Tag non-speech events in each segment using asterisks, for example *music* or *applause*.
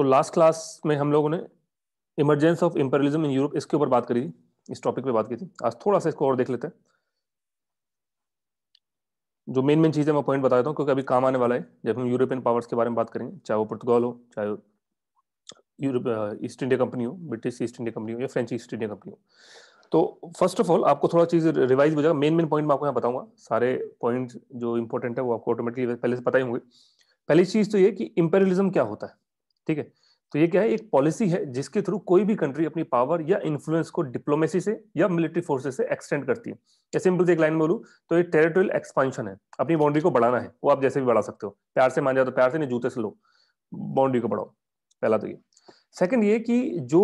तो last class में हम लोगों ने emergence of imperialism in Europe इसके ऊपर बात करी थी इस टॉपिक पे बात की थी आज थोड़ा सा इसको और देख लेते हैं जो मेन मेन चीज़ें मैं पॉइंट बता देता हूँ क्योंकि अभी काम आने वाला है जब हम यूरोपियन पावर्स के बारे में बात करेंगे चाहे वो पुर्तगाल हो चाहे यूरोप ईस्ट इंडिया कंपनी हो ब्रिटिश ईस्ट इंडिया कंपनी हो या फ्रेंच ईस्ट इंडिया कंपनी हो तो फर्स्ट ऑफ ऑल आपको थोड़ा चीज रिवाइज हो जाएगा मेन मेन पॉइंट मैं आपको यहाँ बताऊंगा सारे पॉइंट जो इंपॉर्टेंट है वो आपको ऑटोमेटिकली पहले से पता ही होंगे पहली चीज तो ये कि इम्पेरियलिज्म क्या होता है ठीक है तो ये क्या है एक पॉलिसी है जिसके थ्रू कोई भी कंट्री अपनी पावर या इन्फ्लुएंस को डिप्लोमेसी से या मिलिट्री फोर्सेस से एक्सटेंड करती है या सिंपल से एक लाइन बोलू तो ये टेरिटोरियल एक्सपांशन है अपनी बाउंड्री को बढ़ाना है वो आप जैसे भी बढ़ा सकते हो प्यार से मान जाओ तो प्यार से नहीं जूते से लो बाउंड्री को बढ़ाओ पहला तो ये सेकंड ये कि जो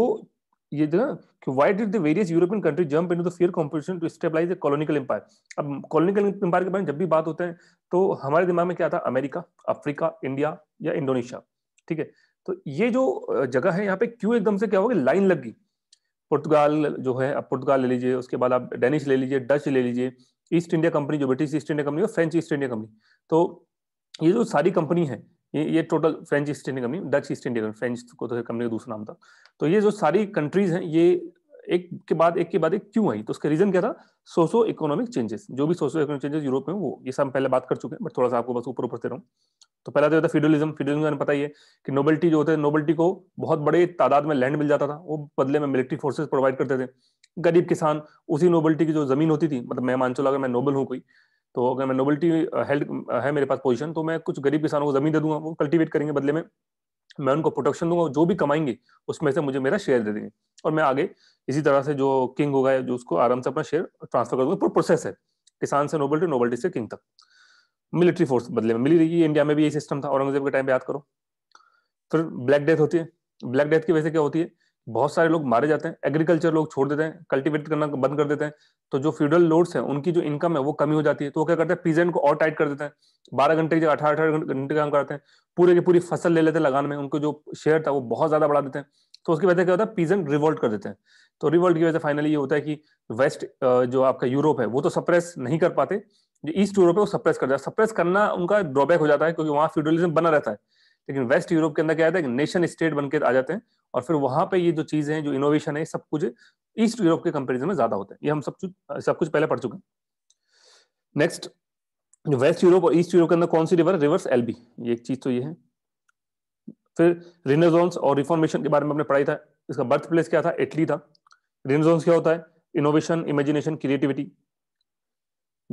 ये जो कि why did the various European country jump in the fear competition to stabilize the colonial empire अब कॉलोनिकल एम्पायर के बारे में जब भी बात होते हैं तो हमारे दिमाग में क्या था अमेरिका अफ्रीका इंडिया या इंडोनेशिया ठीक है तो ये जो जगह है यहाँ पे क्यों एकदम से क्या होगा लाइन लग गई पुर्तगाल जो है आप पुर्तगाल ले लीजिए उसके बाद आप डेनिश ले लीजिए डच ले लीजिए ईस्ट इंडिया कंपनी जो ब्रिटिश ईस्ट इंडिया कंपनी और फ्रेंच ईस्ट इंडिया कंपनी तो ये जो सारी कंपनी है ये ये total French East India company Dutch East India company French को तो कंपनी का दूसरा नाम था तो ये जो सारी कंट्रीज हैं ये एक के बाद एक के बाद एक क्यों आई तो उसका रीजन क्या था सोशो इकोनॉमिक चेंजेस जो भी सोशो इकोनॉमिक चेंजेस यूरोप में वो ये सब पहले बात कर चुके हैं बट थोड़ा सा आपको बस ऊपर ऊपर दे रहा हूँ तो पहला तो होता है फ्यूडलिज्म का पता ही है कि नोबल्टी जो होते हैं नोबल्टी को बहुत बड़े तादाद में लैंड मिल जाता था वो बदले में मिलिट्री फोर्सेज प्रोवाइड करते थे गरीब किसान उसी नोबल्टी की जो जमीन होती थी मतलब मैं मान चलो अगर मैं नोबल हूँ कोई तो अगर मैं नोबल्टी हेल्ड है मेरे पास पोजिशन तो मैं कुछ गरीब किसानों को जमीन दे दूंगा वो कल्टीवेट करेंगे बदले में मैं उनको प्रोटेक्शन दूंगा जो भी कमाएंगे उसमें से मुझे मेरा शेयर दे देंगे और मैं आगे इसी तरह से जो किंग होगा जो उसको आराम से अपना शेयर ट्रांसफर कर दूंगा प्रोसेस है किसान से नोबल्टी नोबल्टी से किंग तक मिलिट्री फोर्स बदले में मिली रही इंडिया में भी यही सिस्टम था औरंगजेब के टाइम पे याद करो फिर ब्लैक डेथ होती है ब्लैक डेथ की वजह से क्या होती है बहुत सारे लोग मारे जाते हैं एग्रीकल्चर लोग छोड़ देते हैं कल्टीवेट करना बंद कर देते हैं तो जो फ्यूडल लोड्स हैं उनकी जो इनकम है वो कमी हो जाती है तो वो क्या करते हैं पीजेंट को और टाइट कर देते हैं बारह घंटे की जगह अठारह अठारह घंटे काम कराते हैं पूरे की पूरी फसल ले लेते हैं लगान में उनको जो शेयर था वो बहुत ज्यादा बढ़ा देते हैं तो उसकी वजह क्या होता है पीजेंट रिवोल्ट कर देते हैं तो रिवोल्ट की वजह से फाइनली ये होता है कि वेस्ट जो आपका यूरोप है वो तो सप्रेस नहीं कर पाते जो ईस्ट यूरोप है वो सप्रेस कर जाता है सप्रेस करना उनका ड्रॉबैक हो जाता है क्योंकि वहाँ फ्यूडलिज्म बना रहता है लेकिन वेस्ट यूरोप के अंदर क्या आता है नेशन स्टेट बन के आ जाते हैं और फिर वहां पे ये जो चीजें हैं जो इनोवेशन है सब कुछ ईस्ट यूरोप के कंपेरिजन में ज्यादा होते हैं ये हम सब कुछ सब कुछ पहले पढ़ चुके हैं नेक्स्ट वेस्ट यूरोप और ईस्ट यूरोप के अंदर कौन सी रिवर है रिवर्स एल्बी ये एक चीज तो ये है फिर रिनेजोन्स और रिफॉर्मेशन के बारे में हमने पढ़ाई था इसका बर्थ प्लेस क्या था इटली था रिनेजोन्स क्या होता है innovation imagination creativity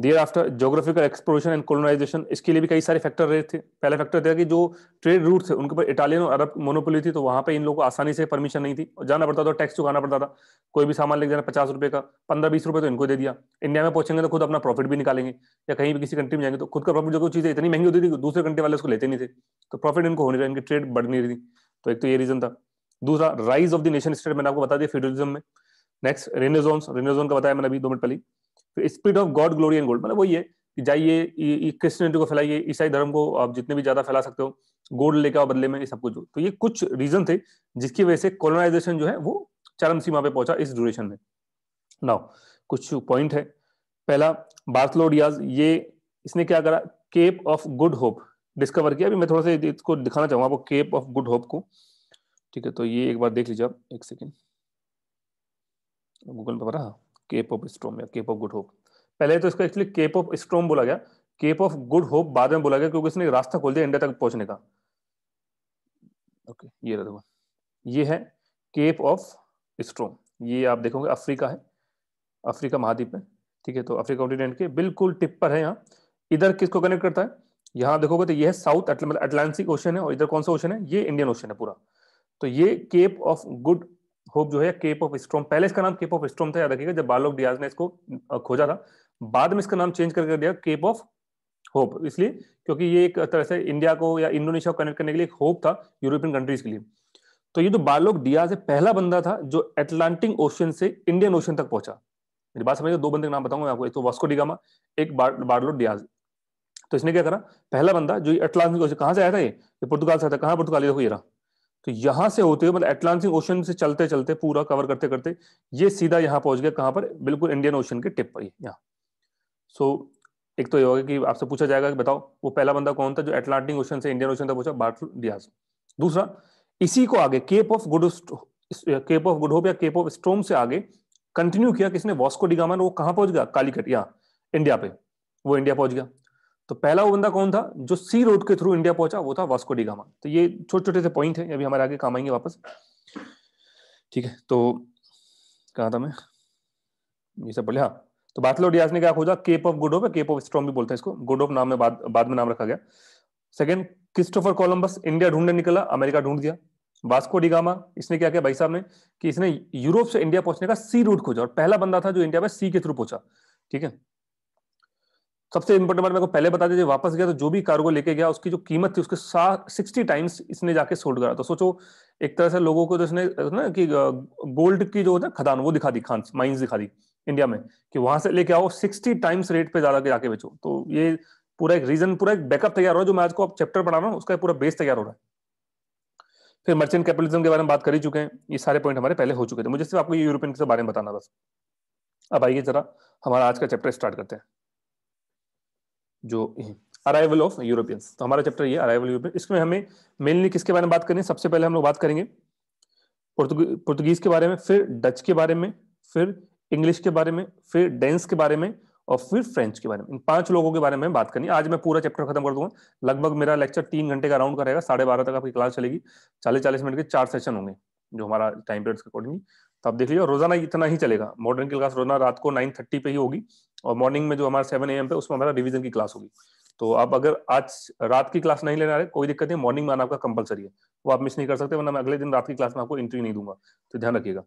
thereafter geographical exploration and colonization इसके लिए भी कई सारे फैक्टर रहे थे पहला फैक्टर था कि जो ट्रेड रूट थे उनके पर इटालियन और अरब मोनोपोली थी तो वहाँ पे इन लोगों को आसानी से परमिशन नहीं थी और जाना पड़ता था टैक्स चुकाना पड़ता था कोई भी सामान लेके जाना पचास रुपये का पंद्रह बीस रुपये तो इनको दे दिया इंडिया में पहुंचेंगे तो खुद अपना प्रॉफिट भी निकालेंगे या कहीं भी किसी कंट्री में जाएंगे तो खुद का प्रॉफिट जो चीज़ें इतनी महंगी होती थी दूसरे कंट्री वाले उसको लेते नहीं थे तो प्रॉफिट इनको होने रहा इनकी ट्रेड बढ़ नहीं रही तो एक तो ये रीजन था दूसरा rise of the nation state मैंने आपको बता दिया फेडरलिज्म में नेक्स्ट रेनेजोन्स रेनेजोन का बताया मैंने अभी दो मिनट पहले तो spirit of God glory and gold मतलब वही है कि जाइए क्रिश्चियनिटी को फैलाइए ईसाई धर्म को आप जितने भी ज्यादा फैला सकते हो गोल्ड लेके आओ बदले में ये सब कुछ तो ये कुछ रीजन थे जिसकी वजह से कॉलोनाइजेशन जो है वो चरम सीमा पे पहुंचा इस ड्यूरेशन में नाउ कुछ पॉइंट है पहला बार्थलोडियाज ये इसने क्या करा Cape of Good Hope discover किया अभी मैं थोड़ा सा इसको दिखाना चाहूंगा आपको केप ऑफ गुड होप को ठीक है तो ये एक बार देख लीजिए आप एक सेकेंड गूगल पे पता केप ऑफ स्ट्रोम या केप ऑफ गुड होप पहले तो इसको एक्चुअली केप ऑफ स्ट्रोम बोला गया केप ऑफ गुड होप बाद में बोला गया क्योंकि इसने रास्ता खोल दिया इंडिया तक पहुंचने का ओके okay, ये देखो ये है केप ऑफ स्ट्रोम ये आप देखोगे अफ्रीका है अफ्रीका महाद्वीप है ठीक है तो अफ्रीका कॉन्टिनेंट के बिल्कुल टिप पर है यहाँ इधर किसको कनेक्ट करता है यहाँ देखोगे तो ये है साउथ अटलांटिक ओशन है और इधर कौन सा ओशन है ये इंडियन ओशन है पूरा तो ये केप ऑफ गुड होप जो है केप ऑफ स्ट्रोम पहले इसका नाम केप ऑफ स्ट्रोम था याद रखिएगा जब बालोक डियाज ने इसको खोजा था बाद में इसका नाम चेंज करके दिया केप ऑफ होप इसलिए क्योंकि ये एक तरह से इंडिया को या इंडोनेशिया को कनेक्ट करने के लिए एक होप था यूरोपियन कंट्रीज के लिए तो ये जो बालोक डियाज है पहला बंदा था जो अटलांटिक ओशन से इंडियन ओशन तक पहुंचा मेरी बात समझिए दो बंदे का नाम बताऊंगा आपको एक तो वास्को डिगामा एक बार्लो डियाज तो इसने क्या करा पहला बंदा जो अटलांटिक ओशन कहां से आया था ये पुर्तगाल से आया था कहां पुर्तगाली देखो ये रहा तो यहां से होते हुए मतलब एटलांटिक ओशन से चलते चलते पूरा कवर करते करते ये सीधा यहां पहुंच गया कहां पर बिल्कुल इंडियन ओशन के टिप पर यहाँ सो so, एक तो ये होगा कि आपसे पूछा जाएगा कि बताओ वो पहला बंदा कौन था जो एटलांटिक ओशन से इंडियन ओशन तक पहुंचा बार्टल डियाज दूसरा इसी को आगे Cape of Good Cape of Good Hope या केप ऑफ स्ट्रोम से आगे कंटिन्यू किया किसने वॉस्को डिगामा वो कहां पहुंच गया कालीकट यहाँ इंडिया पे वो इंडिया पहुंच गया तो पहला वो बंदा कौन था जो सी रोड के थ्रू इंडिया पहुंचा वो था वास्को डिगामा तो ये छोटे छोटे से पॉइंट है अभी हमारे आगे काम आएंगे वापस ठीक है तो कहा था मैं ये सब बोले हाँ तो बाथलो डियाज ने क्या खोजा Cape of Good Cape of Storm भी बोलते हैं इसको गुड नाम में बाद, बाद में नाम रखा गया सेकंड क्रिस्टोफर कोलम्बस इंडिया ढूंढने निकला अमेरिका ढूंढ दिया वास्को डिगामा इसने क्या किया भाई साहब ने कि इसने यूरोप से इंडिया पहुंचने का सी रूट खोजा और पहला बंदा था जो इंडिया में सी के थ्रू पहुंचा ठीक है सबसे इंपॉर्टेंट बात मेरे को पहले बता दीजिए वापस गया तो जो भी कार्गो लेके गया उसकी जो कीमत थी उसके साथ सिक्सटी टाइम्स इसने जाके सोल्ड करा तो सोचो एक तरह से लोगों को जिसने तो ना कि गोल्ड की जो है खदान वो दिखा दी खान माइंस दिखा दी इंडिया में कि वहां से लेके आओ सिक्सटी टाइम्स रेट पे ज्यादा जाके बेचो तो ये पूरा एक रीजन पूरा एक बैकअप तैयार हो रहा है जो मैं आज को आप चैप्टर पढ़ा रहा हूँ उसका पूरा बेस तैयार हो रहा है फिर मर्चेंट कैपिटलिज्म के बारे में बात कर ही चुके हैं ये सारे पॉइंट हमारे पहले हो चुके थे मुझे सिर्फ आपको यूरोपियन के बारे में बताना बस अब आइए जरा हमारा आज का चैप्टर स्टार्ट करते हैं जो अराइवल ऑफ यूरोपियंस तो हमारा चैप्टर ये अराइवल यूरोपियन इसमें हमें मेनली किसके बारे में बात करेंगे सबसे पहले हम लोग बात करेंगे पुर्तगीज के बारे में फिर डच के बारे में फिर इंग्लिश के बारे में फिर डेंस के बारे में और फिर फ्रेंच के बारे में इन पांच लोगों के बारे में बात करनी आज मैं पूरा चैप्टर खत्म कर दूंगा लगभग मेरा लेक्चर तीन घंटे का राउंड का रहेगा साढ़े बारह तक आपकी क्लास चलेगी चालीस चालीस मिनट के चार सेशन होंगे जो हमारा टाइम पीरियड के अकॉर्डिंग तो आप देख लीजिए रोजाना इतना ही चलेगा मॉडर्न की क्लास रोजाना रात को नाइन थर्टी पे ही होगी और मॉर्निंग में जो हमारा सेवन ए पे उसमें हमारा रिविजन की क्लास होगी तो आप अगर आज रात की क्लास नहीं लेना रहे कोई दिक्कत नहीं मॉर्निंग में आना आपका कंपलसरी है वो आप मिस नहीं कर सकते वरना मैं अगले दिन रात की क्लास में आपको इंट्री नहीं दूंगा तो ध्यान रखिएगा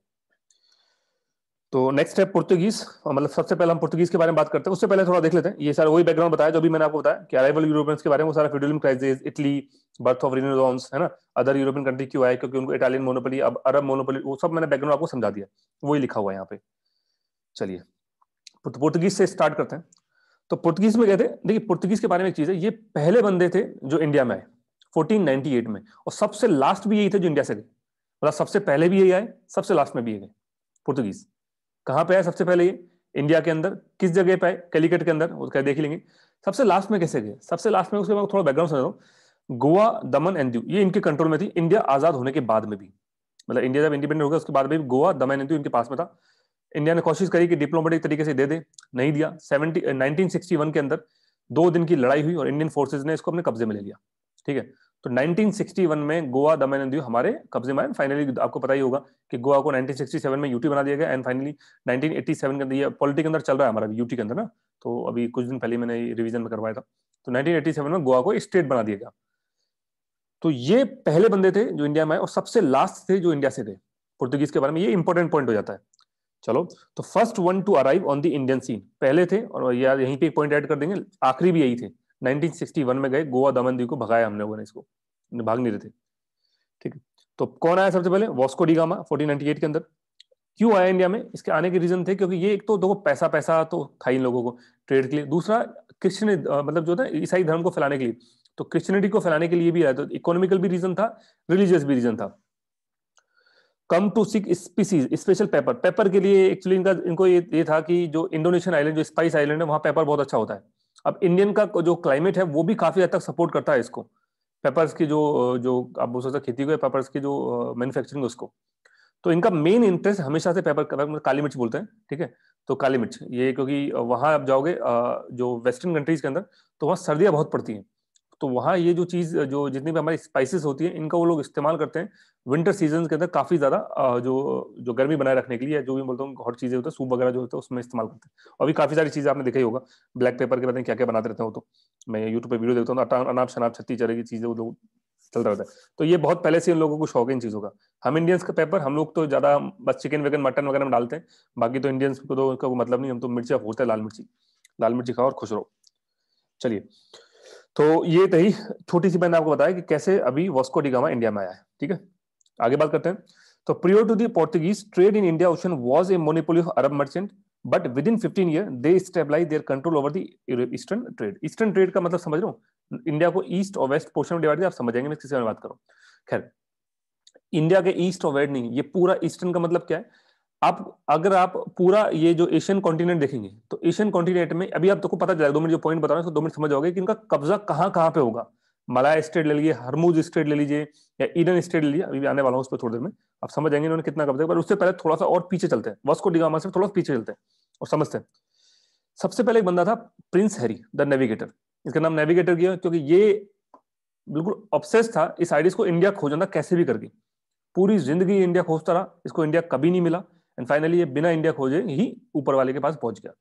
तो नेक्स्ट है पुर्तगीज मतलब सबसे पहले हम पुर्तगीज के बारे में बात करते हैं उससे पहले थोड़ा देख लेते हैं ये सारा वही बैकग्राउंड बताया जो भी मैंने आपको बताया कि अराइवल यूरोपियंस के बारे में वो सारा feudalism crisis Italy birth of renaissance है ना अदर यूरोपियन कंट्री क्यों आए क्योंकि उनको इटालियन मोनोपोली अब अरब मोनोपोली वो सब मैंने बैकग्राउंड आपको समझा दिया वही लिखा हुआ है यहाँ पे चलिए पुर्तगीज तो से स्टार्ट करते हैं तो पुर्तगीज में कहते थे देखिए पुर्तगीज के बारे में एक चीज़ है ये पहले बंदे थे जो इंडिया में आए फोर्टीन में और सबसे लास्ट भी यही थे जो इंडिया से गए मतलब सबसे पहले भी यही आए सबसे लास्ट में भी ये गए पुर्तगीज़ कहाँ पे आए सबसे पहले ये इंडिया के अंदर किस जगह पे आए कैलिकट के अंदर उसका देख लेंगे सबसे लास्ट में कैसे गए सबसे लास्ट में उसके मैं थोड़ा बैकग्राउंड समझ रहा हूँ गोवा दमन एंड दीव ये इनके कंट्रोल में थी इंडिया आजाद होने के बाद में भी मतलब इंडिया जब इंडिपेंडेंट हो गया उसके बाद भी गोवा दमन एंड दीव इनके पास में था इंडिया ने कोशिश करी कि डिप्लोमेटिक तरीके से दे दे नहीं दिया सेवेंटी नाइनटीन के अंदर दो दिन की लड़ाई हुई और इंडियन फोर्सेज ने इसको अपने कब्जे में ले लिया ठीक है तो 1961 में गोवा दमन दीव हमारे कब्जे में फाइनली आपको पता ही होगा कि गोवा को 1967 में यूटी बना दिया गया एंड फाइनली 1987 के अंदर ये पॉलिटिक अंदर चल रहा है हमारा यूटी के अंदर ना तो अभी कुछ दिन पहले मैंने रिविजन में करवाया था तो 1987 में गोवा को स्टेट बना दिया गया तो ये पहले बंदे थे जो इंडिया में आए और सबसे लास्ट थे जो इंडिया से थे पुर्तगीज के बारे में ये इंपॉर्टेंट पॉइंट हो जाता है चलो तो first one to arrive on the Indian scene पहले थे और यार यहीं पे एक पॉइंट ऐड कर देंगे आखिरी भी यही थे 1961 में गए गोवा दमन द्वीप को भगाया हम लोगों ने इसको भाग नहीं रहे थे ठीक है तो कौन आया सबसे पहले वॉस्को डिगामा 1498 के अंदर क्यों आया इंडिया में इसके आने के रीजन थे क्योंकि ये एक तो देखो पैसा पैसा तो था इन लोगों को ट्रेड के लिए दूसरा क्रिश्चन मतलब जो था ईसाई धर्म को फैलाने के लिए तो क्रिश्चियनिटी को फैलाने के लिए भी आया तो इकोनॉमिकल भी रीजन था रिलीजियस भी रीजन था come to seek spices special pepper pepper के लिए एक्चुअली इनका इनको ये, ये था कि जो इंडोनेशियन आइलैंड जो स्पाइस आइलैंड है वहाँ पेपर बहुत अच्छा होता है अब इंडियन का जो क्लाइमेट है वो भी काफी हद तक सपोर्ट करता है इसको पेपर्स की जो जो आप बोल सकते खेती को पेपर्स की जो मैन्युफैक्चरिंग उसको तो इनका मेन इंटरेस्ट हमेशा से पेपर काली मिर्च बोलते हैं ठीक है तो काली मिर्च ये क्योंकि वहां आप जाओगे जो वेस्टर्न कंट्रीज के अंदर तो वहाँ सर्दियां बहुत पड़ती हैं तो वहाँ ये जो चीज़ जो जितनी भी हमारी स्पाइसेस होती है इनका वो लोग इस्तेमाल करते हैं विंटर सीजन के अंदर काफ़ी ज़्यादा जो जो गर्मी बनाए रखने के लिए जो भी बोलते हैं हॉट चीज़ें होती है सूप वगैरह जो होता है उसमें इस्तेमाल करते हैं और भी काफ़ी सारी चीज़ें आपने देखा ही होगा ब्लैक पेपर के बताते हैं क्या क्या बनाते रहते वो तो मैं यूट्यूब पर वीडियो देखता हूँ अनाप शनाप छत्ती चरे की चीज़ें वो लोग चलता रहता है तो ये बहुत पहले से इन लोगों को शौक है इन चीज़ों का हम इंडियंस का पेपर हम लोग तो ज़्यादा बस चिकन वगैरह मटन वगैरह में डालते हैं बाकी तो इंडियंस को तो मतलब नहीं हम तो मिर्ची अफोर्स हैं लाल मिर्ची लाल मिर्ची खाओ और खुश रहो चलिए तो ये रही तो छोटी सी मैंने आपको बताया कि कैसे अभी वॉस्को डिगामा इंडिया में आया है ठीक है आगे बात करते हैं तो prior to the Portuguese trade in India Ocean was a monopoly of Arab merchant but within fifteen year they stabilize their control over दस्टर्न ईस्टर्न ट्रेड ईस्टर्न ट्रेड का मतलब समझ लो इंडिया को ईस्ट और वेस्ट पोर्शन में divide आप समझ जाएंगे मैं किसी बात करूँ खैर इंडिया के ईस्ट और वेस्ट नहीं ये पूरा ईस्टर्न का मतलब क्या है आप अगर आप पूरा ये जो एशियन कॉन्टिनेंट देखेंगे तो एशियन कॉन्टिनेंट में अभी आप आपको तो पता चला दो मिनट जो पॉइंट बता रहे हैं दो मिनट समझ आओगे कि इनका कब्जा कहाँ कहाँ पे होगा मलाया स्टेट ले लीजिए हरमूज स्टेट ले लीजिए या ईडन स्टेट ले लीजिए अभी भी आने वाला हूँ उस पर थोड़ी देर में आप समझ जाएंगे इन्होंने कितना कब्जा पर उससे पहले थोड़ा सा और पीछे चलते हैं वस्को डिगामा से थोड़ा पीछे चलते हैं और समझते हैं सबसे पहले एक बंदा था प्रिंस हैरी द नेविगेटर इसका नाम नेविगेटर किया क्योंकि ये बिल्कुल ऑप्सेस था इस आइडिस को इंडिया खोजना कैसे भी करके पूरी जिंदगी इंडिया खोजता रहा इसको इंडिया कभी नहीं मिला एंड फाइनली ये बिना इंडिया खोजे ही ऊपर वाले के पास पहुंच गया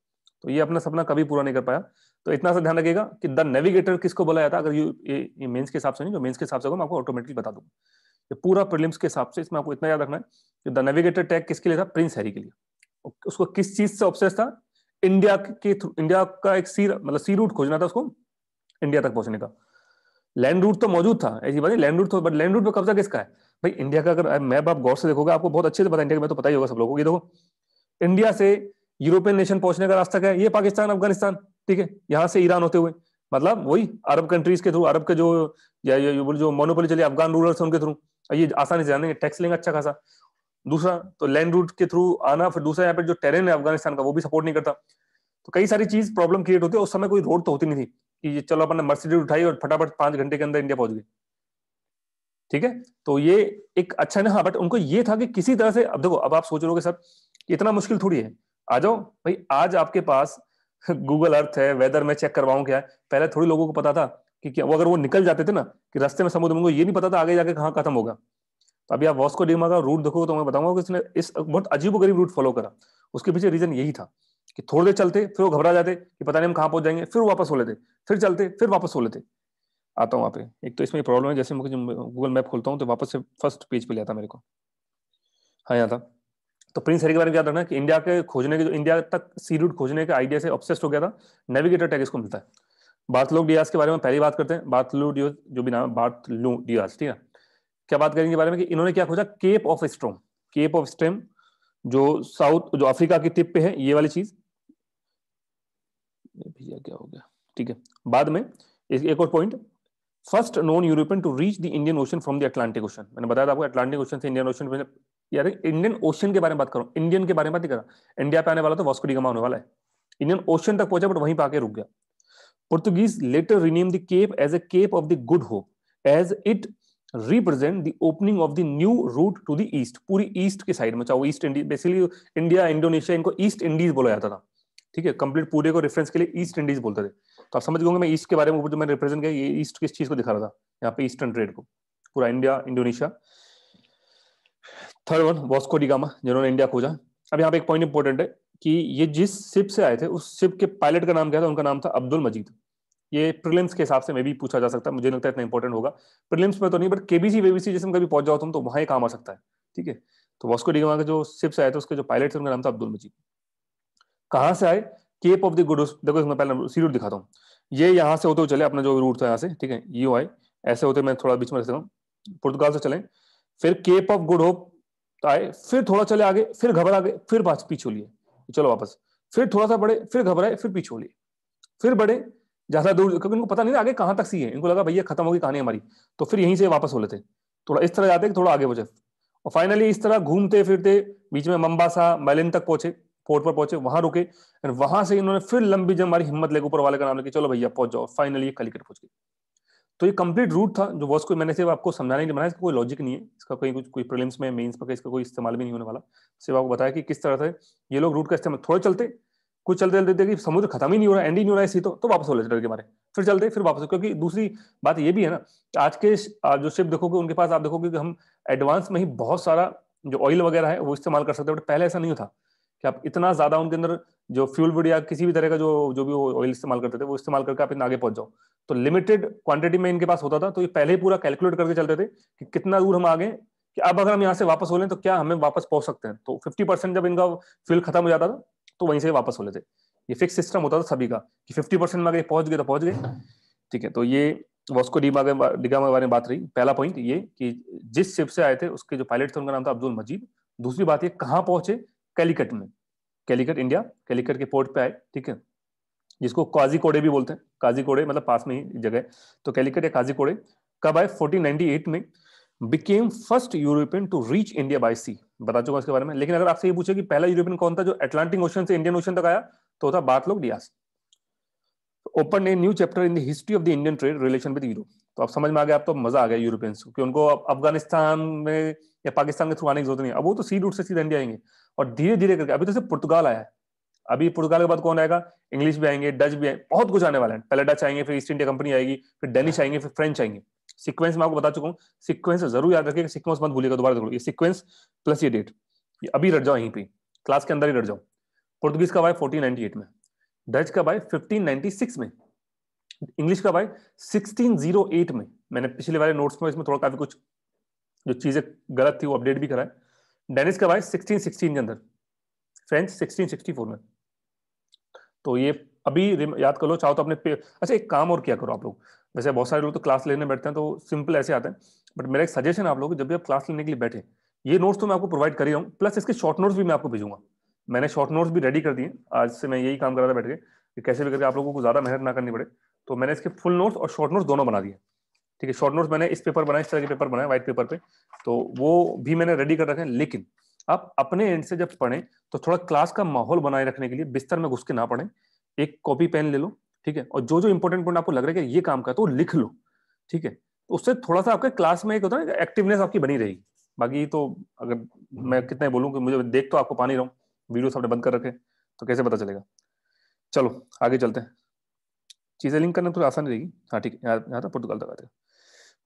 तो ये अपना सपना कभी पूरा नहीं कर पाया तो इतना सा ध्यान रखेगा कि द नेविगेटर किसको बोला जाता अगर यू ये, ये मेंस के हिसाब से नहीं जो मेंस के हिसाब से होगा मैं आपको ऑटोमेटिकली बता दूंगा ये पूरा प्रिलिम्स के हिसाब से इसमें आपको इतना याद रखना है कि द नेविगेटर टैग किसके लिए था प्रिंस हैरी के लिए उसको किस चीज से ऑप्शेस था इंडिया के थ्रू इंडिया का एक सी मतलब सी रूट खोजना था उसको इंडिया तक पहुंचने का लैंड रूट तो मौजूद था ऐसी बात नहीं लैंड रूट तो बट लैंड रूट पर कब्जा किसका है भाई इंडिया का अगर मैप आप गौर से देखोगे आपको बहुत अच्छे से पता इंडिया का तो पता ही होगा सब लोगों को देखो इंडिया से यूरोपियन नेशन पहुंचने का रास्ता क्या है ये पाकिस्तान अफगानिस्तान ठीक है यहाँ से ईरान होते हुए मतलब वही अरब कंट्रीज के थ्रू अरब के जो या जो मोनोपोली चले अफगान रूलर्स उनके थ्रू ये आसानी से जानेंगे टैक्स लेंगे अच्छा खासा दूसरा तो लैंड रूट के थ्रू आना फिर दूसरा यहाँ पे जो टेरेन है अफगानिस्तान का वो भी सपोर्ट नहीं करता तो कई सारी चीज प्रॉब्लम क्रिएट होती है उस समय कोई रोड तो होती नहीं थी कि चलो अपन ने मर्सिडीज उठाई और फटाफट पांच घंटे के अंदर इंडिया पहुंच गई ठीक है तो ये एक अच्छा ना हाँ बट उनको ये था कि किसी तरह से अब देखो अब आप सोच रहे हो सर इतना मुश्किल थोड़ी है आ जाओ भाई आज आपके पास गूगल *laughs* अर्थ है वेदर में चेक करवाऊं क्या है पहले थोड़ी लोगों को पता था कि क्या वो अगर वो निकल जाते थे ना कि रास्ते में समुद्र में उनको ये नहीं पता था आगे जाके कहाँ खत्म होगा तो अभी आप वॉस्को डीमा का रूट देखोगे तो मैं बताऊंगा कि इसने इस बहुत अजीब गरीब रूट फॉलो करा उसके पीछे रीजन यही था कि थोड़ी देर चलते फिर वो घबरा जाते कि पता नहीं हम कहाँ पहुंच जाएंगे फिर वापस हो लेते फिर चलते फिर वापस हो लेते आता हूँ वहाँ पे एक तो इसमें प्रॉब्लम है जैसे मैं गूगल मैप खोलता हूँ तो वापस से फर्स्ट पेज पे ले आता मेरे को हाँ यहाँ था तो प्रिंस हरी के बारे में याद रखना कि इंडिया के खोजने के जो इंडिया तक सी रूट खोजने के आइडिया से ऑब्सेस्ड हो गया था नेविगेटर टैग इसको मिलता है बार्थलोक डियाज के बारे में पहली बात करते हैं बार्थलू डियोज जो भी नाम बार्थलू डियाज ठीक है क्या बात करेंगे बारे में कि इन्होंने क्या खोजा Cape of Storm Cape of Storm जो साउथ जो अफ्रीका की टिप पे है ये वाली चीज भैया क्या हो गया ठीक है बाद में एक और point first non European to reach the Indian Ocean from the Atlantic Ocean मैंने बताया आपको अटलांटिक ओशन से इंडियन ओशन यार इंडियन ओशन के बारे में बात करो इंडियन के बारे में बात करा इंडिया पे आने वाला तो वास्कोडिगमा होने वाला है इंडियन ओशन तक पहुंचा बट वहीं पर आके रुक गया Portuguese later renamed the cape as a cape of the good Hope, as it represent the opening of the new route to the east पूरी ईस्ट के साइड में चाहो East Indies basically India Indonesia इनको ईस्ट इंडीज बोला जाता था ठीक है कंप्लीट पूरे को रेफरेंस के लिए ईस्ट इंडीज बोलते थे तो आप समझ गए मैं ईस्ट के बारे में ऊपर जो मैंने रिप्रेजेंट किया ये ईस्ट किस चीज को दिखा रहा था यहाँ पे ईस्टर्न ट्रेड को पूरा India Indonesia third one Vasco da Gama जिन्होंने इंडिया खोजा अब यहाँ पे एक पॉइंट इंपॉर्टेंट है कि ये जिस शिप से आए थे उस शिप के पायलट का नाम क्या था उनका नाम था अब्दुल मजीद ये प्रिलिम्स के हिसाब से मैं भी पूछा जा सकता है मुझे लगता है इतना इंपॉर्टेंट होगा प्रिलिम्स में तो नहीं बट केबीसी वेबीसी जैसे कभी पहुंच जाओ तुम तो, तो वहां काम आ सकता है ठीक है तो वॉस्को डिगामा के जो शिप से आए थे उसके जो पायलट थे उनका नाम था अब्दुल मजीद कहाँ से आए केप ऑफ द गुड देखो इसमें पहले सी रूट दिखाता हूँ ये यहाँ से होते हुए चले अपना जो रूट था यहाँ से ठीक है यू आई ऐसे होते मैं थोड़ा बीच में रहता हूँ पुर्तगाल से चले फिर केप ऑफ गुड होप आए फिर थोड़ा चले आगे फिर घबरा गए फिर पीछे लिए चलो वापस फिर थोड़ा सा बढ़े फिर घबराए फिर पीछे लिए फिर बढ़े ज्यादा दूर क्योंकि इनको पता नहीं आगे कहाँ तक सी है इनको लगा भैया खत्म होगी कहानी हमारी तो फिर यहीं से वापस हो लेते थोड़ा इस तरह जाते थोड़ा आगे पहुंचे और फाइनली इस तरह घूमते फिरते बीच में मम्बासा मैलिन तक पहुंचे पोर्ट पर पहुंचे वहां रुके एंड वहां से इन्होंने फिर लंबी जब हमारी हिम्मत लेकर ऊपर वाले का नाम लेके चलो भैया पहुंच जाओ फाइनली ये कलिकट पहुंच गई तो ये कंप्लीट रूट था जो को मैंने सिर्फ आपको समझाने के लिए बनाया इसका कोई लॉजिक नहीं है इसका कहीं कुछ कोई प्रॉब्लम्स में मेन्स पर इसका कोई इस्तेमाल भी नहीं होने वाला सिर्फ आपको बताया कि किस तरह से ये लोग रूट का इस्तेमाल थोड़े चलते कुछ चलते चलते देखिए समुद्र खत्म ही नहीं हो रहा एंड ही नहीं हो रहा है तो तो वापस हो डर के फिर चलते फिर वापस क्योंकि दूसरी बात ये भी है ना कि आज के जो शिप देखोगे उनके पास आप देखोगे कि हम एडवांस में ही बहुत सारा जो ऑयल वगैरह है वो इस्तेमाल कर सकते हैं बट पहले ऐसा नहीं था कि आप इतना ज्यादा उनके अंदर जो फ्यूल वुड या किसी भी तरह का जो जो भी ऑयल इस्तेमाल करते थे वो इस्तेमाल करके आप इतना आगे पहुंच जाओ तो लिमिटेड क्वांटिटी में इनके पास होता था तो ये पहले ही पूरा कैलकुलेट करके चलते थे कि कितना दूर हम आगे कि अब अगर हम यहाँ से वापस हो लें तो क्या हमें वापस पहुंच सकते हैं तो फिफ्टी परसेंट जब इनका फ्यूल खत्म हो जाता था तो वहीं से वापस हो लेते ये फिक्स सिस्टम होता था सभी का कि फिफ्टी परसेंट में अगर पहुंच गए तो पहुंच गए ठीक है तो ये वॉस्को डी डिगा के बारे में बात रही पहला पॉइंट ये कि जिस शिप से आए थे उसके जो पायलट थे उनका नाम था अब्दुल मजीद दूसरी बात ये कहाँ पहुंचे कैलिकट में कैलिकट इंडिया कैलिकट के पोर्ट पे आए ठीक है जिसको काजी कोड़े भी बोलते हैं काजी कोड़े मतलब पास में ही जगह तो कैलिकट या काजी कोड़े कब आए 1498 में became first European to reach India by sea बता चुका इसके बारे में लेकिन अगर आपसे ये पूछे कि पहला यूरोपियन कौन था जो अटलांटिक ओशन से इंडियन ओशन तक आया तो था बात लोग Dias open a new chapter in the history of the Indian trade relation with Europe तो आप समझ में आ गया आप तो मजा आ गया यूरोपियंस को कि उनको अफगानिस्तान में या पाकिस्तान के थ्रू आने की जरूरत नहीं अब वो तो सी रूट से सीधे इंडिया आएंगे और धीरे धीरे करके अभी तो सिर्फ पुर्तगाल आया है अभी पुर्तगाल के बाद कौन आएगा इंग्लिश भी आएंगे डच भी आएंगे बहुत कुछ आने वाला है पहले डच आएंगे फिर ईस्ट इंडिया कंपनी आएगी फिर डेनिश आएंगे फिर फ्रेंच आएंगे सीक्वेंस मैं आपको बता चुका हूँ सीक्वेंस जरूर याद रखिए सीक्वेंस मत भूलिएगा दोबारा देखो ये सीक्वेंस प्लस ये डेट ये अभी रट जाओ यहीं पे क्लास के अंदर ही रट जाओ पुर्तगीज का बाय फोर्टीन में डच का बाय फिफ्टीन में इंग्लिश का बाय सिक्सटीन oh में मैंने पिछले वाले नोट्स में इसमें थोड़ा काफी कुछ जो चीजें गलत थी वो अपडेट भी कराए डेनिस कब आए सिक्सटीन के अंदर फ्रेंच फोर में तो ये अभी याद कर लो चाहो तो अपने पे अच्छा एक काम और क्या करो आप लोग वैसे बहुत सारे लोग तो क्लास लेने बैठते हैं तो सिंपल ऐसे आते हैं बट मेरा एक सजेशन आप लोग जब भी आप क्लास लेने के लिए बैठे ये नोट्स तो मैं आपको प्रोवाइड कर ही रहा हूँ प्लस इसके शॉर्ट नोट्स भी मैं आपको भेजूंगा मैंने शॉर्ट नोट्स भी रेडी कर दिए आज से मैं यही काम कर रहा था बैठ के कि कैसे भी करके आप लोगों को ज़्यादा मेहनत ना करनी पड़े तो मैंने इसके फुल नोट्स और शॉर्ट नोट्स दोनों बना दिए ठीक है शॉर्ट नोट्स मैंने इस पेपर बनाया इस तरह के पेपर बनाए व्हाइट पेपर पे तो वो भी मैंने रेडी कर रखे हैं लेकिन आप अपने एंड से जब पढ़ें तो थोड़ा क्लास का माहौल बनाए रखने के लिए बिस्तर में घुस के ना पढ़ें एक कॉपी पेन ले लो ठीक है और जो जो इंपॉर्टेंट पॉइंट आपको लग रहा है कि ये काम का है तो लिख लो ठीक है तो उससे थोड़ा सा आपके क्लास में एक होता है एक्टिवनेस आपकी बनी रहेगी बाकी तो अगर मैं कितना बोलूँ कि मुझे देख तो आपको पा नहीं रहा हूँ वीडियो सबने बंद कर रखे तो कैसे पता चलेगा चलो आगे चलते हैं चीज़ें लिंक करना थोड़ी तो आसान रहेगी हाँ ठीक है यहाँ था पुर्तगाल तक आते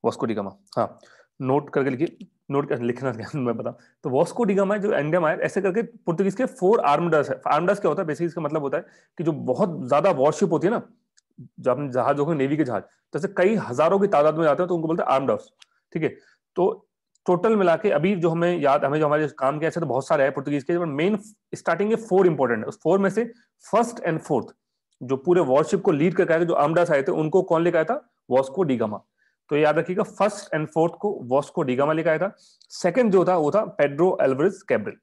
वॉस्को डिगामा हाँ नोट करके लिखिए नोट कर, लिखना मैं बता तो वॉस्को डिगामा जो एंडियम में ऐसे करके पुर्तुगीज के फोर आर्मडर्स है आर्मडर्स क्या होता है बेसिकली इसका मतलब होता है कि जो बहुत ज्यादा वॉरशिप होती है ना जो अपने जहाज के नेवी के जहाज जैसे तो कई हजारों की तादाद में जाते हैं तो उनको बोलते हैं आर्मडर्स ठीक है तो टोटल मिला के अभी जो हमें याद हमें जो हमारे काम के ऐसे तो बहुत सारे हैं पुर्तुगीज के मेन स्टार्टिंग है फोर इंपॉर्टेंट उस फोर में से फर्स्ट एंड फोर्थ जो पूरे वॉरशिप को लीड करके आए थे जो आमडास आए थे उनको कौन लेकर आया था वॉस्को डिगामा तो याद रखिएगा फर्स्ट एंड फोर्थ को वॉस्को डिगामा लेकर आया था सेकंड जो था वो था पेड्रो एल्वरेज कैब्रिल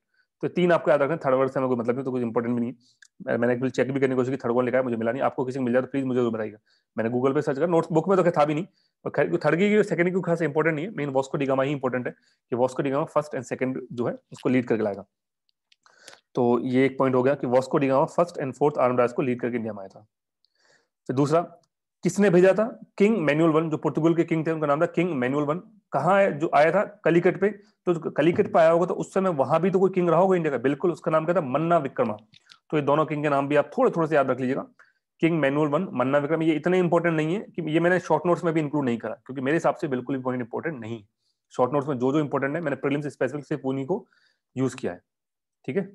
तो तीन आपको याद रखना थर्ड वर्ड से हमें मतलब नहीं तो कुछ इंपॉर्टेंट भी नहीं मैंने एक चेक भी करने की कोशिश की थर्ड वर्ड लिखा है मुझे मिला नहीं आपको किसी मिल जाए तो प्लीज मुझे जरूर बताइएगा मैंने गूगल पे सर्च कर नोट बुक में तो था भी नहीं और थर्ड की सेकंड की खास इंपॉर्टेंट नहीं है मेन वॉस्को डिगामा ही इंपॉर्टेंट है कि Vasco da Gama first and second जो है उसको लीड करके लाएगा तो ये एक पॉइंट हो गया कि Vasco da Gama first and fourth armadas को लीड करके इंडिया में आया था फिर तो दूसरा किसने भेजा था किंग मैनुअल वन जो पुर्तुगल के किंग थे उनका नाम था किंग मैनुअल वन कहाँ जो आया था कलिकट पे तो कलिकट पे आया होगा तो उस समय वहां भी तो कोई किंग रहा होगा इंडिया का बिल्कुल उसका नाम क्या था मन्ना विक्रमा तो ये दोनों किंग के नाम भी आप थोड़े थोड़े से याद रख लीजिएगा king Manuel one Manavikrama ये इतने इंपॉर्टेंट नहीं है कि ये मैंने शॉर्ट नोट्स में भी इंक्लूड नहीं करा क्योंकि मेरे हिसाब से बिल्कुल भी इंपॉर्टेंट नहीं शॉर्ट नोट्स में जो जो इंपॉर्टेंट है मैंने प्रिलिम्स स्पेसिफिक से उन्हीं को यूज किया है ठीक है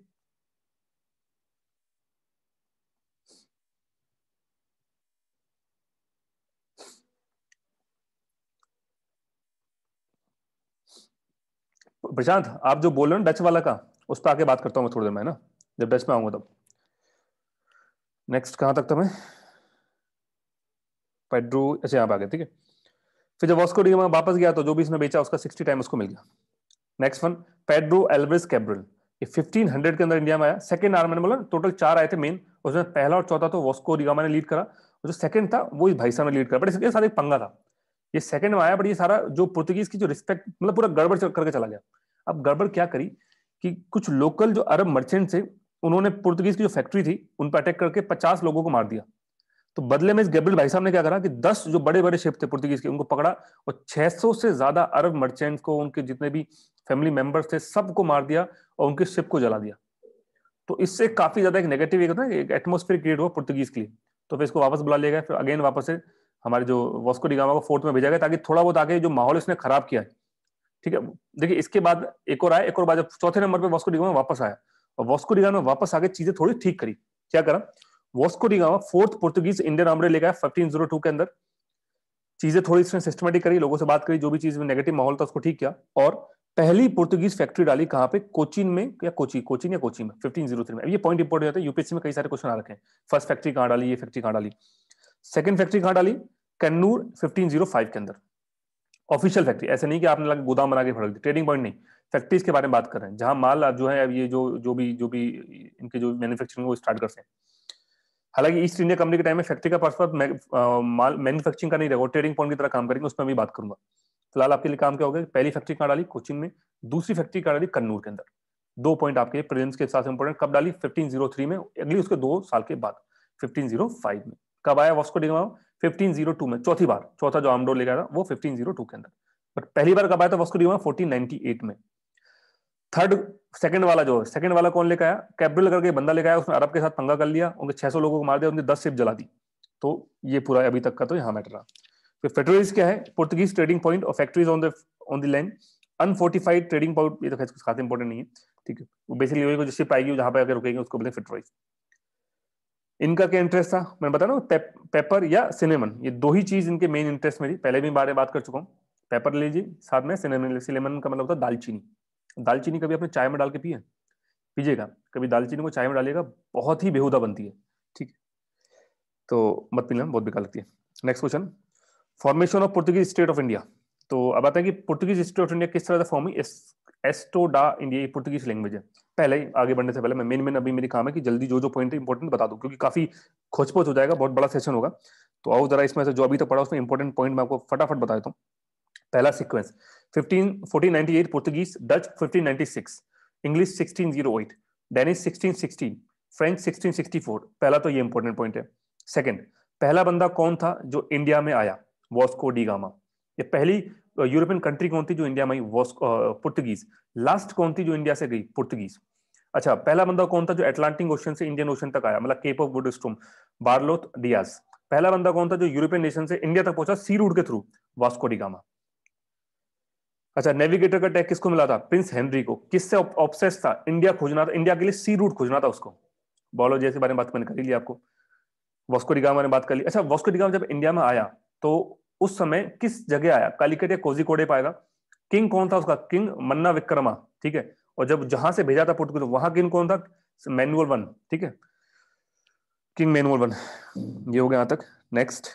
प्रशांत आप जो बोल रहे हो डच वाला का उस पर आके बात करता हूँ मैं थोड़ी देर में ना जब डच में आऊंगा तब नेक्स्ट कहाँ तक था मैं पेड्रो अच्छा यहाँ पे आ गए ठीक है फिर जब वॉस्को डी वापस गया तो जो भी इसने बेचा उसका सिक्सटी टाइम उसको मिल गया next one Pedro Alvares Cabral ये 1500 के अंदर इंडिया में आया सेकंड आर मैंने बोला टोटल चार आए थे मेन उसमें पहला और चौथा तो वॉस्को रिगामा ने लीड करा जो सेकंड था वो इस भाई साहब ने लीड करा बट इसके साथ एक पंगा था ये सेकंड में आया बट ये सारा जो पुर्तगीज की जो रिस्पेक्ट मतलब पूरा गड़बड़ करके चला गया अब गड़बड़ क्या करी कि कुछ लोकल जो अरब मर्चेंट थे उन्होंने पुर्तगीज की जो फैक्ट्री थी उन पर अटैक करके पचास लोगों को मार दिया तो बदले में इस गैब्रिल भाई साहब ने क्या करा कि दस जो बड़े बड़े शिप थे पुर्तगीज के उनको पकड़ा और छह से ज्यादा अरब मर्चेंट को उनके जितने भी फैमिली मेंबर्स थे सबको मार दिया और उनके शिप को जला दिया तो इससे काफी ज्यादा एक नेगेटिव एक होता है क्रिएट हुआ पुर्तगीज के लिए तो फिर इसको वापस बुला लिया गया फिर अगेन वापस से हमारे जो वॉस्को डिगामा को फोर्थ में भेजा गया ताकि थोड़ा बहुत आगे जो माहौल उसने खराब किया है ठीक है देखिए इसके बाद एक और आया एक और बाद चौथे नंबर पर वॉस्को डिगामा वापस आया और वॉस्को डिगामा वापस आके चीजें थोड़ी ठीक करी क्या करा Vasco da Gama fourth Portuguese Indian आमरे लेकर आया फिफ्टीन जीरो टू के अंदर चीजें थोड़ी इसने सिस्टमेटिक करी लोगों से बात करी जो भी चीज में नेगेटिव माहौल था उसको ठीक किया और पहली पुर्तुगीज फैक्ट्री डाली कहाँ पे कोचिन में या कोची कोचिन या कोची में थ्री oh में ये पॉइंट इंपोर्टेंट है यूपीएससी में कई सारे क्वेश्चन आ रखे हैं फर्स्ट फैक्ट्री कहाँ डाली ये फैक्ट्री कहाँ डाली सेकंड फैक्ट्री कहां डाली कन्नूर 1505 के अंदर ऑफिशियल फैक्ट्री ऐसे नहीं कि आपने लगा गोदाम बना के फड़क दी ट्रेडिंग पॉइंट नहीं फैक्ट्रीज के बारे में बात कर रहे हैं जहां माल जो है अब ये जो जो भी जो भी इनके जो मैन्युफैक्चरिंग वो स्टार्ट करते हैं हालांकि ईस्ट इंडिया कंपनी के टाइम में फैक्ट्री का पर्सनल माल मैन्युफैक्चरिंग का नहीं रहेगा ट्रेडिंग पॉइंट की तरह काम करेंगे उसमें भी बात करूंगा फिलहाल आपके लिए काम क्या होगा पहली फैक्ट्री कहाँ डाली कोचिंग में दूसरी फैक्ट्री कहाँ डाली कन्नूर के अंदर दो पॉइंट आपके प्रेजेंस के हिसाब से इंपॉर्टेंट कब डाली थ्री oh में अगली उसके दो साल के बाद फाइव oh में कब आया वॉस्को डिगामा 1502 में चौथी बार चौथा जो आमडोर लेकर आया वो 1502 के अंदर बट पहली बार कब आया था वॉस्को डिगामा 1498 में थर्ड सेकंड वाला जो सेकंड वाला कौन लेकर आया कैब्रिल करके बंदा लेकर आया उसने अरब के साथ पंगा कर लिया उनके 600 लोगों को मार दिया उनकी दस शिप जला दी तो ये पूरा अभी तक का तो यहाँ मैटर रहा फिर फेटरलीज क्या है पुर्तगीज ट्रेडिंग पॉइंट और factories on the on the land unfortified trading point ये तो खैर खास इंपॉर्टेंट नहीं है ठीक है वो बेसिकली वही जो शिप आएगी जहां पर अगर रुकेंगे उसको बोलते फिटरॉइज इनका क्या इंटरेस्ट था मैंने बताया ना पेप, पेपर या सिनेमन ये दो ही चीज इनके मेन इंटरेस्ट में थी पहले भी बारे बात कर चुका हूँ पेपर ले लीजिए साथ में सिनेमन सिनेमन का मतलब होता है दालचीनी दालचीनी कभी आपने चाय में डाल के पिए पीजिएगा कभी दालचीनी को चाय में डालिएगा बहुत ही बेहुदा बनती है ठीक तो मत पीना बहुत बेकार लगती है next question formation of Portuguese state of India तो अब आता है कि पुर्तगीज हिस्ट्री ऑफ इंडिया किस तरह से फॉर्म हुई एस्टो डा इंडिया पुर्तगीज लैंग्वेज है पहले ही आगे बढ़ने से पहले मैं मेन मेन अभी मेरी काम है कि जल्दी जो जो पॉइंट है इंपॉर्टेंट बता दूं क्योंकि काफी खोजपोच हो जाएगा बहुत बड़ा सेशन होगा तो आओ जरा इसमें से जो अभी तक पढ़ा उसमें इंपॉर्टेंट पॉइंट मैं आपको फटाफट बता देता हूँ पहला sequence fifteen fourteen ninety eight Portuguese Dutch fifteen ninety six English sixteen zero eight Danish sixteen sixteen French sixteen sixty four पहला तो ये इंपॉर्टेंट पॉइंट है सेकेंड पहला बंदा कौन था जो इंडिया में आया वॉस्को डी गामा ये पहली यूरोपियन कंट्री कौन थी जो इंडिया में पुर्तगीज लास्ट कौन थी जो इंडिया से गई पुर्तगीज अच्छा पहला बंदा कौन था जो अटलांटिक ओशन से इंडियन ओशन तक आया मतलब Cape of Good Storms Bartolomeu Dias पहला बंदा कौन था जो यूरोपियन नेशन से इंडिया तक पहुंचा सी रूट के थ्रू वास्को डिगामा अच्छा नेविगेटर का टैग किसको मिला था प्रिंस हेनरी को किससे ऑप्शेस था इंडिया खोजना था इंडिया के लिए सी रूट खोजना था उसको बॉलो जैसे बारे में बात मैंने कर ली आपको वास्को डिगामा ने बात कर ली अच्छा वास्को डिगामा जब इंडिया में आया तो उस समय किस जगह आया कालीकट या कोजिकोडे पाएगा किंग कौन था उसका किंग मन्ना विक्रमा ठीक है और जब जहां से भेजा था पुर्तगीज तो वहां किंग कौन था मैनुअल वन ठीक है किंग मैनुअल वन ये हो गया यहां तक नेक्स्ट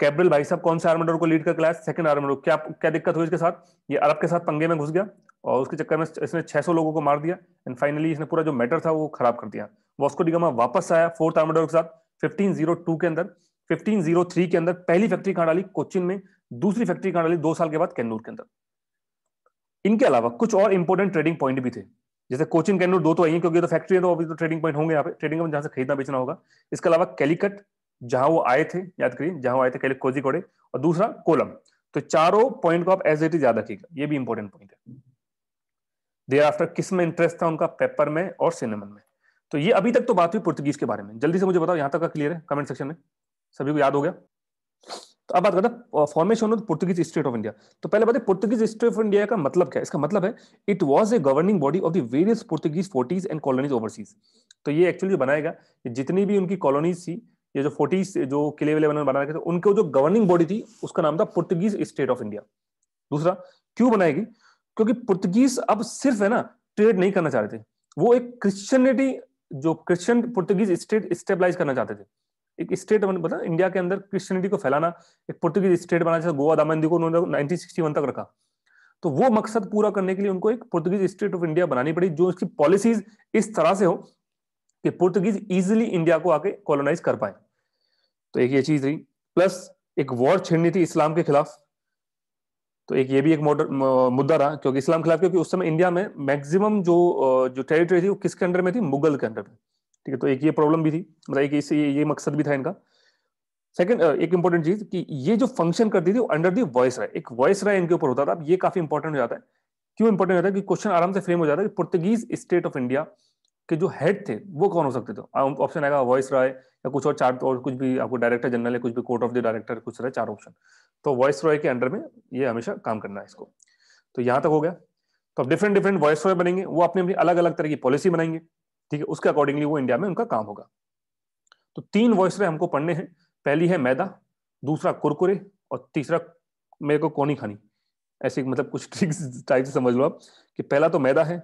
कैब्रल भाई साहब कौन से आर्मेडोर को लीड कर क्लास सेकंड आर्मेडोर क्या क्या दिक्कत हुई इसके साथ ये अरब के साथ पंगे में घुस गया और उसके चक्कर में इसने 600 लोगों को मार दिया एंड फाइनली इसने पूरा जो मैटर था वो खराब कर दिया वॉस्को डिगामा वापस आया फोर्थ आर्मेडोर के साथ फिफ्टीन के अंदर 1503 के अंदर पहली फैक्ट्री कहां डाली कोचिन में दूसरी फैक्ट्री कहां डाली दो साल के बाद कैनूर के अंदर इनके अलावा कुछ और इंपॉर्टेंट ट्रेडिंग पॉइंट भी थे जैसे कोचिन कैनूर दो तो आई है क्योंकि तो फैक्ट्री है तो अभी तो ट्रेडिंग पॉइंट होंगे यहाँ पे ट्रेडिंग जहां से खरीदना बेचना होगा इसके अलावा कैलिकट जहां वो आए थे याद करिए जहां आए थे कैलिक कोड़े और दूसरा कोलम तो चारों पॉइंट को आप एज इट इज याद रखिएगा ये भी इंपॉर्टेंट पॉइंट है देर आफ्टर किस में इंटरेस्ट था उनका पेपर में और सिनेमन में तो ये अभी तक तो बात हुई पुर्तगीज के बारे में जल्दी से मुझे बताओ यहाँ तक का क्लियर है कमेंट सेक्शन में सभी को याद हो गया तो अब बात करते हैं formation of Portuguese state of India तो पहले बात है पुर्तुगीज स्टेट ऑफ इंडिया का मतलब क्या है इसका मतलब है it was a governing body of the various Portuguese forts and colonies overseas तो ये एक्चुअली जो बनाएगा जितनी भी उनकी कॉलोनीज थी ये जो फोर्टीज जो किले विले बना रखे थे उनके जो गवर्निंग बॉडी थी उसका नाम था पुर्तुगीज स्टेट ऑफ इंडिया दूसरा क्यों बनाएगी क्योंकि पुर्तुगीज अब सिर्फ है ना ट्रेड नहीं करना चाह रहे थे वो एक क्रिश्चियनिटी जो क्रिश्चियन पुर्तुगीज स्टेट स्टेबलाइज करना चाहते थे एक स्टेट बन मतलब इंडिया के अंदर क्रिश्चियनिटी को फैलाना एक पुर्तुगीज स्टेट बना जैसे गोवा दामंदी को उन्होंने नाइनटीन तक रखा तो वो मकसद पूरा करने के लिए उनको एक पुर्तुगीज स्टेट ऑफ इंडिया बनानी पड़ी जो उसकी पॉलिसीज इस तरह से हो कि पुर्तुगीज इजिली इंडिया को आके कॉलोनाइज कर पाए तो एक ये चीज रही प्लस एक वॉर छेड़नी थी इस्लाम के खिलाफ तो एक ये भी एक मुद्दा रहा क्योंकि इस्लाम के खिलाफ क्योंकि उस समय इंडिया में मैक्सिमम जो जो टेरिटरी थी वो किसके अंडर में थी मुगल के अंडर में ठीक है तो एक ये प्रॉब्लम भी थी मतलब एक ये, ये मकसद भी था इनका सेकंड एक इंपॉर्टेंट चीज कि ये जो फंक्शन करती थी अंडर दी वॉइस राय एक वॉइस राय इनके ऊपर होता था अब ये काफी इंपॉर्टेंट हो जाता है क्यों इंपॉर्टेंट होता है कि क्वेश्चन आराम से फ्रेम हो जाता है कि पुर्तगीज स्टेट ऑफ इंडिया के जो हेड थे वो कौन हो सकते थे ऑप्शन आएगा वॉइस राय या कुछ और चार और कुछ भी आपको डायरेक्टर जनरल है कुछ भी कोर्ट ऑफ द डायरेक्टर कुछ रहे चार ऑप्शन तो वॉइस रॉय के अंडर में ये हमेशा काम करना है इसको तो यहां तक हो गया तो अब डिफरेंट डिफरेंट वॉइस रॉय बनेंगे वो अपने अपनी अलग अलग तरह की पॉलिसी बनाएंगे ठीक है उसके अकॉर्डिंगली वो इंडिया में उनका काम होगा तो तीन वॉइसरे हमको पढ़ने हैं पहली है मैदा दूसरा कुरकुरे और तीसरा मेरे को कौनी खानी ऐसे मतलब कुछ ट्रिक्स टाइप से समझ लो आप कि पहला तो मैदा है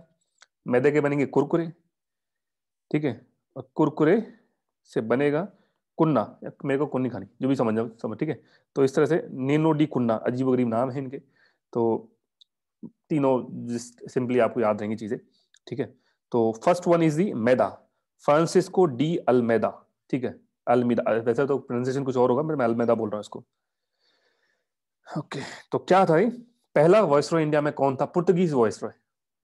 मैदे के बनेंगे कुरकुरे ठीक है और कुरकुरे से बनेगा कुन्ना मेरे को कुन्नी खानी जो भी समझ समझ ठीक है तो इस तरह से नीनो डी कुन्ना अजीब गरीब नाम है इनके तो तीनों सिंपली आपको याद रहेंगी चीज़ें ठीक है तो फर्स्ट वन इज दी मैदा फ्रांसिस्को डी अलमेदा ठीक है अलमीदा वैसे तो प्रोनाउंसिएशन कुछ और होगा मैं अलमेदा बोल रहा हूँ इसको ओके तो क्या था ये पहला वॉइस रॉय इंडिया में कौन था पुर्तगीज वॉइस रॉय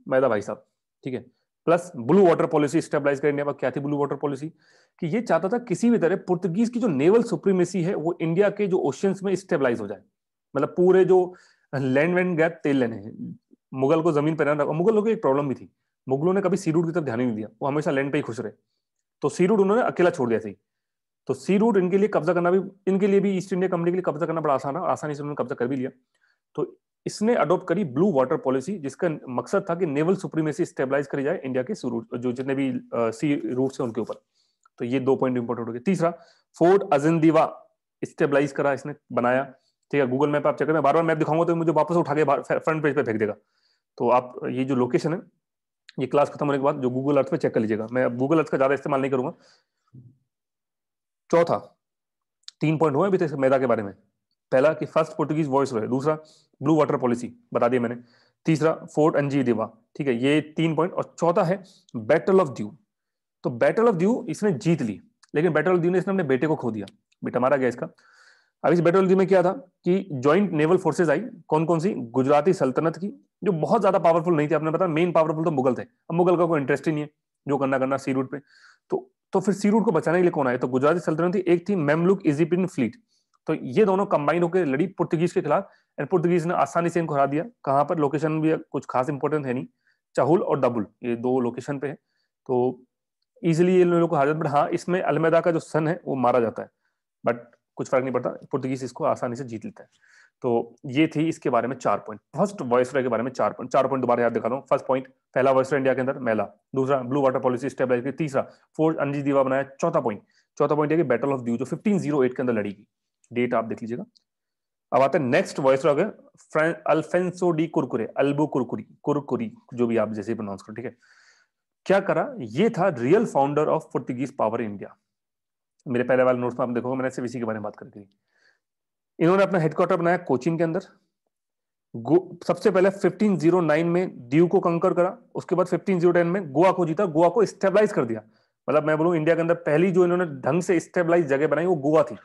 मैदा भाई साहब ठीक है plus blue water policy stabilize कर इंडिया क्या थी ब्लू वाटर पॉलिसी कि ये चाहता था किसी भी तरह पुर्तगीज की जो नेवल सुप्रीमेसी है वो इंडिया के जो ओशियंस में स्टेबलाइज हो जाए मतलब पूरे जो लैंड वैंड गैप तेल लेने मुगल को जमीन पर ना मुगल लोगों की एक प्रॉब्लम भी थी मुगलों ने कभी सी रूट की तरफ ध्यान ही नहीं दिया वो हमेशा लैंड पे ही खुश रहे तो सी रूट उन्होंने अकेला छोड़ दिया सही तो रूट इनके लिए कब्जा करना भी इनके लिए भी ईस्ट इंडिया कंपनी के लिए कब्जा करना बड़ा आसान आसानी से उन्होंने कब्जा कर भी लिया तो इसने अडोप्ट करी ब्लू वाटर पॉलिसी जिसका मकसद था कि नेवल सुप्रीमेसी स्टेबलाइज करी जाए इंडिया के जो जितने भी सी रूट है उनके ऊपर तो ये दो पॉइंट इंपॉर्टेंट हो गए तीसरा फोर्ट अजिंदीवा स्टेबलाइज करा इसने बनाया ठीक है गूगल मैप आप चेक करें बार बार मैप दिखाऊंगा तो मुझे वापस उठा के फ्रंट पेज पे फेंक देगा तो आप ये जो लोकेशन है ये क्लास खत्म होने के बाद जो गूगल अर्थ पे चेक कर लीजिएगा मैं गूगल अर्थ का ज़्यादा इस्तेमाल नहीं करूंगा चौथा तीन पॉइंट हुए अभी तक मैदा के बारे में पहला कि फर्स्ट पोर्टुगीज वॉइस रहे दूसरा ब्लू वाटर पॉलिसी बता दिया मैंने तीसरा फोर्ट एनजी दिवा ठीक है ये तीन पॉइंट और चौथा है बैटल ऑफ ड्यू तो बैटल ऑफ ड्यू इसने जीत ली लेकिन बैटल ऑफ ड्यू ने इसने अपने बेटे को खो दिया बेटा मारा गया इसका अब इस बैटल में क्या था कि ज्वाइंट नेवल फोर्सेज आई कौन कौन सी गुजराती सल्तनत की जो बहुत ज्यादा पावरफुल नहीं थी आपने पता मेन पावरफुल तो मुगल थे अब मुगल का कोई इंटरेस्ट ही नहीं है जो करना करना सी रूट पे तो तो फिर सी रूट को बचाने के लिए कौन आया तो गुजराती सल्तनत थी एक थी मेमलुक इजिपिन फ्लीट तो ये दोनों कंबाइन होकर लड़ी पुर्तगीज के खिलाफ एंड पुर्तगीज ने आसानी से इनको हरा दिया कहाँ पर लोकेशन भी कुछ खास इंपॉर्टेंट है नहीं चाहुल और डबुल ये दो लोकेशन पे है तो इजिली ये लोगों को हार जाता बट हाँ इसमें अलमेदा का जो सन है वो मारा जाता है बट कुछ फर्क नहीं पड़ता पुर्तगीज इसको आसानी से जीत लेते हैं तो ये थी इसके बारे में चार पॉइंट फर्स्ट वॉइस के बारे में चार पॉइंट चार पॉइंट दोबारा याद दिखा रहा हूँ फर्स्ट पॉइंट पहला वॉइस इंडिया के अंदर मेला दूसरा ब्लू वाटर पॉलिसी स्टेबलाइज की तीसरा फोर्थ अंजी दीवा बनाया चौथा पॉइंट चौथा पॉइंट है कि बैटल ऑफ ड्यू जो फिफ्टीन जीरो एट के अंदर लड़ी गई डेट आप देख लीजिएगा अब आते हैं नेक्स्ट वॉइस रॉग है अल्फेंसो डी कुरकुरे अल्बो कुरकुरी कुरकुरी जो भी आप जैसे प्रोनाउंस करो ठीक है क्या करा ये था real founder of Portuguese power India मेरे पहले वाले नोट्स में आप देखोगे मैंने सिर्फ इसी के बारे में बात करी थी इन्होंने अपना हेडक्वार्टर बनाया कोचिन के अंदर सबसे पहले 1509 में दीव को कंकर करा उसके बाद 1510 में गोवा को जीता गोवा को स्टेबलाइज कर दिया मतलब मैं बोलूं इंडिया के अंदर पहली जो इन्होंने ढंग से स्टेबलाइज जगह बनाई वो गोवा थी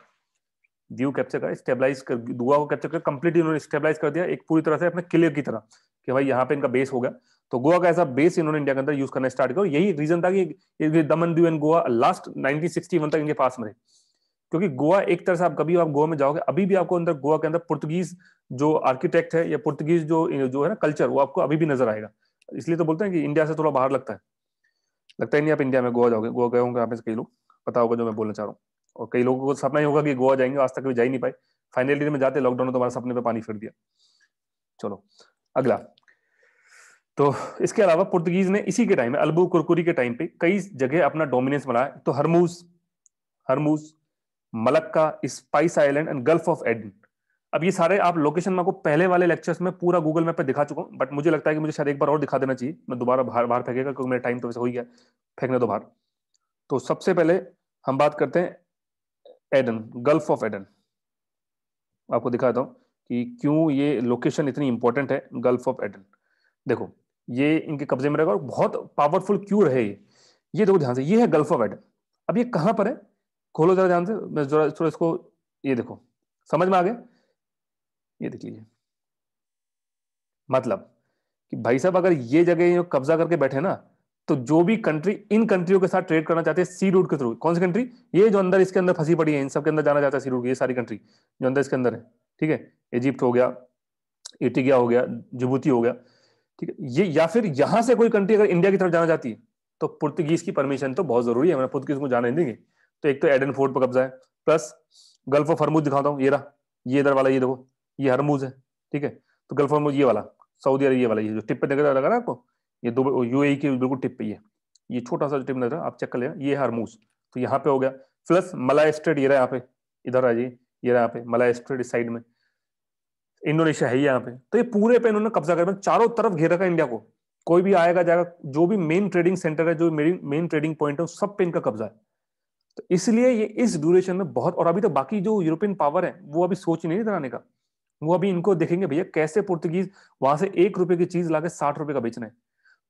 दीव कैप्चर कर स्टेबलाइज कर गोवा को कैप्चर कर कंप्लीटली इन्होंने स्टेबलाइज कर दिया एक पूरी तरह से अपने किले की तरह कि भाई यहाँ पे इनका बेस हो गया तो गोवा का ऐसा बेस इन्होंने इंडिया के अंदर यूज करना स्टार्ट किया यही रीजन था कि Daman Diu and Goa last nineteen तक इनके पास में रहे क्योंकि गोवा एक तरह से आप कभी आप गोवा में जाओगे अभी भी आपको अंदर गोवा के अंदर पुर्तगीज जो आर्किटेक्ट है या पुर्तगीज जो जो है ना कल्चर वो आपको अभी भी नजर आएगा इसलिए तो बोलते हैं कि इंडिया से थोड़ा बाहर लगता है लगता ही नहीं आप इंडिया में गोवा जाओगे गोवा गए होंगे आप कई लोग पता होगा जो मैं बोलना चाह रहा हूँ और कई लोगों को सपना ही होगा कि गोवा जाएंगे आज तक कभी जा ही नहीं पाए फाइनली में जाते लॉकडाउन में तुम्हारे सपने पर पानी फिर दिया चलो अगला तो इसके अलावा पुर्तगीज ने इसी के टाइम में अलबू कुरकुरी के टाइम पे कई जगह अपना डोमिनेंस बनाया तो Hormuz Hormuz Malacca spice island and gulf of Aden अब ये सारे आप लोकेशन मैं पहले वाले लेक्चर्स में पूरा गूगल मैप पे दिखा चुका हूँ बट मुझे लगता है कि मुझे शायद एक बार और दिखा देना चाहिए मैं दोबारा बाहर बाहर फेंकेगा क्योंकि मेरा टाइम तो वैसे हो ही गया फेंकने दो बाहर तो सबसे पहले हम बात करते हैं एडन गल्फ ऑफ एडन आपको दिखाता हूँ कि क्यों ये लोकेशन इतनी इंपॉर्टेंट है गल्फ ऑफ एडन देखो ये इनके कब्जे में रहेगा और बहुत पावरफुल क्यू रहे ये ये देखो ध्यान से ये है गल्फ ऑफ एड अब ये कहां पर है खोलो जरा ध्यान से मैं जरा थोड़ा इसको ये देखो समझ में आ गया ये देख लीजिए मतलब कि भाई साहब अगर ये जगह कब्जा करके बैठे ना तो जो भी कंट्री इन कंट्रियों के साथ ट्रेड करना चाहते हैं सी रूट के थ्रू कौन सी कंट्री ये जो अंदर इसके अंदर फंसी पड़ी है इन सब के अंदर जाना चाहता है सी रूट ये सारी कंट्री जो अंदर इसके अंदर है ठीक है इजिप्ट हो गया इटिगिया हो गया जबूती हो गया ठीक है ये या फिर यहां से कोई कंट्री अगर इंडिया की तरफ जाना चाहती है तो पुर्तगीज की परमिशन तो बहुत जरूरी है हमें पुर्तगीज को जाने देंगे तो एक तो एडन फोर्ट पर कब्जा है प्लस गल्फ ऑफ हरमूज दिखाता हूँ ये रहा ये इधर वाला ये देखो ये हरमूज है ठीक है तो गल्फ हरमूज ये वाला सऊदी अरब ये वाला ये जो टिप पे नजर रहा है आपको ये दो यू e के बिल्कुल टिप पे ये ये छोटा सा टिप नजर आप चेक कर लेना ये हरमूज तो यहाँ पे हो गया प्लस मलाई स्ट्रेट ये रहा यहाँ पे इधर आ जाइए ये रहा यहाँ पे मलाई स्ट्रेट इस साइड में इंडोनेशिया है यहाँ पे तो ये पूरे पे इन्होंने कब्जा कर मतलब चारों तरफ घेर रखा इंडिया को कोई भी आएगा जाएगा जो भी मेन ट्रेडिंग सेंटर है जो मेरी मेन ट्रेडिंग पॉइंट है सब पे इनका कब्जा है तो इसलिए ये इस ड्यूरेशन में बहुत और अभी तो बाकी जो यूरोपियन पावर है वो अभी सोच नहीं रही का वो अभी इनको देखेंगे भैया कैसे पुर्तगीज वहां से एक रुपए की चीज लाके साठ रुपए का बेचना है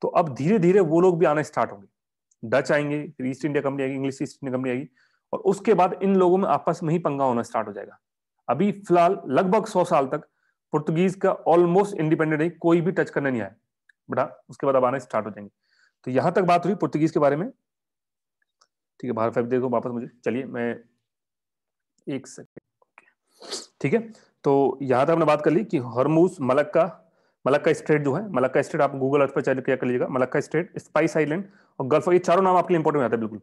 तो अब धीरे धीरे वो लोग भी आना स्टार्ट होंगे डच आएंगे फिर ईस्ट इंडिया कंपनी आएगी इंग्लिश ईस्ट इंडिया कंपनी आएगी और उसके बाद इन लोगों में आपस में ही पंगा होना स्टार्ट हो जाएगा अभी फिलहाल लगभग सौ साल तक पुर्तगीज का ऑलमोस्ट इंडिपेंडेंट है कोई भी टच करने नहीं आया बेटा उसके बाद अब आना स्टार्ट हो जाएंगे तो यहां तक बात हुई पुर्तगीज के बारे में ठीक है बाहर फाइव देखो वापस मुझे चलिए मैं एक सेकेंड ठीक है तो यहां तक हमने बात कर ली कि हरमूस मलक्का मलक्का स्टेट जो है मलक्का स्टेट आप गूगल अर्थ पर चैनल क्या कर लीजिएगा मलक्का स्टेट स्पाइस आइलैंड और गल्फ ये चारों नाम आपके लिए इंपॉर्टेंट आते हैं बिल्कुल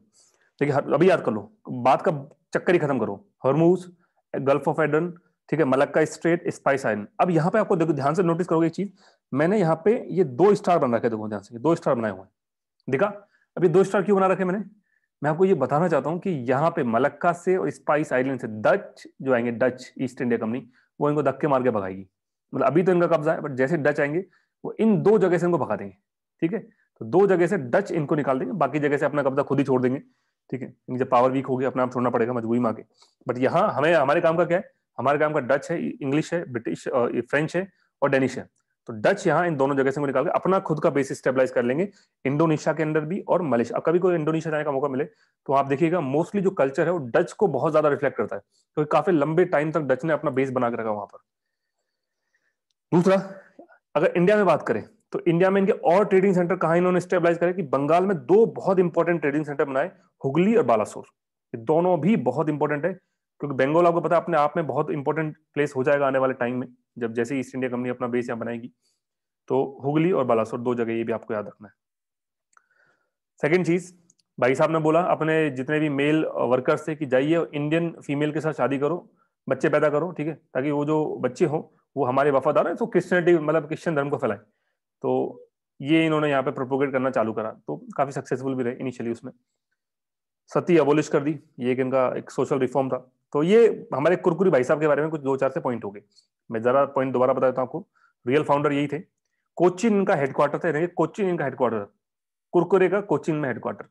देखिए अभी याद कर लो बात का चक्कर ही खत्म करो हरमूस गल्फ ऑफ एडन ठीक है मलक्का स्ट्रेट स्पाइस आयन अब यहाँ पे आपको देखो ध्यान से नोटिस करोगे चीज मैंने यहाँ पे ये दो स्टार बना रखे देखो ध्यान से दो स्टार बनाए हुए हैं देखा अभी दो स्टार क्यों बना रखे मैंने मैं आपको ये बताना चाहता हूँ कि यहाँ पे मलक्का से और स्पाइस आइलैंड से डच जो आएंगे डच ईस्ट इंडिया कंपनी वो इनको धक्के मार के भगाएगी मतलब अभी तो इनका कब्जा है बट जैसे डच आएंगे वो इन दो जगह से इनको भगा देंगे ठीक है तो दो जगह से डच इनको निकाल देंगे बाकी जगह से अपना कब्जा खुद ही छोड़ देंगे ठीक है जब पावर वीक होगी अपने अपना आप छोड़ना पड़ेगा मजबूरी मांगे बट यहाँ हमें हमारे काम का क्या है हमारे काम का डच है इंग्लिश है ब्रिटिश फ्रेंच है और डेनिश है तो डच यहाँ इन दोनों जगह से निकाल के अपना खुद का बेसिस स्टेबलाइज कर लेंगे इंडोनेशिया के अंदर भी और मलेशिया कभी कोई इंडोनेशिया जाने का मौका मिले तो आप देखिएगा मोस्टली जो कल्चर है वो डच को बहुत ज्यादा रिफ्लेक्ट करता है क्योंकि तो काफी लंबे टाइम तक डच ने अपना बेस बना के रखा वहां पर दूसरा अगर इंडिया में बात करें तो इंडिया में इनके और ट्रेडिंग सेंटर कहा इन्होंने स्टेबलाइज करे कि बंगाल में दो बहुत इंपॉर्टेंट ट्रेडिंग सेंटर बनाए हुगली और बालासोर ये दोनों भी बहुत इंपॉर्टेंट है क्योंकि बेंगोल आपको पता है अपने आप में बहुत इंपॉर्टेंट प्लेस हो जाएगा आने वाले टाइम में जब जैसे ईस्ट इंडिया कंपनी अपना बेस यहाँ बनाएगी तो हुगली और बालासोर दो जगह ये भी आपको याद रखना है सेकेंड चीज भाई साहब ने बोला अपने जितने भी मेल वर्कर्स थे कि जाइए इंडियन फीमेल के साथ शादी करो बच्चे पैदा करो ठीक है ताकि वो जो बच्चे हों वो हमारे वफादार हैं तो क्रिश्चियनिटी मतलब क्रिश्चियन धर्म को फैलाएं तो ये इन्होंने यहाँ पे प्रोपोगेट करना चालू करा तो काफी सक्सेसफुल भी रहे इनिशियली उसमें सती अबोलिश कर दी ये एक इनका एक सोशल रिफॉर्म था तो ये हमारे कुरकुरी भाई साहब के बारे में कुछ दो चार से पॉइंट हो गए मैं जरा पॉइंट दोबारा बता देता हूँ आपको रियल फाउंडर यही थे कोचिन इनका हेडक्वार्टर था कोचिन इनका हेडक्वार्टर कुरकुरे का कोचिन में हेडक्वार्टर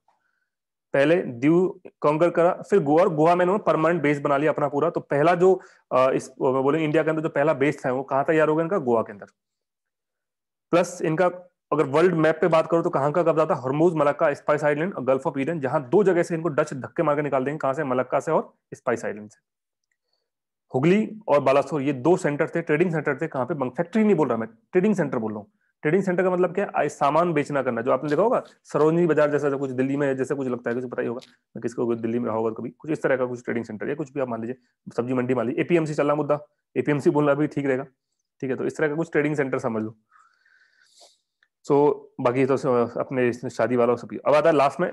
पहले दीव कंगर करा फिर गोवा और गोवा में इन्होंने परमानेंट बेस बना लिया अपना पूरा तो पहला जो इस बोले इंडिया के अंदर जो पहला बेस था वो कहा था यार होगा इनका गोवा के अंदर प्लस इनका अगर वर्ल्ड मैप पे बात करो तो कहां का कब्जा था हरमोज मलक्का स्पाइस आइलैंड और गल्फ ऑफ ईडन जहां दो जगह से इनको डच धक्के मार के निकाल देंगे कहां से मलक्का से और स्पाइस आइलैंड से हुगली और बालासोर ये दो सेंटर थे ट्रेडिंग सेंटर थे कहां पे बंग फैक्ट्री नहीं बोल रहा मैं ट्रेडिंग सेंटर बोल रहा हूँ ट्रेडिंग सेंटर का मतलब क्या है सामान बेचना करना जो आपने देखा होगा सरोजनी बाजार जैसा कुछ दिल्ली में जैसे कुछ लगता है कुछ पता ही होगा मैं किसको दिल्ली में रहा होगा कभी कुछ इस तरह का कुछ ट्रेडिंग सेंटर या कुछ भी आप मान लीजिए सब्जी मंडी मान लीजिए एपीएमसी चल रहा मुद्दा एपीएमसी बोलना भी ठीक रहेगा ठीक है तो इस तरह का कुछ ट्रेडिंग सेंटर समझ लो सो so, बाकी तो अपने शादी वालों सब अब आता है लास्ट में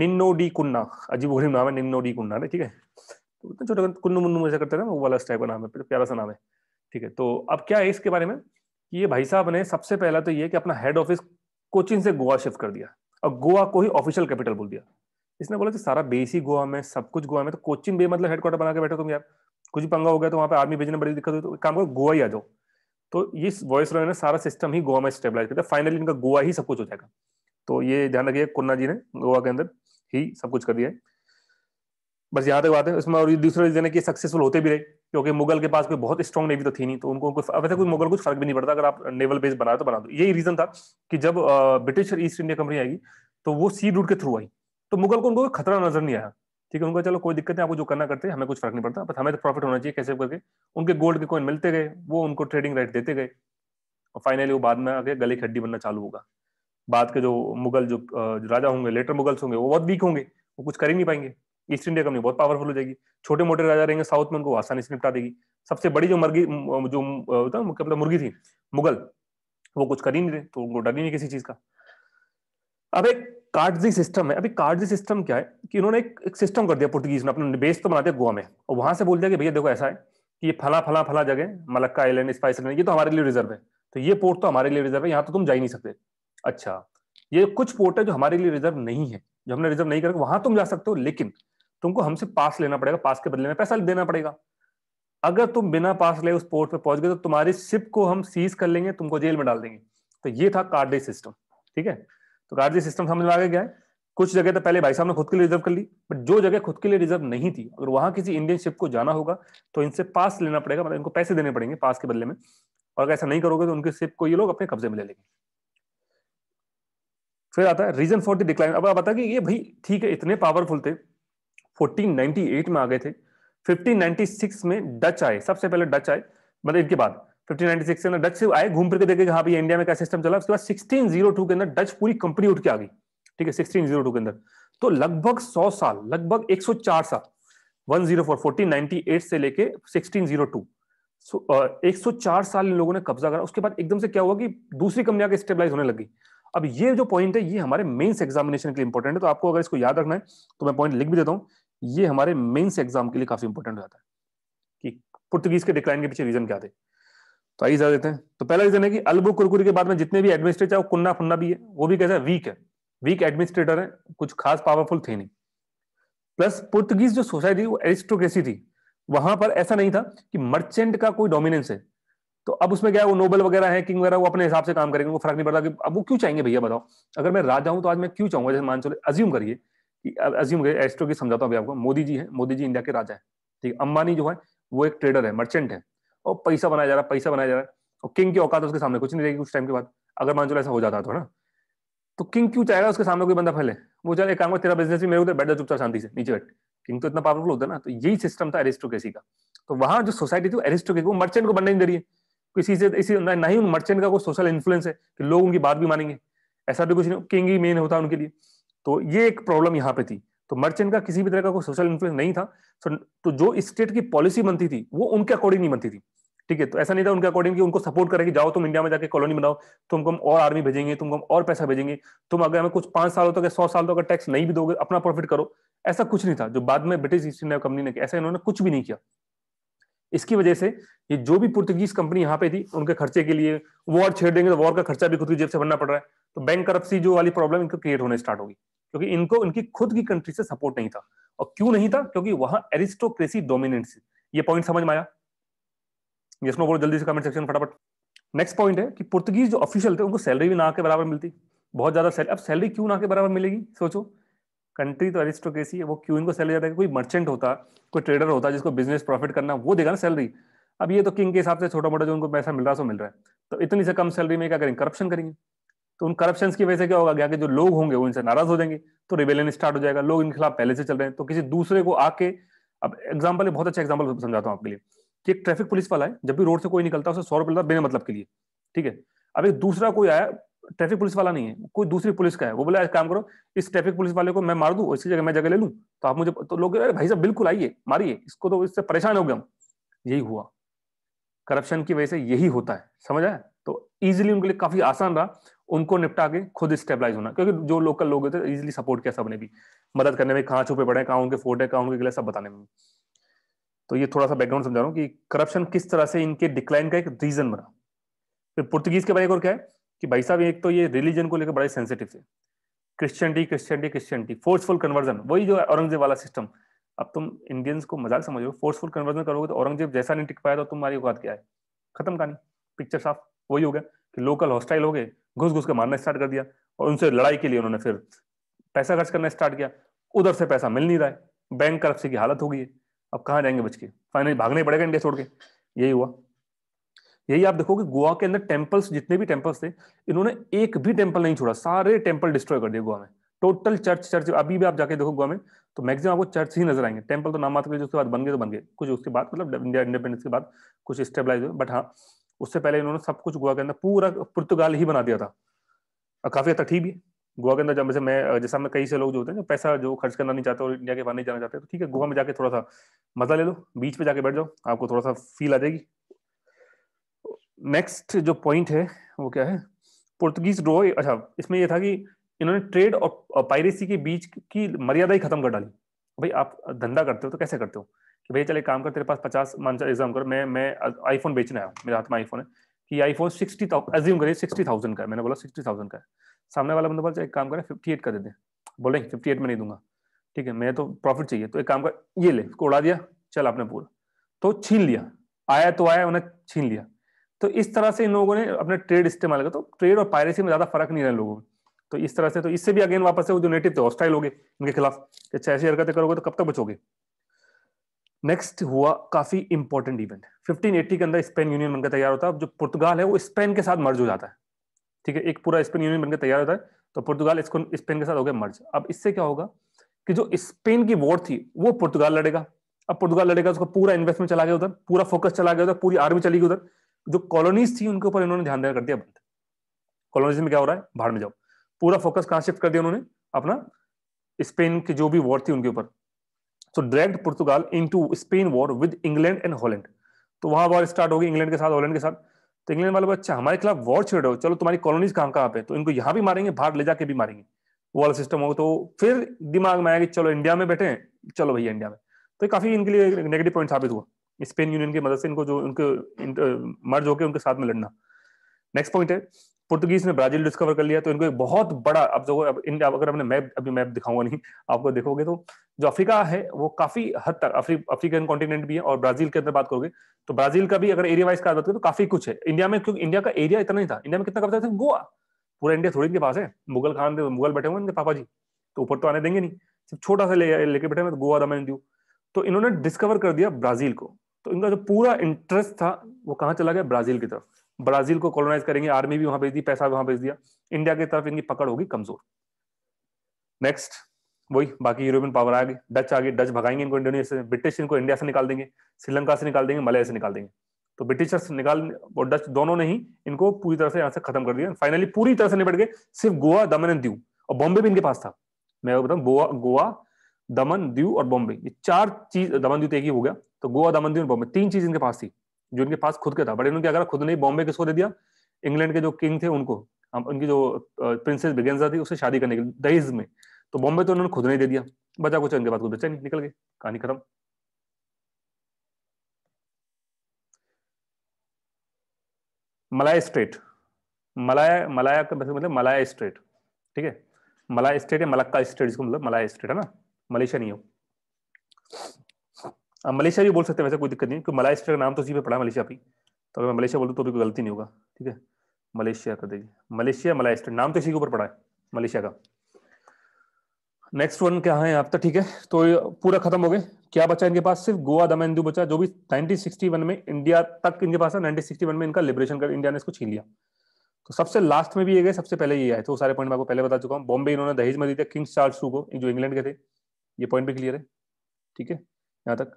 निन्नो डी कुन्ना अजीब गरीब नाम है निन्नो डी कुन्ना ने ठीक है तो छोटे कुन्नु मुन्नु ऐसा करते थे वो वाला टाइप का नाम है प्यारा सा नाम है ठीक है तो अब क्या है इसके बारे में कि ये भाई साहब ने सबसे पहला तो ये कि अपना हेड ऑफिस कोचिन से गोवा शिफ्ट कर दिया और गोवा को ही ऑफिशियल कैपिटल बोल दिया इसने बोला कि सारा बेस ही गोवा में सब कुछ गोवा में तो कोचिन बे मतलब हेडक्वार्टर बना के बैठे तुम यार कुछ पंगा हो गया तो वहाँ पे आर्मी भेजने बड़ी दिक्कत हुई तो काम करो गोवा ही आ जाओ तो इस वॉइस रॉय ने सारा सिस्टम ही गोवा में स्टेबलाइज किया फाइनली इनका गोवा ही सब कुछ हो जाएगा तो ये ध्यान रखिए कुन्ना जी ने गोवा के अंदर ही सब कुछ कर दिया है बस यहाँ तक बात है इसमें और दूसरा रीजन है कि सक्सेसफुल होते भी रहे क्योंकि मुगल के पास कोई बहुत स्ट्रॉन्ग नेवी तो थी नहीं तो उनको तक कोई मुगल कुछ फर्क भी नहीं पड़ता अगर आप नेवल बेस बना तो बना दो यही रीजन था कि जब ब्रिटिश ईस्ट इंडिया कंपनी आएगी तो वो सी रूट के थ्रू आई तो मुगल को उनको खतरा नजर नहीं आया ठीक है उनका चलो कोई दिक्कत है आपको जो करना करते हैं हमें कुछ फर्क नहीं पड़ता बट हमें तो प्रॉफिट होना चाहिए कैसे करके उनके गोल्ड के कोइन मिलते गए वो उनको ट्रेडिंग रेट देते गए और फाइनली वो बाद में आगे गले की हड्डी बनना चालू होगा बाद के जो मुगल जो, जो राजा होंगे लेटर मुगल्स होंगे वो बहुत वीक होंगे वो कुछ कर ही नहीं पाएंगे ईस्ट इंडिया कंपनी बहुत पावरफुल हो जाएगी छोटे मोटे राजा रहेंगे साउथ में उनको आसानी से निपटा देगी सबसे बड़ी जो मुर्गी जो मतलब मुर्गी थी मुगल वो कुछ कर ही नहीं रहे तो उनको डर ही नहीं किसी चीज का अब एक कार्डजी सिस्टम है अभी कार्डजी सिस्टम क्या है कि उन्होंने एक, एक सिस्टम कर दिया पुर्तगीज ने अपने बेस तो बना दिया गोवा में और वहां से बोल दिया कि भैया देखो ऐसा है कि ये फला फला फला जगह मलक्का आइलैंड स्पाइस आइलैंड ये तो हमारे लिए रिजर्व है तो ये पोर्ट तो हमारे लिए रिजर्व है यहाँ तो तुम जा ही नहीं सकते अच्छा ये कुछ पोर्ट है जो हमारे लिए रिजर्व नहीं है जो हमने रिजर्व नहीं करके वहां तुम जा सकते हो लेकिन तुमको हमसे पास लेना पड़ेगा पास के बदले में पैसा देना पड़ेगा अगर तुम बिना पास ले उस पोर्ट पे पहुंच गए तो तुम्हारी शिप को हम सीज कर लेंगे तुमको जेल में डाल देंगे तो ये था कार्डे सिस्टम ठीक है तो कार्जी सिस्टम समझ में आ गया है कुछ जगह तो पहले भाई साहब ने खुद के लिए रिजर्व कर ली बट जो जगह खुद के लिए रिजर्व नहीं थी अगर वहां किसी इंडियन शिप को जाना होगा तो इनसे पास लेना पड़ेगा मतलब इनको पैसे देने पड़ेंगे पास के बदले में और अगर ऐसा नहीं करोगे तो उनके शिप को ये लोग अपने कब्जे में ले लेंगे फिर आता है रीजन फॉर द डिक्लाइन अब आप बता कि ये भाई ठीक है इतने पावरफुल थे 1498 में आ गए थे 1596 में डच आए सबसे पहले डच आए मतलब इनके बाद 1596 के अंदर डच से आए घूम फिर के देखे हाँ भाई इंडिया में क्या सिस्टम चला उसके बाद oh के अंदर डच पूरी कंपनी उठ के आ गई ठीक है oh के अंदर तो लगभग साल लगभग साल oh से लेके साल इन लोगों ने कब्जा करा उसके बाद एकदम से क्या हुआ कि दूसरी कंपनियां स्टेबलाइज होने लगी अब ये जो पॉइंट है ये हमारे मेंस एग्जामिनेशन के लिए इंपॉर्टेंट है तो आपको अगर इसको याद रखना है तो मैं पॉइंट लिख भी देता हूँ ये हमारे मेंस एग्जाम के लिए काफी इंपॉर्टेंट रहता है कि पुर्तगीज के डिक्लाइन के पीछे रीजन क्या थे तो आइए देते हैं तो पहला रीजन है कि अलबू कुरकुरी के बाद में जितने भी एडमिनिस्ट्रेटर है वो कुन्ना फुन्ना भी है वो भी कैसे वीक है वीक एडमिनिस्ट्रेटर है कुछ खास पावरफुल थे नहीं प्लस पुर्तगीज जो सोसाइटी वो एरिस्टोक्रेसी थी वहां पर ऐसा नहीं था कि मर्चेंट का कोई डोमिनेंस है तो अब उसमें क्या है वो नोबल वगैरह है किंग वगैरह वो अपने हिसाब से काम करेंगे उनको फर्क नहीं पड़ता कि अब वो क्यों चाहेंगे भैया बताओ अगर मैं राजा हूं तो आज मैं क्यों चाहूंगा जैसे मान चलो अज्यूम करिए कि अज्यूम करिए की समझाता हूँ आपको मोदी जी है मोदी जी इंडिया के राजा है ठीक है अंबानी जो है वो एक ट्रेडर है मर्चेंट है और पैसा बनाया जा रहा है पैसा बनाया जा रहा है और किंग की औकात उसके सामने कुछ नहीं रहेगी कुछ टाइम के बाद अगर मान चलो ऐसा हो जाता तो ना तो किंग क्यों चाहेगा उसके सामने कोई बंदा फैले वो चल एक काम तेरा बिजनेस भी मेरे उधर बैठ जा चुपचाप शांति से नीचे बैठ किंग तो इतना पावरफुल होता है ना तो यही सिस्टम था एरिस्टोक्रेसी का तो वहां जो सोसाइटी थी एरिस्टोक्रेसी वो मर्चेंट को बनने नहीं दे रही है किसी से इसी ना ही उन मर्चेंट का कोई सोशल इन्फ्लुएंस है कि लोग उनकी बात भी मानेंगे ऐसा भी कुछ नहीं किंग ही मेन होता उनके लिए तो ये एक प्रॉब्लम यहाँ पे थी तो मर्चेंट का किसी भी तरह का कोई सोशल इन्फ्लुएंस नहीं था तो जो स्टेट की पॉलिसी बनती थी वो उनके अकॉर्डिंग नहीं बनती थी ठीक है तो ऐसा नहीं था उनके अकॉर्डिंग कि उनको सपोर्ट करेगी जाओ तुम इंडिया में जाके कॉलोनी बनाओ तुमको हम और आर्मी भेजेंगे तुमको हम और पैसा भेजेंगे तुम अगर हमें कुछ पांच सालों तक सौ साल तक तो अगर टैक्स नहीं भी दोगे अपना प्रॉफिट करो ऐसा कुछ नहीं था जो बाद में ब्रिटिश ईस्ट इंडिया कंपनी ने किया ऐसा इन्होंने कुछ भी नहीं किया इसकी वजह से ये जो भी पुर्तगीज कंपनी यहाँ पे थी उनके खर्चे के लिए वॉर छेड़ देंगे तो वॉर का खर्चा भी खुद की जेब से भरना पड़ रहा है तो बैंक करप्सी जो वाली प्रॉब्लम इनको क्रिएट होने स्टार्ट होगी क्योंकि इनको इनकी खुद की कंट्री से सपोर्ट नहीं था और क्यों नहीं था क्योंकि वहां एरिस्टोक्रेसी थी ये पॉइंट समझ में आया नो बोलो जल्दी से कमेंट सेक्शन फटाफट नेक्स्ट पॉइंट है कि पुर्तगीज जो ऑफिशियल थे उनको सैलरी भी ना के बराबर मिलती बहुत ज्यादा सैलरी अब सैलरी क्यों ना के बराबर मिलेगी सोचो कंट्री तो एरिस्टोक्रेसी है वो क्यों इनको सैलरी जाता है कोई मर्चेंट होता कोई ट्रेडर होता जिसको बिजनेस प्रॉफिट करना वो देगा ना सैलरी अब ये तो किंग के हिसाब से छोटा मोटा जो उनको पैसा मिल रहा है सो मिल रहा है तो इतनी से कम सैलरी में क्या करेंगे करप्शन करेंगे तो उन करप्शन की वजह से क्या होगा क्या कि जो लोग होंगे वो इनसे नाराज हो जाएंगे तो रिवेलियन स्टार्ट हो जाएगा लोग इनके खिलाफ पहले से चल रहे हैं तो किसी दूसरे को आके अब एग्जाम्पल बहुत अच्छा एग्जाम्पल समझाता हूँ आपके लिए कि एक ट्रैफिक पुलिस वाला है जब भी रोड से कोई निकलता है उसे सौ रुपये लगता बिना मतलब के लिए ठीक है अब एक दूसरा कोई आया ट्रैफिक पुलिस वाला नहीं है कोई दूसरी पुलिस का है वो बोला काम करो इस ट्रैफिक पुलिस वाले को मैं मार दूँ इसी जगह मैं जगह ले लूँ तो आप मुझे तो लोग अरे भाई साहब बिल्कुल आइए मारिए इसको तो इससे परेशान हो गए हम यही हुआ करप्शन की वजह से यही होता है समझ आया तो इजिली उनके लिए काफी आसान रहा उनको निपटा के खुद स्टेबलाइज होना क्योंकि जो लोकल लोग होते हैं इजिली सपोर्ट किया सबने भी मदद करने में कहाँ छुपे पड़े कहाँ उनके फोटो है कहाँ उनके गिले सब बताने में तो ये थोड़ा सा बैकग्राउंड समझा रहा हूँ कि करप्शन किस तरह से इनके डिक्लाइन का एक रीजन बना फिर पुर्तगीज के बारे में और क्या है कि भाई साहब एक तो ये रिलीजन को लेकर बड़े सेंसिटिव थे Christianity Christianity Christianity forceful conversion वही जो औरंगजेब वाला सिस्टम अब तुम इंडियंस को मजाक समझो फोर्सफुल कन्वर्जन करोगे तो औरंगजेब जैसा नहीं टिक पाया तो तुम्हारी औकात क्या है खत्म कहानी पिक्चर साफ वही हो गया कि लोकल हॉस्टाइल हो गए घुस घुस के मारना स्टार्ट कर दिया और उनसे लड़ाई के लिए उन्होंने फिर पैसा खर्च करना स्टार्ट किया उधर से पैसा मिल नहीं रहा है बैंक करप्सी की हालत हो गई है अब कहाँ जाएंगे बच के फाइनली भागने पड़ेगा इंडिया छोड़ के यही हुआ यही आप देखोगे गोवा के अंदर टेम्पल्स जितने भी टेम्पल्स थे इन्होंने एक भी टेम्पल नहीं छोड़ा सारे टेम्पल डिस्ट्रॉय कर दिए गोवा में टोटल चर्च चर्च अभी भी आप जाके देखो गोवा में तो मैक्सिमम आपको चर्च ही नजर आएंगे टेम्पल तो नाम मात्र उसके बाद बन गए तो बन गए कुछ उसके बाद मतलब इंडिया इंडिपेंडेंस के बाद कुछ स्टेबलाइज हुए बट हाँ उससे पहले इन्होंने सब कुछ गोवा के अंदर पूरा पुर्तगाल ही बना दिया था और काफी तठी भी गोवा के अंदर जब जैसे मैं जैसा मैं कई से लोग जो होते हैं जो पैसा जो खर्च करना नहीं चाहते और इंडिया के बाहर नहीं जाना चाहते तो ठीक है गोवा में जाके थोड़ा सा मजा ले लो बीच पे जाके बैठ जाओ आपको थोड़ा सा फील आ जाएगी नेक्स्ट जो पॉइंट है वो क्या है पुर्तगीज रो अच्छा इसमें यह था कि इन्होंने ट्रेड और पायरेसी के बीच की मर्यादा ही खत्म कर डाली भाई आप धंधा करते हो तो कैसे करते हो कि भैया चल एक काम कर तेरे पास पचास मान चल एग्जाम कर मैं मैं आईफोन बेचना है मेरे हाथ में आईफोन है कि आईफोन सिक्सटी एज्यूम करिए सिक्सटी थाउजेंड का है मैंने बोला सिक्सटी थाउजेंड का है सामने वाला बंदा बोला एक काम करें फिफ्टी एट का दे दें बोले फिफ्टी एट में नहीं दूंगा ठीक है मैं तो प्रॉफिट चाहिए तो एक काम कर ये ले इसको उड़ा दिया चल आपने पूरा तो छीन लिया आया तो आया उन्हें छीन लिया तो इस तरह से इन लोगों ने अपने ट्रेड इस्तेमाल किया तो ट्रेड और पायरेसी में ज्यादा फर्क नहीं रहा लोगों में तो इस तरह से तो इससे भी अगेन वापस से वो जो नेटिव थे हॉस्टाइल हो गए इनके खिलाफ अच्छा ऐसी हरकतें करोगे तो कब तक बचोगे नेक्स्ट हुआ काफी इंपॉर्टेंट इवेंट 1580 के अंदर स्पेन यूनियन बनकर तैयार होता है जो पुर्तगाल है वो स्पेन के साथ मर्ज हो जाता है ठीक है एक पूरा स्पेन यूनियन बनकर तैयार होता है तो पुर्तगाल इसको स्पेन के साथ हो गया मर्ज अब इससे क्या होगा कि जो स्पेन की वॉर थी वो पुर्तगाल लड़ेगा अब पुर्तगाल लड़ेगा उसका पूरा इन्वेस्टमेंट चला गया उधर पूरा फोकस चला गया उधर पूरी आर्मी चली गई उधर जो कॉलोनीज थी उनके ऊपर इन्होंने ध्यान देना कर दिया बंद कॉलोनीज में क्या हो रहा है बाहर में जाओ पूरा फोकस कहाँ शिफ्ट कर दिया उन्होंने अपना स्पेन की जो भी वॉर थी उनके ऊपर so direct Portugal in to Spain war with England and Holland तो वहां वॉर स्टार्ट होगी इंग्लैंड के साथ हॉलैंड के साथ तो इंग्लैंड वाले अच्छा हमारे खिलाफ वॉर छेड़ रहे हो चलो तुम्हारी कॉलोनीज कहाँ कहाँ पे तो इनको यहाँ भी मारेंगे बाहर ले जाके भी मारेंगे वो वाला सिस्टम हो तो फिर दिमाग में आया कि चलो इंडिया में बैठे चलो भैया इंडिया में तो काफी इनके लिए नेगेटिव पॉइंट साबित हुआ स्पेन यूनियन की मदद से इनको जो उनके मर्ज होकर उनके साथ में लड़ना नेक्स्ट पॉइंट है पुर्तगीज ने ब्राजील डिस्कवर कर लिया तो इनको एक बहुत बड़ा अब जो अब इन अगर हमने मैप अभी मैप दिखाऊंगा नहीं आपको देखोगे तो जो अफ्रीका है वो काफी हद तक अफ्रीकन कॉन्टिनेंट भी है और ब्राजील के अंदर बात करोगे तो ब्राजील का भी अगर एरिया वाइज का बात करें तो काफी कुछ है इंडिया में क्योंकि इंडिया का एरिया इतना नहीं था इंडिया में कितना कब्जा था गोवा पूरा इंडिया थोड़ी इनके पास है मुगल खान थे मुगल बैठे हुए इनके पापा जी तो ऊपर तो आने देंगे नहीं सिर्फ छोटा सा लेके ले बैठे हुए गोवा दमन दू तो इन्होंने डिस्कवर कर दिया ब्राजील को तो इनका जो पूरा इंटरेस्ट था वो कहाँ चला गया ब्राजील की तरफ ब्राजील को कॉलोनाइज करेंगे आर्मी भी वहां भेज दी पैसा वहां भेज दिया इंडिया की तरफ इनकी पकड़ होगी कमजोर नेक्स्ट वही बाकी यूरोपियन पावर आ गए डच आ गए डच भगाएंगे इनको इंडोनेशिया से ब्रिटिश इनको इंडिया से निकाल देंगे श्रीलंका से निकाल देंगे मलेशिया से निकाल देंगे तो ब्रिटिशर्स निकाल और डच दोनों ने ही इनको पूरी तरह से यहां से खत्म कर दिया फाइनली पूरी तरह से निपट गए सिर्फ गोवा दमन एंड दीव और बॉम्बे भी इनके पास था मैं आपको बताऊँ गोवा गोवा दमन दीव और बॉम्बे ये चार चीज दमन दीव तो एक ही हो गया तो गोवा दमन दीव और बॉम्बे तीन चीज इनके पास थी जो इनके पास खुद के था बट इन्होंने क्या करा खुद नहीं बॉम्बे किसको दे दिया इंग्लैंड के जो किंग थे उनको उनकी जो प्रिंसेस बिगेंजा थी उससे शादी करने के लिए दहेज में तो बॉम्बे तो उन्होंने खुद नहीं दे दिया बचा कुछ इनके पास कुछ बच्चा नहीं निकल गए कहानी खत्म मलाया स्ट्रेट मलाया मलाया का मतलब, मतलब मलाया स्ट्रेट ठीक है मलाया स्ट्रेट है मलक्का स्ट्रेट जिसको मतलब मलाया स्ट्रेट है ना मलेशिया नहीं हो आप हाँ, मलेशिया भी बोल सकते हैं वैसे कोई दिक्कत नहीं क्योंकि मलेशिया का नाम तो उसी पे पड़ा मलेशिया भी तो अगर मैं मलेशिया बोलूँ तो भी कोई गलती नहीं होगा ठीक है मलेशिया का देखिए मलेशिया मलाइस्टर नाम तो इसी के ऊपर पड़ा है मलेशिया का नेक्स्ट वन क्या है आप तक ठीक है तो पूरा खत्म हो गए क्या बचा इनके पास सिर्फ गोवा दमन दू बचा जो भी 1961 में इंडिया तक इनके पास है 1961 में इनका लिबरेशन कर इंडिया ने इसको छीन लिया तो सबसे लास्ट में भी ये गए सबसे पहले ये आए तो सारे पॉइंट मैं आपको पहले बता चुका हूँ बॉम्बे इन्होंने दहेज में दी थे किंग्स चार्ल्स टू को जो इंग्लैंड के थे ये पॉइंट भी क्लियर है ठीक है यहाँ तक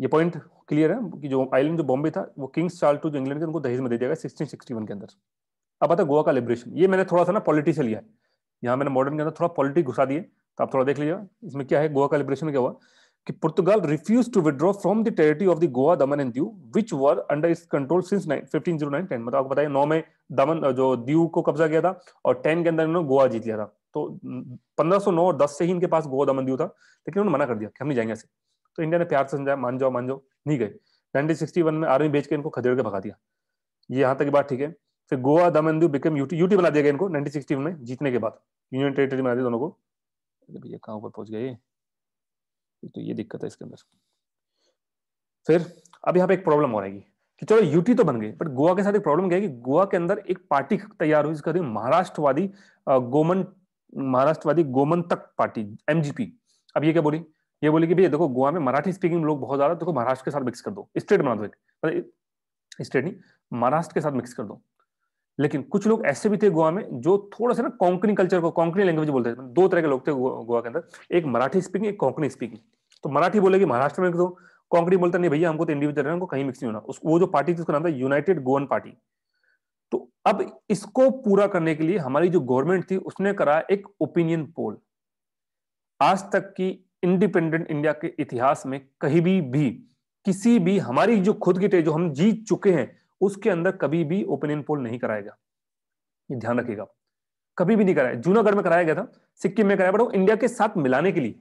ये पॉइंट क्लियर है कि जो आइलैंड जो बॉम्बे था वो किंग्स चार्ल टू जो इंग्लैंड के उनको दहेज में दे दिया गया सिक्सटीन के अंदर अब आता है गोवा का लिबरेशन ये मैंने थोड़ा सा ना पॉलिटी से लिया है यहाँ मैंने मॉडर्न के अंदर थोड़ा पॉलिटी घुसा दिए तो आप थोड़ा देख लीजिएगा इसमें क्या है गोवा का लिबरेशन क्या हुआ कि Portugal refuse to withdraw from the territory of the Goa Daman and Diu which were under its control since fifteen zero nine मतलब आपको बताइए नौ में दमन जो दीव को कब्जा किया था और टेन के अंदर इन्होंने गोवा जीत लिया था तो 1509 और 10 से ही इनके पास गोवा दमन दीव था लेकिन उन्होंने मना कर दिया कि हम नहीं जाएंगे ऐसे तो इंडिया ने प्यार से समझाया मान जाओ मान जाओ नहीं गए 1961 में आर्मी बेच के इनको खदेड़ के भगा दिया ये यहाँ तक की बात ठीक है फिर गोवा दमन दीव बिकम यूटी यूटी बना दिया गया इनको 1961 में जीतने के बाद यूनियन टेरिटरी बना दी दोनों को भैया कहाँ ऊपर पहुंच गए तो ये दिक्कत है इसके अंदर फिर अब यहाँ पे एक प्रॉब्लम हो रहेगी कि चलो यूटी तो बन गई बट गोवा के साथ एक प्रॉब्लम क्या है कि गोवा के अंदर एक पार्टी तैयार हुई जिसका महाराष्ट्रवादी गोमन महाराष्ट्रवादी गोमंतक पार्टी एमजीपी अब ये क्या बोली ये बोली कि भैया देखो गोवा में मराठी स्पीकिंग लोग बहुत ज्यादा देखो महाराष्ट्र के साथ मिक्स कर दो स्टेट बना दो एक स्टेट मतलब नहीं महाराष्ट्र के साथ मिक्स कर दो लेकिन कुछ लोग ऐसे भी थे गोवा में जो थोड़ा सा ना कोंकणी कल्चर को कोंकणी लैंग्वेज बोलते थे मतलब दो तरह के लोग थे गोवा के अंदर एक मराठी स्पीकिंग एक कोंकणी स्पीकिंग तो मराठी बोले कि महाराष्ट्र में दो कोंकणी बोलता नहीं भैया हमको तो इंडिविजुअल कहीं मिक्स नहीं होना उस वो जो पार्टी थी उसका नाम था यूनाइटेड गोवन पार्टी तो अब इसको पूरा करने के लिए हमारी जो गवर्नमेंट थी उसने करा एक ओपिनियन पोल आज तक की इंडिपेंडेंट इंडिया के इतिहास में कहीं भी भी किसी भी हमारी जो खुद की जो हम जीत चुके हैं उसके अंदर कभी भी ओपिनियन पोल नहीं कराएगा ये ध्यान रखिएगा कभी भी नहीं कराया जूनागढ़ में कराया गया था सिक्किम में कराया बट वो इंडिया के साथ मिलाने के लिए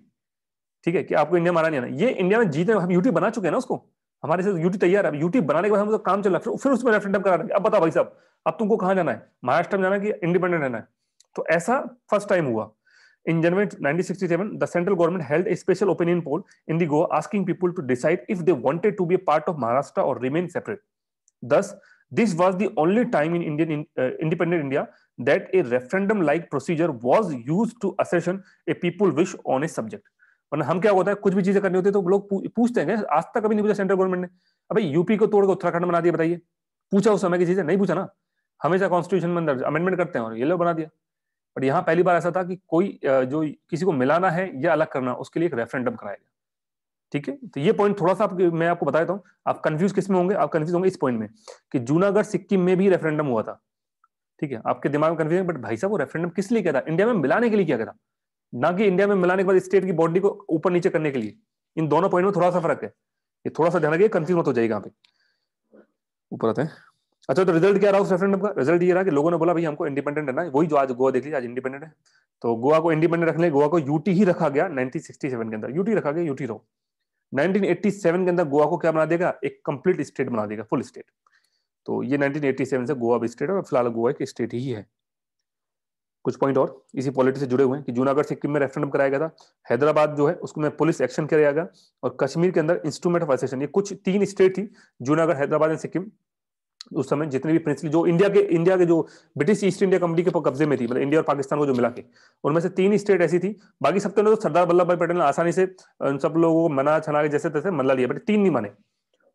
ठीक है कि आपको इंडिया मारा नहीं आना ये इंडिया में जीतने हम यूटी बना चुके हैं ना उसको हमारे से यूटी तैयार है यूटी बनाने के बाद हम तो काम चला फिर फिर उसमें रेफरेंडम करा देंगे अब बता भाई साहब अब तुमको कहाँ जाना है महाराष्ट्र में जाना है कि इंडिपेंडेंट रहना है तो ऐसा फर्स्ट टाइम हुआ in January the central government held a special opinion poll in the Goa asking people to decide if they wanted to be part of Maharashtra और remain separate this this was the only time in Indian independent India that a referendum like procedure was use to ascertain a people wish on a subject वरना हम क्या होता है कुछ भी चीजें करनी होती है तो लोग पूछते हैं आज तक कभी नहीं पूछा सेंट्रल गवर्नमेंट ने अभी यूपी को तोड़कर उत्तराखंड बना दिया बताइए पूछा उस समय की चीजें नहीं पूछा ना हमेशा कॉन्स्टिट्यूशन में अंदर अमेंडमेंट करते हैं और ये लोग बना दिया बट यहाँ पहली बार ऐसा था कि कोई जो किसी को मिलाना है या अलग करना उसके लिए एक रेफरेंडम कराया गया ठीक है तो ये पॉइंट थोड़ा सा मैं आपको बता देता हूँ आप कन्फ्यूज किस में होंगे आप कन्फ्यूज होंगे इस पॉइंट में कि जूनागढ़ सिक्किम में भी रेफरेंडम हुआ था ठीक है आपके दिमाग में कन्फ्यूज बट भाई साहब वो रेफरेंडम किस लिए किया था इंडिया में मिलाने के लिए किया गया था ना कि इंडिया में मिलाने के बाद स्टेट की बॉडी को ऊपर नीचे करने के लिए इन दोनों पॉइंट में थोड़ा सा फर्क है ये थोड़ा सा ध्यान रखिए कंफ्यूज मत हो जाएगा यहाँ पे ऊपर आते हैं अच्छा तो रिजल्ट क्या रहा उस रेफरेंडम का रिजल्ट ये रहा कि लोगों ने बोला भाई हमको इंडिपेंडेंट रहना है वही जो आज गोवा देख लीजिए आज इंडिपेंडेंट है तो गोवा को इंडिपेंडेंट रखने गोवा को यूटी ही रखा गया नाइनटीन के अंदर यूटी रखा गया यूटी रहो नाइनटीन के अंदर गोवा को क्या बना देगा एक कंप्लीट स्टेट बना देगा फुल स्टेट तो ये नाइनटीन से गोवा भी स्टेट है फिलहाल गोवा एक स्टेट ही है कुछ पॉइंट और इसी पॉलिटी से जुड़े हुए हैं कि जूनागढ़ सिक्किम में रेफरेंडम कराया गया था हैदराबाद जो है उसमें पुलिस एक्शन कराया गया और कश्मीर के अंदर इंस्ट्रूमेंट ऑफ एसेशन ये कुछ तीन स्टेट थी जूनागढ़ हैदराबाद एंड सिक्किम उस समय जितने भी प्रिंसली जो इंडिया के इंडिया के जो ब्रिटिश ईस्ट इंडिया कंपनी के कब्जे में थी मतलब इंडिया और पाकिस्तान को जो मिला के उनमें से तीन स्टेट ऐसी थी बाकी सब तो सरदार वल्लभ भाई पटेल ने आसानी से उन सब लोगों को मना छना के जैसे तैसे मना लिया बट तीन नहीं माने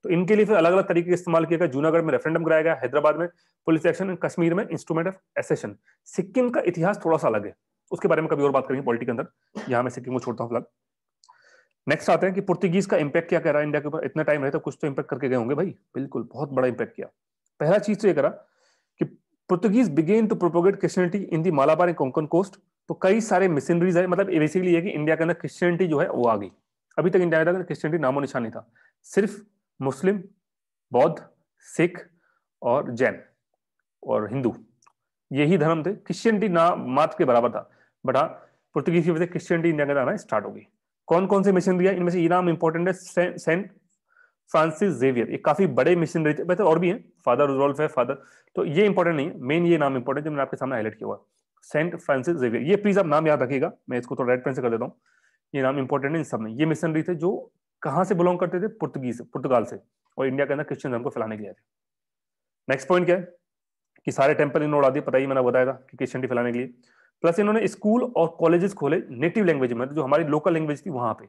तो इनके लिए फिर अलग अलग तरीके इस्तेमाल किया गया जूनागढ़ में रेफरेंडम कराया गया हैदराबाद में पुलिस एक्शन कश्मीर में इंस्ट्रूमेंट ऑफ एसेशन सिक्किम का इतिहास थोड़ा सा अलग है उसके बारे में कभी और बात करेंगे पॉलिटी के अंदर यहाँ मैं सिक्किम को छोड़ता हूँ फिलहाल नेक्स्ट आते हैं कि पुर्तगीज का इंपैक्ट क्या कर रहा है इंडिया के ऊपर इतना टाइम रहता तो कुछ तो इम्पैक्ट करके गए होंगे भाई बिल्कुल बहुत बड़ा इंपैक्ट किया पहला चीज तो ये करा कि Portuguese began to propagate Christianity in the Malabar and Konkan coast तो कई सारे मिशनरीज है मतलब बेसिकली ये कि इंडिया के अंदर क्रिस्टनिटी जो है वो आ गई अभी तक इंडिया के अंदर क्रिस्टनिटी नामो निशान नहीं था सिर्फ मुस्लिम बौद्ध सिख और जैन और हिंदू यही धर्म थे क्रिश्चियनिटी ना मात्र के बराबर था बट हाँ पुर्तगीज की वजह से क्रिश्चियनिटी इंडिया के आना स्टार्ट हो गई कौन कौन से मिशन दिया इनमें से ये नाम इंपॉर्टेंट है सेंट फ्रांसिस जेवियर ये काफी बड़े मिशनरी थे वैसे और भी हैं फादर रुडोल्फ है फादर तो ये इंपॉर्टेंट नहीं है मेन ये नाम इंपॉर्टेंट जो मैंने आपके सामने हाईलाइट किया हुआ सेंट फ्रांसिस जेवियर ये प्लीज आप नाम याद रखिएगा मैं इसको थोड़ा रेड पेन से कर देता हूँ ये नाम इंपॉर्टेंट है इन सब में ये मिशनरी थे जो कहां से बिलोंग करते थे पुर्तगीज पुर्तगाल से और इंडिया के अंदर क्रिश्चियन धर्म को फैलाने के लिए थे नेक्स्ट पॉइंट क्या है कि सारे टेम्पल इन्होंने उड़ा दिए पता ही मैंने बताया था कि क्रिश्चियन फैलाने के लिए प्लस इन्होंने स्कूल और कॉलेजेस खोले नेटिव लैंग्वेज में मतलब जो हमारी लोकल लैंग्वेज थी वहां पे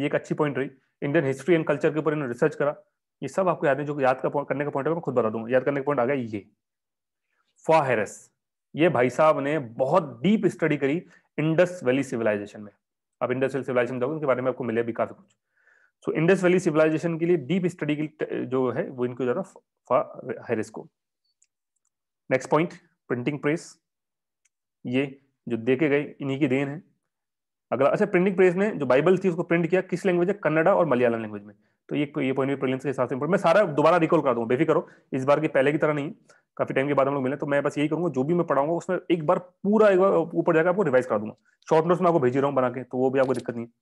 ये एक अच्छी पॉइंट रही इंडियन हिस्ट्री एंड कल्चर के ऊपर इन्होंने रिसर्च करा ये सब आपको याद है जो याद का करने का पॉइंट है मैं खुद बता दूंगा याद करने का पॉइंट आ गया ये फा हैरस ये भाई साहब ने बहुत डीप स्टडी करी इंडस वैली सिविलाइजेशन में आप इंडस वैली सिविलाइजेशन जाओगे उनके बारे में आपको मिले भी काफी कुछ सो इंडस वैली सिविलाइजेशन के लिए डीप स्टडी uh, जो है वो इनको जरा for horoscope next point printing press ये जो देखे गए इन्हीं की देन है अगला अच्छा प्रिंटिंग प्रेस ने जो बाइबल थी उसको प्रिंट किया किस लैंग्वेज है कन्नडा और मलयालम लैंग्वेज में तो ये ये पॉइंट भी के हिसाब से मैं सारा दोबारा रिकॉल कर दूंगा बेफिक्रो इस बार की पहले की तरह नहीं काफी टाइम के बाद हम लोग मिले तो मैं बस यही करूंगा जो भी मैं पढ़ाऊंगा उसमें एक बार पूरा एक बार ऊपर जाकर आपको रिवाइज कर दूंगा शॉर्ट नोट्स में आपको भेजी रहा हूँ बना के तो वो भी आपको दिक्कत नहीं है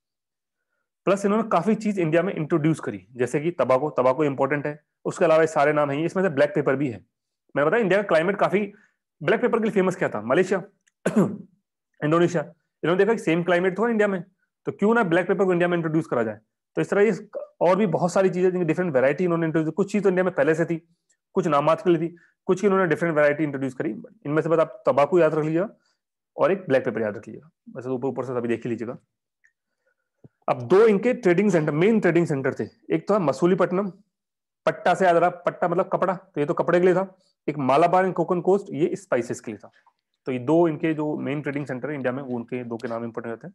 प्लस इन्होंने काफी चीज इंडिया में इंट्रोड्यूस करी जैसे कि तबाको तबाको इंपॉर्टेंट है उसके अलावा सारे नाम है इसमें से ब्लैक पेपर भी है मैंने बताया इंडिया का क्लाइमेट काफी ब्लैक पेपर के लिए फेमस क्या था मलेशिया इंडोनेशिया *coughs* इन्होंने देखा कि सेम क्लाइमेट था इंडिया में तो क्यों ना ब्लैक पेपर को इंडिया में इंट्रोड्यूस करा जाए तो इस तरह ये और भी बहुत सारी चीजें जिनकी डिफरेंट वैरायटी इन्होंने इंट्रोड्यूस कुछ चीज तो इंडिया में पहले से थी कुछ नामात के लिए थी कुछ इन्होंने डिफरेंट वैरायटी इंट्रोड्यूस करी इनमें से बस आप तंबाकू याद रख लीजिएगा और एक ब्लैक पेपर याद रख लीजिएगा वैसे तो ऊपर ऊपर से सभी देख ही लीजिएगा अब दो इनके trading center main trading center थे एक तो है मसूलीपट्टनम पट्टा से याद रहा पट्टा मतलब कपड़ा तो ये तो कपड़े के लिए था एक मालाबार एंड कोकन कोस्ट ये स्पाइसेस के लिए था तो ये दो इनके जो मेन ट्रेडिंग सेंटर है इंडिया में वो उनके दो के नाम इंपोर्टेंट रहते हैं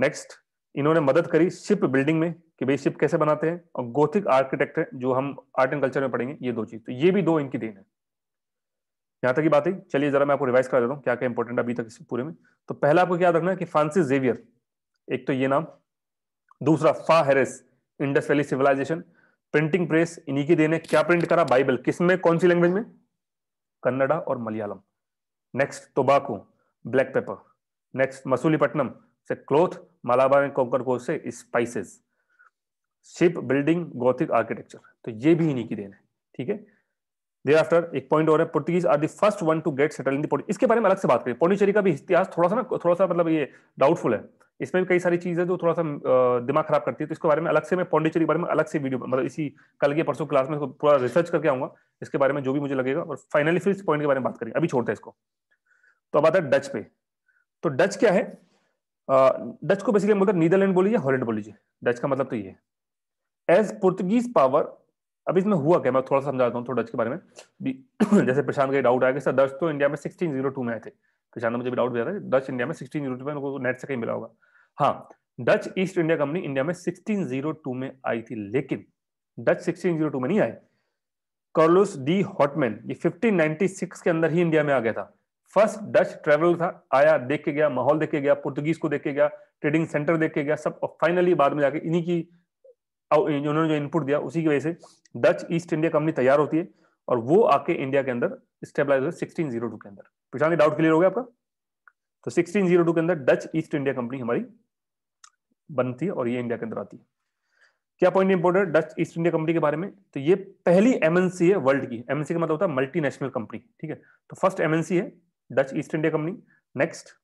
नेक्स्ट इन्होंने मदद करी शिप बिल्डिंग में कि भाई शिप कैसे बनाते हैं और गोथिक आर्किटेक्ट जो हम आर्ट एंड कल्चर में पढ़ेंगे ये दो चीज तो ये भी दो इनकी देन है यहाँ तक की बात है चलिए जरा मैं आपको रिवाइज करा देता हूँ क्या क्या इंपॉर्टेंट अभी तक इस पूरे में तो पहला आपको याद रखना है कि फ्रांसिस जेवियर एक तो ये नाम दूसरा फा हेरिस Indus Valley civilization printing press इन्हीं की देने क्या प्रिंट करा बाइबल किस में कौन सी लैंग्वेज में कन्नडा और Malayalam next tobacco black pepper next Masulipatnam से cloth Malabar and Konkan coast से spices ship building Gothic architecture तो ये भी इन्हीं की देन है ठीक है देर आफ्टर एक पॉइंट और है Portuguese are the first one to get settle in the इसके बारे में अलग से बात करें पौंडीचेरी का भी इतिहास थोड़ा सा ना थोड़ा सा मतलब ये डाउटफुल है इसमें भी कई सारी चीजें जो थोड़ा सा दिमाग खराब करती है तो इसके बारे में अलग से मैं पौंडीचेरी के बारे में अलग से वीडियो मतलब इसी कल के परसों क्लास में पूरा रिसर्च करके आऊंगा इसके बारे में जो भी मुझे लगेगा और फाइनली फिर इस पॉइंट के बारे में बात करें अभी छोड़ते हैं इसको तो अब आता है डच पे तो डच क्या है डच को बेसिकली मतलब नीदरलैंड बोलिए हॉलैंड बोलिए डच का मतलब तो ये एज पुर्तुगीज पावर अब इसमें हुआ क्या मैं थोड़ा समझाता हूँ थोड़ा डच के बारे में भी *clears throat* जैसे प्रशांत का डाउट आया कि सर डच तो इंडिया में सिक्सटीन जीरो टू में आए थे प्रशांत ने मुझे डाउट दिया था डच इंडिया में सिक्सटीन जीरो टू में उनको नेट से कहीं मिला होगा हाँ Dutch East India Company India में सिक्सटीन जीरो टू में आई थी लेकिन डच सिक्सटीन जीरो टू में नहीं आई कार्लोस डी हॉटमैन ये फिफ्टीन नाइनटी सिक्स के अंदर ही इंडिया में आ गया था फर्स्ट डच ट्रेवल था आया देख के गया माहौल देख के गया पुर्तगीज को देख के गया ट्रेडिंग सेंटर देख के गया सब और फाइनली बाद में जाके इन्हीं की उन्होंने जो इनपुट दिया उसी की वजह से डच ईस्ट इंडिया कंपनी तैयार होती है और वो आके इंडिया के अंदर स्टेबलाइज सिक्सटीन जीरो टू के अंदर पिछाने डाउट क्लियर हो गया आपका तो सिक्सटीन जीरो टू के अंदर डच ईस्ट इंडिया कंपनी हमारी बनती है और ये इंडिया के अंदर आती है क्या point important Dutch East India company के बारे में तो ये पहली एमएनसी है वर्ल्ड की एमएनसी का मतलब होता है मल्टीनेशनल कंपनी ठीक है तो फर्स्ट एमएनसी है Dutch East India Company next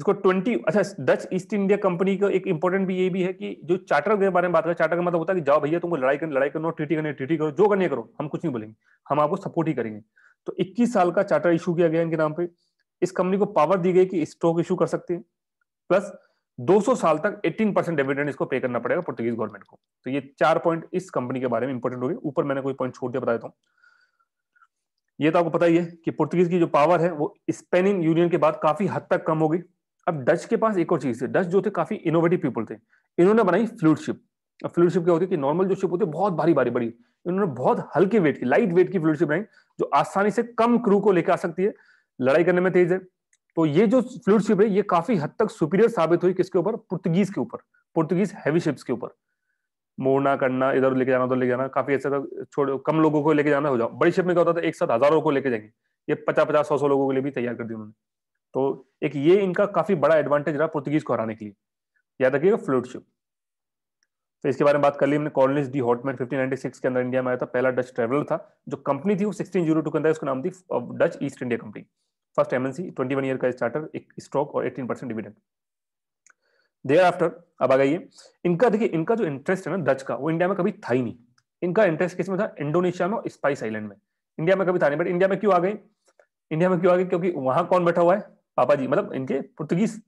इसको 20 अच्छा डच ईस्ट इंडिया कंपनी का एक इंपॉर्टेंट भी ये भी है कि जो चार्टर के बारे में बात करें चार्टर का मतलब होता है कि जाओ भैया तुमको लड़ाई कर लड़ाई करो ट्रीटी करने ट्रीटी करो जो करने करो हम कुछ नहीं बोलेंगे हम आपको सपोर्ट ही करेंगे तो 21 साल का चार्टर इशू किया गया इनके नाम पे इस कंपनी को पावर दी गई कि स्टॉक इशू कर सकते हैं प्लस 200 साल तक 18 परसेंट डिविडेंड इसको पे करना पड़ेगा पुर्तगीज गवर्नमेंट को तो ये चार पॉइंट इस कंपनी के बारे में इंपॉर्टेंट हो गए ऊपर मैंने कोई पॉइंट छोड़ दिया बता देता हूँ ये तो आपको पता ही है कि पुर्तगीज की जो पावर है वो स्पेनिंग यूनियन के बाद काफी हद तक कम होगी अब डच के पास एक और चीज थी डच जो थे काफी इनोवेटिव पीपल थे इन्होंने बनाई फ्लूड शिप अब फ्लूड शिप क्या होती है कि नॉर्मल जो शिप होती है बहुत भारी भारी बड़ी इन्होंने बहुत हल्के वेट की लाइट वेट की फ्लूड शिप बनाई जो आसानी से कम क्रू को लेकर आ सकती है लड़ाई करने में तेज है तो ये जो फ्लूड शिप है ये काफी हद तक सुपीरियर साबित हुई किसके ऊपर पुर्तगीज के ऊपर पुर्तगीज हैवी शिप्स के ऊपर मोड़ना करना इधर लेके जाना उधर लेके जाना काफी अच्छा था छोटे कम लोगों को लेके जाना हो जाओ बड़ी शिप में क्या होता था एक साथ हजारों को लेके जाएंगे ये पचास पचास सौ सौ लोगों के लिए भी तैयार कर दी उन्होंने तो एक ये इनका काफी बड़ा एडवांटेज रहा पुर्तुगीज को हराने के लिए याद रखिएगा फ्लूट शिप तो इसके बारे में बात कर ली हमने कॉलोनिस्ट डी हॉटमैन 1596 के अंदर इंडिया में आया था पहला डच ट्रेवलर था जो कंपनी थी वो टू के अंदर उसका नाम थी Dutch East India Company first MNC 21 year का स्टार्टर एक स्टॉक और 18 परसेंट डिविडेंड देर आफ्टर अब आ गई इनका देखिए इनका जो इंटरेस्ट है ना डच का वो इंडिया में कभी था ही नहीं इनका इंटरेस्ट किस में था इंडोनेशिया में स्पाइस आइलैंड में इंडिया में कभी था नहीं बट इंडिया में क्यों आ गए इंडिया में क्यों आ गए क्योंकि वहां कौन बैठा हुआ है पापा जी मतलब इनके पुर्तगीज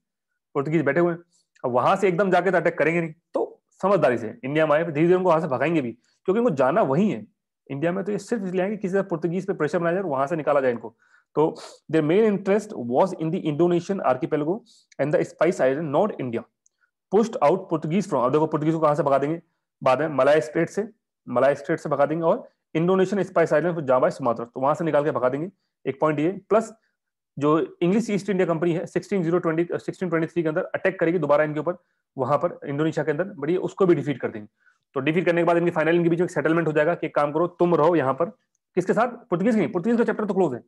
पुर्तगीज बैठे हुए हैं अब वहां से एकदम जाके तो अटैक करेंगे नहीं तो समझदारी से इंडिया में आए धीरे धीरे उनको वहां से भगाएंगे भी क्योंकि उनको जाना वही है इंडिया में तो ये सिर्फ इसलिए कि किसी तरह पुर्तगीज पे प्रेशर बनाया जाए वहां से निकाला जाए इनको तो their main interest was in the Indonesian archipelago and the spice island not India push out Portuguese from अब देखो पुर्तगीज को कहां से भगा देंगे बाद में मलाय स्टेट से मलाय स्टेट से भगा देंगे और Indonesian spice island Java Sumatra तो वहां से निकाल के भगा देंगे एक पॉइंट ये प्लस जो इंग्लिश ईस्ट इंडिया कंपनी है sixteen zero twenty sixteen twenty three के अंदर अटैक करेगी दोबारा इनके ऊपर वहां पर इंडोनेशिया के अंदर बड़ी उसको भी डिफीट कर देंगे तो डिफीट करने के बाद इनकी फाइनल इनके बीच में सेटलमेंट हो जाएगा कि काम करो तुम रहो यहाँ पर किसके साथ पुर्तगीज नहीं पुर्तगीज का चैप्टर तो क्लोज है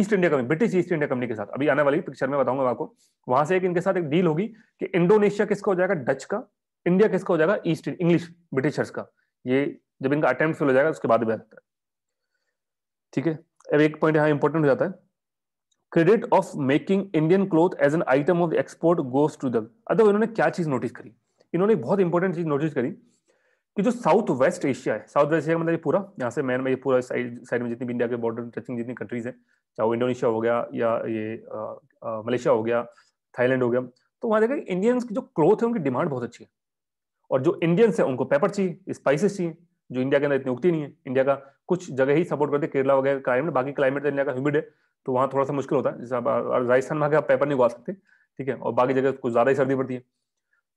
East India company British East India company के साथ अभी आने वाली पिक्चर में बताऊंगा आपको वहां से एक इनके साथ एक डील होगी कि इंडोनेशिया किसका हो जाएगा डच का इंडिया किसका हो जाएगा ईस्ट इंग्लिश ब्रिटिशर्स का ये जब इनका अटेम्प्ट फेल हो जाएगा उसके बाद भी जाता है ठीक है अब एक पॉइंट यहाँ इंपॉर्टेंट हो जाता है credit of making Indian cloth as an item of export goes to them other इन्होंने क्या चीज नोटिस करी इन्होंने बहुत इंपॉर्टेंट चीज नोटिस करी कि जो साउथ वेस्ट एशिया है साउथ वेस्ट एशिया मतलब ये पूरा यहाँ से मैन में ये पूरा साइड साइड में जितनी भी इंडिया के बॉर्डर टचिंग जितनी कंट्रीज है चाहे वो इंडोनेशिया हो गया या ये मलेशिया हो गया थाईलैंड हो गया तो वहाँ देखा इंडियंस की जो क्लोथ है उनकी डिमांड बहुत अच्छी है और जो इंडियंस है उनको पेपर चाहिए स्पाइसेस चाहिए जो इंडिया के अंदर इतनी उगती नहीं है इंडिया का कुछ जगह ही सपोर्ट करते केरला वगैरह क्लाइमेट बाकी क्लाइमेट इंडिया तो का ह्यूमिड है तो वहाँ थोड़ा सा मुश्किल होता है जैसे आप राजस्थान में आगे आप पेपर नहीं उगा सकते ठीक है और बाकी जगह कुछ ज़्यादा ही सर्दी पड़ती है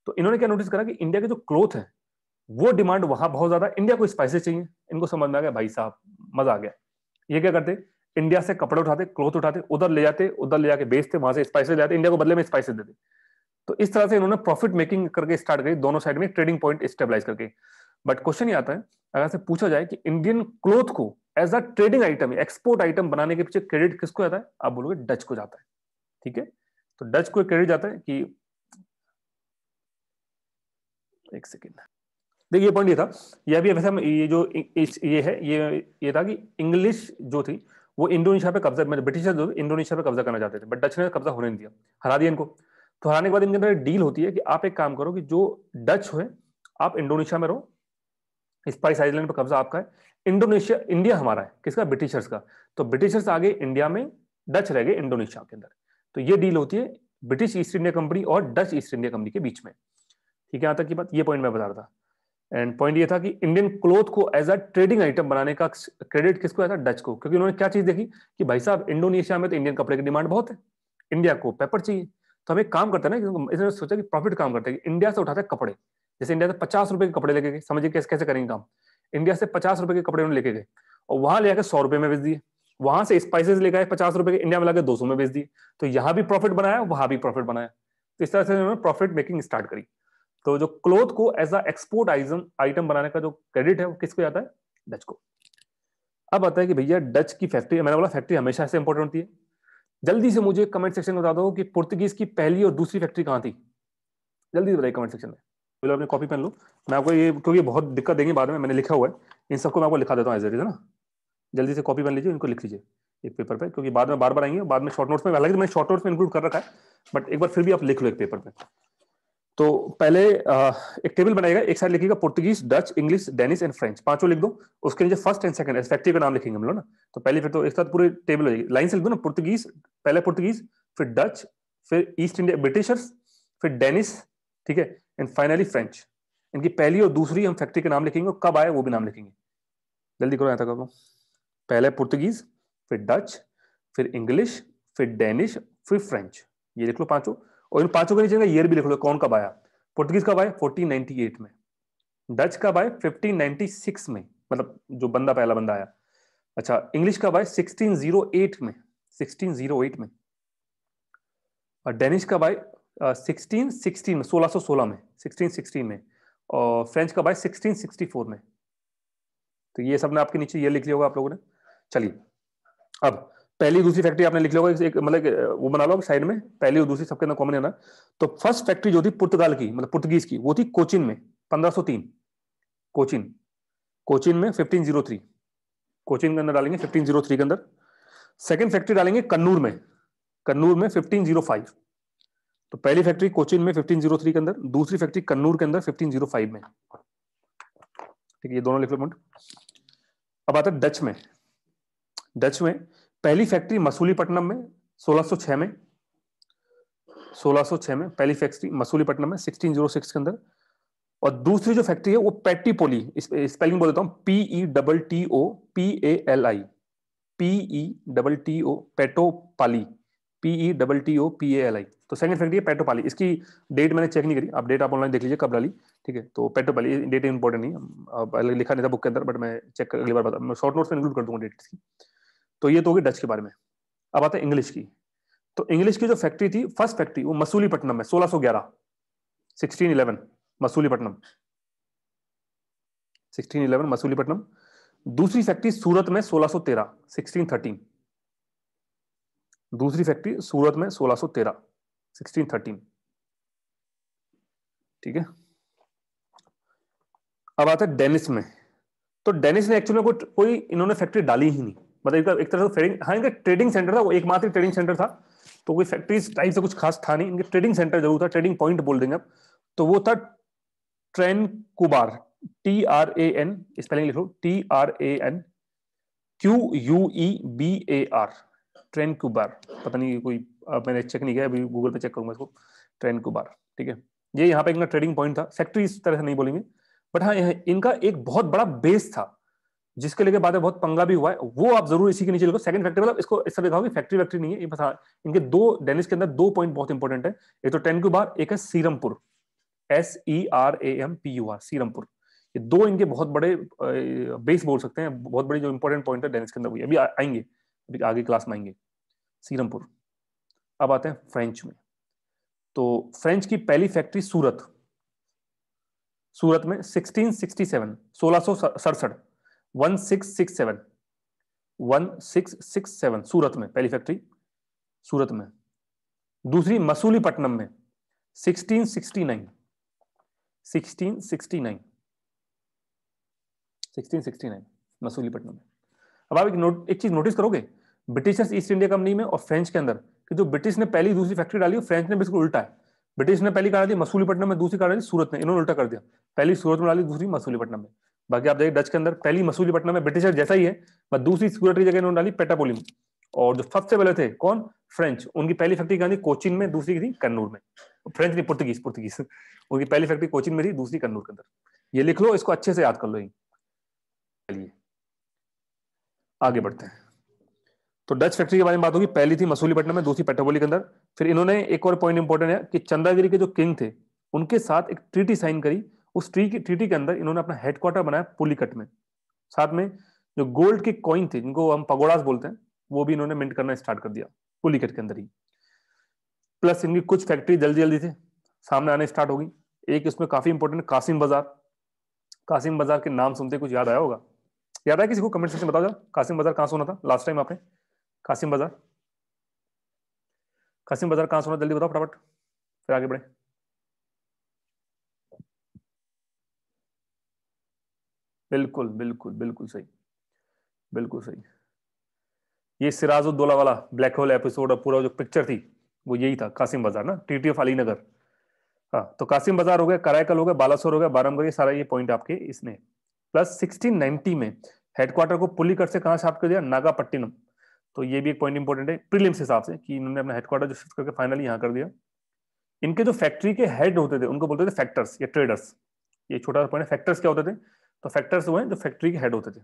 तो इन्होंने क्या नोटिस करा कि इंडिया के जो क्लोथ है वो डिमांड वहाँ बहुत ज़्यादा इंडिया को स्पाइसेस चाहिए इनको समझ में आ गया भाई साहब मज़ा आ गया ये क्या करते इंडिया से कपड़े उठाते क्लोथ उठाते उधर ले जाते उधर ले जाके बेचते वहां से स्पाइसेस जाते इंडिया को बदले में स्पाइसेस देते तो इस तरह से इन्होंने प्रॉफिट मेकिंग करके स्टार्ट करी दोनों साइड में ट्रेडिंग पॉइंट स्टेबलाइज करके बट क्वेश्चन ये आता है अगर से पूछा जाए कि इंडियन क्लोथ को as a trading item export item बनाने के पीछे क्रेडिट किसको जाता है आप बोलोगे डच को जाता है ठीक है तो डच को क्रेडिट जाता है कि एक सेकेंड देखिए पॉइंट ये था यह भी वैसे हम ये जो ये है ये ये था कि इंग्लिश जो थी वो इंडोनेशिया पे कब्जा मतलब ब्रिटिशर्स जो इंडोनेशिया पे कब्जा करना चाहते थे बट डच ने कब्जा होने नहीं दिया हरा दिया इनको तो हराने के बाद इनके अंदर डील होती है कि आप एक काम करो कि जो डच है आप इंडोनेशिया में रहो स्पाइस आइलैंड पर कब्जा आपका है इंडोनेशिया इंडिया हमारा है किसका ब्रिटिशर्स का तो ब्रिटिशर्स आगे इंडिया में डच रह गए इंडोनेशिया के अंदर तो ये डील होती है ब्रिटिश ईस्ट इंडिया कंपनी और डच ईस्ट इंडिया कंपनी के बीच में ठीक है यहाँ तक की बात ये पॉइंट मैं बता रहा था एंड पॉइंट ये था कि इंडियन क्लोथ को एज अ ट्रेडिंग आइटम बनाने का क्रेडिट किसको आया था डच को क्योंकि उन्होंने क्या चीज देखी कि भाई साहब इंडोनेशिया में तो इंडियन कपड़े की डिमांड बहुत है इंडिया को पेपर चाहिए तो हमें काम करता है ना इसने सोचा कि प्रॉफिट काम करता है इंडिया से उठाता है कपड़े जैसे इंडिया से पचास रुपए के कपड़े लेके गए समझिए कैसे कैसे करेंगे काम इंडिया से पचास रुपए के कपड़े उन्होंने लेके गए और वहां ले सौ रुपए में बेच दिए वहां से स्पाइसेस लेकर आए पचास रुपए के इंडिया में लाकर दो सौ में बेच दिए तो यहाँ भी प्रॉफिट बनाया वहां भी प्रॉफिट बनाया तो इस तरह से उन्होंने प्रॉफिट मेकिंग स्टार्ट करी तो जो क्लोथ को as a export item item बनाने का जो क्रेडिट है वो किसको जाता है डच को अब आता है कि भैया डच की फैक्ट्री मैंने बोला फैक्ट्री हमेशा से इंपॉर्टेंट होती है जल्दी से मुझे कमेंट सेक्शन में बता दो कि पुर्तगीज की पहली और दूसरी फैक्ट्री कहाँ थी जल्दी से बताइए कमेंट सेक्शन में पहले अपनी कॉपी पेन लो मैं आपको ये क्योंकि बहुत दिक्कत देंगे बाद में मैंने लिखा हुआ है इन सबको मैं आपको लिखा देता हूँ एज इट इज ना जल्दी से कॉपी पेन लीजिए इनको लिख लीजिए एक पेपर पे क्योंकि बाद में बार बार आएंगे बाद में शॉर्ट नोट्स में हालांकि मैंने शॉर्ट नोट्स में इंक्लूड कर रखा है बट एक बार फिर भी आप लिख लो एक पेपर पे तो पहले एक टेबल बनाएगा एक साइड लिखिएगा Portuguese Dutch English Danish and French पांचों लिख दो उसके नीचे फर्स्ट एंड सेकंड फैक्ट्री का नाम लिखेंगे हम लोग ना तो पहले फिर तो एक साथ पूरी टेबल हो जाएगी लाइन से लिख दो ना पोर्तुगीज पहले पोर्तुगीज फिर डच फिर ईस्ट इंडिया ब्रिटिशर्स फिर डेनिश ठीक है एंड फाइनली फ्रेंच इनकी पहली और दूसरी हम फैक्ट्री के नाम लिखेंगे और कब आए वो भी नाम लिखेंगे जल्दी करो ऐसा कर लो पहले पुर्तगीज फिर डच फिर इंग्लिश फिर डेनिश फिर फ्रेंच ये लिख लो पांचों और इन पांचों के नीचे का ईयर भी लिख लो कौन कब आया पुर्तगीज कब आए 1498 में डच कब आए 1596 में मतलब जो बंदा पहला बंदा आया अच्छा इंग्लिश कब आए 1608 में 1608 में और डेनिश कब आए सिक्सटीन में सोलह सौ सोलह में सिक्सटीन सिक्सटी में और फ्रेंच कब आए सिक्सटीन सिक्सटी फोर में तो ये सब ने आपके नीचे ये लिख लिया होगा आप लोगों ने चलिए अब पहली दूसरी फैक्ट्री आपने लिख लिया होगा एक मतलब वो बना लो साइड में पहली और दूसरी सबके अंदर कॉमन है ना तो फर्स्ट फैक्ट्री जो थी पुर्तगाल की मतलब पुर्तगीज की वो थी कोचिन में 1503 कोचिन कोचिन में 1503 कोचिन के अंदर डालेंगे 1503 के अंदर सेकंड फैक्ट्री डालेंगे कन्नूर में कन्नूर में 1505 तो पहली फैक्ट्री कोचिन में 1503 के अंदर दूसरी फैक्ट्री कन्नूर के अंदर 1505 में ठीक है ये दोनों लिख लो पॉइंट अब आता है डच में डच में पहली फैक्ट्री मसूलीपट्टनम में 1606 में 1606 में पहली फैक्ट्री मसूलीपट्टनम में 1606 के अंदर और दूसरी जो फैक्ट्री है वो पैटीपोली स्पेलिंग बोल देता हूँ P E double T O P A L I P E double T O Pettapoli P E double T O P A L I तो सेकंड फैक्ट ये पेट्रोपाली इसकी डेट मैंने चेक नहीं करी आप डेट आप ऑनलाइन देख लीजिए कब डाली ठीक है तो पेट्रोपाली डेट इंपॉर्टेंट नहीं है लिखा नहीं था बुक के अंदर बट मैं चेक कर, अगली बार बता मैं शॉर्ट नोट्स में इंक्लूड कर दूंगा डेट की तो ये तो होगी डच के बारे में अब आता है इंग्लिश की तो इंग्लिश की जो फैक्ट्री थी फर्स्ट फैक्ट्री वो मसूलीपट्टनम में सोलह सौ ग्यारह sixteen eleven Masulipatnam sixteen eleven Masulipatnam दूसरी फैक्ट्री सूरत में सोलह सौ तेरह सिक्सटीन थर्टीन दूसरी फैक्ट्री सूरत में सोलह सौ तेरह सिक्सटीन थर्टीन ठीक है अब आता है डेनिस में तो डेनिस ने एक्चुअली को, कोई इन्होंने फैक्ट्री डाली ही नहीं मतलब इनका एक तरह से ट्रेडिंग हाँ इनका ट्रेडिंग सेंटर था वो एकमात्र ट्रेडिंग सेंटर था तो कोई फैक्ट्री टाइप से कुछ खास था नहीं इनके ट्रेडिंग सेंटर जरूर था ट्रेडिंग पॉइंट बोल देंगे आप तो वो था Tranquebar T R A N spelling लिखो T R A N Q U E B A R Tranquebar पता नहीं कोई मैंने चेक नहीं किया अभी गूगल पे चेक करूंगा इसको ट्रेंड को बार ठीक है ये यहाँ पे एक ना ट्रेडिंग पॉइंट था सेक्टर इस तरह से नहीं बोलेंगे बट हाँ इनका एक बहुत बड़ा बेस था जिसके लेके बाद में बहुत पंगा भी हुआ है वो आप जरूर इसी के नीचे लिखो सेकंड फैक्ट्री मतलब इसको इस तरह दिखाओ फैक्ट्री वैक्ट्री नहीं है ये हाँ इनके दो डेनिस के अंदर दो पॉइंट बहुत इंपॉर्टेंट है एक तो टेन बार एक है Serampore S E R A M P U R Serampore ये दो इनके बहुत बड़े बेस बोल सकते हैं बहुत बड़े जो इंपॉर्टेंट पॉइंट है डेनिस के अंदर हुई अभी आएंगे अभी आगे क्लास में आएंगे सीरमपुर अब आते हैं फ्रेंच में तो फ्रेंच की पहली फैक्ट्री सूरत सूरत में 1667 सोलह one six seven one six six seven Surat में पहली फैक्ट्री सूरत में दूसरी मसूलीपट्टनम में 1669 1669 1669 मसूलीपट्टनम में अब आप एक नोट एक चीज नोटिस करोगे ब्रिटिशर्स ईस्ट इंडिया कंपनी में और फ्रेंच के अंदर कि जो ब्रिटिश ने पहली दूसरी फैक्ट्री डाली फ्रेंच ने बिल्कुल उल्टा है ब्रिटिश ने पहली कार दी मसूलीपट्टनम में दूसरी कहा सूरत ने इन्होंने उल्टा कर दिया पहली सूरत में डाली दूसरी मसूलीपट्टनम में बाकी आप देखिए डच के अंदर पहली मसूलीपट्टनम में ब्रिटिश जैसा ही है बस दूसरी सूरत की जगह इन्होंने डाली पेटापोली में और जो सबसे पहले थे कौन फ्रेंच उनकी पहली फैक्ट्री कहा थी कोचिन में दूसरी की थी कन्नूर में फ्रेंच नहीं पुर्तगीज पुर्तगीज *laughs* उनकी पहली फैक्ट्री कोचिन में थी दूसरी कन्नूर के अंदर ये लिख लो इसको अच्छे से याद कर लो चलिए आगे बढ़ते हैं तो डच फैक्ट्री के बारे में बात होगी पहली थी मसूलीपट्टनम में दूसरी पेट्रोपोली के अंदर फिर इन्होंने एक और पॉइंट इंपॉर्टेंट है कि चंदागिरी के जो किंग थे उनके साथ एक ट्रीटी साइन करी उस ट्री की ट्रीटी के अंदर इन्होंने अपना हेडक्वार्टर बनाया पुलिकट में साथ में जो गोल्ड के कॉइन थे जिनको हम पगोड़ास बोलते हैं वो भी इन्होंने मिंट करना स्टार्ट कर दिया पुलिकट के अंदर ही प्लस इनकी कुछ फैक्ट्री जल्दी जल्दी थे सामने आने स्टार्ट होगी एक इसमें काफी इंपॉर्टेंट कासिम बाजार कासिम बाजार के नाम सुनते कुछ याद आया होगा याद आया किसी को कमेंट सेक्शन बताओ कासिम बाजार कहाँ सुना था लास्ट टाइम आपने कासिम बाजार कासिम बाजार कहां सुना जल्दी बताओ फटाफट फिर आगे बढ़े बिल्कुल बिल्कुल बिल्कुल सही बिल्कुल सही ये सिराजुद्दौला वाला ब्लैक होल एपिसोड और पूरा जो पिक्चर थी वो यही था कासिम बाजार ना टी ऑफ अली नगर हाँ तो कासिम बाजार हो गया करायकल हो गया बालासोर हो गया बारामगर ये सारा ये पॉइंट आपके इसमें प्लस 1690 में हेडक्वार्टर को पुलिकट से कहां शाफ्ट कर दिया नागापट्टिनम तो ये भी एक पॉइंट इंपॉर्टेंट है प्रीलिम्स हिसाब से कि इन्होंने अपना हेडक्वार्टर जो शिफ्ट करके फाइनली यहाँ कर दिया इनके जो फैक्ट्री के हेड होते थे उनको बोलते थे फैक्टर्स या ट्रेडर्स ये छोटा सा पॉइंट फैक्टर्स क्या होते थे तो फैक्टर्स वो हैं जो फैक्ट्री के हेड होते थे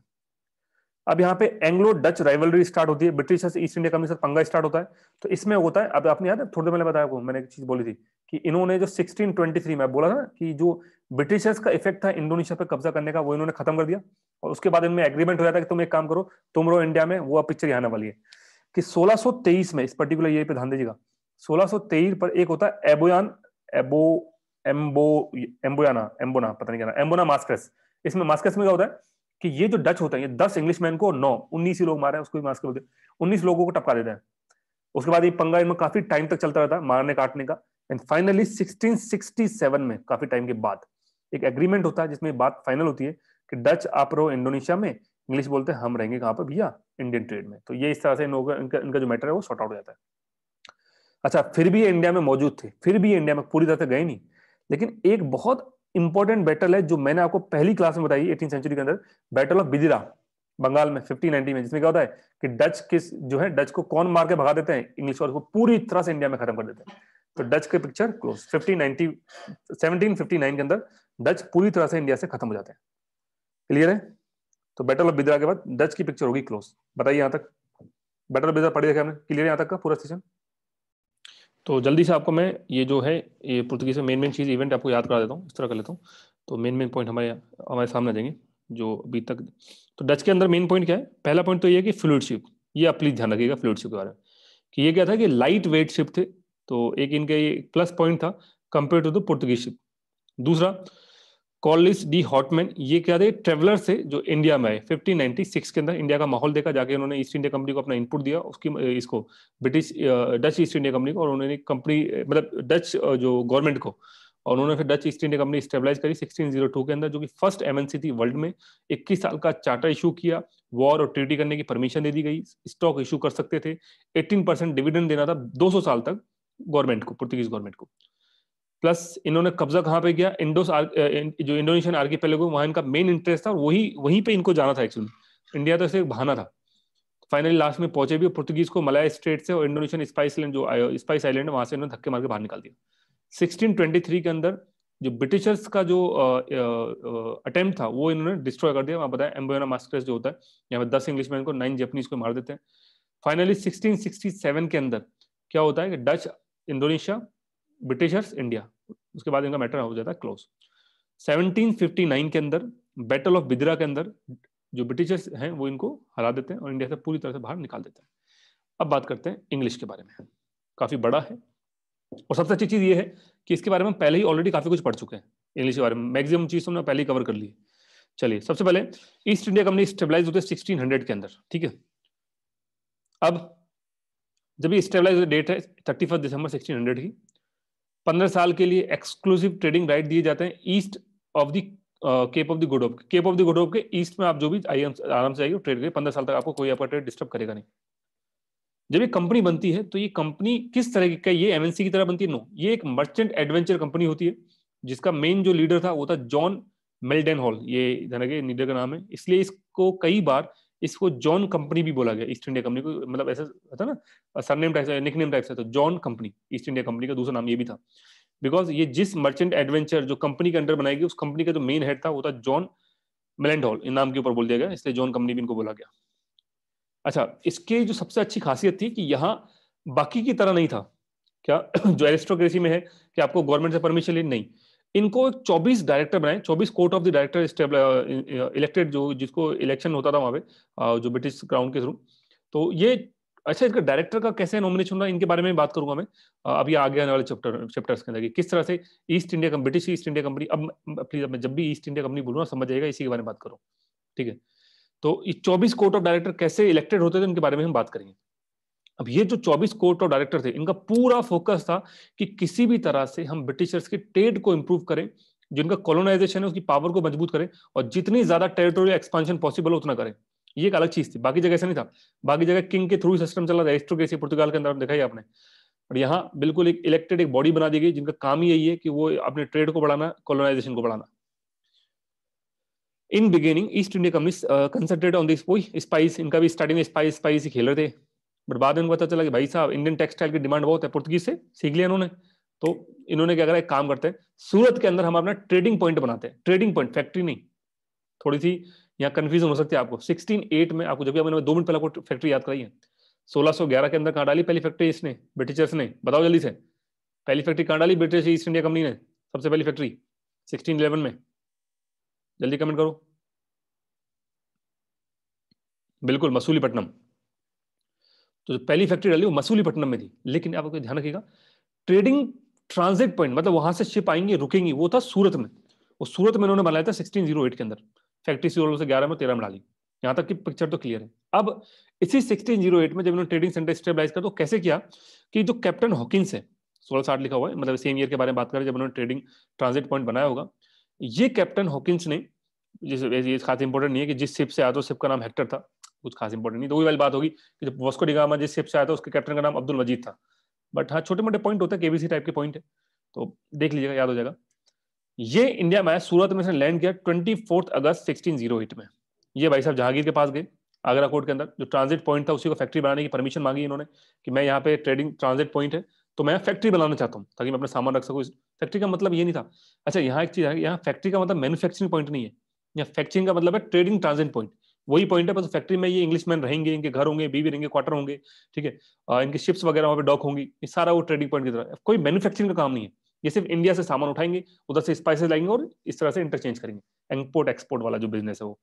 अब यहाँ पे एंग्लो डच राइवलरी स्टार्ट होती है ब्रिटिश ईस्ट इंडिया कंपनी से पंगा स्टार्ट होता है तो इसमें होता है अब आपने याद है थोड़ी देर पहले बताया मैंने एक चीज बोली थी कि इन्होंने जो 1623 में बोला था ना कि जो ब्रिटिशर्स का इफेक्ट था इंडोनेशिया पे कब्जा करने का वो इन्होंने खत्म कर दिया और उसके बाद इनमें एग्रीमेंट हो जाता है कि तुम एक काम करो तुम रहो इंडिया में वो पिक्चर आने वाली है कि सोलह में इस पर्टिकुलर ये पे ध्यान दीजिएगा सोलह पर एक होता है एबोयान एबो एम्बो एम्बोयाना एम्बोना पता नहीं क्या एम्बोना मास्क इसमें मास्क में क्या होता है कि ये जो डच होते हैं ये दस इंग्लिश मैन को नौ उन्नीस ही लोग मारे हैं उसको भी मास्क बोलते उन्नीस लोगों को टपका देते हैं उसके बाद ये पंगा इनमें काफी टाइम तक चलता रहता है मारने काटने का एंड फाइनली 1667 में काफी टाइम के बाद एक एग्रीमेंट होता है जिसमें बात फाइनल होती है कि डच आप रहो इंडोनेशिया में इंग्लिश बोलते हैं हम रहेंगे कहाँ पर भैया इंडियन ट्रेड में तो ये इस तरह से इन इनका, इनका जो मैटर है वो सॉर्ट आउट हो जाता है अच्छा फिर भी इंडिया में मौजूद थे फिर भी इंडिया में पूरी तरह से गए नहीं लेकिन एक बहुत इंपॉर्टेंट बैटल है जो मैंने आपको पहली क्लास में बताई एटीन सेंचुरी के अंदर बैटल ऑफ बिदिरा बंगाल में फिफ्टीन नाइनटी में जिसमें क्या होता है कि डच किस जो है डच को कौन मार के भगा देते हैं इंग्लिश और पूरी तरह से इंडिया में खत्म कर देते हैं तो डच के picture close fifteen ninety seventeen fifty nine के अंदर डच पूरी तरह से इंडिया से खत्म हो जाते हैं क्लियर है तो बैटल ऑफ बिदरा के बाद डच की पिक्चर होगी क्लोज बताइए यहां तक बैटल ऑफ बिदरा पढ़ी देखा हमने क्लियर यहां तक का पूरा सेशन तो जल्दी से आपको मैं ये जो है ये पुर्तगीज में मेन मेन चीज़ इवेंट आपको याद करा देता हूँ इस तरह कर लेता हूँ तो मेन मेन पॉइंट हमारे हमारे सामने आ जाएंगे जो अभी तक तो डच के अंदर मेन पॉइंट क्या है पहला पॉइंट तो ये है कि फ्लूड शिप ये आप प्लीज ध्यान रखिएगा फ्लूड शिप के बारे में कि ये क्या था कि लाइट वेट शिप थे तो एक इनका ये प्लस पॉइंट था compare to the Portuguese ship दूसरा कॉलिस डी हॉटमैन ये क्या थे ट्रेवलर से जो इंडिया में आए 1596 के अंदर इंडिया का माहौल देखा जाके उन्होंने ईस्ट इंडिया कंपनी को अपना इनपुट दिया उसकी इसको British Dutch East India company को और उन्होंने कंपनी मतलब डच जो गवर्नमेंट को और उन्होंने फिर Dutch East India company stabilize करी 1602 के अंदर जो कि फर्स्ट एमएनसी थी वर्ल्ड में 21 साल का चार्टर इशू किया वॉर और ट्रीटी करने की परमिशन दे दी गई स्टॉक इशू कर सकते थे 18 परसेंट डिविडेंड देना था 200 साल तक गवर्नमेंट को पुर्तगीज गवर्नमेंट को प्लस इन्होंने कब्जा कहाँ पे किया इंडोस जो इंडोनेशियन आर्की पहले वहाँ इनका मेन इंटरेस्ट था वही वहीं पे इनको जाना था एक्चुअली इंडिया तो इसे बहाना था फाइनली लास्ट में पहुंचे भी पोर्तुगीज को मलाया स्टेट से और इंडोनेशियन स्पाइस लैंड जो स्पाइस आइलैंड है वहां से इन्होंने धक्के मार के बाहर निकाल दिया सिक्सटीन के अंदर जो ब्रिटिशर्स का जो अटेम्प्ट था वो इन्होंने डिस्ट्रॉय कर दिया वहाँ बताया एम्बोना मास्टर्स जो होता है यहाँ पर दस मैन को नाइन जेपनीज को मार देते हैं फाइनली सिक्सटीन के अंदर क्या होता है कि डच इंडोनेशिया ब्रिटिशर्स इंडिया उसके बाद इनका मैटर हो जाता है क्लोज 1759 के अंदर बैटल ऑफ बिदरा के अंदर जो ब्रिटिशर्स हैं वो इनको हरा देते हैं और इंडिया से पूरी तरह से बाहर निकाल देते हैं अब बात करते हैं इंग्लिश के बारे में काफ़ी बड़ा है और सबसे अच्छी चीज़ ये है कि इसके बारे में पहले ही ऑलरेडी काफ़ी कुछ पढ़ चुके हैं इंग्लिश के बारे में मैक्सिमम चीज़ हमने पहले ही कवर कर ली चलिए सबसे पहले ईस्ट इंडिया कंपनी स्टेबलाइज होते सिक्सटीन हंड्रेड के अंदर ठीक है अब जब ये स्टेबलाइज डेट है thirty first December sixteen hundred की पंद्रह साल के लिए एक्सक्लूसिव ट्रेडिंग राइट दिए जाते हैं east of the Cape of the Good Hope Cape of the Good Hope के ईस्ट में आप जो भी आराम से आइए ट्रेड करिए पंद्रह साल तक आपको कोई आपका ट्रेड डिस्टर्ब करेगा नहीं जब ये कंपनी बनती है तो ये कंपनी किस तरह की क्या ये एमएनसी की तरह बनती है नो ये एक मर्चेंट एडवेंचर कंपनी होती है जिसका मेन जो लीडर था वो था जॉन मेल्डन हॉल ये के लीडर का नाम है इसलिए इसको कई बार इसको जॉन कंपनी भी बोला गया ईस्ट इंडिया कंपनी को मतलब ऐसा था ना सरनेम टाइप निकनेम टाइप से तो John Company East India company का दूसरा नाम ये भी था बिकॉज ये जिस मर्चेंट एडवेंचर जो कंपनी के अंडर बनाई गई उस कंपनी का जो मेन हेड था वो था जॉन मिलेंड हॉल इन नाम के ऊपर बोल दिया गया इसलिए जॉन कंपनी भी इनको बोला गया अच्छा इसके जो सबसे अच्छी खासियत थी कि यहाँ बाकी की तरह नहीं था क्या *clears throat* जो एरिस्टोक्रेसी में है कि आपको गवर्नमेंट से परमिशन लेनी नहीं इनको एक 24 डायरेक्टर बनाए 24 court of the director elected जो जिसको इलेक्शन होता था वहां पे uh, जो ब्रिटिश क्राउन के थ्रू तो ये अच्छा इसका डायरेक्टर का कैसे नॉमिनेशन हुआ इनके बारे में बात करूंगा मैं uh, अभी आगे आने वाले चैप्टर चैप्टर्स के अंदर किस तरह से East India company British East India company अब प्लीज मैं जब भी ईस्ट इंडिया कंपनी बोलूँ समझ जाएगा इसी के बारे में बात करूँ ठीक है तो चौबीस कोर्ट ऑफ डायरेक्टर कैसे इलेक्टेड होते थे उनके बारे में हम बात करेंगे अब ये जो 24 कोर्ट और डायरेक्टर थे इनका पूरा फोकस था कि किसी भी तरह से हम ब्रिटिशर्स के ट्रेड को इम्प्रूव करें जिनका कॉलोनाइजेशन है उसकी पावर को मजबूत करें और जितनी ज्यादा टेरिटोरियल एक्सपांशन पॉसिबल हो उतना करें ये एक अलग चीज थी बाकी जगह ऐसा नहीं था बाकी जगह किंग के थ्रू सिस्टम चला था कैसे पुर्तगाल के अंदर देखा ही आपने और यहाँ बिल्कुल एक इलेक्टेड एक बॉडी बना दी गई जिनका काम ही यही है कि वो अपने ट्रेड को बढ़ाना कॉलोनाइजेशन को बढ़ाना in beginning East India company concentrate on this spice इनका भी स्टार्टिंग में स्पाइस स्पाइस ही खेल रहे थे बट बाद में उनको पता चला कि भाई साहब इंडियन टेक्सटाइल की डिमांड बहुत है पुर्तगीज से सीख लिया इन्होंने तो इन्होंने क्या करा एक काम करते हैं सूरत के अंदर हम अपना ट्रेडिंग पॉइंट बनाते हैं ट्रेडिंग पॉइंट फैक्ट्री नहीं थोड़ी सी यहाँ कन्फ्यूजन हो सकती है आपको सिक्सटीन एट में आपको जब भी मैंने दो मिनट पहले आपको फैक्ट्री याद कराई है 1611 के अंदर कहाँ डाली पहली फैक्ट्री इसने ब्रिटिशर्स ने बताओ जल्दी से पहली फैक्ट्री कहाँ डाली ब्रिटिश ईस्ट इंडिया कंपनी ने सबसे पहली फैक्ट्री सिक्सटीन इलेवन में जल्दी कमेंट करो बिल्कुल मसूलीपट्टनम तो जो पहली फैक्ट्री डाली वो मसूलीपट्टनम में थी लेकिन आप ध्यान रखिएगा ट्रेडिंग ट्रांजिट पॉइंट मतलब वहां से शिप आएंगी रुकेंगी वो था सूरत में वो सूरत में उन्होंने बनाया था सिक्सटीन जीरो एट के अंदर फैक्ट्री सीरो से ग्यारह में तेरह में डाली यहाँ तक की पिक्चर तो क्लियर है अब इसी सिक्सटीन जीरो एट में जब इन्होंने ट्रेडिंग सेंटर स्टेबलाइज कर तो कैसे किया कि जो कैप्टन हॉकिंस है सोलह साठ लिखा हुआ है मतलब सेम ईयर के बारे में बात करें जब उन्होंने ट्रेडिंग ट्रांजिट पॉइंट बनाया होगा ये कैप्टन हॉकिंस ने जिस ये खास इंपॉर्टेंट नहीं है कि जिस शिप से आया तो शिप का नाम हेक्टर था कुछ खास इंपॉर्टेंट नहीं तो वही वाली बात होगी कि जब वॉस्को डिगामा जिस शिप से आया था उसके कैप्टन का नाम अब्दुल मजीद था बट हाँ छोटे मोटे पॉइंट होते हैं केबीसी टाइप के पॉइंट है तो देख लीजिएगा याद हो जाएगा ये इंडिया में सूरत में लैंड किया ट्वेंटी अगस्त सिक्सटीन में ये भाई साहब जहांगीर के पास गए आगरा कोर्ट के अंदर जो ट्रांजिट पॉइंट था उसी को फैक्ट्री बनाने की परमिशन मांगी इन्होंने कि मैं यहाँ पे ट्रेडिंग ट्रांजिट पॉइंट है तो मैं फैक्ट्री बनाना चाहता हूँ ताकि मैं अपना सामान रख सकूँ फैक्ट्री का मतलब ये नहीं था अच्छा यहाँ एक चीज़ है यहाँ फैक्ट्री का मतलब मैनुफेक्चरिंग पॉइंट नहीं है यहाँ फैक्चरिंग का मतलब है ट्रेडिंग ट्रांजिट पॉइंट वही पॉइंट है बस फैक्ट्री में ये इंग्लिश मैन रहेंगे इनके घर होंगे बीवी रहेंगे क्वार्टर होंगे ठीक है इनके शिप्स वगैरह वहाँ पे डॉक होंगी ये सारा वो ट्रेडिंग पॉइंट की तरह कोई मैन्युफैक्चरिंग का काम नहीं है ये सिर्फ इंडिया से सामान उठाएंगे उधर से स्पाइसेस लाएंगे और इस तरह से इंटरचेंज करेंगे इम्पोर्ट एक्सपोर्ट वाला जो बिजनेस है वो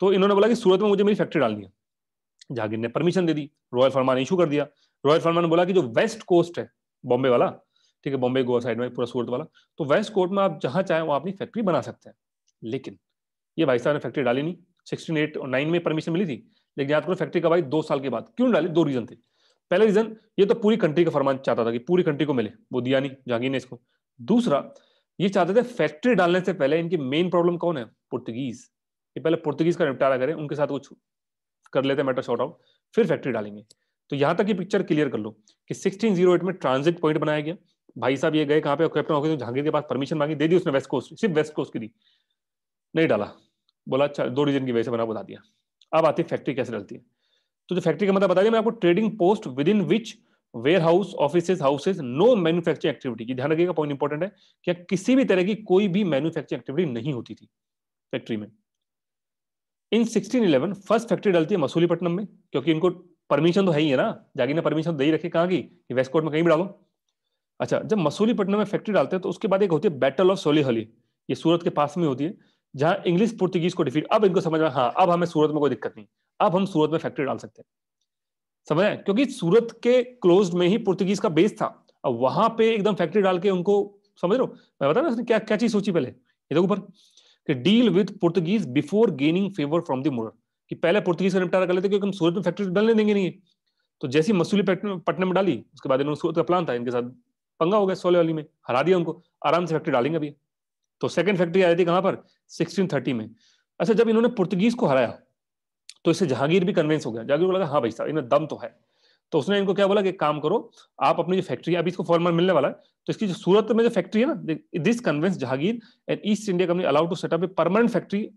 तो इन्होंने बोला कि सूरत में मुझे मेरी फैक्ट्री डालनी है जागीर ने परमिशन दे दी रॉयल फर्मा ने इशू कर दिया रॉयल फर्मा ने बोला कि जो वेस्ट कोस्ट है बॉम्बे वाला ठीक है बॉम्बे गोवा साइड में पूरा सूरत वाला तो वेस्ट कोस्ट में आप जहाँ चाहें वहाँ अपनी फैक्ट्री बना सकते हैं लेकिन ये भाई साहब ने फैक्ट्री डाली नहीं सिक्सटीन एट और नाइन में परमिशन मिली थी लेकिन याद करो फैक्ट्री कब आई दो साल के बाद क्यों डाली दो रीजन थे पहला रीजन ये तो पूरी कंट्री का फरमान चाहता था कि पूरी कंट्री को मिले वो दिया नहीं जहांगीर ने इसको दूसरा ये चाहते थे फैक्ट्री डालने से पहले इनकी मेन प्रॉब्लम कौन है पुर्तगीज ये पहले पुर्तगीज का निपटारा करें उनके साथ कुछ कर लेते हैं मैटर शॉर्ट आउट फिर फैक्ट्री डालेंगे तो यहाँ तक ये पिक्चर क्लियर कर लो कि 1608 में ट्रांजिट पॉइंट बनाया गया भाई साहब ये गए कहाँ पे कैप्टन होकर तो जहांगीर के पास परमिशन मांगी दे दी उसने वेस्ट कोस्ट सिर्फ वेस्ट कोस्ट की दी नहीं डाला बोला अच्छा दो रीजन की वजह से मैंने बता दिया अब आती है फैक्ट्री कैसे डलती है तो जो फैक्ट्री का मतलब बता दिया मैं आपको trading post within which warehouse office houses no manufacturing activity ध्यान रखिएगा पॉइंट इंपॉर्टेंट है कि किसी भी तरह की कोई भी मैन्युफैक्चरिंग एक्टिविटी नहीं होती थी फैक्ट्री में in sixteen eleven first factory डलती है मसूलीपट्टनम में क्योंकि इनको परमिशन तो है ही है ना जागी ने परमिशन दे ही रखी कहाँ की कि वेस्टकोट में कहीं भी डालो अच्छा जब मसूलीपट्टनम में फैक्ट्री डालते हैं तो उसके बाद एक होती है बैटल ऑफ सोलीहली ये सूरत के पास में होती है जहां इंग्लिश पुर्तगीज को डिफीट अब इनको समझ में हाँ अब हमें सूरत में कोई दिक्कत नहीं अब हम सूरत में फैक्ट्री डाल सकते हैं समझ आए क्योंकि सूरत के क्लोज में ही पुर्तगीज का बेस था अब वहां पे एकदम फैक्ट्री डाल के उनको समझ लो मैं बता ना क्या क्या चीज सोची पहले ये देखो ऊपर कि deal with Portuguese before gaining favour from the Moor कि पहले पुर्तगीज का निपटारा कर लेते क्योंकि हम सूरत में फैक्ट्री डालने देंगे नहीं तो जैसी मसूली पटना में डाली उसके बाद इन्होंने सूरत का प्लान था इनके साथ पंगा हो गया सोले वाली में हरा दिया उनको आराम से फैक्ट्री डालेंगे अभी तो सेकेंड फैक्ट्री आ रही थी कहां पर सिक्सटीन थर्टी में अच्छा जब इन्होंने पुर्तगीज को हराया तो इससे जहांगीर भी कन्विंस हो गया जहांगीर को लगा हाँ भाई साहब इन्हें दम तो है तो उसने इनको क्या बोला कि काम करो आप अपनी जो फैक्ट्री है अभी इसको फॉर्मर मिलने वाला है तो इसकी जो सूरत में जो फैक्ट्री है ना this convince Jahangir and East India company allowed to set up a permanent factory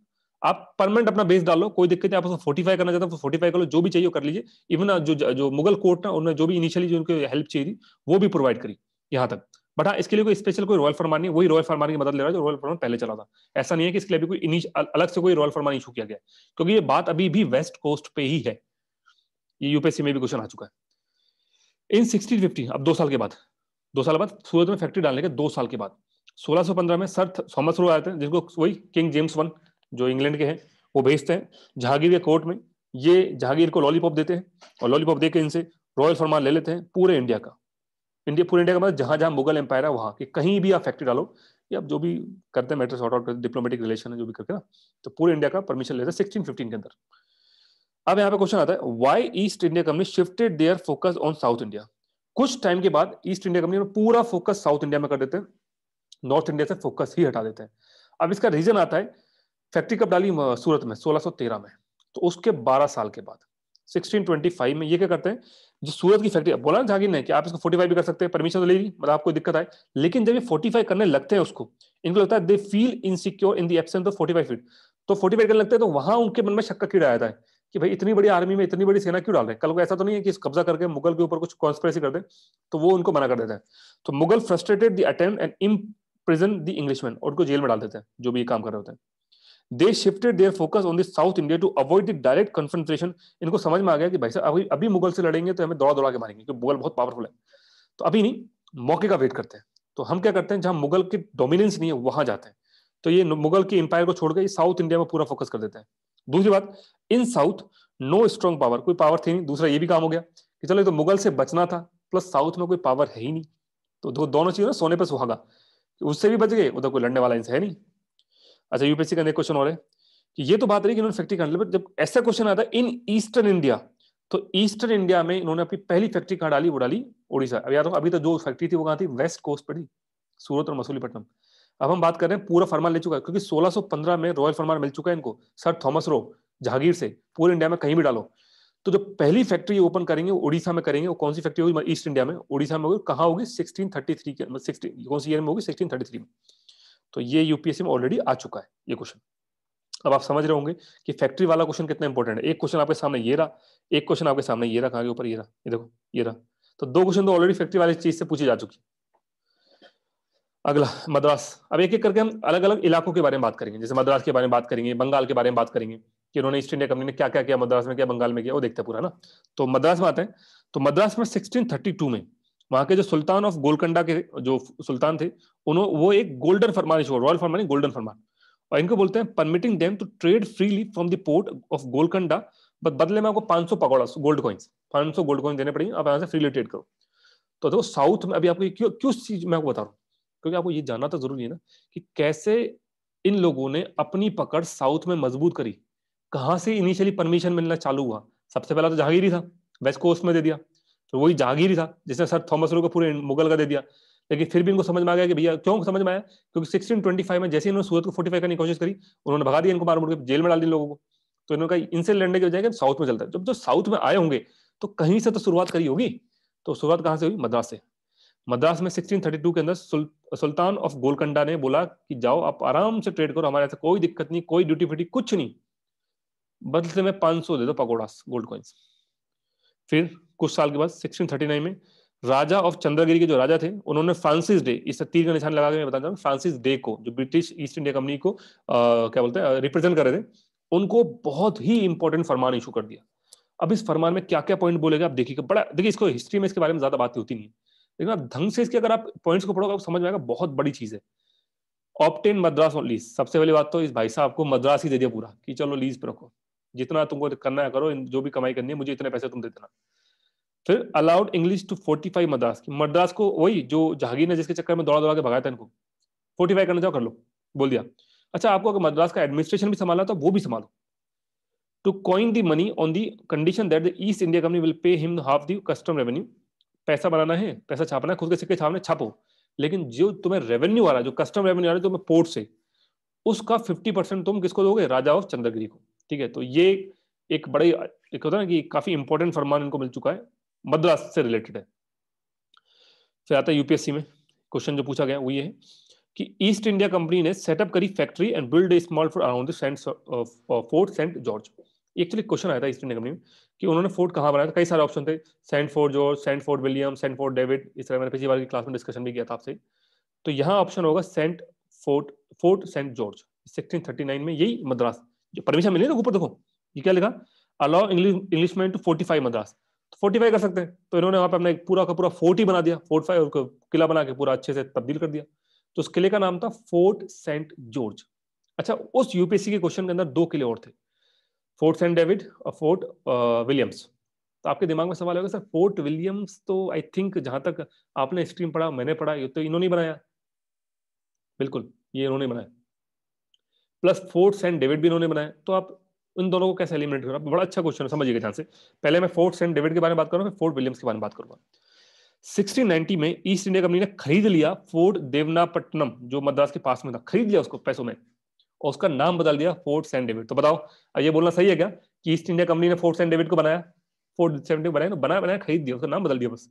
आप परमानेंट अपना बेस डालो कोई दिक्कत नहीं आप उसको फोर्टिफाई करना चाहते हो फोर्टिफाई करो जो भी चाहिए कर लीजिए इवन जो जो मुगल कोर्ट ना उन्होंने जो भी इनिशियली जो उनको हेल्प चाहिए थी वो भी प्रोवाइड करी यहाँ तक बट हाँ इसके लिए कोई स्पेशल कोई रॉयल फरमान नहीं वही रॉयल फरमान की मदद ले रहा है जो रॉयल फरमान पहले चला था ऐसा नहीं है कि इसके लिए अभी कोई इनिश अलग से कोई रॉयल फरमान इशू किया गया क्योंकि ये बात अभी भी वेस्ट कोस्ट पे ही है ये यूपीएससी में भी क्वेश्चन आ चुका है इन सिक्सटीन फिफ्टी अब दो साल के बाद दो साल बाद सूरत में फैक्ट्री डालने के दो साल के बाद सोलह सौ पंद्रह में सर थॉमस रो आए थे जिसको वही किंग जेम्स वन जो इंग्लैंड के हैं वो भेजते हैं जहांगीर के कोर्ट में ये जहांगीर को लॉलीपॉप देते हैं और लॉलीपॉप देकर इनसे रॉयल फरमान ले लेते हैं पूरे इंडिया का इंडिया पूरे इंडिया का मतलब जहां जहां मुगल एम्पायर है वहां कि कहीं भी आप फैक्ट्री डालो या जो भी करते हैं मैटर सॉर्ट आउट करते डिप्लोमेटिक रिलेशन है जो भी करके ना तो पूरे इंडिया का परमिशन लेता है के अंदर अब यहाँ पे क्वेश्चन आता है why East India company shifted their focus on South India कुछ टाइम के बाद ईस्ट इंडिया कंपनी पूरा फोकस साउथ इंडिया में कर देते हैं नॉर्थ इंडिया से फोकस ही हटा देते हैं अब इसका रीजन आता है फैक्ट्री कब डाली सूरत में 1613 में तो उसके 12 साल के बाद 1625 में ये क्या करते हैं जो सूरत की फैक्ट्री बोला ना जागिर ने कि आप इसको फोर्टीफाई भी कर सकते हैं परमिशन तो ले ली मतलब आपको दिक्कत आए लेकिन जब ये फोर्टीफाई करने लगते हैं उसको इनको लगता है they feel insecure in the absence of forty feet तो फोर्टीफाई करने लगते हैं तो वहां उनके मन में शक का कीड़ा आता है कि भाई इतनी बड़ी आर्मी में इतनी बड़ी सेना क्यों डाल रहे हैं कल को ऐसा तो नहीं है कि कब्जा करके मुगल के ऊपर कुछ कॉन्स्परेसी कर दे तो वो उनको मना कर देते हैं तो Mughal frustrated the attempt and imprison the Englishman और उनको जेल में डाल देते हैं जो भी ये काम कर रहे होते हैं they shifted their focus on the South India to avoid the direct confrontation इनको समझ में आ गया कि भाई साहब अभी अभी मुगल से लड़ेंगे तो हमें दौड़ा दौड़ा के मारेंगे क्योंकि मुगल बहुत पावरफुल है तो अभी नहीं मौके का वेट करते हैं तो हम क्या करते हैं जहां मुगल की डोमिनेंस नहीं है वहां जाते हैं तो ये मुगल की एम्पायर को छोड़कर साउथ इंडिया में पूरा फोकस कर देते हैं दूसरी बात in south no strong power कोई पावर थी नहीं दूसरा ये भी काम हो गया कि चलो तो मुगल से बचना था प्लस साउथ में कोई पावर है ही नहीं तो दो, दोनों चीज ना सोने पर सुहागा उससे भी बच गए उधर कोई लड़ने वाला इनसे है नहीं अच्छा यूपीएससी का क्वेश्चन और है कि ये तो बात रही कि इन्होंने फैक्ट्री कहा जब ऐसा क्वेश्चन आता इन ईस्टर्न इंडिया तो ईस्टर्न इंडिया में इन्होंने अपनी पहली फैक्ट्री कहाँ डाली वो डाली उड़ीसा अब याद अभी तो जो फैक्ट्री थी वो कहाँ थी वेस्ट कोस्ट पर थी सूरत और मसूलीपट्टनम अब हम बात कर रहे हैं पूरा फरमान ले चुका है क्योंकि 1615 में रॉयल फरमान मिल चुका है इनको सर थॉमस रो जहागीर से पूरे इंडिया में कहीं भी डालो तो जो पहली फैक्ट्री ओपन करेंगे उड़ीसा में करेंगे वो कौन सी फैक्ट्री होगी ईस्ट इंडिया में उड़ीसा में होगी कहाँ होगी सिक्सटीन थर्टी थ्री के कौन सी ईयर में होगी सिक्सटीन थर्टी थ्री में तो ये यूपीएससी में ऑलरेडी आ चुका है ये क्वेश्चन अब आप समझ रहे होंगे कि फैक्ट्री वाला क्वेश्चन कितना इंपॉर्टेंट है एक क्वेश्चन आपके सामने ये रहा एक क्वेश्चन आपके सामने ये रहा कहाँ के ऊपर ये रहा ये देखो ये रहा तो दो क्वेश्चन तो ऑलरेडी फैक्ट्री वाली चीज से पूछी जा चुकी अगला मद्रास अब एक एक करके हम अलग अलग इलाकों के बारे में बात करेंगे जैसे मद्रास के बारे में बात करेंगे बंगाल के बारे में बात करेंगे कि उन्होंने ईस्ट इंडिया कंपनी ने क्या क्या किया मद्रास में क्या बंगाल में किया वो देखते पूरा ना तो मद्रास में आते हैं तो मद्रास में सिक्सटीन में वहां के जो सुल्तान ऑफ गोलकंडा के जो सुल्तान थे उन्होंने वो एक गोल्डन फरमान इशू रॉयल फरमान गोल्डन फरमान और इनको बोलते हैं permitting them to trade freely from the port of Golconda but बदले में आपको 500 pagoda gold coins 500 gold coin देने पड़ेंगे आप यहाँ से फ्रीली ट्रेड करो तो देखो साउथ में अभी आपको क्यों क्यों चीज मैं आपको बता रहा हूँ क्योंकि आपको ये जानना तो जरूरी है ना कि कैसे इन लोगों ने अपनी पकड़ साउथ में मजबूत करी कहाँ से इनिशियली परमिशन मिलना चालू हुआ सबसे पहला तो जहांगीर ही था वेस्ट कोस्ट में दे दिया तो वही जहांगीर ही था जिसने सर थॉमस रो को पूरे मुगल का दे दिया लेकिन फिर भी इनको समझ में आ गया कि भैया क्यों समझ में आया क्योंकि सिक्सटीन ट्वेंटी फाइव में जैसे इन्होंने सूरत को फोर्टिफाई करने की कोशिश करी उन्होंने भगा दिया इनको मार मुड़ के जेल में डाल दिया लोगों को तो इन्होंने कहा इनसे लड़ने के बजाय साउथ में चलता है जब जो तो साउथ में आए होंगे तो कहीं से तो शुरुआत करी होगी तो शुरुआत कहाँ से हुई मद्रास से मद्रास में 1632 के अंदर सुल, सुल्तान ऑफ गोलकंडा ने बोला कि जाओ आप आराम से ट्रेड करो हमारे ऐसा कोई दिक्कत नहीं कोई ड्यूटी फ्यूटी कुछ नहीं बदले में 500 दे दो पकौड़ास गोल्ड कॉइन्स फिर कुछ साल के बाद 1639 में राजा ऑफ चंद्रगिरी के जो राजा थे उन्होंने फ्रांसिस डे इस तीर का निशान लगा के मैं बताता हूँ फ्रांसिस डे को जो ब्रिटिश ईस्ट इंडिया कंपनी को आ, क्या बोलते हैं रिप्रेजेंट कर रहे थे उनको बहुत ही इंपॉर्टेंट फरमान इशू कर दिया अब इस फरमान में क्या क्या पॉइंट बोलेगा आप देखिएगा बड़ा देखिए इसको हिस्ट्री में इसके बारे में ज्यादा बातें होती नहीं लेकिन आप ढंग से इसके अगर आप पॉइंट्स को पढ़ोगे आप समझ में आएगा बहुत बड़ी चीज है ऑप्टेन मद्रास ऑन लीज सबसे पहली बात तो इस भाई साहब को मद्रास ही दे दिया पूरा कि चलो लीज पर रखो जितना तुमको करना है करो जो भी कमाई करनी है मुझे इतने पैसे तुम दे देना फिर allowed English to fortify Madras की मद्रास को वही जो जहागीर ने जिसके चक्कर में दौड़ा दौड़ा के भगाया था इनको फोर्टी फाइव करना चाहो कर लो बोल दिया अच्छा आपको अगर मद्रास का एडमिनिस्ट्रेशन भी संभालना तो वो भी संभालो to coin the money on the condition that the East India company will pay him half the custom revenue पैसा बनाना है पैसा छापना है खुद के सिक्के छापने छापो लेकिन जो तुम्हें रेवेन्यू आ रहा है जो कस्टम रेवेन्यू आ रहा है तुम्हें पोर्ट से उसका फिफ्टी परसेंट तुम किसको दोगे राजा ऑफ चंद्रगिरी को ठीक है तो ये एक बड़े एक होता है ना कि काफी इंपॉर्टेंट फरमान इनको मिल चुका है मद्रास से रिलेटेड है फिर आता है यूपीएससी में क्वेश्चन जो पूछा गया वो ये है कि ईस्ट इंडिया कंपनी ने सेटअप करी factory and build a small fort around Fort Saint George actually question आया था ईस्ट इंडिया कंपनी में कि उन्होंने फोर्ट कहाँ बनाया था कई सारे ऑप्शन थे Saint fort George Saint Fort William Saint Fort David इस तरह मैंने पिछली बार की क्लास में डिस्कशन भी किया था आपसे तो यहाँ ऑप्शन होगा Saint Fort Fort Saint George sixteen thirty nine में यही मद्रास जो परमिशन मिली ना ऊपर देखो ये क्या लिखा allow English Englishman to five Madras fortify कर सकते हैं तो इन्होंने वहां पर अपना एक पूरा का पूरा फोर्ट ही बना दिया फोर्टिफाई और किला बना के पूरा अच्छे से तब्दील कर दिया तो उस किले का नाम था फोर्ट सेंट जॉर्ज अच्छा उस यूपीएससी के क्वेश्चन के अंदर दो किले और थे फोर्ट सेंट डेविड और फोर्ट विलियम्स तो आपके दिमाग में सवाल होगा सर फोर्ट विलियम्स तो आई थिंक जहां तक आपने स्ट्रीम पढ़ा मैंने पढ़ा ये तो इन्होंने बनाया बिल्कुल ये इन्होंने बनाया प्लस फोर्ट सेंट डेविड भी इन्होंने बनाया तो आप उन दोनों को कैसे एलिमिनेट करना बड़ा अच्छा क्वेश्चन है समझिएगा ध्यान से पहले मैं फोर्ट सेंट डेविड के बारे में बात करूँगा फोर्ट विलियम्स के बारे में बात करूँगा 1690 में ईस्ट इंडिया कंपनी ने खरीद लिया फोर्ट देवनापट्टनम जो मद्रास के पास में था खरीद लिया उसको पैसों में और उसका नाम बदल दिया फोर्ट सेंट डेविड तो बताओ अब ये बोलना सही है क्या कि ईस्ट इंडिया कंपनी ने फोर्ट सेंट डेविड को बनाया फोर्ट सेंट डेविड बनाया तो बनाया बनाया खरीद दिया उसका नाम बदल दिया बस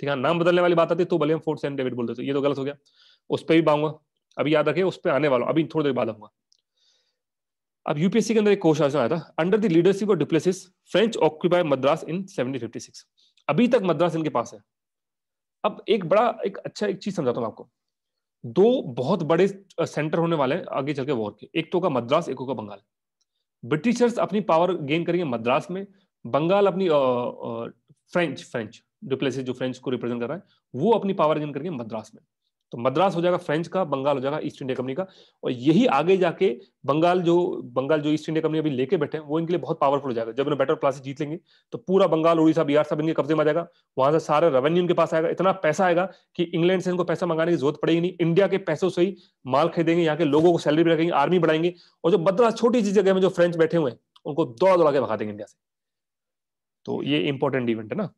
ठीक है नाम बदलने वाली बात आती है तो भले हम फोर्ट सेंट डेविड बोल देते ये तो गलत हो गया उस पर भी पाऊंगा अभी याद रखिए उस पर आने वाला अभी थोड़ी देर बाद आऊंगा अब यूपीएससी के अंदर एक क्वेश्चन आया था under the leadership of Dupleix French occupy Madras in 1756 अभी तक मद्रास इनके पास है अब एक बड़ा एक अच्छा एक चीज समझाता हूँ आपको दो बहुत बड़े सेंटर होने वाले हैं आगे चल के वॉर के एक तो का मद्रास एक होगा बंगाल ब्रिटिशर्स अपनी पावर गेन करेंगे मद्रास में बंगाल अपनी आ, आ, फ्रेंच फ्रेंच डिप्लेसिस जो फ्रेंच को रिप्रेजेंट कर रहा है वो अपनी पावर गेन करेंगे मद्रास में तो मद्रास हो जाएगा फ्रेंच का बंगाल हो जाएगा ईस्ट इंडिया कंपनी का और यही आगे जाके बंगाल जो बंगाल जो ईस्ट इंडिया कंपनी अभी लेके बैठे हैं वो इनके लिए बहुत पावरफुल हो जाएगा जब इन्हें बेटर क्लासेस जीत लेंगे तो पूरा बंगाल उड़ीसा बिहार सब इनके कब्जे में आ जाएगा वहां से सारा रेवेन्यू इनके पास आएगा इतना पैसा आएगा कि इंग्लैंड से इनको पैसा मंगाने की जरूरत पड़ेगी नहीं इंडिया के पैसों से ही माल खरीदेंगे यहाँ के लोगों को सैलरी रखेंगे आर्मी बढ़ाएंगे और जो मद्रास छोटी सी जगह में जो फ्रेंच बैठे हुए हैं उनको दौड़ दौड़ा के भगा देंगे इंडिया से तो ये इंपॉर्टेंट इवेंट है ना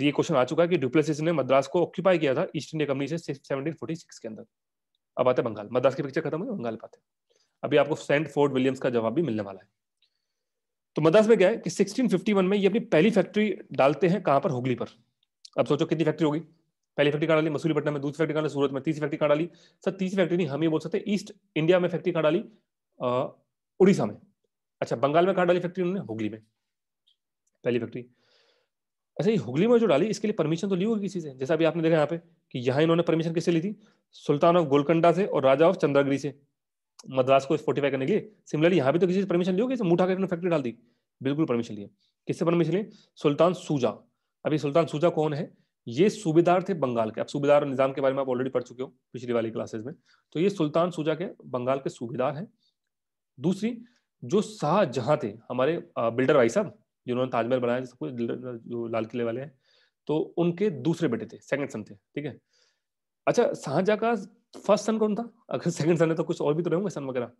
ये क्वेश्चन आ चुका है कि डुप्लेसिस ने मद्रास को ऑक्यूपाई किया था ईस्ट इंडिया कंपनी से 1746 के अंदर अब आते हैं बंगाल मद्रास की पिक्चर खत्म हुई बंगाल पाते अभी आपको सेंट फोर्ड विलियम्स का जवाब भी मिलने वाला है तो मद्रास में क्या है कि 1651 में ये अपनी पहली फैक्ट्री डालते हैं कहाँ पर हुगली पर अब सोचो कितनी फैक्ट्री होगी पहली फैक्ट्री कहाँ डाली पटना में दूसरी फैक्ट्री कहाँ सूरत में तीसरी फैक्ट्री कहाँ डाली सर तीसरी फैक्ट्री नहीं हम ये बोल सकते ईस्ट इंडिया में फैक्ट्री कहाँ डाली उड़ीसा में अच्छा बंगाल में कहाँ डाली फैक्ट्री उन्होंने हुगली में पहली फैक्ट्री अच्छा ये हुगली में जो डाली इसके लिए परमिशन तो ली होगी किसी से जैसा अभी आपने देखा यहाँ पे कि यहाँ इन्होंने परमिशन किससे ली थी सुल्तान ऑफ गोलकंडा से और राजा ऑफ चंद्रगिरी से मद्रास को फोर्टिफाई करने के लिए सिमिलरली यहाँ भी तो किसी से परमिशन ली होगी मुँह उठा फैक्ट्री डाल दी बिल्कुल परमिशन लिए किससे परमिशन लिए सुल्तान सूजा अभी सुल्तान सूजा कौन है ये सूबेदार थे बंगाल के अब सूबेदार और निजाम के बारे में आप ऑलरेडी पढ़ चुके हो पिछली वाली क्लासेस में तो ये सुल्तान सूजा के बंगाल के सूबेदार हैं दूसरी जो शाहजहां थे हमारे बिल्डर भाई साहब जिन्होंने ताजमहल बनाया सब कुछ जो लाल किले वाले हैं तो उनके दूसरे बेटे थे सेकंड सन थे ठीक है अच्छा शाहजहाँ का फर्स्ट सन कौन था अगर सेकंड सन है तो कुछ और भी तो रहेंगे सन वगैरह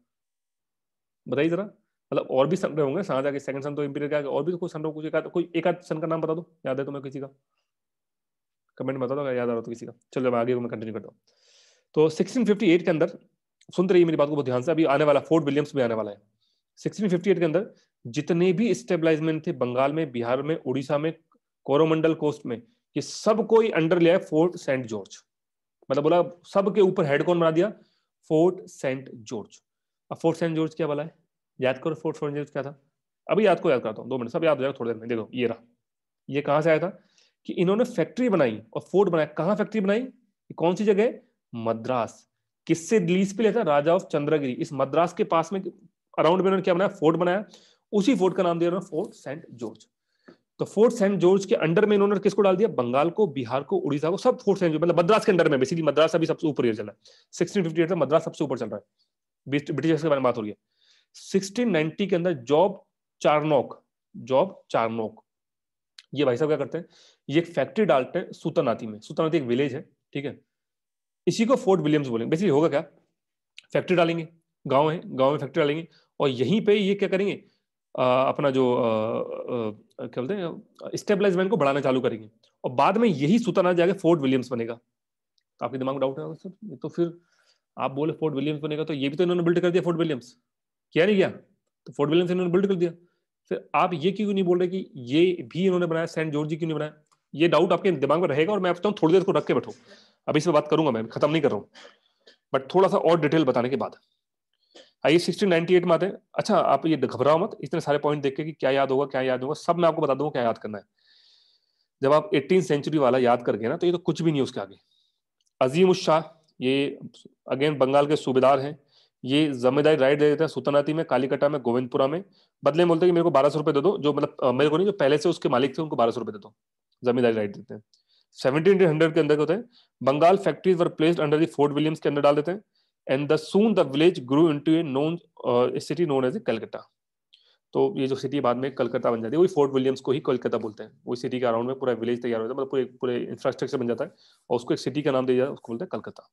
बताइए जरा मतलब और भी सन रहे होंगे शाहजहाँ के सेकंड सन तो इंपीरियर का और भी तो कुछ सन कुछ एक कोई एक आध सन का नाम बता दो याद है तुम्हें किसी का कमेंट बता दो अगर याद आ रहा तो किसी का चलो मैं आगे मैं कंटिन्यू करता हूँ तो सिक्सटीन फिफ्टी एट के अंदर सुनते तो रहिए मेरी बात को बहुत ध्यान से अभी आने वाला फोर्ट विलियम्स भी आने वाला है 1658 के अंदर जितने भी स्टेबलाइजमेंट थे बंगाल में बिहार में उड़ीसा में कोरोमंडल कोस्ट में ये सब कोई अंडर लिया है फोर्ट सेंट जॉर्ज मतलब बोला सबके ऊपर हेड कौन बना दिया फोर्ट सेंट जॉर्ज अब फोर्ट सेंट जॉर्ज क्या बोला है याद करो फोर्ट सेंट जॉर्ज क्या था अभी याद को याद करता हूँ दो मिनट सब याद हो जाएगा थोड़ी देर में देखो ये रहा ये कहाँ से आया था कि इन्होंने फैक्ट्री बनाई और फोर्ट बनाया कहाँ फैक्ट्री बनाई कौन सी जगह मद्रास किससे लीज पे लिया था राजा ऑफ चंद्रगिरी इस मद्रास के पास में अराउंड में उन्होंने क्या बनाया फोर्ट बनाया उसी फोर्ट का नाम दिया उन्होंने फोर्ट सेंट जॉर्ज तो फोर्ट सेंट जॉर्ज के अंडर में इन्होंने किसको डाल दिया बंगाल को बिहार को उड़ीसा को सब फोर्ट सेंट जॉर्ज मतलब मद्रास के अंडर में बेसिकली मद्रास अभी सबसे ऊपर चल रहा है मद्रास सबसे ऊपर चल रहा है ब्रिटिशर्स के बारे में बात हो रही है 1690 के अंदर जॉब चारनोक जॉब चारनोक ये भाई साहब क्या करते हैं ये एक फैक्ट्री डालते हैं सूतानाती में सूतानाती एक विलेज है ठीक है इसी को फोर्ट विलियम्स बोलेंगे बेसिकली होगा क्या फैक्ट्री डालेंगे गांव है गांव में फैक्ट्री डालेंगे और यहीं पे ये क्या करेंगे अपना जो क्या बोलते हैं स्टेबलाइजमेंट को बढ़ाना चालू करेंगे और बाद में यही ना जाएगा फोर्ट विलियम्स बनेगा तो आपके दिमाग में डाउट है सर तो फिर आप बोले फोर्ट विलियम्स बनेगा तो ये भी तो इन्होंने बिल्ड कर दिया फोर्ट विलियम्स क्या नहीं किया तो फोर्ट विलियम्स इन्होंने बिल्ड कर दिया फिर आप ये क्यों नहीं बोल रहे कि ये भी इन्होंने बनाया सेंट जॉर्ज क्यों नहीं बनाया ये डाउट आपके दिमाग में रहेगा और मैं आपको थोड़ी देर को रख के बैठो अभी इस पर बात करूंगा मैं खत्म नहीं कर रहा हूँ बट थोड़ा सा और डिटेल बताने के बाद आइए सिक्सटीन नाइनटी एट में आते हैं अच्छा आप ये घबराओ मत इतने सारे पॉइंट देख के कि क्या याद होगा क्या याद होगा सब मैं आपको बता दूंगा क्या याद करना है जब आप एटीन सेंचुरी वाला याद करके ना तो ये तो कुछ भी नहीं उसके आगे अजीम उस शाह ये अगेन बंगाल के सूबेदार हैं ये जमेदारी राइट दे देते हैं सुतनाती में कालीकटा में गोविंदपुरा में बदले में बोलते हैं कि मेरे को बारह सौ रुपये दे दो जो मतलब मेरे को नहीं जो पहले से उसके मालिक थे उनको बारह सौ रुपये दे दो जमींदारी राइट देते हैं सेवनटीन हंड्रेड के अंदर होते हैं Bengal factories were placed under the Fort Williams के अंदर डाल देते हैं and the soon the village grew into a known uh, a city known as Calcutta. तो ये जो सिटी बाद में कलकत्ता बन जाती है वही फोर्ट विलियम्स को ही कलकत्ता बोलते हैं वही सिटी के अराउंड में पूरा विलेज तैयार हो जाता है मतलब पूरे पूरे इंफ्रास्ट्रक्चर बन जाता है और उसको एक सिटी का नाम दिया जाता है उसको बोलते हैं कलकत्ता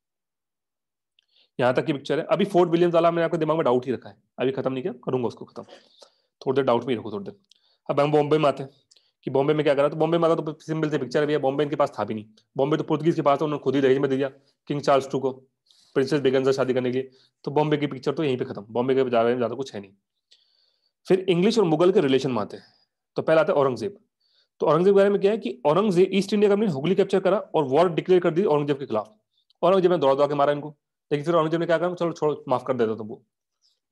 यहाँ तक की पिक्चर है अभी फोर्ट विलियम्स वाला मैंने आपके दिमाग में डाउट ही रखा है अभी खत्म नहीं किया करूंगा उसको खत्म थोड़ी देर डाउट में ही रखो थोड़ी देर अब हम बॉम्बे में आते हैं कि बॉम्बे में क्या करा तो बॉम्बे में आता तो सिंपल से पिक्चर है बॉम्बे इनके पास था भी नहीं बॉम्बे तो पुर्तगीज के पास था उन्होंने खुद ही दहेज में दिया किंग चार्ल्स टू को प्रिंसेस बेगन से शादी करने के लिए तो बॉम्बे की पिक्चर तो यहीं पे खत्म बॉम्बे के बारे में ज़्यादा कुछ है नहीं फिर इंग्लिश और मुगल के रिलेशन में आते हैं तो पहला आता है औरंगजेब तो औरंगजेब के बारे में क्या है कि Aurangzeb East India company Hooghly capture करा और वॉर डिक्लेयर कर दी औरंगजेब के खिलाफ औरंगजेब ने दौड़ा दौड़ा के मारा इनको लेकिन फिर औरंगजेब ने क्या करा चलो छोड़ो माफ कर देता वो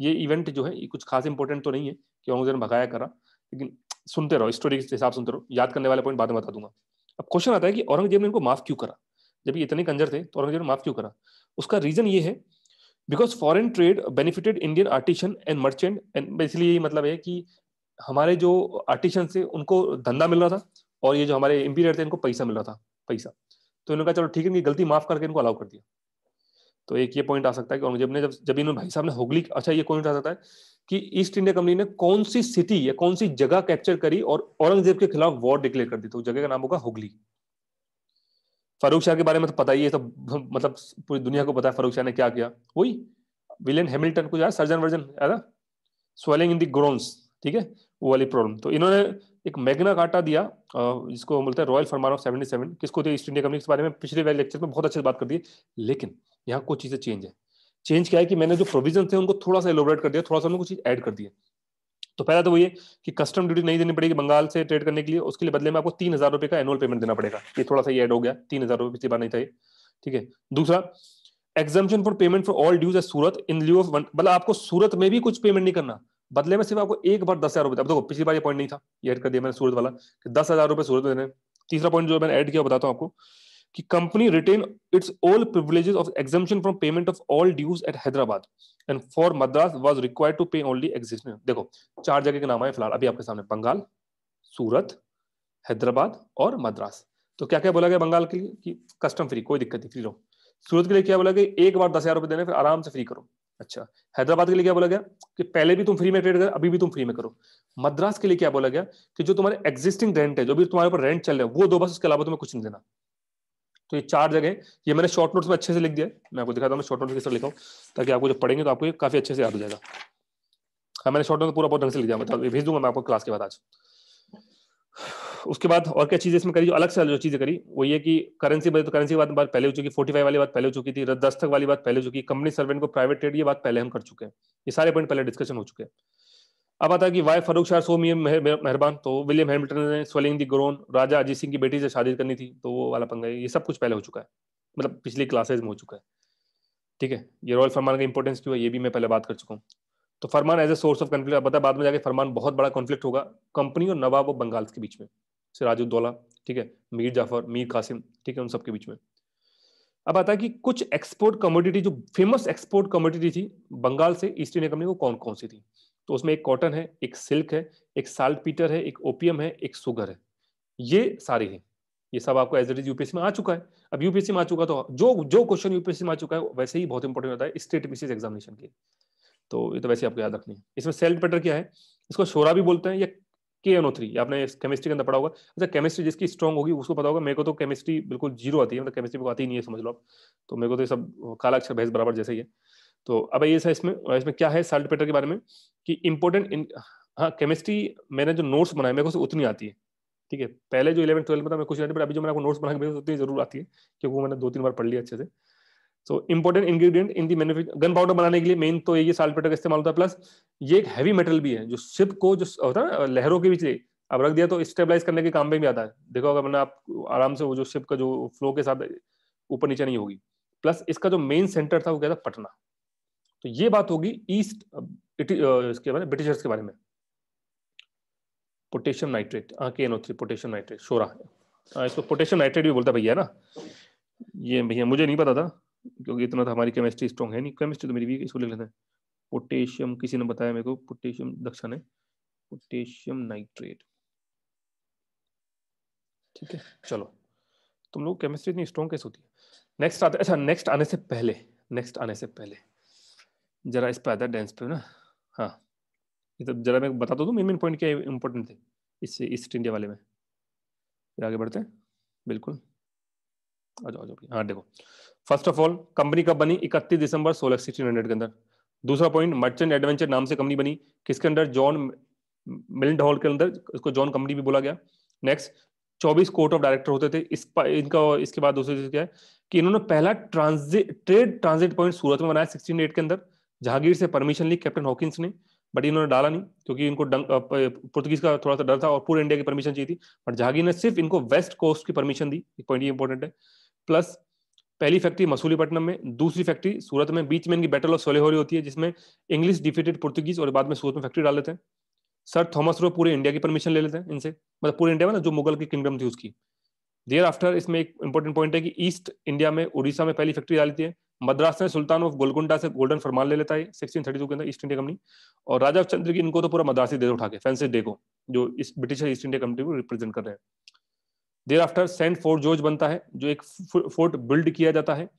ये इवेंट जो है ये कुछ खास इंपॉर्टेंट तो नहीं है कि औरंगजेब ने भगाया करा लेकिन सुनते रहो स्टोरी के हिसाब सुनते रहो याद करने वाले पॉइंट बाद में बता दूंगा अब क्वेश्चन आता है कि औरंगजेब ने इनको माफ क्यों करा जब ये इतने कंजर थे तो औरंगजेब ने माफ क्यों करा उसका रीजन ये है because foreign trade benefited Indian artisan and merchant and इसलिए मतलब है कि हमारे जो आर्टिशन थे उनको धंधा मिल रहा था और ये जो हमारे इंपीरियर थे इनको पैसा मिल रहा था पैसा तो इन्होंने कहा चलो ठीक है इनकी गलती माफ करके इनको अलाउ कर दिया तो एक ये पॉइंट आ सकता है कि जब ने जब जब इन्होंने भाई साहब ने होगली अच्छा ये पॉइंट आ सकता है कि ईस्ट इंडिया कंपनी ने कौन सी सिटी या कौन सी जगह कैप्चर करी और औरंगजेब के खिलाफ वॉर डिक्लेयर कर दी तो जगह का नाम होगा हुगली फारूक शाह के बारे में तो पता ही है तो मतलब पूरी दुनिया को पता है फारूक शाह ने क्या किया वही विलियन हेमिल्टन को यार सर्जन वर्जन याद स्वेलिंग इन दी ग्रोन्स ठीक है वो वाली प्रॉब्लम तो इन्होंने एक मैग्ना काटा दिया जिसको हम बोलते हैं रॉयल फरमान ऑफ सेवेंटी सेवन किसको ईस्ट इंडिया कंपनी के बारे में पिछले वाले लेक्चर में बहुत अच्छे से बात कर दी लेकिन यहाँ कुछ चीज़ें चेंज है चेंज क्या है कि मैंने जो प्रोविजन थे उनको थोड़ा सा एलोबरेट कर दिया थोड़ा सा उनको चीज़ ऐड कर दिया तो पहला तो वो ये कि कस्टम ड्यूटी नहीं देनी पड़ेगी बंगाल से ट्रेड करने के लिए उसके लिए बदले में आपको तीन हजार रुपए का एनुअल पेमेंट देना पड़ेगा ये थोड़ा सा ये ऐड हो गया तीन हजार रुपए पिछली बार नहीं था ये ठीक है दूसरा exemption for payment for all dues at Surat in lieu of मतलब आपको सूरत में भी कुछ पेमेंट नहीं करना बदले में सिर्फ आपको एक बार दस हजार रुपए देखो पिछली बार ये पॉइंट नहीं था ये ऐड कर दिया मैंने सूरत वाला कि दस हजार रुपए सूरत में देने तीसरा पॉइंट जो मैंने ऐड किया बताता हूँ आपको कि company retain its all privileges of exemption from payment of all dues at Hyderabad and for Madras was required to pay only existing देखो चार जगह के नाम आए फिलहाल अभी आपके सामने बंगाल सूरत हैदराबाद और मद्रास तो क्या क्या बोला गया बंगाल के लिए कि कस्टम फ्री कोई दिक्कत नहीं फ्री रहो सूरत के लिए क्या बोला गया एक बार दस हजार रुपए देने फिर आराम से फ्री करो अच्छा हैदराबाद के लिए क्या बोला गया कि पहले भी तुम फ्री में ट्रेड कर अभी भी तुम फ्री में करो मद्रास के लिए क्या बोला गया कि जो तुम्हारे एग्जिस्टिंग रेंट है जो भी तुम्हारे ऊपर रेंट चल रहा है वो दो बस उसके अलावा तुम्हें कुछ नहीं देना तो ये चार जगह ये मैंने शॉर्ट नोट्स में अच्छे से लिख दिया मैं आपको दिखाता हूँ शॉर्ट नोट्स किस तरह लिखा हूँ ताकि आपको जब पढ़ेंगे तो आपको ये काफी अच्छे से याद हो जाएगा हाँ मैंने शॉर्ट नोट पूरा बहुत ढंग से लिख दिया मतलब भेज दूंगा मैं आपको क्लास के बाद आज उसके बाद और क्या चीजें इसमें करी जो अलग से जो चीजें करी वो ये कि करेंसी बदल तो करेंसी की बात पहले हो चुकी फोर्टी फाइव वाली बात पहले हो चुकी थी दस्तक वाली बात पहले हो चुकी कंपनी सर्वेंट को प्राइवेट ट्रेड ये बात पहले हम कर चुके हैं ये सारे पॉइंट पहले डिस्कशन हो चुके हैं अब आता है कि वाई फरूख शाह सो मियाँ मेहरबान तो विलियम हैमिल्टन ने स्वेलिंग दी ग्रोन राजा अजीत सिंह की बेटी से शादी करनी थी तो वो वाला पंगा ये सब कुछ पहले हो चुका है मतलब पिछली क्लासेज में हो चुका है ठीक है ये रॉयल फरमान का इंपॉर्टेंस क्यों है ये भी मैं पहले बात कर चुका हूँ तो फरमान as a source of conflict अब बता बाद में जाके फरमान बहुत बड़ा कॉन्फ्लिक्ट होगा कंपनी और नवाब और बंगाल के बीच में सिराजुद्दौला ठीक है मीर जाफर मीर कासिम ठीक है उन सबके बीच में अब आता है कि कुछ एक्सपोर्ट कमोडिटी जो फेमस एक्सपोर्ट कमोडिटी थी बंगाल से ईस्ट इंडिया कंपनी को कौन कौन सी थी तो उसमें एक कॉटन है एक सिल्क है एक साल्ट पीटर है एक ओपियम है एक सुगर है ये सारे हैं ये सब आपको एज इट इज यूपीएससी में आ चुका है अब यूपीएससी में आ चुका तो जो जो क्वेश्चन यूपीएससी में आ चुका है वैसे ही बहुत इंपॉर्टेंट होता है स्टेट मिसेज एग्जामिनेशन के तो ये तो वैसे आपको याद रखनी है इसमें सेल्ट पेटर क्या है इसको शोरा भी बोलते हैं या के एन ओ थ्री आपने केमिस्ट्री के अंदर पढ़ा होगा अच्छा केमिस्ट्री जिसकी स्ट्रॉग होगी उसको पता होगा मेरे को तो केमिस्ट्री बिल्कुल जीरो आती है मतलब केमिस्ट्री को आती नहीं है समझ लो आप तो मेरे को तो ये सब काला अक्षर भैंस बराबर जैसे ही है तो अब ये सर इसमें इसमें क्या है साल्ट पेटर के बारे में कि इम्पोर्टेंट हाँ केमिस्ट्री मैंने जो नोट्स बनाए मेरे को उतनी आती है ठीक है पहले जो इलेवन ट्वेल्थ में था मैं कुछ नहीं बट अभी जो मैंने आपको नोट्स बना के उतनी जरूर आती है क्योंकि वो मैंने दो तीन बार पढ़ लिया अच्छे से so important ingredient in the manufacture gun powder बनाने के लिए मेन तो ये साल्टपेटर का इस्तेमाल होता है प्लस ये एक हैवी मेटल भी है जो शिप को जो होता है लहरों के बीच अब रख दिया तो स्टेबलाइज करने के काम में भी आता है देखो अगर मैंने आप आराम से वो जो शिप का जो फ्लो के साथ ऊपर नीचे नहीं होगी प्लस इसका जो मेन सेंटर था वो क्या था पटना तो ये बात होगी ईस्ट Uh, इसके बारे में ब्रिटिशर्स के बारे में पोटेशियम नाइट्रेट हाँ K N O three potassium nitrate शोरा आ, इसको पोटेशियम नाइट्रेट भी बोलता भैया ना ये भैया मुझे नहीं पता था क्योंकि इतना था हमारी केमिस्ट्री स्ट्रॉन्ग है नहीं केमिस्ट्री तो मेरी भी इसको लिख लेते हैं पोटेशियम किसी ने बताया मेरे को पोटेशियम दक्षा ने पोटेशियम नाइट्रेट ठीक है चलो तुम लोग केमिस्ट्री इतनी स्ट्रॉन्ग कैसे होती है नेक्स्ट आते अच्छा नेक्स्ट आने से पहले नेक्स्ट आने से पहले जरा इस पर आता है डेंस पे ना हाँ तो जरा मैं बता तो दूँ मेन मेन पॉइंट क्या इंपॉर्टेंट थे इस ईस्ट इंडिया वाले में फिर आगे बढ़ते हैं बिल्कुल आ जाओ जाओ हाँ देखो फर्स्ट ऑफ ऑल कंपनी कब बनी इकतीस दिसंबर सोलह सिक्सटीन हंड्रेड के अंदर दूसरा पॉइंट मर्चेंट एडवेंचर नाम से कंपनी बनी किसके अंदर जॉन मिल्ड हॉल के अंदर इसको जॉन कंपनी भी बोला गया नेक्स्ट चौबीस कोर्ट ऑफ डायरेक्टर होते थे इस इनका इसके बाद दूसरी चीज क्या है कि इन्होंने पहला transit trade transit point Surat में बनाया सिक्सटीन के अंदर जहांगीर से परमिशन ली कैप्टन हॉकिंस ने बट इन्होंने डाला नहीं क्योंकि इनको पुर्तगीज का थोड़ा सा डर था और पूरे इंडिया की परमिशन चाहिए थी बट जहांगीर ने सिर्फ इनको वेस्ट कोस्ट की परमिशन दी एक पॉइंट ये इंपॉर्टेंट है प्लस पहली फैक्ट्री मसूलीपट्टनम में दूसरी फैक्ट्री सूरत में बीच में इनकी बैटल ऑफ सोलेहोरी होती है जिसमें इंग्लिश डिफीटेड पुर्तगीज और बाद में सूरत में फैक्ट्री डाल हैं सर थॉमस रो पूरे इंडिया की परमिशन ले लेते हैं इनसे मतलब पूरे इंडिया में ना जो मुगल की किंगडम थी उसकी देयर आफ्टर इसमें एक इंपॉर्टेंट पॉइंट है कि ईस्ट इंडिया में उड़ीसा में पहली फैक्ट्री डाली थी मद्रास में सुल्तान ऑफ गोलकुंडा से गोल्डन फरमान ले लेता है 1632 के अंदर ईस्ट इंडिया कंपनी और राजा चंद्र की इनको तो पूरा मद्रास दे उठा के फ्रांसिस डे को जो इस ब्रिटिश ईस्ट इंडिया कंपनी को रिप्रेजेंट कर रहे हैं there after Saint fort George बनता है जो एक फोर्ट बिल्ड किया जाता है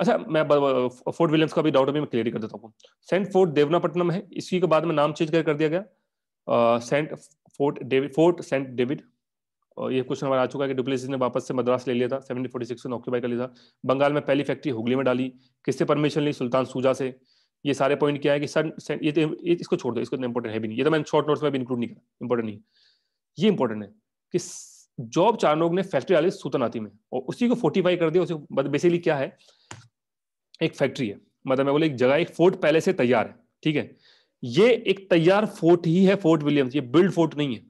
अच्छा मैं फोर्ट विलियम्स का भी डाउट अभी मैं क्लियर कर देता हूँ सेंट फोर्ट देवनापट्टनम है इसी के बाद में नाम चेंज कर दिया गया Saint Fort David Fort Saint David और ये क्वेश्चन हमारा आ चुका है कि डुप्लेसिस ने वापस से मद्रास ले लिया था 1746 में ऑक्यूपाई कर लिया था बंगाल में पहली फैक्ट्री हुगली में डाली किससे परमिशन ली सुल्तान सूजा से ये सारे पॉइंट क्या है कि सर ये, तो, ये इसको छोड़ दो इसको इंपॉर्टेंट है भी नहीं ये तो मैंने शॉर्ट नोट्स में भी इंक्लूड नहीं किया इंपॉर्टेंट नहीं ये इंपॉर्टेंट है कि जॉब लोग ने फैक्ट्री डाली सूतनाती में और उसी को फोर्टिफाई कर दिया उसी बेसिकली क्या है एक फैक्ट्री है मतलब मैं बोले एक जगह एक फोर्ट पहले से तैयार है ठीक है ये एक तैयार फोर्ट ही है फोर्ट विलियम्स ये बिल्ड फोर्ट नहीं है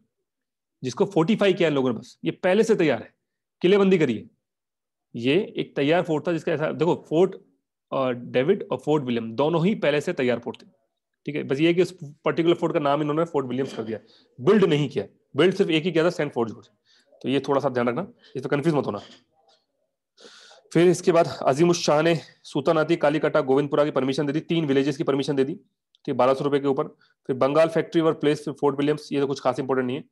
जिसको फोर्टिफाई किया है लोगों ने बस ये पहले से तैयार है किलेबंदी करिए ये एक तैयार फोर्ट था जिसका ऐसा देखो फोर्ट डेविड और फोर्ट विलियम दोनों ही पहले से तैयार फोर्ट थे ठीक है बस ये कि उस पर्टिकुलर फोर्ट का नाम इन्होंने फोर्ट विलियम्स कर दिया बिल्ड नहीं किया बिल्ड सिर्फ एक ही किया था सेंट फोर्ट जॉर्ज तो ये थोड़ा सा ध्यान रखना इस पर कन्फ्यूज मत होना फिर इसके बाद अजीम शाह ने सूतानाती कालीकटा गोविंदपुरा की परमिशन दे दी तीन विलेजेस की परमिशन दे दी ठीक है बारह सौ रुपए के ऊपर फिर बंगाल फैक्ट्री और प्लेस फोर्ट विलियम्स ये तो कुछ खास इंपॉर्टेंट नहीं है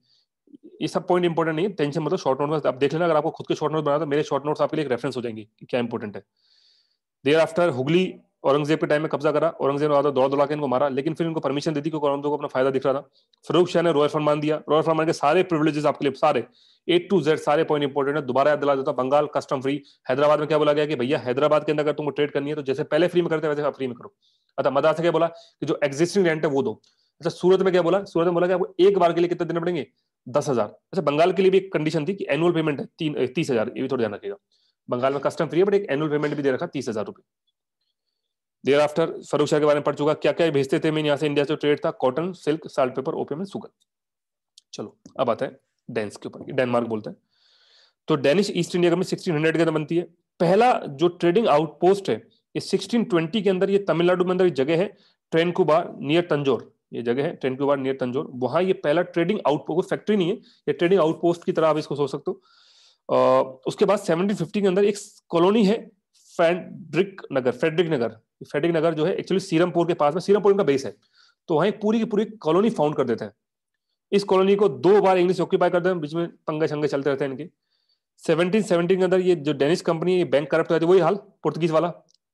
ये सब पॉइंट इंपॉर्टेंट नहीं है टेंशन मतलब शॉर्ट नोट आप देख लेना अगर आपको खुद के शॉर्ट नोट बनाना तो मेरे शॉर्ट नोट्स आपके लिए रेफरेंस हो जाएंगे क्या इंपॉर्टेंट है देर आफ्टर हुगली औरंगजेब के टाइम में कब्जा करा औरंगजेब ने दौड़ दौड़ा के इनको मारा लेकिन फिर इनको परमिशन दे दी क्योंकि औरंगजेब को अपना फायदा दिख रहा था फरूख शाह ने रॉयल फरमान दिया रॉयल फरमान के सारे प्रिविलेजेस आपके लिए सारे ए टू जेड सारे पॉइंट इंपॉर्टेंट है दोबारा याद दिला देता बंगाल कस्टम फ्री हैदराबाद में क्या बोला गया कि भैया हैदराबाद के अंदर अगर तुमको ट्रेड करनी है तो जैसे पहले फ्री में करते वैसे आप फ्री में करो अच्छा मदा से क्या बोला कि जो एक्जिस्टिंग रेंट है वो दो अच्छा सूरत में क्या बोला सूरत में बोला कि आपको एक बार के लिए कितने देने पड़ेंगे दस हजार अच्छा बंगाल के लिए भी एक कंडीशन थी कि एनुअल पेमेंट है तीन तीस हजार ये भी थोड़ा ध्यान रखिएगा बंगाल में कस्टम फ्री है बट एक एनुअल पेमेंट भी दे रखा तीस हजार रुपये देर आफ्टर फरूख शाह के बारे में पढ़ चुका क्या क्या भेजते थे मैंने यहाँ से इंडिया से ट्रेड था कॉटन सिल्क साल्ट पेपर ओपे में सुगर चलो अब आता है डेंस के ऊपर डेनमार्क बोलते हैं तो Danish East India company sixteen hundred के अंदर बनती है पहला जो ट्रेडिंग आउटपोस्ट है ये सिक्सटीन ट्वेंटी के अंदर ये तमिलनाडु में अंदर एक जगह है ट्रेन ट्रेनकुबा नियर तंजोर ये जगह है ट्रेन के बाद नियर तंजोर वहां ये पहला ट्रेडिंग आउटपोस्ट फैक्ट्री नहीं है ये ट्रेडिंग आउटपोस्ट की तरह आप इसको सोच सकते हो उसके बाद 1750 के अंदर एक कॉलोनी है Frederiknagar Frederiknagar Frederiknagar जो है एक्चुअली सीरमपुर के पास में सीरमपुर का बेस है तो वहाँ पूरी की पूरी कॉलोनी फाउंड कर देते हैं इस कॉलोनी को दो बार इंग्लिश ऑक्यूपाई करते हैं बीच में पंगे शंगे चलते रहते हैं इनके सेवनटीन सेवनटीन के अंदर ये जो डेनिश कंपनी है बैंक करप्ट हो जाती है वही हाल पुर्तगीज वाला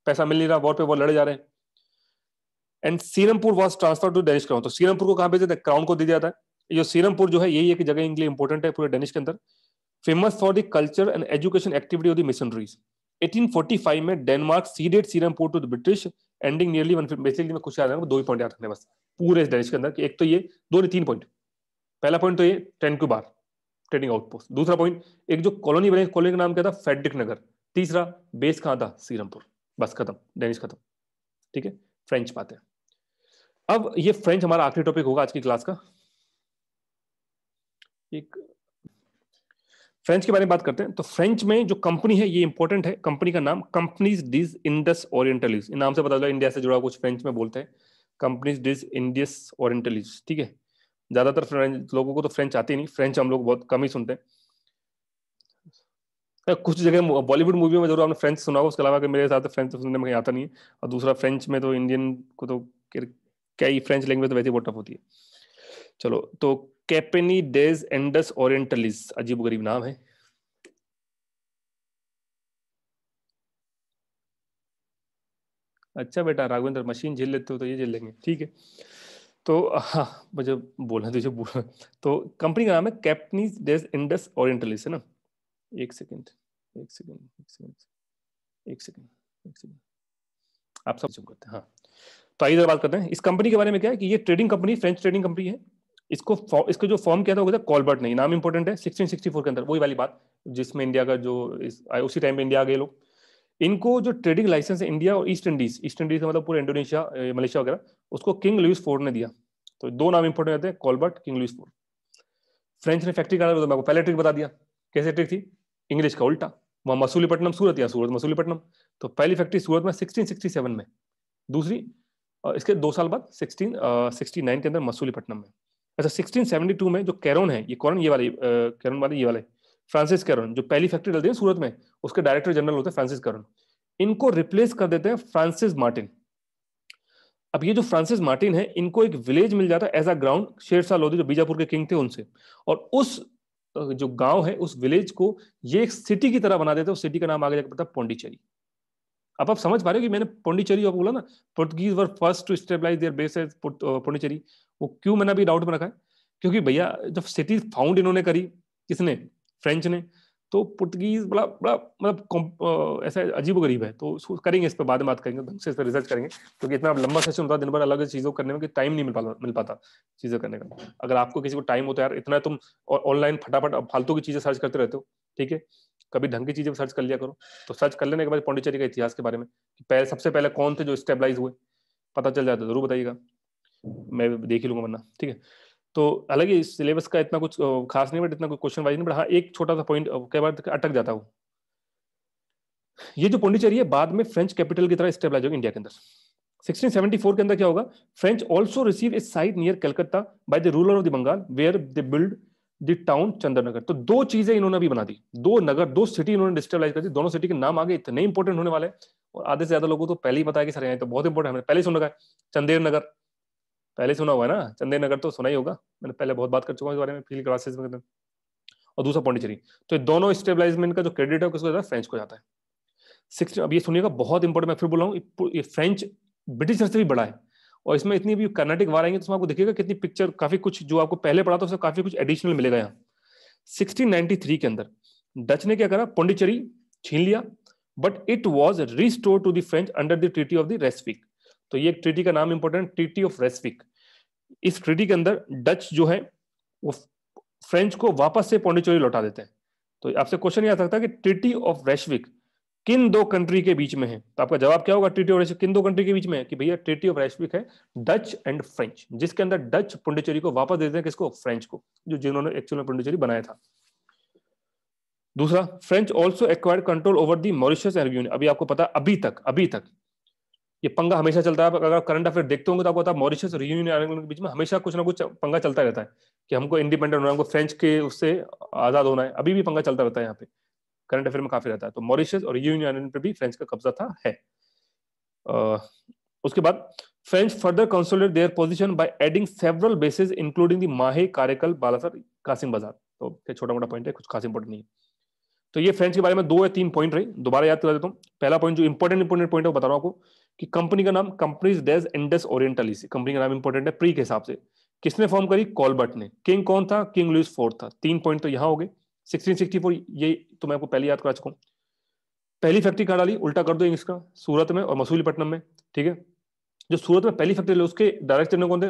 पैसा मिल नहीं रहा वॉर पे वो लड़े जा रहे हैं and Serampore was transfer to Danish crown तो सीरमपुर को कहा भेजा था क्राउन को दिया जाता है जो सीरमपुर जो है यही एक जगह इनके इंपॉर्टेंट है पूरे डेनिश के अंदर famous for the culture and education activity of the missionaries 1845 में Denmark ceded Serampore to the British ending nearly basically मैं कुछ याद हूँ दो ही पॉइंट याद रखने बस पूरे इस डेनिश के अंदर एक तो ये दो नहीं तीन पॉइंट पहला पॉइंट तो ये Tranquebar trading outpost दूसरा पॉइंट एक जो कॉलोनी बने कॉलोनी का नाम क्या था फेडरिक नगर तीसरा बेस कहाँ था सीरमपुर बस खत्म डेनिश खत्म ठीक है फ्रेंच बातें अब ये फ्रेंच हमारा आखिरी टॉपिक होगा आज की क्लास का एक फ्रेंच के बारे में बात करते हैं तो फ्रेंच में जो कंपनी है ये इंपॉर्टेंट है कंपनी का नाम कंपनीज डिज इंडस ओरिएंटलिज नाम से पता चला इंडिया से जुड़ा कुछ फ्रेंच में बोलते हैं कंपनीज डिज इंडियस ओरिएंटलिज ठीक है ज्यादातर फ्रेंच लोगों को तो फ्रेंच आती नहीं फ्रेंच हम लोग बहुत कम ही सुनते हैं कुछ जगह बॉलीवुड मूवी में जरूर आपने फ्रेंच सुना होगा उसके अलावा मेरे साथ फ्रेंच सुनने में कहीं आता नहीं है और दूसरा फ्रेंच में तो इंडियन को तो क्या ये फ्रेंच लैंग्वेज तो वैसे बहुत टफ होती है चलो तो कैपेनी डेज एंडस ओरिएंटलिस अजीब गरीब नाम है अच्छा बेटा राघवेंद्र मशीन झेल लेते हो तो ये झेल लेंगे ठीक है तो हाँ मुझे बोलना तुझे बोलना तो कंपनी तो का नाम है कैपनी डेज इंडस ओरिएंटलिस है ना एक सेकंड एक सेकंड एक सेकंड एक सेकंड एक सेकंड आप सब करते हैं हाँ तो आइए बात करते हैं इस कंपनी के बारे में क्या है कि ये trading company French trading company है इसको इसको जो फॉर्म किया था वो कॉलबर्ट नहीं नाम इंपॉर्टेंट है 1664 के अंदर वही वाली बात जिसमें इंडिया का जो इस, उसी टाइम में इंडिया आ गए लोग इनको जो ट्रेडिंग लाइसेंस है इंडिया और ईस्ट इंडीज ईस्ट इंडीज का मतलब पूरा इंडोनेशिया मलेशिया वगैरह उसको किंग लुइस फोर्ड ने दिया तो दो नाम इंपॉर्टेंट रहते हैं Colbert king Louis fourth French ने फैक्ट्री करा तो मैं पहले ट्रिक बता दिया कैसे ट्रिक थी इंग्लिश का उल्टा वहाँ मसूलीपट्टनम सूरत या सूरत मसूलीपट्टनम तो पहली फैक्ट्री सूरत में सिक्सटीन में दूसरी इसके दो साल बाद सिक्सटीन सिक्सटी नाइन के अंदर मसूलीपट्टनम में अच्छा सिक्सटीन सेवेंटी टू में जो कैरोन है ये कौन ये वाले uh, कैरोन वाले ये वाले फ्रांसिस कैरोन जो पहली फैक्ट्री डलती है सूरत में उसके डायरेक्टर जनरल होते हैं फ्रांसिस कैरोन इनको रिप्लेस कर देते हैं फ्रांसिस मार्टिन अब ये जो फ्रांसिस मार्टिन है इनको एक विलेज मिल जाता है as a ground Shershah Lodi जो बीजापुर के किंग थे उनसे और उस uh, जो गांव है उस विलेज को ये एक सिटी की तरह बना देते हैं उस सिटी का नाम आगे जाकर पड़ता है पौंडीचेरी अब आप समझ पा रहे हो कि मैंने पौंडीचेरी आप बोला ना Portuguese were first to stabilize their base Pondicherry वो क्यों मैंने अभी डाउट में रखा है क्योंकि भैया जब सिटी फाउंड इन्होंने करी किसने फ्रेंच ने तो पुर्तगीज बड़ा बड़ा मतलब ऐसा अजीब गरीब है तो करेंगे इस पर बाद में बात करेंगे ढंग से इस पर रिसर्च करेंगे क्योंकि इतना लंबा सेशन होता है दिन भर अलग चीज़ों करने में कि टाइम नहीं मिल पाता मिल पाता चीज़ें करने का अगर आपको किसी को टाइम होता है यार इतना तुम ऑनलाइन फटाफट फालतू की चीज़ें सर्च करते रहते हो ठीक है कभी ढंग की चीजें सर्च कर लिया करो तो सर्च कर लेने के बाद पौंडीचेरी का इतिहास के बारे में कि पहले सबसे पहले कौन थे जो स्टेबलाइज हुए पता चल जाता जरूर बताइएगा मैं देख ही लूंगा वरना ठीक है तो अलग ही सिलेबस का इतना कुछ खास नहीं बट इतना कुछ क्वेश्चन वाइज नहीं बट हाँ एक छोटा सा पॉइंट कई बार अटक जाता हूँ ये जो पौंडीचेरी है बाद में फ्रेंच कैपिटल की तरह स्टेबलाइज होगी इंडिया के अंदर 1674 के अंदर क्या होगा French also receive a site near Calcutta by the ruler of the Bengal where they build the town Chandannagar तो दो चीजें इन्होंने अभी बना दी दो नगर दो सिटी इन्होंने डिस्टेबलाइज कर दी दोनों सिटी के नाम आगे इतने इंपॉर्टेंट होने वाले और आधे से ज्यादा लोगों को तो पहले ही पता है कि सर यहाँ तो बहुत इंपॉर्टेंट हमने पहले सुन रखा है चंदेर नगर पहले सुना हुआ है ना चंदेर नगर तो सुना ही होगा मैंने पहले बहुत बात कर चुका हूँ इस बारे में फील्ड क्लासेस में और दूसरा पौंडिचेरी तो ये दोनों स्टेबलाइजमेंट का जो क्रेडिट है उसको फ्रेंच को जाता है सिक्स अब ये सुनिएगा बहुत इंपॉर्टेंट मैं फिर बोल रहा हूँ ये फ्रेंच ब्रिटिशर से भी बड़ा है और इसमें इतनी भी कर्नाटिक वार आएंगे तो आपको देखिएगा कितनी पिक्चर काफी कुछ जो आपको पहले पढ़ा था उसमें काफी कुछ एडिशनल मिलेगा यहाँ थ्री के अंदर डच ने क्या करा पुंडिचेरी छीन लिया but it was restore to them under the treaty of the Ryswick तो ये ट्रीटी का नाम इंपॉर्टेंट ट्रीटी ऑफ रेस्विक इस ट्रीटी के अंदर डच जो है वो फ्रेंच को वापस से पौंडीचेरी लौटा देते हैं तो आपसे क्वेश्चन ये आ सकता है कि ट्रीटी ऑफ रेस्विक किन दो कंट्री के बीच में है तो आपका जवाब क्या होगा ट्रिटी ऑफ किन दो कंट्री के बीच में है कि भैया ट्रिटी ऑफ रेस्पिक है डच एंड फ्रेंच जिसके अंदर डच पुंडुचेरी को वापस देते हैं किसको फ्रेंच को जो जिन्होंने एक्चुअल में पुंडुचेरी बनाया था दूसरा French also acquired control over the Mauritius and union अभी आपको पता अभी तक अभी तक ये पंगा हमेशा चलता है अगर आप करंट अफेयर देखते होंगे तो आपको पता है मॉरिशस रियूनियन आयरलैंड के बीच में हमेशा कुछ ना कुछ पंगा चलता रहता है कि हमको इंडिपेंडेंट होना है हमको फ्रेंच के उससे आजाद होना है अभी भी पंगा चलता रहता है यहाँ पे करंट अफेयर में काफी रहता है तो मॉरिशस और यूनियन आइलैंड पर भी फ्रेंच का कब्जा था है उसके बाद French further consolidate their position by adding several bases including the Mahe Karaikal Balasar Qasim बाजार तो ये छोटा मोटा पॉइंट है कुछ खास इंपॉर्टेंट नहीं है तो ये फ्रेंच के बारे में दो या तीन पॉइंट रहे दोबारा याद करा देता हूँ पहला पॉइंट जो इंपॉर्टेंट इंपॉर्टेंट पॉइंट है वो बता रहा हूँ आपको कि कंपनी का नाम कंपनी डेज इंडस ओरिएंटलिस कंपनी का नाम इंपॉर्टेंट है प्री के हिसाब से किसने फॉर्म करी कॉलबर्ट ने किंग कौन था किंग लुइस फोर्थ था तीन पॉइंट तो यहाँ हो गए 1664 ये तो मैं आपको पहले याद करा चुका हूँ पहली फैक्ट्री कहाँ डाली उल्टा कर दो इंग्लिश का सूरत में और मसूलीपट्टनम में ठीक है जो सूरत में पहली फैक्ट्री उसके डायरेक्टर ने कौन थे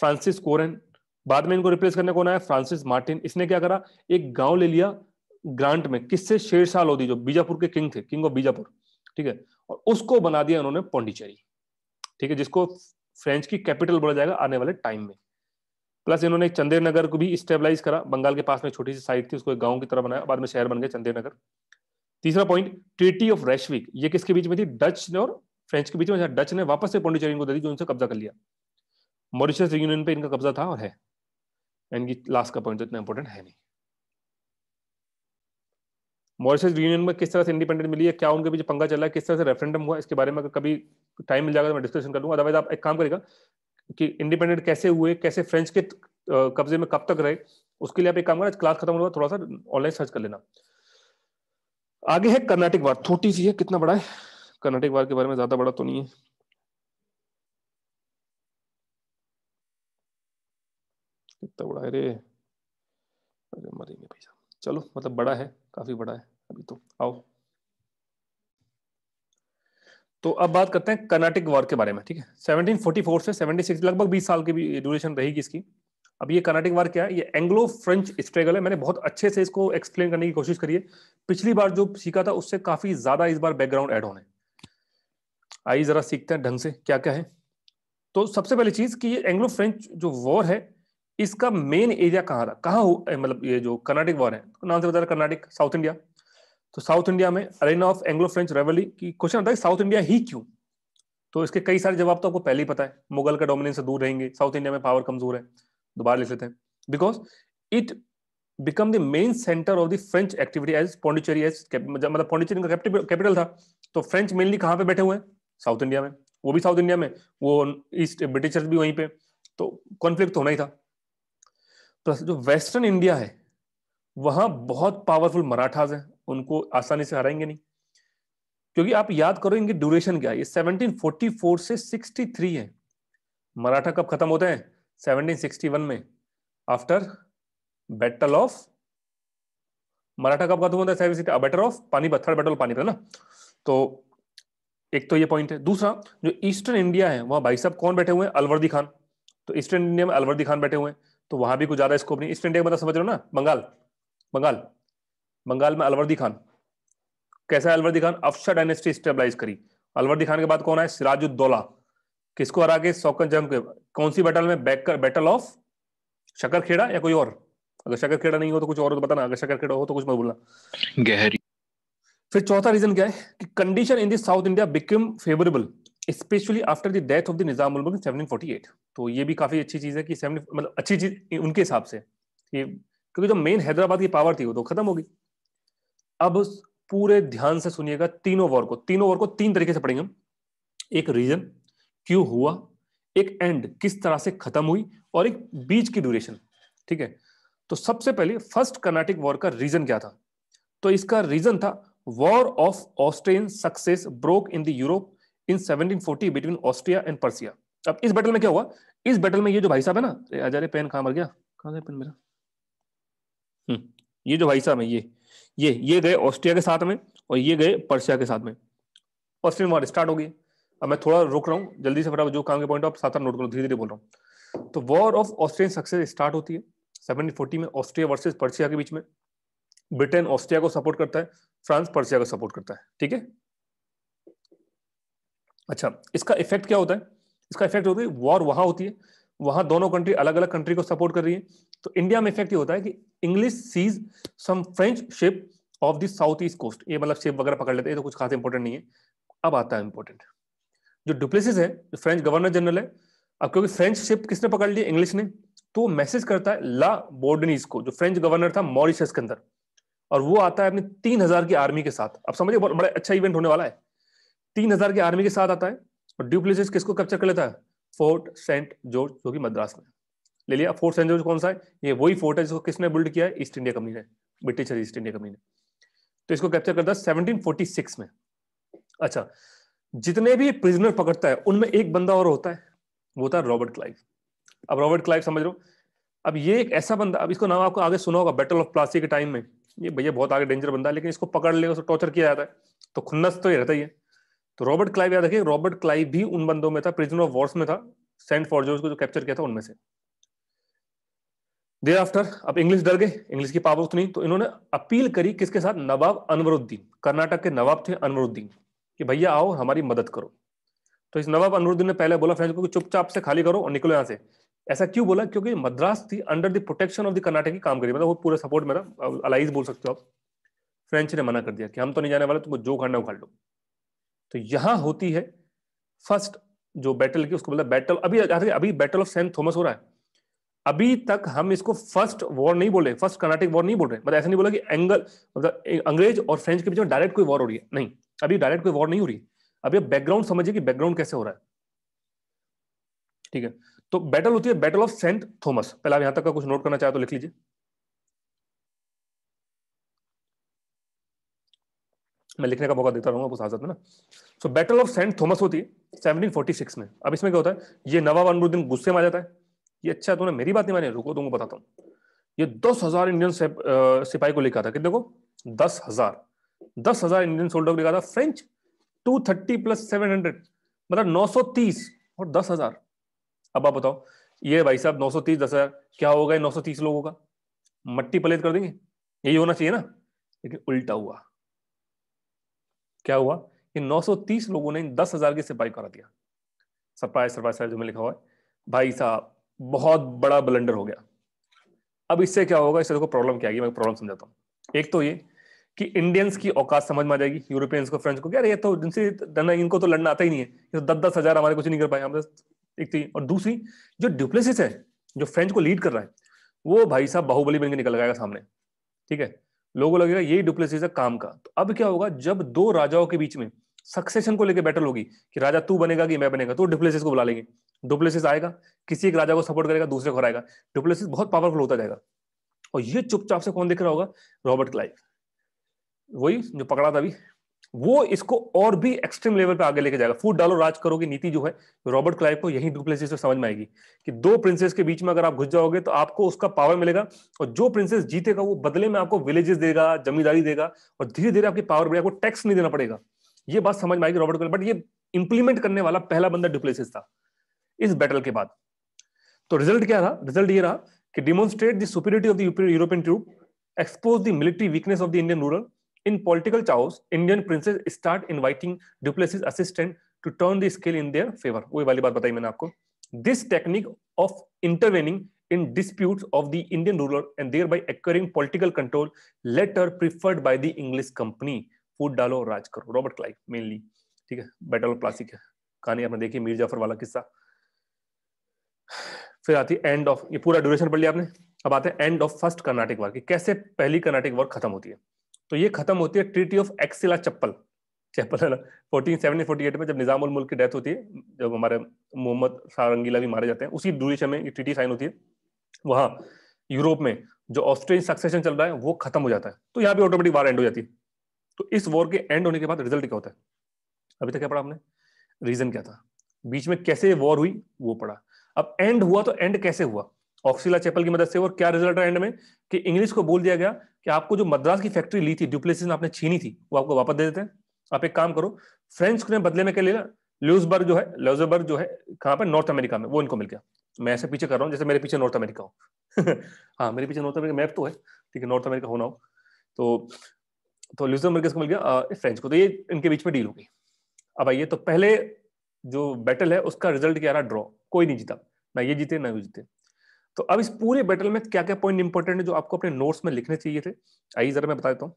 फ्रांसिस कोरेन बाद में इनको रिप्लेस करने कौन आया फ्रांसिस मार्टिन इसने क्या करा एक गांव ले लिया ग्रांट में किससे शेर शाह लोधी जो बीजापुर के किंग थे किंग ऑफ बीजापुर ठीक है और उसको बना दिया उन्होंने पौंडीचेरी ठीक है जिसको फ्रेंच की कैपिटल बोला जाएगा आने वाले टाइम में प्लस इन्होंने चंदेर नगर को भी स्टेबलाइज करा बंगाल के पास में छोटी सी साइड थी उसको एक गांव की तरह बनाया बाद में शहर बन गया चंदेर नगर तीसरा पॉइंट ट्रीटी ऑफ रैशविक ये किसके बीच में थी डच ने और फ्रेंच के बीच में डच अच्छा, ने वापस से पौंडीचेरी को दे दी जो उनसे कब्जा कर लिया मॉरिशस यूनियन पे इनका कब्जा था और है इनकी लास्ट का पॉइंट इतना इंपॉर्टेंट है नहीं मॉरिशस यूनियन में किस तरह से इंडिपेंडेंट मिली है क्या उनके बीच पंगा चला है किस तरह से रेफरेंडम हुआ इसके बारे में कभी टाइम मिल जाएगा तो मैं डिस्कशन कर लूंगा अदरवाइज आप एक काम करेगा कि इंडिपेंडेंट कैसे हुए कैसे फ्रेंच के कब्जे में कब तक रहे उसके लिए आप एक काम करना क्लास खत्म होगा थोड़ा सा ऑनलाइन सर्च कर लेना आगे है कर्नाटक वार छोटी सी है कितना बड़ा है कर्नाटक वार के बारे में ज्यादा बड़ा तो नहीं है कितना बड़ा है रे अरे मरेंगे भाई साहब चलो मतलब बड़ा है काफी बड़ा है अभी तो आओ तो अब बात करते हैं कर्नाटिक वॉर के बारे में ठीक है 1744 से 76 लगभग 20 साल की भी ड्यूरेशन रहेगी इसकी अब ये कर्नाटिक वार क्या है ये एंग्लो फ्रेंच स्ट्रगल है मैंने बहुत अच्छे से इसको एक्सप्लेन करने की कोशिश करी है पिछली बार जो सीखा था उससे काफी ज्यादा इस बार बैकग्राउंड एड होने आइए जरा सीखते हैं ढंग से क्या क्या है तो सबसे पहली चीज कि ये एंग्लो फ्रेंच जो वॉर है इसका मेन एरिया कहाँ था कहाँ मतलब ये जो कर्नाटिक वॉर है नाम से बता रहा कर्नाटिक साउथ इंडिया तो साउथ इंडिया में arena of Anglo French rivalry की क्वेश्चन होता है साउथ इंडिया ही क्यों तो इसके कई सारे जवाब तो आपको पहले ही पता है मुगल का डोमिनेंस से दूर रहेंगे साउथ इंडिया में पावर कमजोर है दोबारा लिख लेते हैं because it become the main centre of the French activity as Pondicherry as मतलब पॉन्डिचेरी का कैपिटल था तो फ्रेंच मेनली कहाँ पे बैठे हुए हैं साउथ इंडिया में वो भी साउथ इंडिया में वो ईस्ट ब्रिटिशर्स भी वहीं पे तो कॉन्फ्लिक्ट होना ही था प्लस जो वेस्टर्न इंडिया है वहाँ बहुत पावरफुल मराठाज हैं उनको आसानी से हराएंगे नहीं क्योंकि आप याद करो इनकी ड्यूरेशन क्या है ये 1744 से 63 है मराठा कब खत्म होते हैं 1761 में आफ्टर बैटल ऑफ मराठा कब खत्म होता है battle of Panipat third battle of Panipat ना तो एक तो ये पॉइंट है दूसरा जो ईस्टर्न इंडिया है वहां भाई साहब कौन बैठे हुए हैं अलवर्दी खान तो ईस्टर्न इंडिया में अलवर्दी खान बैठे हुए हैं तो वहां भी कुछ ज्यादा स्कोप नहीं ईस्टर्न इंडिया का मतलब समझ रहे हो ना बंगाल बंगाल बंगाल में अलवर्दी खान कैसा है अलवरदी खान अफसर डायनेस्टी स्टेबलाइज करी अलवरदी खान के बाद कौन है सिराजुद्दौला किसको हरा के सौकन जंग के कौन सी बैटल में बैकर बैटल ऑफ शकरखेड़ा या कोई और अगर शकरखेड़ा नहीं हो तो कुछ और तो बताना अगर शकरखेड़ा हो तो कुछ मत बोलना गहरी फिर चौथा रीजन क्या है कि condition in the South India become favourable specially after the death of the Nizam ul Mulk 1748 तो ये भी काफी अच्छी चीज है कि 70 मतलब अच्छी चीज उनके हिसाब से कि क्योंकि जो मेन हैदराबाद की पावर थी वो तो खत्म हो गई अब पूरे ध्यान से सुनिएगा तीनों वर्ग को तीनों वर्ग को तीन तरीके से पढ़ेंगे हम एक रीजन क्यों हुआ एक एंड किस तरह से खत्म हुई और एक बीच की ड्यूरेशन ठीक है तो सबसे पहले फर्स्ट कर्नाटिक वॉर का रीजन क्या था तो इसका रीजन था war of Austrian succession broke in the Europe in 1740 between Austria and Persia अब इस बैटल में क्या हुआ इस बैटल में ये जो भाई साहब है ना अजय पेन कहा मर गया कहा गया पेन मेरा हम्म, ये जो भाई साहब है ये ये ये गए ऑस्ट्रिया के साथ में और ये गए पर्सिया के साथ में ऑस्ट्रियन वॉर स्टार्ट हो गई अब मैं थोड़ा रुक रहा हूँ जल्दी से फटाफट जो काम के पॉइंट आप साथ नोट करो धीरे धीरे बोल रहा हूँ तो war of Austrian succession start होती है सेवनटीन फोर्टी में ऑस्ट्रिया वर्सेज पर्सिया के बीच में ब्रिटेन ऑस्ट्रिया को सपोर्ट करता है फ्रांस पर्सिया को सपोर्ट करता है ठीक है अच्छा इसका इफेक्ट क्या होता है इसका इफेक्ट होता है वॉर वहां होती है वहां दोनों कंट्री अलग अलग कंट्री को सपोर्ट कर रही है तो इंडिया में इफेक्ट ये होता है कि English seize some French ship off the south east coast ये मतलब शिप वगैरह पकड़ लेते हैं तो कुछ खास इंपॉर्टेंट नहीं है अब आता है इंपॉर्टेंट जो डुप्लेसिस है जो फ्रेंच गवर्नर जनरल है अब क्योंकि फ्रेंच शिप किसने पकड़ लिया इंग्लिश ने तो मैसेज करता है ला बोर्डनीस को जो फ्रेंच गवर्नर था मॉरिशस के अंदर और वो आता है अपनी तीन हजार की आर्मी के साथ अब समझिए बहुत बड़ा अच्छा इवेंट होने वाला है तीन हजार की आर्मी के साथ आता है और ड्यूप्लेसिस किसको कैप्चर कर लेता है फोर्ट सेंट जॉर्ज जो कि मद्रास में ले लिया फोर्ट सेंट जॉर्ज कौन सा है ये वही फोर्ट है जिसको किसने बिल्ड किया है ईस्ट इंडिया कंपनी ने ब्रिटिश ईस्ट इंडिया कंपनी ने तो इसको कैप्चर करता है 1746 में अच्छा जितने भी प्रिजनर पकड़ता है उनमें एक बंदा और होता है वो होता है रॉबर्ट क्लाइव अब रॉबर्ट क्लाइव समझ लो अब ये एक ऐसा बंदा अब इसको नाम आपको आगे सुना होगा बैटल ऑफ प्लासी के टाइम में ये भैया बहुत आगे डेंजर बंदा है लेकिन इसको पकड़ लेगा उसको टॉर्चर किया जाता है तो खुन्नस तो ये रहता ही है तो रॉबर्ट क्लाइव याद रखिए रॉबर्ट क्लाइव भी उन बंदों में था प्रिजनर ऑफ वॉर्स में था सेंट फॉर्जोर्स को जो कैप्चर किया था उनमें से देर आफ्टर अब इंग्लिश डर गए इंग्लिश की पावर नहीं तो इन्होंने अपील करी किसके साथ नवाब अनवरुद्दीन कर्नाटक के नवाब थे अनवरुद्दीन कि भैया आओ हमारी मदद करो तो इस नवाब अनवरुद्दीन ने पहले बोला फ्रेंच को चुपचाप से खाली करो और निकलो यहाँ से ऐसा क्यों बोला क्योंकि मद्रास थी under the protection of the Karnataka की काम करी मतलब वो पूरा सपोर्ट मेरा अलाइज बोल सकते हो आप फ्रेंच ने मना कर दिया कि हम तो नहीं जाने वाले तुमको जो खाना उखाड़ लो तो यहाँ होती है फर्स्ट जो बैटल की उसको बोला बैटल अभी अभी बैटल ऑफ सेंट थॉमस हो रहा है अभी तक हम इसको फर्स्ट वॉर नहीं बोल रहे फर्स्ट कर्नाटिक वॉर नहीं बोल रहे मतलब ऐसा नहीं बोला कि एंगल मतलब अंग्रेज और फ्रेंच के बीच में डायरेक्ट कोई वॉर हो रही है नहीं अभी डायरेक्ट कोई वॉर नहीं हो रही अभी आप बैकग्राउंड समझिए कि बैकग्राउंड कैसे हो रहा है ठीक है तो बैटल होती है बैटल ऑफ सेंट थॉमस पहले आप यहां तक का कुछ नोट करना चाहे तो लिख लीजिए मैं लिखने का मौका देता रहूंगा आपको साथ में ना so battle of Saint Thomas होती है 1746 में अब इसमें क्या होता है ये नवाब अनुरुद्दीन गुस्से में आ जाता है ये अच्छा तूने मेरी बात नहीं मानी रुको तुमको बताता हूँ ये दस हजार इंडियन सिपाही को लिखा था कितने को दस हजार दस हजार इंडियन सोल्डर को लिखा था French two thirty plus seven hundred मतलब नौ सौ तीस और दस हजार अब आप बताओ ये भाई साहब नौ सौ तीस दस हजार क्या होगा नौ सौ तीस लोगों का मट्टी पलेत कर देंगे यही होना चाहिए ना लेकिन उल्टा हुआ क्या हुआ कि 930 लोगों ने दस हजार के सिपाही करा दिया सरप्राइज सरप्राइज साहब जो मैं लिखा हुआ है भाई साहब बहुत बड़ा ब्लंडर हो गया अब इससे क्या होगा इससे देखो प्रॉब्लम क्या आएगी मैं प्रॉब्लम समझाता हूँ एक तो ये कि इंडियंस की औकात समझ में आ जाएगी यूरोपियंस को फ्रेंच को क्या ये तो जिनसे इनको तो लड़ना आता ही नहीं है ये तो दस दस हजार हमारे कुछ नहीं कर पाए हम एक थी तो और दूसरी जो डुप्लेसिस है जो फ्रेंच को लीड कर रहा है वो भाई साहब बाहुबली बन के निकल जाएगा सामने ठीक है लोगों लगेगा यही डुप्लेसिस है काम का तो अब क्या होगा जब दो राजाओं के बीच में सक्सेशन को लेकर बैटल होगी कि राजा तू बनेगा कि मैं बनेगा तो डुप्लेसिस को बुला लेंगे डुप्लेसिस आएगा किसी एक राजा को सपोर्ट करेगा दूसरे को हराएगा डुप्लेसिस बहुत पावरफुल होता जाएगा और ये चुपचाप से कौन दिख रहा होगा रॉबर्ट क्लाइव वही जो पकड़ा था अभी वो इसको और भी एक्सट्रीम लेवल पे आगे लेके जाएगा फूड डालो राज करो की नीति जो है रॉबर्ट क्लाइव को यही डुप्लेसिस से समझ में आएगी कि दो प्रिंसेस के बीच में अगर आप घुस जाओगे तो आपको उसका पावर मिलेगा और जो प्रिंसेस जीतेगा वो बदले में आपको विलेजेस देगा जमींदारी देगा और धीरे धीरे आपकी पावर बढ़ेगा आपको टैक्स नहीं देना पड़ेगा ये बात समझ में आएगी रॉबर्ट कोहली बट ये इंप्लीमेंट करने वाला पहला बंदा डुप्लेसिस था इस बैटल के बाद तो रिजल्ट क्या रहा रिजल्ट ये रहा कि demonstrate the of the European troop expose the military weakness of the Indian ruler in political chaos Indian princes start inviting Dupleix's assistance to turn the scale in their favour वही वाली बात बताई मैंने आपको this technique of intervening in disputes of the Indian ruler and thereby acquiring political control later preferred by the English company फूट डालो राज करो रॉबर्ट क्लाइव मेनली ठीक है बैटल ऑफ प्लासिक है कहानी आपने देखी मीर जाफर वाला किस्सा फिर आती है एंड ऑफ ये पूरा ड्यूरेशन पढ़ लिया आपने अब आते हैं end of first Carnatic war की कैसे पहली कर्नाटिक वार खत्म होती है तो ये खत्म होती है ट्रीटी ऑफ एक्सिला चप्पल चप्पल है ना फोर्टीन सेवनटीन फोर्टी एट में जब निजामुल मुल्क की डेथ होती है जब हमारे मोहम्मद सारंगीला भी मारे जाते हैं उसी ड्यूरेशन में ये ट्रीटी साइन होती है वहां यूरोप में जो ऑस्ट्रेलियन सक्सेशन चल रहा है वो खत्म हो जाता है तो यहाँ भी ऑटोमेटिक वार एंड हो जाती है तो इस वॉर के एंड होने के बाद रिजल्ट क्या होता है अभी तक क्या पढ़ा आपने रीजन क्या था बीच में कैसे वॉर हुई वो पढ़ा अब एंड हुआ तो एंड कैसे हुआ ऑक्सीला चैपल की मदद से और क्या रिजल्ट रहा एंड में कि इंग्लिश को बोल दिया गया कि आपको जो मद्रास की फैक्ट्री ली थी ड्यूप्लेसिस आपने छीनी थी वो आपको वापस दे देते हैं आप एक काम करो फ्रेंच ने बदले में क्या लिया ल्यूजबर्ग जो है ल्यूजबर्ग जो है कहाँ पर नॉर्थ अमेरिका में वो इनको मिल गया मैं ऐसे पीछे कर रहा हूँ जैसे मेरे पीछे नॉर्थ अमेरिका हो *laughs* हाँ मेरे पीछे नॉर्थ अमेरिका मैप तो है ठीक है नॉर्थ अमेरिका होना हो तो तो लुक्समबर्ग किसको मिल गया फ्रेंच को तो ये इनके बीच में डील हो गई अब आइए तो पहले जो बैटल है उसका रिजल्ट क्या रहा ड्रॉ कोई नहीं जीता ना ये जीते ना वो जीते तो अब इस पूरे बैटल में क्या क्या पॉइंट इंपॉर्टेंट है जो आपको अपने नोट्स में लिखने चाहिए थे आइए जरा मैं बता देता हूँ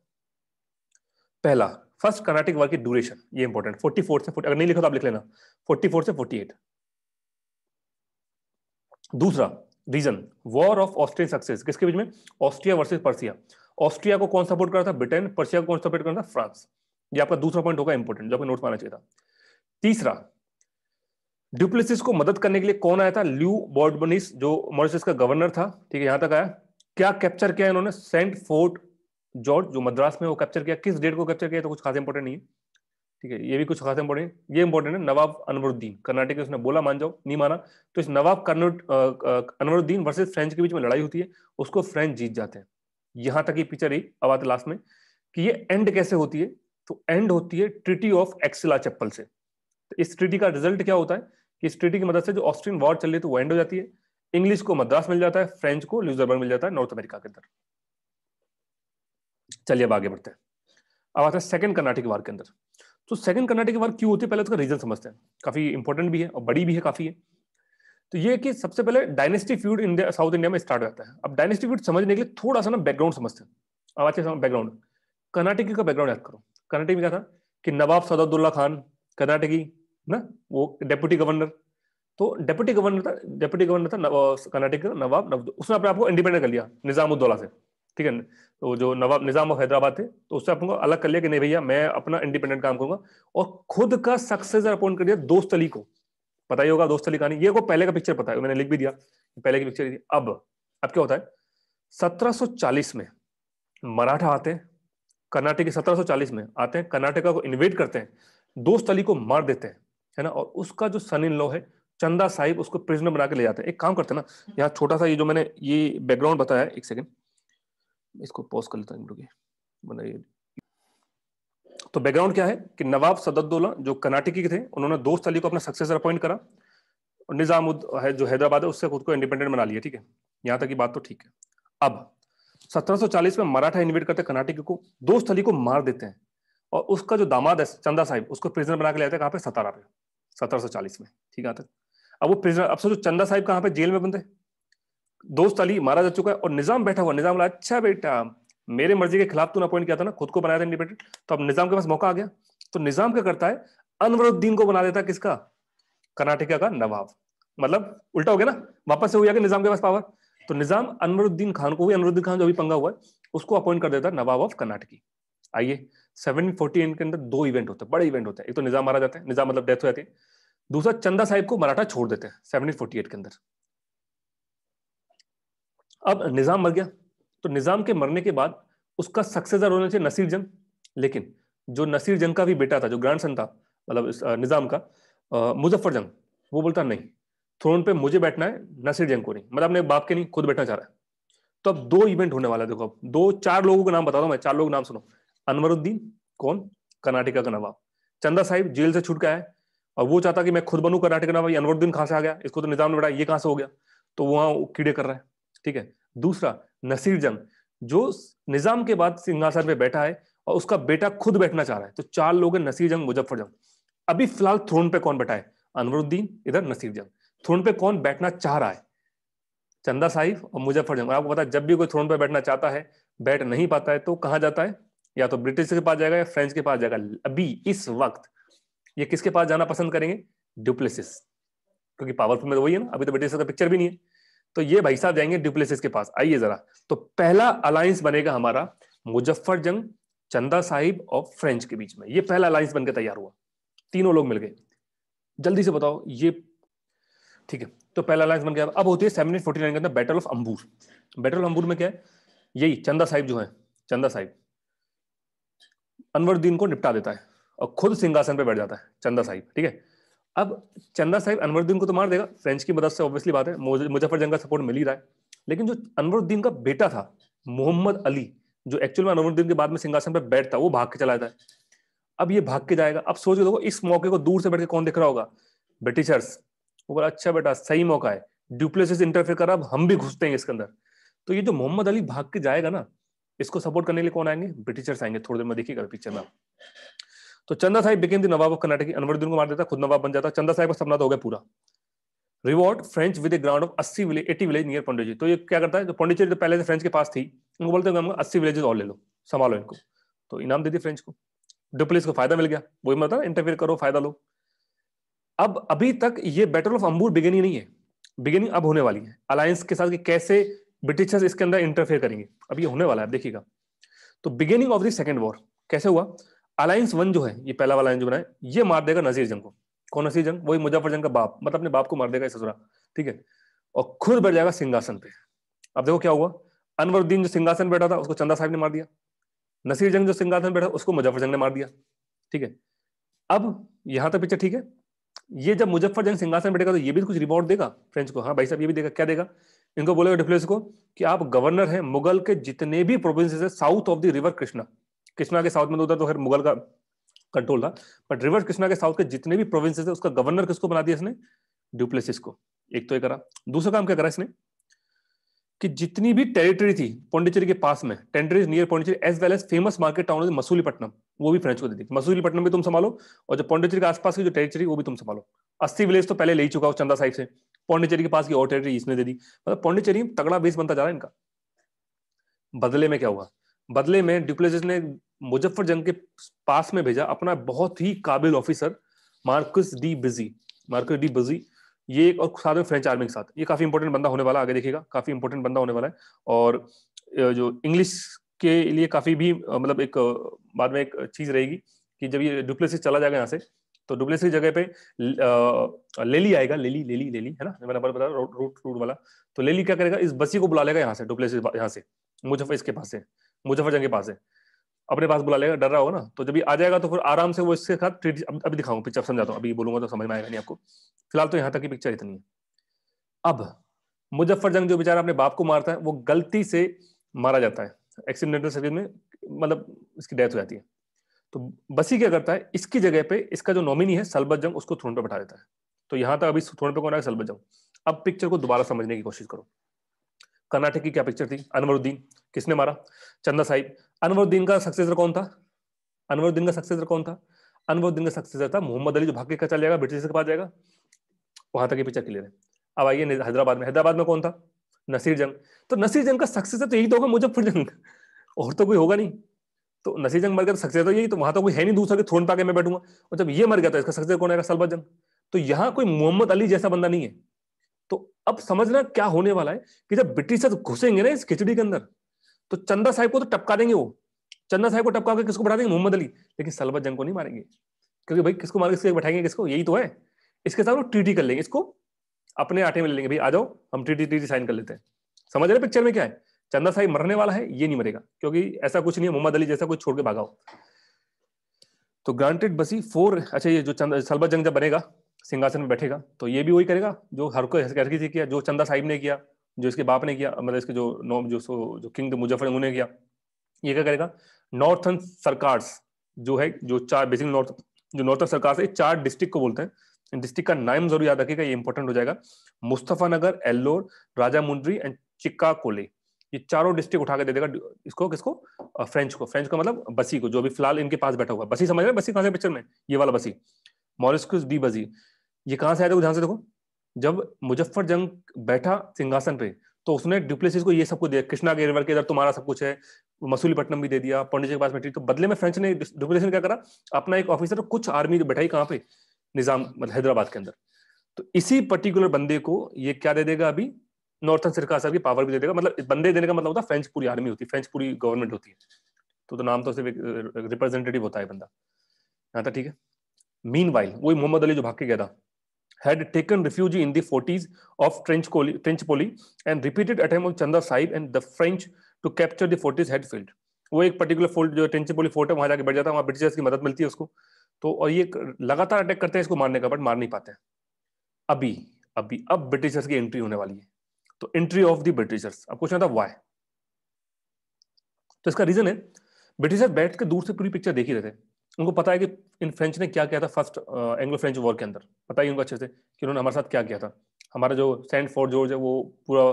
पहला फर्स्ट कर्नाटिक वॉर की ड्यूरेशन ये इंपॉर्टेंट फोर्टी फोर से 40 अगर नहीं लिखो तो आप लिख लेना फोर्टी फोर से फोर्टी एट दूसरा reason war of Austrian succession किसके बीच में ऑस्ट्रिया वर्सेस पर्सिया ऑस्ट्रिया को कौन सपोर्ट करा था ब्रिटेन पर्सिया को कौन सपोर्ट करा था फ्रांस ये आपका दूसरा पॉइंट होगा इंपॉर्टेंट जो आपको नोट माना चाहिए था तीसरा डुप्लिसिस को मदद करने के लिए कौन आया था ल्यू बॉर्डबनिस जो मॉरिशस का गवर्नर था ठीक है यहां तक आया क्या कैप्चर किया इन्होंने सेंट फोर्ट जॉर्ज जो मद्रास में वो कैप्चर किया किस डेट को कैप्चर किया तो कुछ खास इंपॉर्टेंट नहीं है ठीक है ये भी कुछ खास इंपॉर्टेंट ये इंपॉर्टेंट है नवाब अनवरुद्दीन कर्नाटक उसने बोला मान जाओ नहीं माना तो इस नवाब अनवरुद्दीन वर्सेज फ्रेंच के बीच में लड़ाई होती है उसको फ्रेंच जीत जाते हैं यहां तक ये पिक्चर रही अब आते लास्ट में कि ये एंड कैसे होती है तो एंड होती है ट्रिटी ऑफ एक्सिला चप्पल से तो इस ट्रिटी का रिजल्ट क्या होता है कि इस ट्रिटी की मदद से जो ऑस्ट्रियन वॉर चल रही थी तो वो एंड हो जाती है इंग्लिश को मद्रास मिल जाता है फ्रेंच को ल्यूजरबर्ग मिल जाता है नॉर्थ अमेरिका के अंदर चलिए अब आगे बढ़ते हैं अब आता है सेकंड कर्नाटिक वार के अंदर तो सेकंड कर्नाटिक वार क्यों होती है पहले उसका तो रीजन समझते हैं काफी इंपॉर्टेंट भी है और बड़ी भी है काफी है तो ये कि सबसे पहले dynasty feud India South India में स्टार्ट होता है अब डायनेस्टी फ्यूड समझने के लिए थोड़ा सा ना बैकग्राउंड समझते हैं अब अच्छे से बैकग्राउंड कर्नाटकी का बैकग्राउंड याद करो कर्नाटक में क्या था कि नवाब सदाउद्दुल्ला खान कर्नाटकी ना वो डेप्यूटी गवर्नर तो डेप्यूटी गवर्नर था डेप्यूटी गवर्नर था कर्नाटक का नवाब उसने अपने आपको इंडिपेंडेंट कर लिया निजामुद्दौला से ठीक है तो जो नवाब निजाम ऑफ हैदराबाद थे तो उससे आपको अलग कर लिया कि नहीं भैया मैं अपना इंडिपेंडेंट काम करूंगा और खुद का सक्सेसर अपॉइंट कर दिया दोस्त अली को पता ही होगा दोस्त लिखानी ये को पहले का पिक्चर पता है मैंने लिख भी दिया पहले की पिक्चर अब अब क्या होता है 1740 में मराठा आते हैं कर्नाटक के 1740 में आते हैं कर्नाटका को इन्वेट करते हैं दोस्त अली को मार देते हैं है ना और उसका जो सन इन लॉ है चंदा साहिब उसको प्रिजनर बना के ले जाते हैं एक काम करते हैं ना यहाँ छोटा सा ये जो मैंने ये बैकग्राउंड बताया एक सेकेंड इसको पॉज कर लेता हूँ मतलब ये तो बैकग्राउंड क्या है कि नवाब सदतुल्ला जो कर्नाटकी के थे उन्होंने दोस्त अली को अपना सक्सेसर अपॉइंट करा और निजाम है जो हैदराबाद है उससे खुद को इंडिपेंडेंट बना लिया ठीक है यहाँ तक की बात तो ठीक है अब 1740 में मराठा इन्वेट करते कर्नाटक को दोस्त अली को मार देते हैं और उसका जो दामाद है चंदा साहिब उसको प्रिजनर बना के ले हैं कहाँ पे सतारा पे सत्रह में ठीक है तक अब वो प्रिजनर अब सोचो चंदा साहिब कहाँ पे जेल में बंद है दोस्त अली मारा जा चुका है और निजाम बैठा हुआ निजाम बोला अच्छा बेटा मेरे मर्जी के खिलाफ तूने अपॉइंट किया था ना खुद को बनाया था इंडिपेंडेंट तो अब निजाम के पास मौका आ गया तो निजाम क्या करता है अनवरुद्दीन को बना देता किसका कर्नाटका का नवाब मतलब उल्टा हो गया ना वापस से हो गया कि निजाम के पास पावर तो निजाम अनवरुद्दीन खान को भी अनवरुद्दीन खान जो अभी पंगा हुआ है उसको अपॉइंट कर देता है नवाब ऑफ कर्नाटकी आइए सेवन फोर्टी एट के अंदर दो इवेंट होते हैं बड़े इवेंट होते हैं एक तो निजाम मारा जाता है निजाम मतलब डेथ हो जाती है दूसरा चंदा साहिब को मराठा छोड़ देते हैं सेवनटीन फोर्टी एट के अंदर अब निजाम मर गया तो निज़ाम के मरने के बाद उसका सक्सेसर होना चाहिए नसीर जंग लेकिन जो नसीर जंग का भी बेटा था जो ग्रैंड सन था मतलब निज़ाम का मुजफ्फर जंग वो बोलता नहीं थ्रोन पे मुझे बैठना है नसीर जंग को नहीं मतलब अपने बाप के नहीं खुद बैठना चाह रहा है तो अब दो इवेंट होने वाला है देखो अब दो चार लोगों का नाम बता दो मैं चार लोगों का नाम सुनो अनवरुद्दीन कौन कर्नाटिका का नवाब चंदा साहिब जेल से गया है और वो चाहता कि मैं खुद बनू कर्नाटिका का नवाब अनवरुद्दीन कहाँ से आ गया इसको तो निज़ाम ने बढ़ा ये कहाँ से हो गया तो वहाँ कीड़े कर रहा है ठीक है दूसरा नसीर जंग जो निजाम के बाद सिंहासन पे बैठा है और उसका बेटा खुद बैठना चाह रहा है तो चार लोग हैं नसीर जंग मुजफ्फर जंग अभी फिलहाल थ्रोन पे कौन बैठा है अनवरुद्दीन इधर नसीर जंग थ्रोन पे कौन बैठना चाह रहा है चंदा साहिब और मुजफ्फर जंग और आपको पता है जब भी कोई थ्रोन पे बैठना चाहता है बैठ नहीं पाता है तो कहां जाता है या तो ब्रिटिश के पास जाएगा या फ्रेंच के पास जाएगा अभी इस वक्त ये किसके पास जाना पसंद करेंगे ड्यूप्लेसिस क्योंकि पावरफुल में तो वही है ना अभी तो ब्रिटिश का पिक्चर भी नहीं है तो ये भाई साहब जाएंगे डुप्लेसिस के पास आइए जरा तो पहला अलायंस बनेगा हमारा मुजफ्फर जंग चंदा साहिब और फ्रेंच के बीच में ये पहला अलायंस बनकर तैयार हुआ तीनों लोग मिल गए जल्दी से बताओ ये ठीक है तो पहला अलायंस बन गया अब होती है सेवनटीन फोर्टी नाइन के अंदर battle of Ambur battle of Ambur में क्या है यही चंदा साहिब जो है चंदा साहिब अनवरुद्दीन को निपटा देता है और खुद सिंहासन पर बैठ जाता है चंदा साहिब ठीक है अब चंदा साहिब अनवरुद्दीन को तो मार देगा फ्रेंच की मदद से ऑब्वियसली बात है मुजफ्फर जंग का सपोर्ट मिल ही रहा है लेकिन जो अनवरुद्दीन का बेटा था मोहम्मद अली जो एक्चुअल में अनवरुद्दीन के बाद में सिंहासन पर बैठता वो भाग के चला जाता है अब ये भाग के जाएगा अब सोच देखो इस मौके को दूर से बैठ के कौन देख रहा होगा ब्रिटिशर्स वो बोला अच्छा बेटा सही मौका है ड्यूप्लेसिस इंटरफेयर कर अब हम भी घुसते हैं इसके अंदर तो ये जो मोहम्मद अली भाग के जाएगा ना इसको सपोर्ट करने के लिए कौन आएंगे ब्रिटिशर्स आएंगे थोड़ी देर में देखिएगा पिक्चर में तो Chanda Sahib became the nawab of Karnataka Anwaruddin को मार देता खुद नवाब बन जाता चंदा साहिब का सपना तो हो गया पूरा reward French with a ground of अस्सी village eighty village near Pondicherry तो ये क्या करता है जो पंडिचेरी तो पहले से फ्रेंच के पास थी उनको बोलते हैं अस्सी विलेजेस और ले लो संभालो इनको तो इनाम दे दी फ्रेंच को डुप्लिस को फायदा मिल गया वही मतलब इंटरफेयर करो फायदा लो अब अभी तक ये बैटल ऑफ अंबूर बिगेनिंग नहीं है बिगेनिंग अब होने वाली है अलायंस के साथ कि कैसे ब्रिटिशर्स इसके अंदर इंटरफेयर करेंगे अब ये होने वाला है देखिएगा तो beginning of the second war कैसे हुआ अलायंस वन जो है ये पहला वाला जो बनाए ये मार देगा नजीर जंग को कौन नसीर जंग वही मुजफ्फर जंग का बाप मतलब अपने बाप को मार देगा ससुरा ठीक है और खुद बैठ जाएगा सिंहासन पे अब देखो क्या हुआ अनवरुद्दीन जो सिंहासन बैठा था उसको चंदा साहब ने मार दिया नसीर जंग जो सिंहासन बैठा उसको मुजफ्फर जंग ने मार दिया ठीक है अब यहाँ तक पिक्चर ठीक है ये जब मुजफ्फर जंग सिंहासन बैठेगा तो ये भी कुछ रिवॉर्ड देगा फ्रेंच को हाँ भाई साहब ये भी देगा क्या देगा इनको बोलेगा डिफ्लेस को कि आप गवर्नर हैं मुगल के जितने भी प्रोविंसेस है south of the river Krishna Krishna के साउथ में तो उधर तो खैर मुगल का कंट्रोल था बट रिवर्स कृष्णा के साउथ के जितने भी प्रोविंस थे उसका गवर्नर किसको बना दिया इसने ड्यूप्लेसिस को एक तो ये करा दूसरा काम क्या करा इसने कि जितनी भी टेरिटरी थी पौंडिचेरी के पास में territories near Pondicherry as well as famous market town Masulipatnam वो भी फ्रेंच को दे दी मसूलीपट्टनम भी तुम संभालो और जो पौंडीचेरी के आसपास की जो टेरिटरी वो भी तुम संभालो अस्सी विलेज तो पहले ले ही चुका हो चंदा साहिब से पौंडिचेरी के पास की और टेरिटरी इसने दे दी मतलब पौंडिचेरी तगड़ा बेस बनता जा रहा है इनका बदले में क्या हुआ बदले में ड्यूप्लेसिस ने मुजफ्फरजंग के पास में भेजा अपना बहुत ही काबिल officer Marquis de Bussy Marquis de Bussy ये और साथ में फ्रेंच आर्मी के साथ ये काफी इंपॉर्टेंट बंदा होने वाला आगे देखिएगा काफी इंपॉर्टेंट बंदा होने वाला है और जो इंग्लिश के लिए काफी भी मतलब एक बाद में एक चीज रहेगी कि जब ये डुप्लेसिस चला जाएगा यहाँ से तो डुप्लेस की जगह पे लेली आएगा लेली लेली लेली है ना मैंने बता रूट रूट वाला तो लेली क्या करेगा इस बसी को बुला लेगा यहाँ से डुप्लेस यहाँ से मुजफ्फर इसके पास से मुजफ्फरजंग के पास है अपने पास बुला लेगा डर रहा होगा ना तो जब ये आ जाएगा तो फिर आराम से वो इसके साथ ट्रीट अभी दिखाऊंगा पिक्चर समझाता हूँ अभी बोलूंगा तो समझ में आएगा नहीं आपको फिलहाल तो यहाँ तक की पिक्चर इतनी है अब मुजफ्फर जंग जो बेचारा अपने बाप को मारता है वो गलती से मारा जाता है एक्सीडेंटल सर्विस में मतलब इसकी डेथ हो जाती है तो बसी क्या करता है इसकी जगह पे इसका जो नॉमिनी है सलबत जंग उसको थ्रोन पर बैठा देता है तो यहाँ तक अभी थ्रोन पर कौन आया सलबत जंग अब पिक्चर को दोबारा समझने की कोशिश करो कर्नाटक की क्या पिक्चर थी अनवरुद्दीन किसने मारा चंदा साहिब अनवरुद्दीन का सक्सेसर कौन था अनवरुद्दीन का सक्सेसर कौन था अनवरुद्दीन का सक्सेसर था मोहम्मद अली जो भाग के चल जाएगा ब्रिटिश के पास जाएगा वहां तक ये पिक्चर क्लियर है अब आइए हैदराबाद में हैदराबाद में कौन था नसीर जंग तो नसीर जंग का सक्सेसर तो यही तो होगा मुजफ्फर जंग और तो कोई होगा नहीं तो नसीर जंग मर गया तो सक्सेसर तो यही तो वहां तो कोई है नहीं दूसरा कि थ्रोन पाके मैं बैठूंगा और जब ये मर गया तो इसका सक्सेसर कौन आएगा सलबत जंग तो यहाँ कोई मोहम्मद अली जैसा बंदा नहीं है अब समझना क्या होने वाला है कि जब ब्रिटिशर्स घुसेंगे ना इस खिचड़ी के अंदर तो चंदा साहब को तो टपका देंगे वो चंदा साहब को टपका के किसको बैठा देंगे मोहम्मद अली लेकिन सलबत जंग को नहीं मारेंगे क्योंकि भाई किसको मारेंगे किसके बैठाएंगे किसको यही तो है इसके साथ वो ट्रीटी कर लेंगे इसको अपने आटे में ले लेंगे भाई आ जाओ हम ट्रीटी ट्रीटी साइन कर लेते हैं समझ रहे पिक्चर में क्या है चंदा साहब मरने वाला है ये नहीं मरेगा क्योंकि ऐसा कुछ नहीं है मोहम्मद अली जैसा कुछ छोड़ के भागाओ तो ग्रांटेड बसी फोर अच्छा ये जो चंद सलबत जंग जब बनेगा सिंहासन में बैठेगा तो ये भी वही करेगा जो हर को हरकी से किया जो चंदा साहिब ने किया जो इसके बाप ने किया मतलब इसके जो नौ जो जो किंग मुजफ्फर उन्होंने किया ये क्या करेगा नॉर्थन सरकार जो है जो चार बेसिकली नॉर्थ जो नॉर्थन सरकार से चार डिस्ट्रिक्ट को बोलते हैं डिस्ट्रिक्ट का नाम जरूर याद रखेगा ये इंपॉर्टेंट हो जाएगा मुस्तफा नगर एल्लोर राजा मुंड्री एंड चिक्का कोले ये चारों डिस्ट्रिक्ट उठा के दे देगा इसको किसको फ्रेंच को फ्रेंच का मतलब बसी को जो अभी फिलहाल इनके पास बैठा हुआ बसी समझ रहे बसी कहां से पिक्चर में ये वाला बसी मॉरिस्कस डी बजी ये कहां से आया देखो ध्यान से देखो जब मुजफ्फर जंग बैठा सिंहासन पे तो उसने डुप्लेसिस को ये सब कुछ दिया कृष्णा गेरवर के इधर तुम्हारा तो सब कुछ है मसूलीपट्टनम भी दे दिया पंडित जी के पास बैठी तो बदले में फ्रेंच ने डुप्लेसिस ने क्या करा अपना एक ऑफिसर कुछ आर्मी तो बैठाई कहाँ पे निजाम मतलब हैदराबाद के अंदर तो इसी पर्टिकुलर बंदे को ये क्या दे देगा अभी नॉर्थन सिरकासा की पावर भी दे देगा मतलब बंदे देने का मतलब होता है फ्रेंच पूरी आर्मी होती है फ्रेंच पूरी गवर्नमेंट होती है तो, तो नाम तो सिर्फ रिप्रेजेंटेटिव होता है बंदा यहाँ तक ठीक है मीन वाइल वही मोहम्मद अली जो भाग के गया था had taken refuge in the forties of Trenchpoli, and repeated attempt of Chanda Sahib and the French to capture the forties had failed. वो एक पर्टिकुलर फोर्ट जो टेंचपोली फोर्ट है वहां जाके बैठ जाता है वहां ब्रिटिशर्स की मदद मिलती है उसको तो और ये लगातार अटैक करते हैं इसको मारने का बट मार नहीं पाते हैं अभी अभी अब ब्रिटिशर्स की एंट्री होने वाली है तो एंट्री ऑफ द ब्रिटिशर्स अब क्वेश्चन था वाई तो इसका रीजन है ब्रिटिशर बैठ के दूर से पूरी पिक्चर देख ही रहे थे उनको पता है कि इन फ्रेंच ने क्या किया था फर्स्ट एंग्लो फ्रेंच वॉर के अंदर पता ही उनको अच्छे से कि उन्होंने हमारे साथ क्या किया था हमारा जो सेंट फोर्ट जॉर्ज है वो पूरा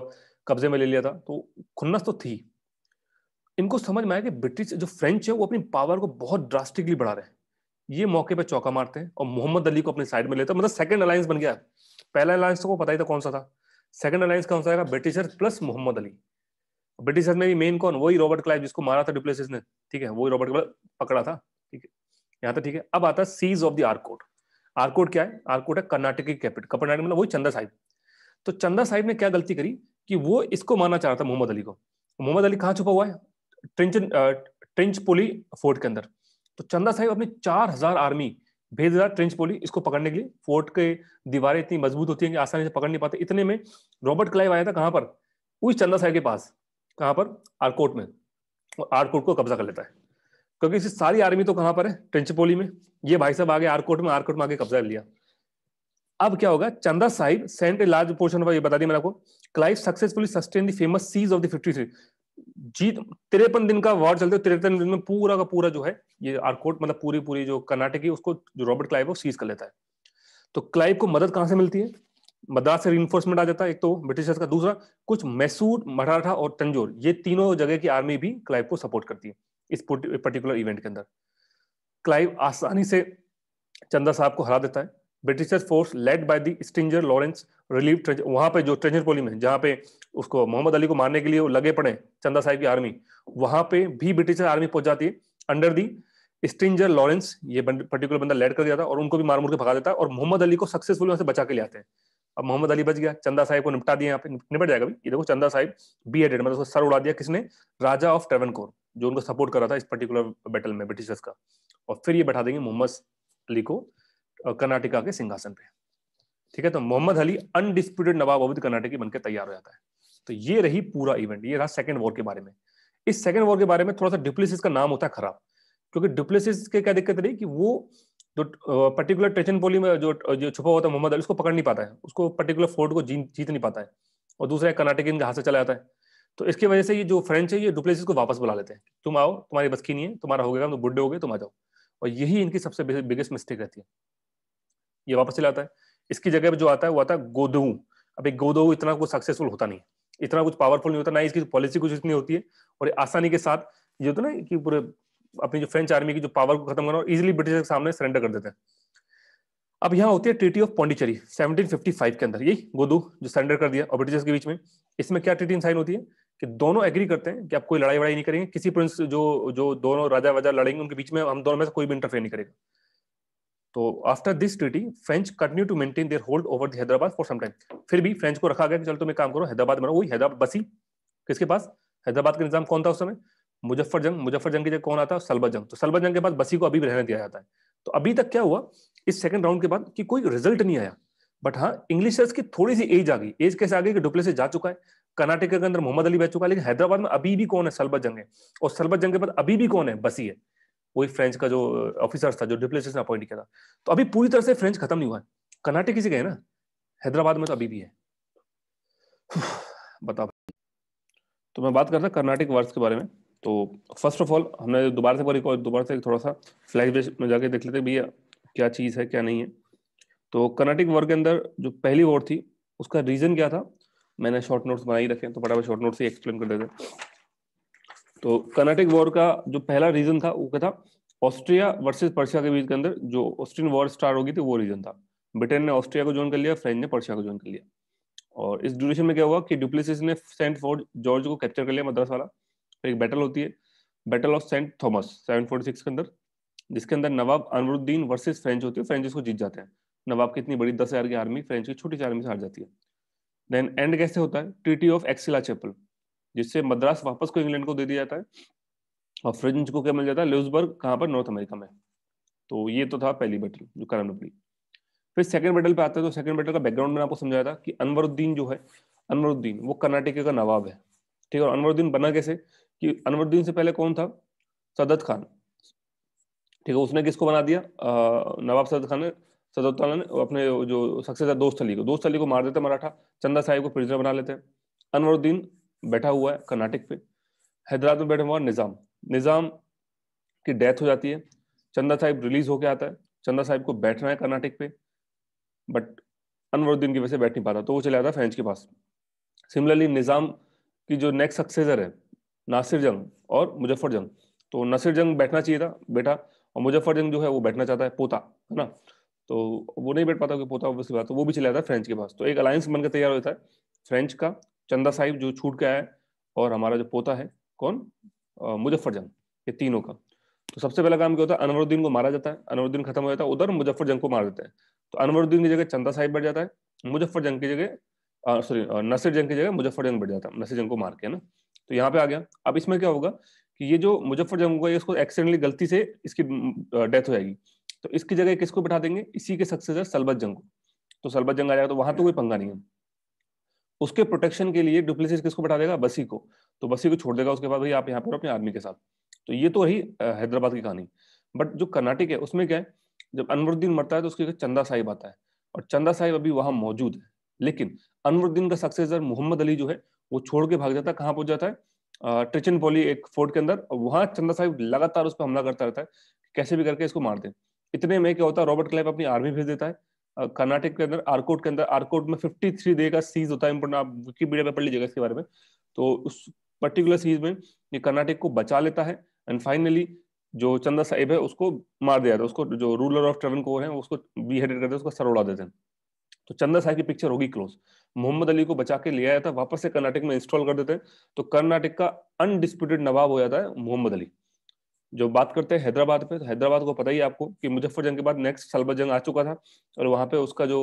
कब्जे में ले लिया था तो खुन्नस तो थी इनको समझ में आया कि ब्रिटिश जो फ्रेंच है वो अपनी पावर को बहुत ड्रास्टिकली बढ़ा रहे हैं ये मौके पर चौका मारते हैं और मोहम्मद अली को अपने साइड में लेते मतलब सेकंड अलायंस बन गया पहला अलायंस तो को पता ही था कौन सा था सेकंड अलायंस कौन सा था Britisher plus Mohammed Ali Britisher में भी मेन कौन वही रॉबर्ट क्लाइव जिसको मारा था डिप्लेसिस ने ठीक है वही रॉबर्ट क्लाइव पकड़ा था यहाँ तक ठीक है अब आता है siege of the Arcot Arcot क्या है आरकोट है कर्नाटक की कैपिटल कर्नाटक मतलब वही चंदा साहिब तो चंदा साहिब ने क्या गलती करी कि वो इसको मानना चाह रहा था मोहम्मद अली को मोहम्मद अली कहाँ छुपा हुआ है ट्रिंच ट्रिंच पोली फोर्ट के अंदर तो चंदा साहिब अपनी चार हजार आर्मी भेज रहा ट्रिंच पोली इसको पकड़ने के लिए फोर्ट के दीवारें इतनी मजबूत होती हैं कि आसानी से पकड़ नहीं पाते इतने में रॉबर्ट क्लाइव आया था कहाँ पर उस चंदा साहिब के पास कहाँ पर आरकोट में और आरकोट को कब्जा कर लेता है क्योंकि इसी सारी आर्मी तो कहां पर है ट्रेंचपोली में ये भाई साहब आगे आरकोट में आरकोट में आगे कब्जा लिया अब क्या होगा Chanda Sahib sent a large portion of ये बता दी मैंने आपको Clive successfully sustain the famous siege of the fifty three जीत तिरपन दिन का वॉर चलते तिरपन दिन में पूरा का पूरा जो है ये आरकोट मतलब पूरी पूरी जो कर्नाटक की उसको जो रॉबर्ट क्लाइव है सीज कर लेता है तो क्लाइव को मदद कहां से मिलती है मद्रास से रीइन्फोर्समेंट आ जाता है एक तो ब्रिटिशर्स का दूसरा कुछ मैसूर मराठा और तंजोर ये तीनों जगह की आर्मी भी क्लाइव को सपोर्ट करती है इस पर्टिकुलर इवेंट के अंदर क्लाइव आसानी से चंदा साहब को हरा देता है Britishers force led by the Stringer Lawrence relieve वहां पे जो ट्रेजर पोली में जहाँ पे उसको मोहम्मद अली को मारने के लिए वो लगे पड़े चंदा साहब की आर्मी वहां पे भी ब्रिटिशर आर्मी पहुंच जाती है अंडर दी स्टिंजर लॉरेंस ये पर्टिकुलर बंदा लेड कर दिया था और उनको भी मार मुर के भगा देता है और मोहम्मद अली को सक्सेसफुल वहां से बचा के ले आते हैं अब मोहम्मद अली बच गया चंदा साहब को निपटा दिया यहाँ पे निपट जाएगा भी ये देखो चंदा साहब बी एडेड मतलब सर उड़ा दिया किसने राजा ऑफ कोर जो उनको सपोर्ट कर रहा था इस पर्टिकुलर बैटल में ब्रिटिशर्स का और फिर ये बैठा देंगे मोहम्मद अली को कर्नाटका के सिंहासन पे ठीक है तो मोहम्मद अली अनडिस्प्यूटेड नवाब अवध कर्नाटक बनकर तैयार हो जाता है तो ये रही पूरा इवेंट ये रहा सेकेंड वॉर के बारे में इस सेकेंड वॉर के बारे में थोड़ा सा डिप्लिसिस का नाम होता है खराब क्योंकि डिप्लिसिस के क्या दिक्कत रही कि वो जो पर्टिकुलर टेचन पोली में जो जो छुपा हुआ था मोहम्मद अली उसको पकड़ नहीं पाता है उसको पर्टिकुलर फोर्ट को जीत नहीं पाता है और दूसरा कर्नाटक इनके हाथ से चला जाता है तो इसकी वजह से ये जो फ्रेंच है ये डुप्लेसिस को वापस बुला लेते हैं तुम आओ तुम्हारी बस की नहीं है तुम्हारा हो गया तुम बुढ़े हो गए तुम आ जाओ और यही इनकी सबसे बिगेस्ट मिस्टेक रहती है ये वापस चला आता है इसकी जगह पर जो आता है वो आता है गोदऊ अब एक इतना कुछ सक्सेसफुल होता नहीं इतना कुछ पावरफुल नहीं होता ना इसकी पॉलिसी कुछ इतनी होती है और आसानी के साथ ये होता है ना कि पूरे अपनी जो फ्रेंच आर्मी की जो पावर को खत्म करना और इजिली ब्रिटिश के सामने सरेंडर कर देते हैं अब यहाँ होती है ट्रीटी ऑफ पॉन्डिचेरी 1755 के अंदर यही गोदू जो सरेंडर कर दिया और ब्रिटिश के बीच में इसमें क्या ट्रीटी साइन होती है कि दोनों एग्री करते हैं कि आप कोई लड़ाई वड़ाई नहीं करेंगे किसी प्रिंस जो जो दोनों राजा वजा लड़ेंगे उनके बीच में हम दोनों में से कोई भी इंटरफेयर नहीं करेगा तो after this treaty French continue to maintain their hold over the Hyderabad for some time फिर भी फ्रेंच को रखा गया कि चलो तुम एक काम करो हैदराबाद में वही हैदराबाद बसी किसके पास हैदराबाद का निजाम कौन था उस समय मुजफ्फर जंग मुजफ्फर जंग की जगह कौन आता है सलबा जंग तो सलबा जंग के बाद बसी को अभी भी रहने दिया जाता है तो अभी तक क्या हुआ इस सेकंड राउंड के बाद कि कोई रिजल्ट नहीं आया बट हाँ इंग्लिशर्स की थोड़ी सी एज आ गई एज कैसे आ गई कि से जा चुका है कर्नाटक के अंदर मोहम्मद अली बह चुका है लेकिन हैदराबाद में अभी भी कौन है सलबत जंग है और सलबत जंग के बाद अभी भी कौन है बसी है वही फ्रेंच का जो ऑफिसर था जो डिप्लेशन ने अपॉइंट किया था तो अभी पूरी तरह से फ्रेंच खत्म नहीं हुआ है कर्नाटक किसी गए ना हैदराबाद में तो अभी भी है बताओ तो मैं बात कर रहा कर्नाटक वर्ष के बारे में तो फर्स्ट ऑफ ऑल हमने दोबारा से एक दोबारा से थोड़ा सा फ्लैश में जाके देख लेते भैया क्या चीज़ है क्या नहीं है तो कर्नाटक वर्ग के अंदर जो पहली वॉर थी उसका रीज़न क्या था मैंने शॉर्ट नोट्स बनाई ही रखे तो फटाफट शॉर्ट नोट्स ही एक्सप्लेन कर देते तो कर्नाटिक वॉर का जो पहला रीजन था वो क्या था ऑस्ट्रिया वर्सेस पर्शिया के बीच के अंदर जो ऑस्ट्रियन वॉर स्टार्ट होगी थी वो रीजन था ब्रिटेन ने ऑस्ट्रिया को ज्वाइन कर लिया फ्रेंच ने पर्शिया को ज्वाइन कर लिया और इस ड्यूरेशन में क्या हुआ कि डुप्लेसिस ने सेंट फोर्ट जॉर्ज को कैप्चर कर लिया मद्रास वाला फिर एक बैटल होती है बैटल ऑफ सेंट थॉमस 746 के अंदर जिसके अंदर नवाब अनवरुद्दीन वर्सेज फ्रेंच होती है फ्रेंच इसको जीत जाते हैं नवाब की इतनी बड़ी दस हजार की आर्मी फ्रेंच की छोटी सी आर्मी से हार जाती है देन एंड कैसे होता है ट्रीटी ऑफ एक्सिला चैपल जिससे मद्रास वापस को इंग्लैंड को दे दिया जाता है और फ्रेंच को क्या मिल जाता है ल्यूजबर्ग कहाँ पर नॉर्थ अमेरिका में तो ये तो था पहली बैटल जो करम पड़ी फिर सेकंड बैटल पे आते हैं तो सेकंड बैटल का बैकग्राउंड मैंने आपको समझाया था कि अनवरुद्दीन जो है अनवरुद्दीन वो कर्नाटक का नवाब है ठीक है और अनवरुद्दीन बना कैसे कि अनवरुद्दीन से पहले कौन था सदत खान ठीक है उसने किसको बना दिया नवाब सदत खान ने सदौताला ने अपने जो सक्सेसर दोस्त अली को दोस्त अली को मार देते मराठा चंदा साहिब को प्रिजनर बना लेते हैं अनवरुद्दीन बैठा हुआ है कर्नाटक पे हैदराबाद में बैठा हुआ निज़ाम निज़ाम की डेथ हो जाती है चंदा साहिब रिलीज होके आता है चंदा साहिब को बैठना है कर्नाटक पे बट अनवरुद्दीन की वजह से बैठ नहीं पाता तो वो चले आता है फ्रेंच के पास सिमिलरली निज़ाम की जो नेक्स्ट सक्सेसर है नासिर जंग और मुजफ्फर जंग तो नासिर जंग बैठना चाहिए था बेटा और मुजफ्फर जंग जो है वो बैठना चाहता है पोता है ना तो वो नहीं बैठ पाता पोता ऑब्वियसली बात तो वो भी चला जाता है फ्रेंच के पास तो एक अलायंस बनकर तैयार होता है फ्रेंच का चंदा साहिब जो छूट गया है और हमारा जो पोता है कौन मुजफ्फर जंग ये तीनों का तो सबसे पहला काम क्या होता है अनवरुद्दीन को मारा जाता है अनवरुद्दीन खत्म हो जाता है उधर मुजफ्फर जंग को मार देता है तो अनवरुद्दीन की जगह चंदा साहिब बैठ जाता है मुजफ्फर जंग की जगह सॉरी नसीर जंग की जगह मुजफ्फर जंग बैठ जाता है नसीर जंग को मार के ना तो यहाँ पे आ गया अब इसमें क्या होगा कि ये जो मुजफ्फर जंग होगा इसको एक्सीडेंटली गलती से इसकी डेथ हो जाएगी तो इसकी जगह किसको बैठा देंगे इसी के सक्सेसर सलबत जंग को तो सलबत जंग आ जाएगा तो वहां तो कोई पंगा नहीं है उसके प्रोटेक्शन के लिए डुप्लीसिस किसको बैठा देगा बसी को तो बसी को छोड़ देगा उसके बाद भाई आप यहाँ पर अपने आर्मी के साथ तो ये तो रही हैदराबाद की कहानी बट जो कर्नाटक है उसमें क्या है जब अनवरुद्दीन मरता है तो उसके चंदा साहिब आता है और चंदा साहिब अभी वहां मौजूद है लेकिन अनवरुद्दीन का सक्सेसर मोहम्मद अली जो है वो छोड़ के भाग जाता है कहाँ पहुंच जाता है ट्रिचन पोली एक फोर्ट के अंदर और वहां चंदा साहिब लगातार उस पर हमला करता रहता है कैसे भी करके इसको मार दे इतने में क्या होता है रॉबर्ट क्लाइव अपनी आर्मी भेज देता है कर्नाटक के अंदर आरकोट के अंदर आरकोट में फिफ्टी थ्री डे का सीज होता है इंपोर्टेंट आप विकीपीडिया पे पढ़ लीजिएगा इसके बारे में तो उस पर्टिकुलर सीज में ये कर्नाटक को बचा लेता है एंड फाइनली जो चंदा साहिब है उसको मार दिया था उसको जो रूलर ऑफ कोर है उसको बीहेडेड हेडेड करते उसका सर उड़ा देते हैं तो चंदा साहिब की पिक्चर होगी क्लोज मोहम्मद अली को बचा के ले आया था वापस से कर्नाटक में इंस्टॉल कर देते हैं तो कर्नाटक का अनडिस्प्यूटेड नवाब हो जाता है मोहम्मद अली जो बात करते हैं हैदराबाद पे तो हैदराबाद को पता ही आपको कि मुजफ्फर जंग के बाद नेक्स्ट सालबा जंग आ चुका था और वहां पे उसका जो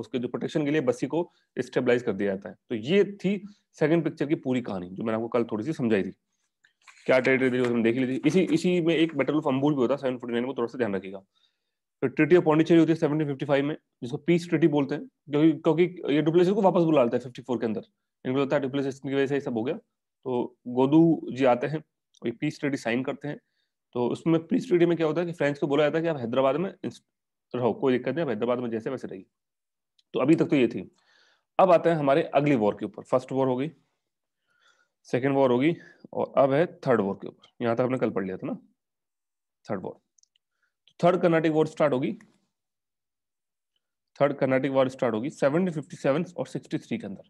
उसके जो प्रोटेक्शन के लिए बस्सी को स्टेबलाइज कर दिया जाता है तो ये थी सेकंड पिक्चर की पूरी कहानी जो मैंने आपको कल थोड़ी सी समझाई थी क्या टेरिटरी थी देख ली इसी इसी में एक बैटल ऑफ अम्बूल भी होता है सेवन में थोड़ा सा ध्यान रखिएगा तो ट्रिटी ऑफ पॉन्डिचेरी होती है सेवनटीन फिफ्टी फाइव में जिसको पीस ट्रिटी बोलते हैं क्योंकि क्योंकि ये डुप्लेसिस को वापस बुला लेते हैं फिफ्टी फोर के अंदर इनको लगता है डुप्लेसिस की वजह से सब हो गया तो गोदू जी आते हैं और पीस ट्रिटी साइन करते हैं तो उसमें प्री स्टडी में क्या होता है कि फ्रेंच को बोला जाता है कि आप हैदराबाद में रहो कोई दिक्कत नहीं आप हैदराबाद में जैसे वैसे रहिए तो अभी तक तो ये थी अब आते हैं हमारे अगली वॉर के ऊपर फर्स्ट वॉर होगी सेकेंड वॉर होगी और अब है थर्ड वॉर के ऊपर यहाँ तक हमने कल पढ़ लिया था ना third war third Carnatic war start होगी थर्ड कर्नाटिक वॉर स्टार्ट होगी सेवन और थ्री के अंदर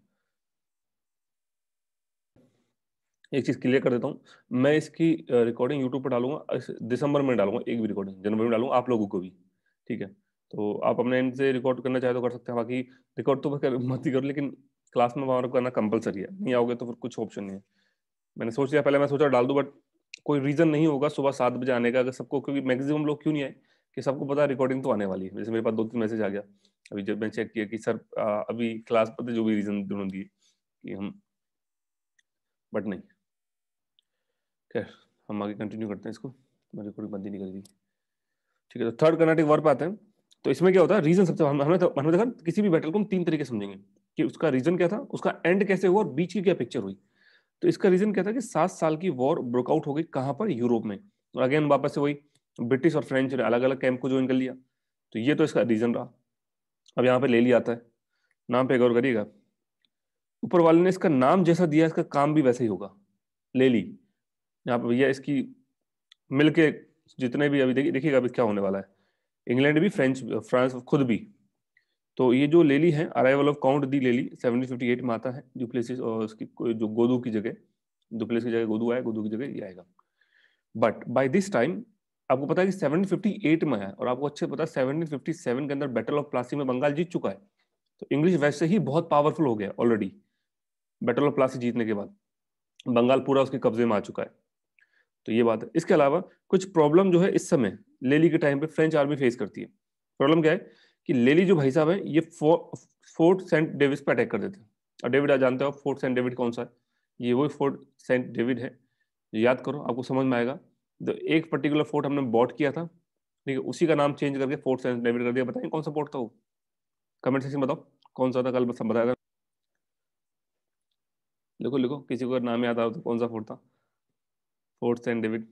एक चीज़ क्लियर कर देता हूँ मैं इसकी रिकॉर्डिंग यूट्यूब पर डालूंगा दिसंबर में डालूंगा एक भी रिकॉर्डिंग जनवरी में डालूंगा आप लोगों को भी ठीक है तो आप अपने एंड से रिकॉर्ड करना चाहे तो कर सकते हैं बाकी रिकॉर्ड तो कर, *laughs* मत ही करो लेकिन क्लास में वहाँ करना कंपलसरी है नहीं आओगे तो फिर कुछ ऑप्शन नहीं है मैंने सोच लिया पहले मैं सोचा डाल दूँ बट कोई रीज़न नहीं होगा सुबह सात बजे आने का अगर सबको क्योंकि मैक्सिमम लोग क्यों नहीं आए कि सबको पता है रिकॉर्डिंग तो आने वाली है जैसे मेरे पास दो तीन मैसेज आ गया अभी जब मैंने चेक किया कि सर अभी क्लास पर जो भी रीज़न दोनों दिए कि हम बट नहीं खैर हम आगे कंटिन्यू करते हैं इसको मैं रिकॉर्डिंग बंदी नहीं करी ठीक है तो थर्ड कर्नाटिक वॉर पे आते हैं तो इसमें क्या होता है रीजन सबसे हमने तो, हमने देखा किसी भी बैटल को हम तीन तरीके समझेंगे कि उसका रीजन क्या था उसका एंड कैसे हुआ और बीच की क्या पिक्चर हुई तो इसका रीजन क्या था कि सात साल की वॉर ब्रोकआउट हो गई कहाँ पर यूरोप में और अगेन वापस से वही ब्रिटिश और फ्रेंच ने अलग अलग कैंप को ज्वाइन कर लिया तो ये तो इसका रीजन रहा अब यहाँ पे ले लिया आता है नाम पे गौर करिएगा ऊपर वाले ने इसका नाम जैसा दिया इसका काम भी वैसे ही होगा ले ली यहाँ पे भैया इसकी मिल के जितने भी अभी देखिए देखिएगा अभी क्या होने वाला है इंग्लैंड भी फ्रेंच फ्रांस खुद भी तो ये जो लेली है अराइवल ऑफ काउंट दी लेली सेवनटीन फिफ्टी एट में आता है डुप्लेसिस और उसकी जो गोदू की जगह डुप्लेस की जगह गोदू आया गोदू की जगह ये आएगा बट बाय दिस टाइम आपको पता है कि फिफ्टी एट में है और आपको अच्छे पता है सेवनटीन फिफ्टी सेवन के अंदर बैटल ऑफ प्लासी में बंगाल जीत चुका है तो इंग्लिश वैसे ही बहुत पावरफुल हो गया ऑलरेडी बैटल ऑफ प्लासी जीतने के बाद बंगाल पूरा उसके कब्जे में आ चुका है तो ये बात है इसके अलावा कुछ प्रॉब्लम जो है इस समय लेली के टाइम पे फ्रेंच आर्मी फेस करती है प्रॉब्लम क्या है कि लेली जो भाई साहब है ये फोर्ट सेंट डेविड पर अटैक कर देते हैं और डेविड आप जानते हो फोर्ट सेंट डेविड कौन सा है ये वही फोर्ट सेंट डेविड है याद करो आपको समझ में आएगा तो एक पर्टिकुलर फोर्ट हमने बॉट किया था ठीक है उसी का नाम चेंज करके फोर्ट सेंट डेविड कर दिया बताए कौन सा फोर्ट था वो कमेंट सेक्शन बताओ कौन सा था कल बताया था लिखो लिखो किसी को नाम याद आ रहा था तो कौन सा फोर्ट था फोर्थ एंड डेविड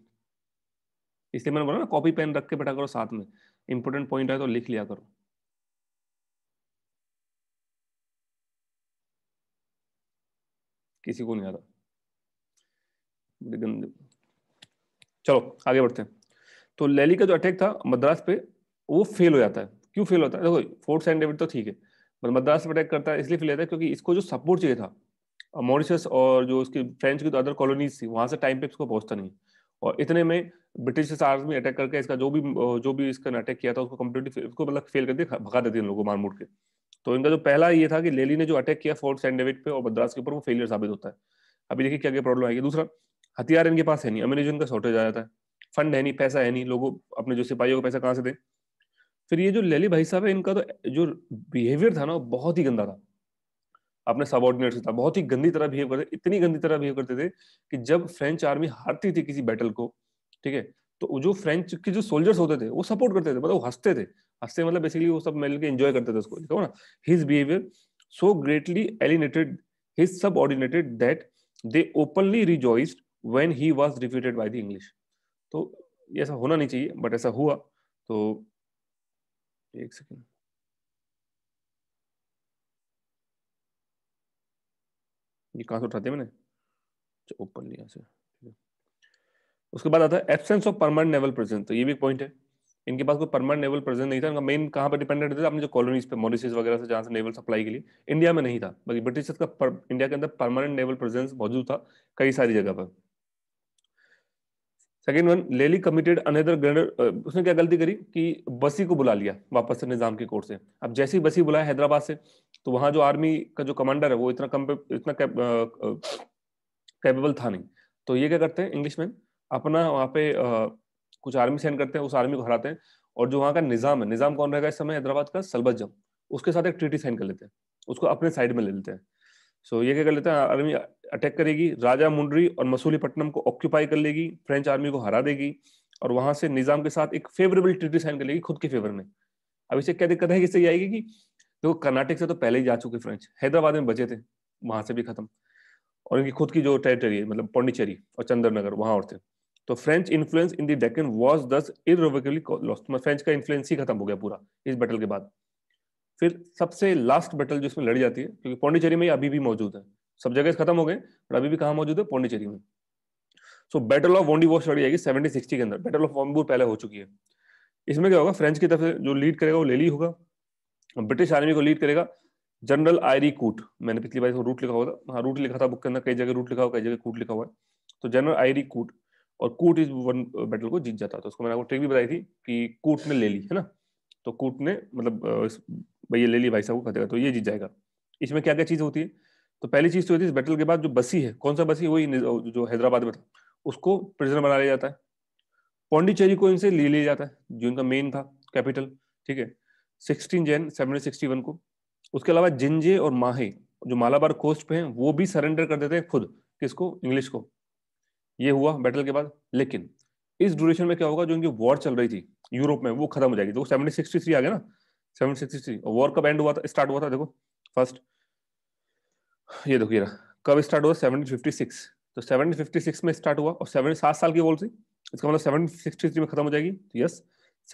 इसलिए मैंने बोला ना कॉपी पेन रख के बैठा करो साथ में इंपॉर्टेंट पॉइंट है तो लिख लिया करो किसी को नहीं आता चलो आगे बढ़ते हैं तो लैली का जो अटैक था मद्रास पे वो फेल हो जाता है क्यों फेल होता है देखो फोर्थ एंड डेविड तो ठीक है मद्रास पे अटैक करता है इसलिए फेल होता है क्योंकि इसको जो सपोर्ट चाहिए था मॉरिशस और जो उसके फ्रेंच की अदर तो कॉलोनीज थी वहां से टाइम पे इसको पहुंचता नहीं और इतने में ब्रिटिश आर्मी अटैक करके इसका जो भी जो भी इसका अटैक किया था उसको कम्प्लीटली उसको मतलब फेल कर दिया भगा देते इन लोगों को मार मुड़ के तो इनका जो पहला ये था कि लेली ने जो अटैक किया फोर्ट सेंट डेविड पे और मद्रास के ऊपर वो फेलियर साबित होता है अभी देखिए क्या क्या प्रॉब्लम आएगी दूसरा हथियार इनके पास है नहीं अमेरिजन का शॉर्टेज आ जाता है फंड है नहीं पैसा है नहीं लोगों अपने जो सिपाहियों को पैसा कहाँ से दें फिर ये जो लेली भाई साहब है इनका तो जो बिहेवियर था ना बहुत ही गंदा था अपने सबॉर्डिनेट से था बहुत ही गंदी तरह बिहेव करते इतनी गंदी तरह बिहेव करते थे कि जब फ्रेंच आर्मी हारती थी किसी बैटल को ठीक है तो जो फ्रेंच के जो सोल्जर्स होते थे वो सपोर्ट करते थे मतलब वो हंसते थे हंसते मतलब बेसिकली वो सब मिल के एंजॉय करते थे उसको देखो ना his behaviour so greatly alienated his subordinated that they openly rejoiced when he was refuted by the English तो ऐसा होना नहीं चाहिए बट ऐसा हुआ तो एक सेकेंड ये कहाँ से उठाते मैंने अच्छा, ऊपर लिया से उसके बाद आता है absence of permanent naval presence तो ये भी एक पॉइंट है इनके पास कोई परमानेंट नेवल प्रेजेंस नहीं था इनका मेन कहाँ पर डिपेंडेंट था अपने जो कॉलोनीज पे मॉरिशस वगैरह से जहाँ से नेवल सप्लाई के लिए इंडिया में नहीं था बाकी ब्रिटिश का पर, इंडिया के अंदर परमानेंट नेवल प्रेजेंस मौजूद था कई सारी जगह पर second one Lally committed another grander उसने क्या गलती करी कि बसी को बुला लिया वापस से निजाम की कोर्ट से अब जैसे ही बसी बुलाया हैदराबाद से तो वहां जो आर्मी का जो कमांडर है वो इतना कम इतना कैपेबल uh, uh, था नहीं तो ये क्या करते हैं इंग्लिश मैन अपना वहाँ पे आ, uh, कुछ आर्मी सेंड करते हैं उस आर्मी को हराते हैं और जो वहाँ का निज़ाम है निज़ाम कौन रहेगा इस समय हैदराबाद का सलबत उसके साथ एक ट्रीटी साइन कर लेते हैं उसको अपने साइड में ले लेते हैं सो ये क्या कर लेता है आर्मी अटैक करेगी राजा मुंडरी और पट्टनम को ऑक्यूपाई कर लेगी फ्रेंच आर्मी को हरा देगी और वहां से निजाम के साथ एक फेवरेबल ट्रीटी साइन कर लेगी खुद के फेवर में अब इसे क्या दिक्कत है इससे ये आएगी कि देखो कर्नाटक से तो पहले ही जा चुके फ्रेंच हैदराबाद में बचे थे वहां से भी खत्म और इनकी खुद की जो टेरिटरी है मतलब पौंडीचेरी और चंद्रनगर वहां और थे तो French influence in the Deccan was thus irrevocably lost French का इन्फ्लुएंस ही खत्म हो गया पूरा इस बैटल के बाद फिर सबसे लास्ट बैटल जिसमें लड़ी जाती है क्योंकि पौंडीचेरी में अभी भी मौजूद है सब जगह खत्म हो गए पर अभी भी कहा मौजूद है पौंडीचेरी में so battle of Wandiwash लड़ी जाएगी सेवेंटी सिक्सटी के अंदर बैटल ऑफ वॉम्बूर पहले हो चुकी है इसमें क्या होगा फ्रेंच की तरफ से जो लीड करेगा वो ले ली होगा ब्रिटिश आर्मी को लीड करेगा जनरल आयरी कूट मैंने पिछली बार रूट लिखा हुआ था हाँ रूट लिखा था बुक के अंदर कई जगह रूट लिखा हुआ कई जगह कूट लिखा हुआ है तो जनरल आयरी कूट और कूट इस वन बैटल को जीत जाता तो उसको मैंने आपको ट्रिक भी बताई थी कि कूट ने ले ली है ना तो कूट ने मतलब भाई ये ले ली भाई साहब को खतरा तो ये जीत जाएगा इसमें क्या क्या चीज़ होती है तो पहली चीज़ तो होती है इस बैटल के बाद जो बसी है कौन सा बसी वही जो हैदराबाद में था उसको प्रिजनर बना लिया जाता है पौंडीचेरी को इनसे ले लिया जाता है जो इनका मेन था कैपिटल ठीक है sixteen Jan seven sixty one को उसके अलावा जिंजे और माहे जो मालाबार कोस्ट पे हैं वो भी सरेंडर कर देते हैं खुद किसको इंग्लिश को ये हुआ बैटल के बाद लेकिन इस ड्यूरेशन में क्या होगा जो इनकी वॉर चल रही थी यूरोप में वो खत्म हो जाएगी तो सेवनटीन सिक्सटी थ्री आ गया ना सेवन वॉर कब एंड हुआ था स्टार्ट हुआ था देखो फर्स्ट ये देखो ये कब स्टार्ट हुआ 756 तो 756 में स्टार्ट हुआ और सेवन सात साल की वॉर थी इसका मतलब 763 में खत्म हो जाएगी तो यस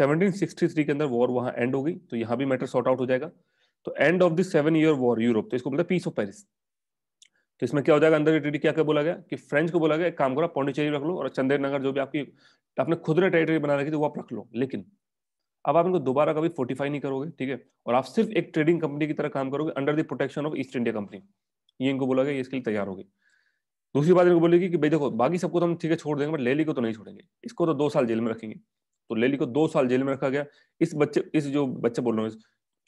1763 के अंदर वॉर वहाँ एंड हो गई तो यहाँ भी मैटर सॉर्ट आउट हो जाएगा तो end of the seven year war Europe तो इसको मतलब पीस ऑफ पेरिस तो इसमें क्या हो जाएगा अंदर ट्रीटी क्या क्या बोला गया कि फ्रेंच को बोला गया एक काम करो पौंडीचेरी रख लो और चंदेर नगर जो भी आपकी आपने खुद ने टेरिटरी बना रखी थी वो आप रख लो लेकिन अब आप इनको दोबारा कभी फोर्टिफाई नहीं करोगे ठीक है और आप सिर्फ एक ट्रेडिंग कंपनी की तरह काम करोगे under the protection of East India company ये इनको बोला गया इसके लिए तैयार होगी दूसरी बात इनको बोलेगी कि भाई देखो बाकी सबको तो हम ठीक है छोड़ देंगे बट लेली को तो नहीं छोड़ेंगे इसको तो दो साल जेल में रखेंगे तो लेली को दो साल जेल में रखा गया इस बच्चे इस जो बच्चे बोल रहे हैं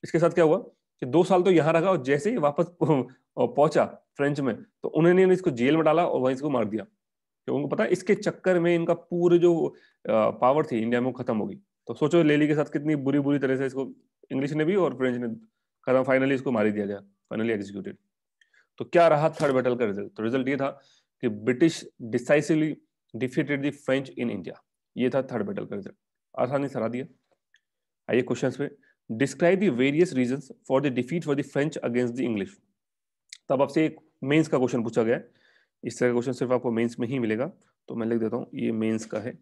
इसके साथ क्या हुआ कि दो साल तो यहाँ रखा और जैसे ही वापस *laughs* पहुंचा फ्रेंच में तो उन्होंने इसको जेल में डाला और वहीं इसको मार दिया तो उनको पता है इसके चक्कर में इनका पूरे जो पावर थी इंडिया में वो खत्म होगी तो सोचो लेली के साथ कितनी बुरी बुरी तरह से इसको इंग्लिश ने भी और फ्रेंच ने खत्म फाइनली इसको मारी दिया गया फाइनली एग्जीक्यूटेड तो क्या रहा थर्ड बैटल का रिजल्ट तो रिजल्ट ये था कि British decisively defeated the French in India ये था थर्ड बैटल का रिजल्ट आसानी से हरा दिया आइए क्वेश्चन पे describe the various reason for the defeat for the French against the English तब आपसे एक मेंस का क्वेश्चन पूछा गया है इस तरह का क्वेश्चन सिर्फ आपको मेंस में ही मिलेगा तो मैं लिख देता हूँ ये मेंस का है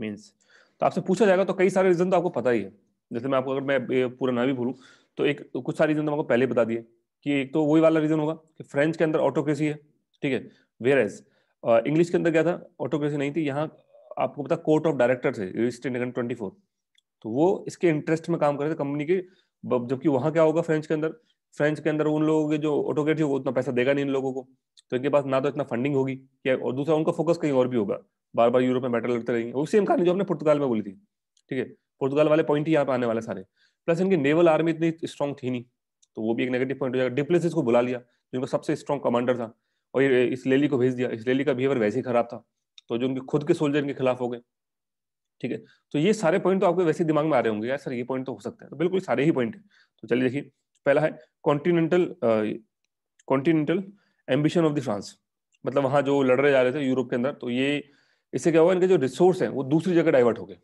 मीन्स तो आपसे पूछा जाएगा तो कई सारे रीजन तो आपको पता ही है जैसे मैं आपको अगर मैं पूरा ना भी भूलूँ तो एक कुछ सारे रीजन तो आपको पहले बता दिए कि एक तो वही वाला रीजन होगा कि फ्रेंच के अंदर ऑटोक्रेसी है ठीक है वेयर एज इंग्लिश के अंदर क्या था ऑटोक्रेसी नहीं थी यहाँ आपको पता कोर्ट ऑफ डायरेक्टर थे ट्वेंटी फोर तो वो इसके इंटरेस्ट में काम कर रहे थे कंपनी के जबकि वहाँ क्या होगा फ्रेंच के अंदर फ्रेंच के अंदर उन लोगों के जो ऑटोक्रेट वो उतना पैसा देगा नहीं इन लोगों को तो इनके पास ना तो इतना फंडिंग होगी क्या और दूसरा उनका फोकस कहीं और भी होगा बार बार यूरोप में बैटल लड़ते रहेंगे वो सेम कहानी जो हमने पुर्तगाल में बोली थी ठीक है पुर्तगाल वाले पॉइंट ही यहाँ पे आने वाले सारे प्लस इनकी नेवल आर्मी इतनी स्ट्रॉन्ग थी नहीं तो वो भी एक नेगेटिव पॉइंट हो जाएगा डिप्लेसिस को बुला लिया जिनका सबसे स्ट्रॉन्ग कमांडर था और ये इसलेली को भेज दिया इस रैली का बिहेवियर वैसे ही खराब था तो जो उनके खुद के सोल्जर इनके खिलाफ हो गए ठीक है तो ये सारे पॉइंट तो आपके वैसे दिमाग में आ रहे होंगे यार सर ये पॉइंट तो हो सकता है तो बिल्कुल सारे ही पॉइंट है तो चलिए देखिए पहला है continental continental ambition of the France मतलब वहां जो लड़ रहे जा रहे थे यूरोप के अंदर तो ये इससे क्या हुआ इनके जो रिसोर्स हैं वो दूसरी जगह डाइवर्ट हो गए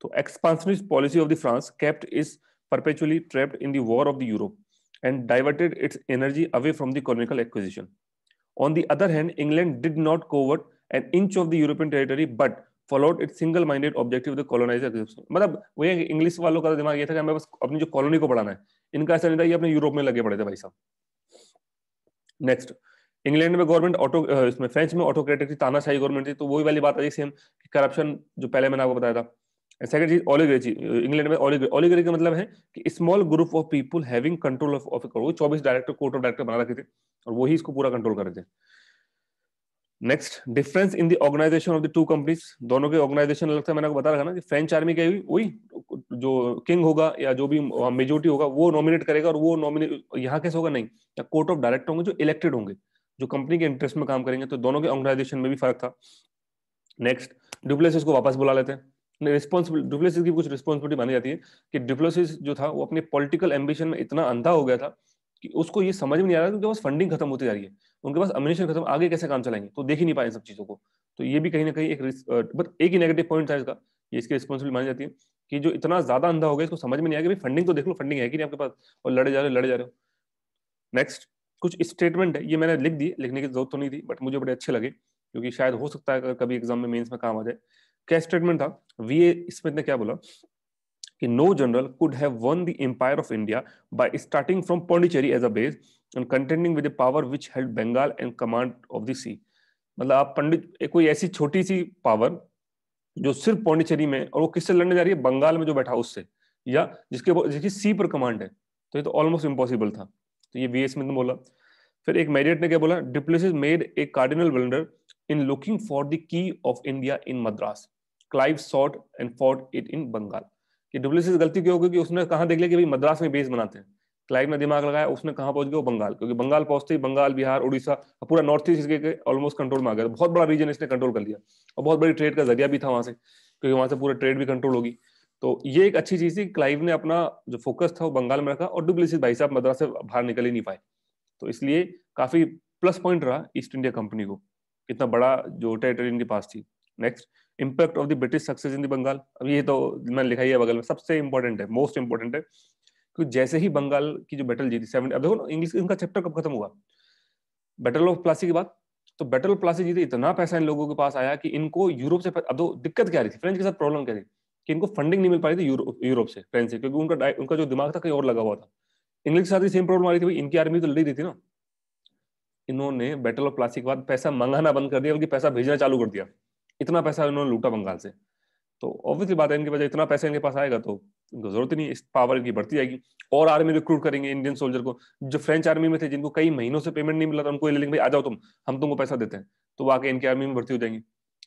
तो expansionist policy of the France kept is perpetually trapped in the war of the Europe and diverted its energy away from the colonial acquisition. On the hand England did not covet an inch of the European territory but followed it single minded objective the coloniser मतलब वही English वालों का तो दिमाग ये था कि हमें बस अपनी जो कॉलोनी को बढ़ाना है इनका ऐसा नहीं था ये अपने यूरोप में लगे पड़े थे भाई साहब नेक्स्ट इंग्लैंड में गवर्नमेंट ऑटो इसमें फ्रेंच में ऑटोक्रेटिक थी तानाशाही गवर्नमेंट थी तो वही वाली बात आई सेम करप्शन जो पहले मैंने आपको बताया था सेकंड चीज ऑलिगरेची इंग्लैंड में ऑलिगरी का मतलब है कि small group of people having control of of वो चौबीस डायरेक्टर कोर्ट ऑफ डायरेक्टर बना रखे थे और वही इसको पूरा कंट्रोल कर रहे थे next difference in the organisation of the two companies दोनों के ऑर्गेनाइजेशन अलग था मैंने आपको बता रखा ना कि फ्रेंच आर्मी के वही जो किंग होगा या जो भी मेजोरिटी हाँ, होगा वो नॉमिनेट करेगा और वो नॉमिनेट यहाँ कैसे होगा नहीं या कोर्ट ऑफ डायरेक्टर होंगे जो इलेक्टेड होंगे जो कंपनी के इंटरेस्ट में काम करेंगे तो दोनों के ऑर्गेनाइजेशन में भी फर्क था नेक्स्ट डुप्लेसिस को वापस बुला लेते हैं रिस्पॉन्सिबिल डुप्लेसिस की कुछ रिस्पॉन्सिबिलिटी मानी जाती है कि डुप्लेसिस जो था वो अपने पॉलिटिकल एम्बिशन में इतना अंधा हो गया था कि उसको ये समझ में नहीं आ रहा उनके पास फंडिंग खत्म होती जा रही है उनके पास अमिनेशन खत्म आगे कैसे काम चलाएंगे तो देख ही नहीं पाए सब चीज़ों को तो ये भी कहीं ना कहीं एक बट एक ही नेगेटिव पॉइंट था इसका ये इसकी रिस्पॉन्सिबिल मानी जाती है कि जो इतना ज्यादा अंधा हो गया इसको समझ में नहीं आया कि फंडिंग तो देख लो फंडिंग है कि नहीं आपके पास और लड़े जा रहे हो लड़े जा रहे हो नेक्स्ट कुछ स्टेटमेंट है ये मैंने लिख दी लिखने की जरूरत तो नहीं थी बट मुझे बड़े अच्छे लगे क्योंकि शायद हो सकता है कभी एग्जाम में मेन्स में काम आ जाए क्या स्टेटमेंट था वी इसमें क्या बोला कि no general could have won the empire of India by starting from Pondicherry as a base and contending with a power which held Bengal and command of the sea मतलब आप पंडित कोई ऐसी छोटी सी पावर जो सिर्फ पौंडीचेरी में और वो किससे लड़ने जा रही है बंगाल में जो बैठा उससे या जिसके जिसकी सी पर कमांड है तो ये तो ऑलमोस्ट इम्पॉसिबल था तो ये वी एस मिंद बोला फिर एक मैरियट ने क्या बोला Dupleix made a cardinal blunder in looking for the key of India in Madras Clive sought and found it in Bengal कि डब्ल्यू गलती क्यों होगी कि उसने कहा देख लिया कि भाई मद्रास में बेस बनाते हैं क्लाइव ने दिमाग लगाया उसने कहाँ पहुंच गया वो बंगाल क्योंकि बंगाल पहुंचते ही बंगाल बिहार उड़ीसा और पूरा नॉर्थ ईस्ट इसके ऑलमोस्ट कंट्रोल में आ गया बहुत बड़ा रीजन इसने कंट्रोल कर लिया और बहुत बड़ी ट्रेड का जरिया भी था वहां से क्योंकि वहां से पूरा ट्रेड भी कंट्रोल होगी तो ये एक अच्छी चीज थी क्लाइव ने अपना जो फोकस था वो बंगाल में रखा और डुप्लीसिस भाई साहब मद्रास से बाहर निकल ही नहीं पाए तो इसलिए काफी प्लस पॉइंट रहा ईस्ट इंडिया कंपनी को इतना बड़ा जो टेरिटरी इनके पास थी next impact of the British success in the Bengal अब ये तो मैंने लिखा ही है बगल में सबसे इंपॉर्टेंट है मोस्ट इंपॉर्टेंट है क्योंकि जैसे ही बंगाल की जो बैटल जीती सेवन अब देखो ना इंग्लिश इनका चैप्टर कब खत्म हुआ बैटल ऑफ प्लासी के बाद तो बैटल ऑफ प्लासी जीते इतना पैसा इन लोगों के पास आया कि इनको यूरोप से अब तो दिक्कत क्या रही थी फ्रेंच के साथ प्रॉब्लम क्या थी कि इनको फंडिंग नहीं मिल पा रही थी यूरोप से फ्रेंच से क्योंकि उनका उनका जो दिमाग था कहीं और लगा हुआ था इंग्लिश के साथ ही सेम प्रॉब्लम आ रही थी भाई इनकी आर्मी तो लड़ी रही थी ना इन्होंने बैटल ऑफ प्लासी के बाद पैसा मंगाना बंद कर दिया बल्कि पैसा भेजना चालू कर दिया इतना पैसा उन्होंने लूटा बंगाल से तो ऑब्वियसली बात है इनके वजह इतना पैसा इनके पास आएगा तो इनको जरूरत ही नहीं इस पावर इनकी बढ़ती जाएगी और आर्मी रिक्रूट करेंगे इंडियन सोल्जर को जो फ्रेंच आर्मी में थे जिनको कई महीनों से पेमेंट नहीं मिला था उनको ले लेंगे आ जाओ तुम हम तुमको पैसा देते हैं तो वो आके इनके आर्मी में भर्ती हो जाएंगे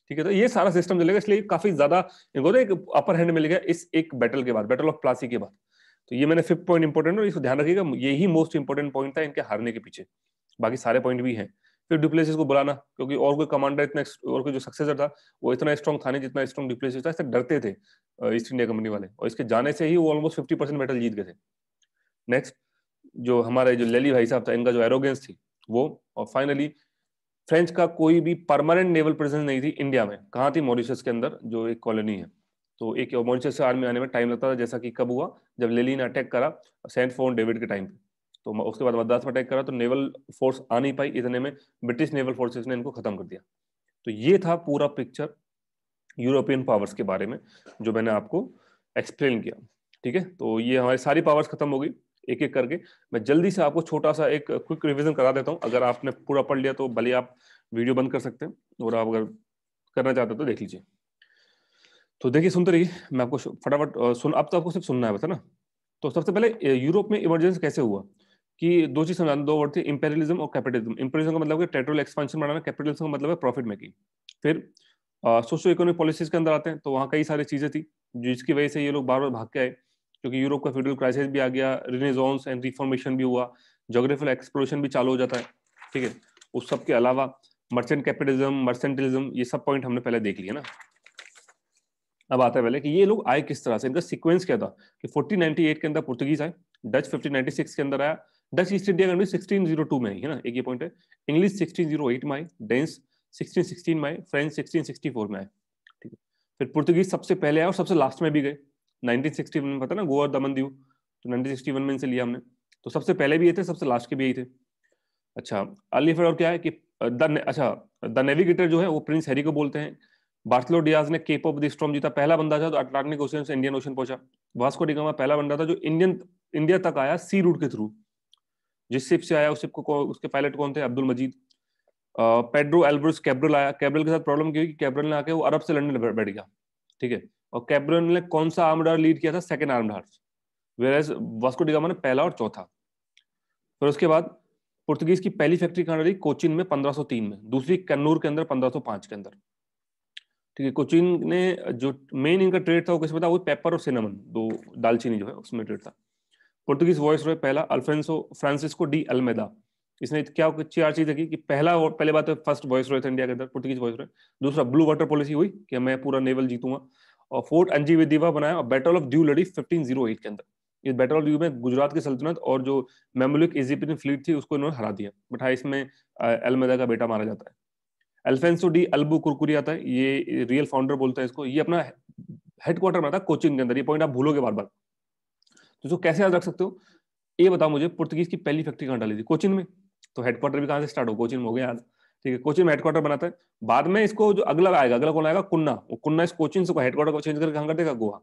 ठीक है तो ये सारा सिस्टम चलेगा इसलिए काफी ज्यादा इनको एक अपर हैंड मिलेगा इस एक बैटल के बाद बैटल ऑफ प्लासी के बाद तो ये मैंने फिफ्थ पॉइंट इंपॉर्टेंट और इसको ध्यान रखिएगा यही मोस्ट इंपॉर्टेंट पॉइंट था इनके हारने के पीछे बाकी सारे पॉइंट भी हैं फिर डुप्लेसिस को बुलाना क्योंकि और कोई कमांडर इतना और कोई जो सक्सेसर था वो इतना स्ट्रॉन्ग था नहीं जितना स्ट्रॉन्ग डुप्लेसिस था इससे डरते थे ईस्ट इंडिया कंपनी वाले और इसके जाने से ही वो ऑलमोस्ट फिफ्टी परसेंट मेडल जीत गए थे नेक्स्ट जो हमारे जो लेली भाई साहब था इनका जो एरोगेंस थी वो और फाइनली फ्रेंच का कोई भी परमानेंट नेवल प्रेजेंस नहीं थी इंडिया में कहाँ थी मॉरिशस के अंदर जो एक कॉलोनी है तो एक मॉरिशस से आर्मी आने में टाइम लगता था जैसा कि कब हुआ जब लेली ने अटैक करा सेंट फोन डेविड के टाइम पे तो उसके बाद मद्रास में अटैक करा तो नेवल फोर्स आ नहीं पाई इतने में ब्रिटिश नेवल फोर्सेस ने इनको खत्म कर दिया तो ये था पूरा पिक्चर यूरोपियन पावर्स के बारे में जो मैंने आपको एक्सप्लेन किया ठीक है तो ये हमारी सारी पावर्स खत्म हो गई एक एक करके मैं जल्दी से आपको छोटा सा एक क्विक रिविजन करा देता हूँ अगर आपने पूरा पढ़ लिया तो भले आप वीडियो बंद कर सकते हैं और आप अगर करना चाहते हो तो देख लीजिए तो देखिए सुनते रहिए मैं आपको फटाफट सुन अब तो आपको सिर्फ सुनना है बता ना तो सबसे पहले यूरोप में इमरजेंसी कैसे हुआ कि दो चीज समझा दो वर्ड थे इंपेरियलिज्म और कैपिटलिज्म मतलब इंपेरियलिज्म का मतलब है टेरिटोरियल एक्सपेंशन बढ़ाना कैपिटलिज्म का मतलब है प्रॉफिट मेकिंग फिर सोशो इकोनॉमिक पॉलिसीज के अंदर आते हैं तो वहाँ कई सारी चीजें थी जिसकी वजह से ये लोग बार बार भाग के आए क्योंकि यूरोप का फेडरल क्राइसिस भी आ गया रिनेजॉन्स एंड रिफॉर्मेशन भी हुआ जोग्राफिकल एक्सप्लोरेशन भी चालू हो जाता है ठीक है उस सब के अलावा मर्चेंट कैपिटलिज्म मर्चेंटलिज्म ये सब पॉइंट हमने पहले देख लिया ना अब आता है पहले कि ये लोग आए किस तरह से इनका सीक्वेंस क्या था कि 1498 के अंदर पुर्तगीज आए डच 1596 के अंदर आया Dutch East India company sixteen zero two में है ना एक ये पॉइंट है इंग्लिश सिक्सटीन जीरो एट में आई डेंस सिक्सटीन सिक्सटीन में आए फ्रेंच सिक्सटीन सिक्सटी फोर में आए ठीक है फिर पुर्तगीज सबसे पहले आए और सबसे लास्ट में भी गए नाइनटीन सिक्सटी वन में पता ना गोवा दमन दीव तो नाइनटीन सिक्सटी वन में इनसे लिया हमने तो सबसे पहले भी ये थे सबसे लास्ट के भी यही थे अच्छा अली फिर और क्या है कि द अच्छा द नेविगेटर जो है वो प्रिंस हैरी को बोलते हैं बार्थलो डियाज ने केप ऑफ द स्ट्रॉम जीता पहला बंदा था जो अटलांटिक ओशन से इंडियन ओशन पहुंचा वास्को डिगामा पहला बंदा था जो इंडियन इंडिया तक आया सी रूट के थ्रू जिस शिप से आया उस शिप को उसके पायलट कौन थे Abdul Majid Pedro Alvares Cabral आया कैब्रल के साथ प्रॉब्लम क्योंकि कैब्रल ने आके वो अरब से लंडन बैठ गया ठीक है और कैब्रल ने कौन सा आर्म डार लीड किया था सेकेंड आर्म डार वेर एज वास्को डिगामा ने पहला और चौथा फिर उसके बाद पुर्तगीज की पहली फैक्ट्री कहाँ रही कोचिन में 1503 में दूसरी कन्नूर के अंदर 1505 के अंदर ठीक है कोचिन ने जो मेन इनका ट्रेड था वो किस पता वो पेपर और सिनेमन दो दालचीनी जो है उसमें ट्रेड था पुर्तुगीज वॉइस रॉय पहला अल्फेंसो फ्रांसिस्को डी अल्मेदा इसने क्या चार चीज देखी कि पहला पहले बात फर्स्ट वॉइस रॉय था इंडिया के अंदर पुर्तुगीज वॉइस रॉय दूसरा ब्लू वाटर पॉलिसी हुई कि मैं पूरा नेवल जीतूंगा और फोर्ट विदिवा बनाया और बैटल ऑफ ड्यू लड़ी फिफ्टीन जीरो एट के अंदर इस बैटल ऑफ ड्यू में गुजरात की सल्तनत और जो मेमोलिक इजिप्टियन फ्लीट थी उसको इन्होंने हरा दिया बट हाँ इसमें अलमेदा का बेटा मारा जाता है अल्फेंसो डी अल्बू कुरकुरी आता है ये रियल फाउंडर बोलता है इसको ये अपना हेडक्वार्टर बनाता है कोचिंग के अंदर ये पॉइंट आप भूलोगे बार बार तो इसको कैसे याद रख सकते हो ये बताओ मुझे पुर्तगीज की पहली फैक्ट्री कहाँ डाली थी कोचिन में तो हेडक्वार्टर भी कहाँ से स्टार्ट हो कोचिन में हो गया याद ठीक है कोचिन में हेडक्वार्टर बनाता है बाद में इसको जो अगला आएगा अगला कौन आएगा कुन्ना वो कुन्ना इस कोचिन से हेडक्वार्टर को चेंज करके कहाँ कर देगा गोवा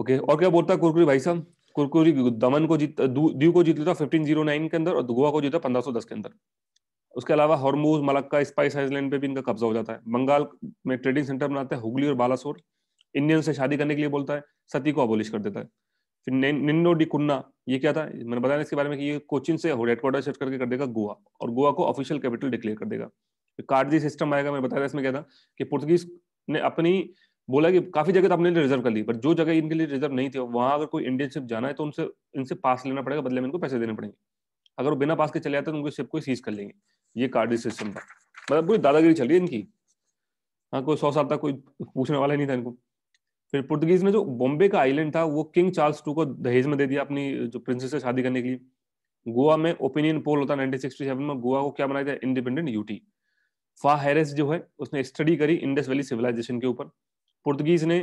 ओके और क्या बोलता है कुरकुरी भाई साहब कुरकुरी दमन को जीत दीव को जीत लेता फिफ्टीन जीरो नाइन के अंदर और गोवा को जीता पंद्रह सौ oh दस के अंदर उसके अलावा हॉर्मोज मलक्का स्पाइस आइसलैंड पे भी इनका कब्जा हो जाता है बंगाल में ट्रेडिंग सेंटर बनाते हैं हुगली और बालासोर इंडियन से शादी करने के लिए बोलता है सती को अबोलिश कर देता है फिर निन्नो डी कुन्ना ये क्या था मैंने बताया इसके बारे में कि ये कोचिन से हेडक्वार्टर शिफ्ट करके कर देगा गोवा और गोवा को ऑफिशियल कैपिटल डिक्लेयर कर देगा कार्डजी सिस्टम आएगा मैंने बताया इसमें क्या था कि पुर्तगीज ने अपनी बोला कि काफी जगह तो अपने लिए रिजर्व कर ली पर जो जगह इनके लिए रिजर्व नहीं थी वहां अगर कोई इंडियन शिप जाना है तो उनसे इनसे पास लेना पड़ेगा बदले में इनको पैसे देने पड़ेंगे अगर वो बिना पास के चले जाते तो उनके शिप को सीज कर लेंगे ये कार्डी सिस्टम था मतलब पूरी दादागिरी चल रही है इनकी हाँ कोई सौ साल तक कोई पूछने वाला नहीं था इनको फिर पुर्तगीज ने जो बॉम्बे का आइलैंड था वो किंग चार्ल्स टू को दहेज में दे दिया अपनी जो प्रिंसेस से शादी करने के लिए गोवा में ओपिनियन पोल होता 1967 में गोवा को क्या बनाया गया इंडिपेंडेंट यूटी फा हैरिस जो है उसने स्टडी करी इंडस वैली सिविलाइजेशन के ऊपर पुर्तगीज ने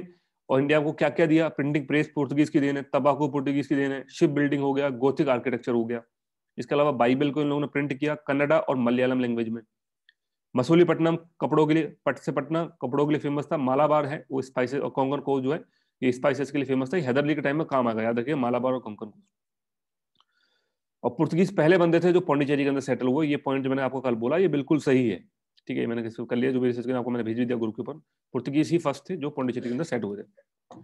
और इंडिया को क्या क्या दिया प्रिंटिंग प्रेस पुर्तगीज की देने है तबाकू पुर्तगीज की देने शिप बिल्डिंग हो गया गोथिक आर्किटेक्चर हो गया इसके अलावा बाइबल को इन लोगों ने प्रिंट किया कन्नडा और मलयालम लैंग्वेज में मसूलीपट्टनम कपड़ों के लिए पट से पटना कपड़ों के लिए फेमस था मालाबार है वो स्पाइसेस और कोंकण को जो है ये स्पाइसेस के लिए फेमस था हैदरली के टाइम में काम आ गया याद रखिए मालाबार और कोंकण को और पुर्तगीज पहले बंदे थे जो पौंडीचेरी के अंदर सेटल हुए ये पॉइंट मैंने आपको कल बोला ये बिल्कुल सही है ठीक है मैंने किसी कर लिया जो भी रिसर्च आपको मैंने भेज दिया ग्रुप के ऊपर पुर्तगीज ही फर्स्ट थे जो पौंडीचेरी के अंदर सेट हुए थे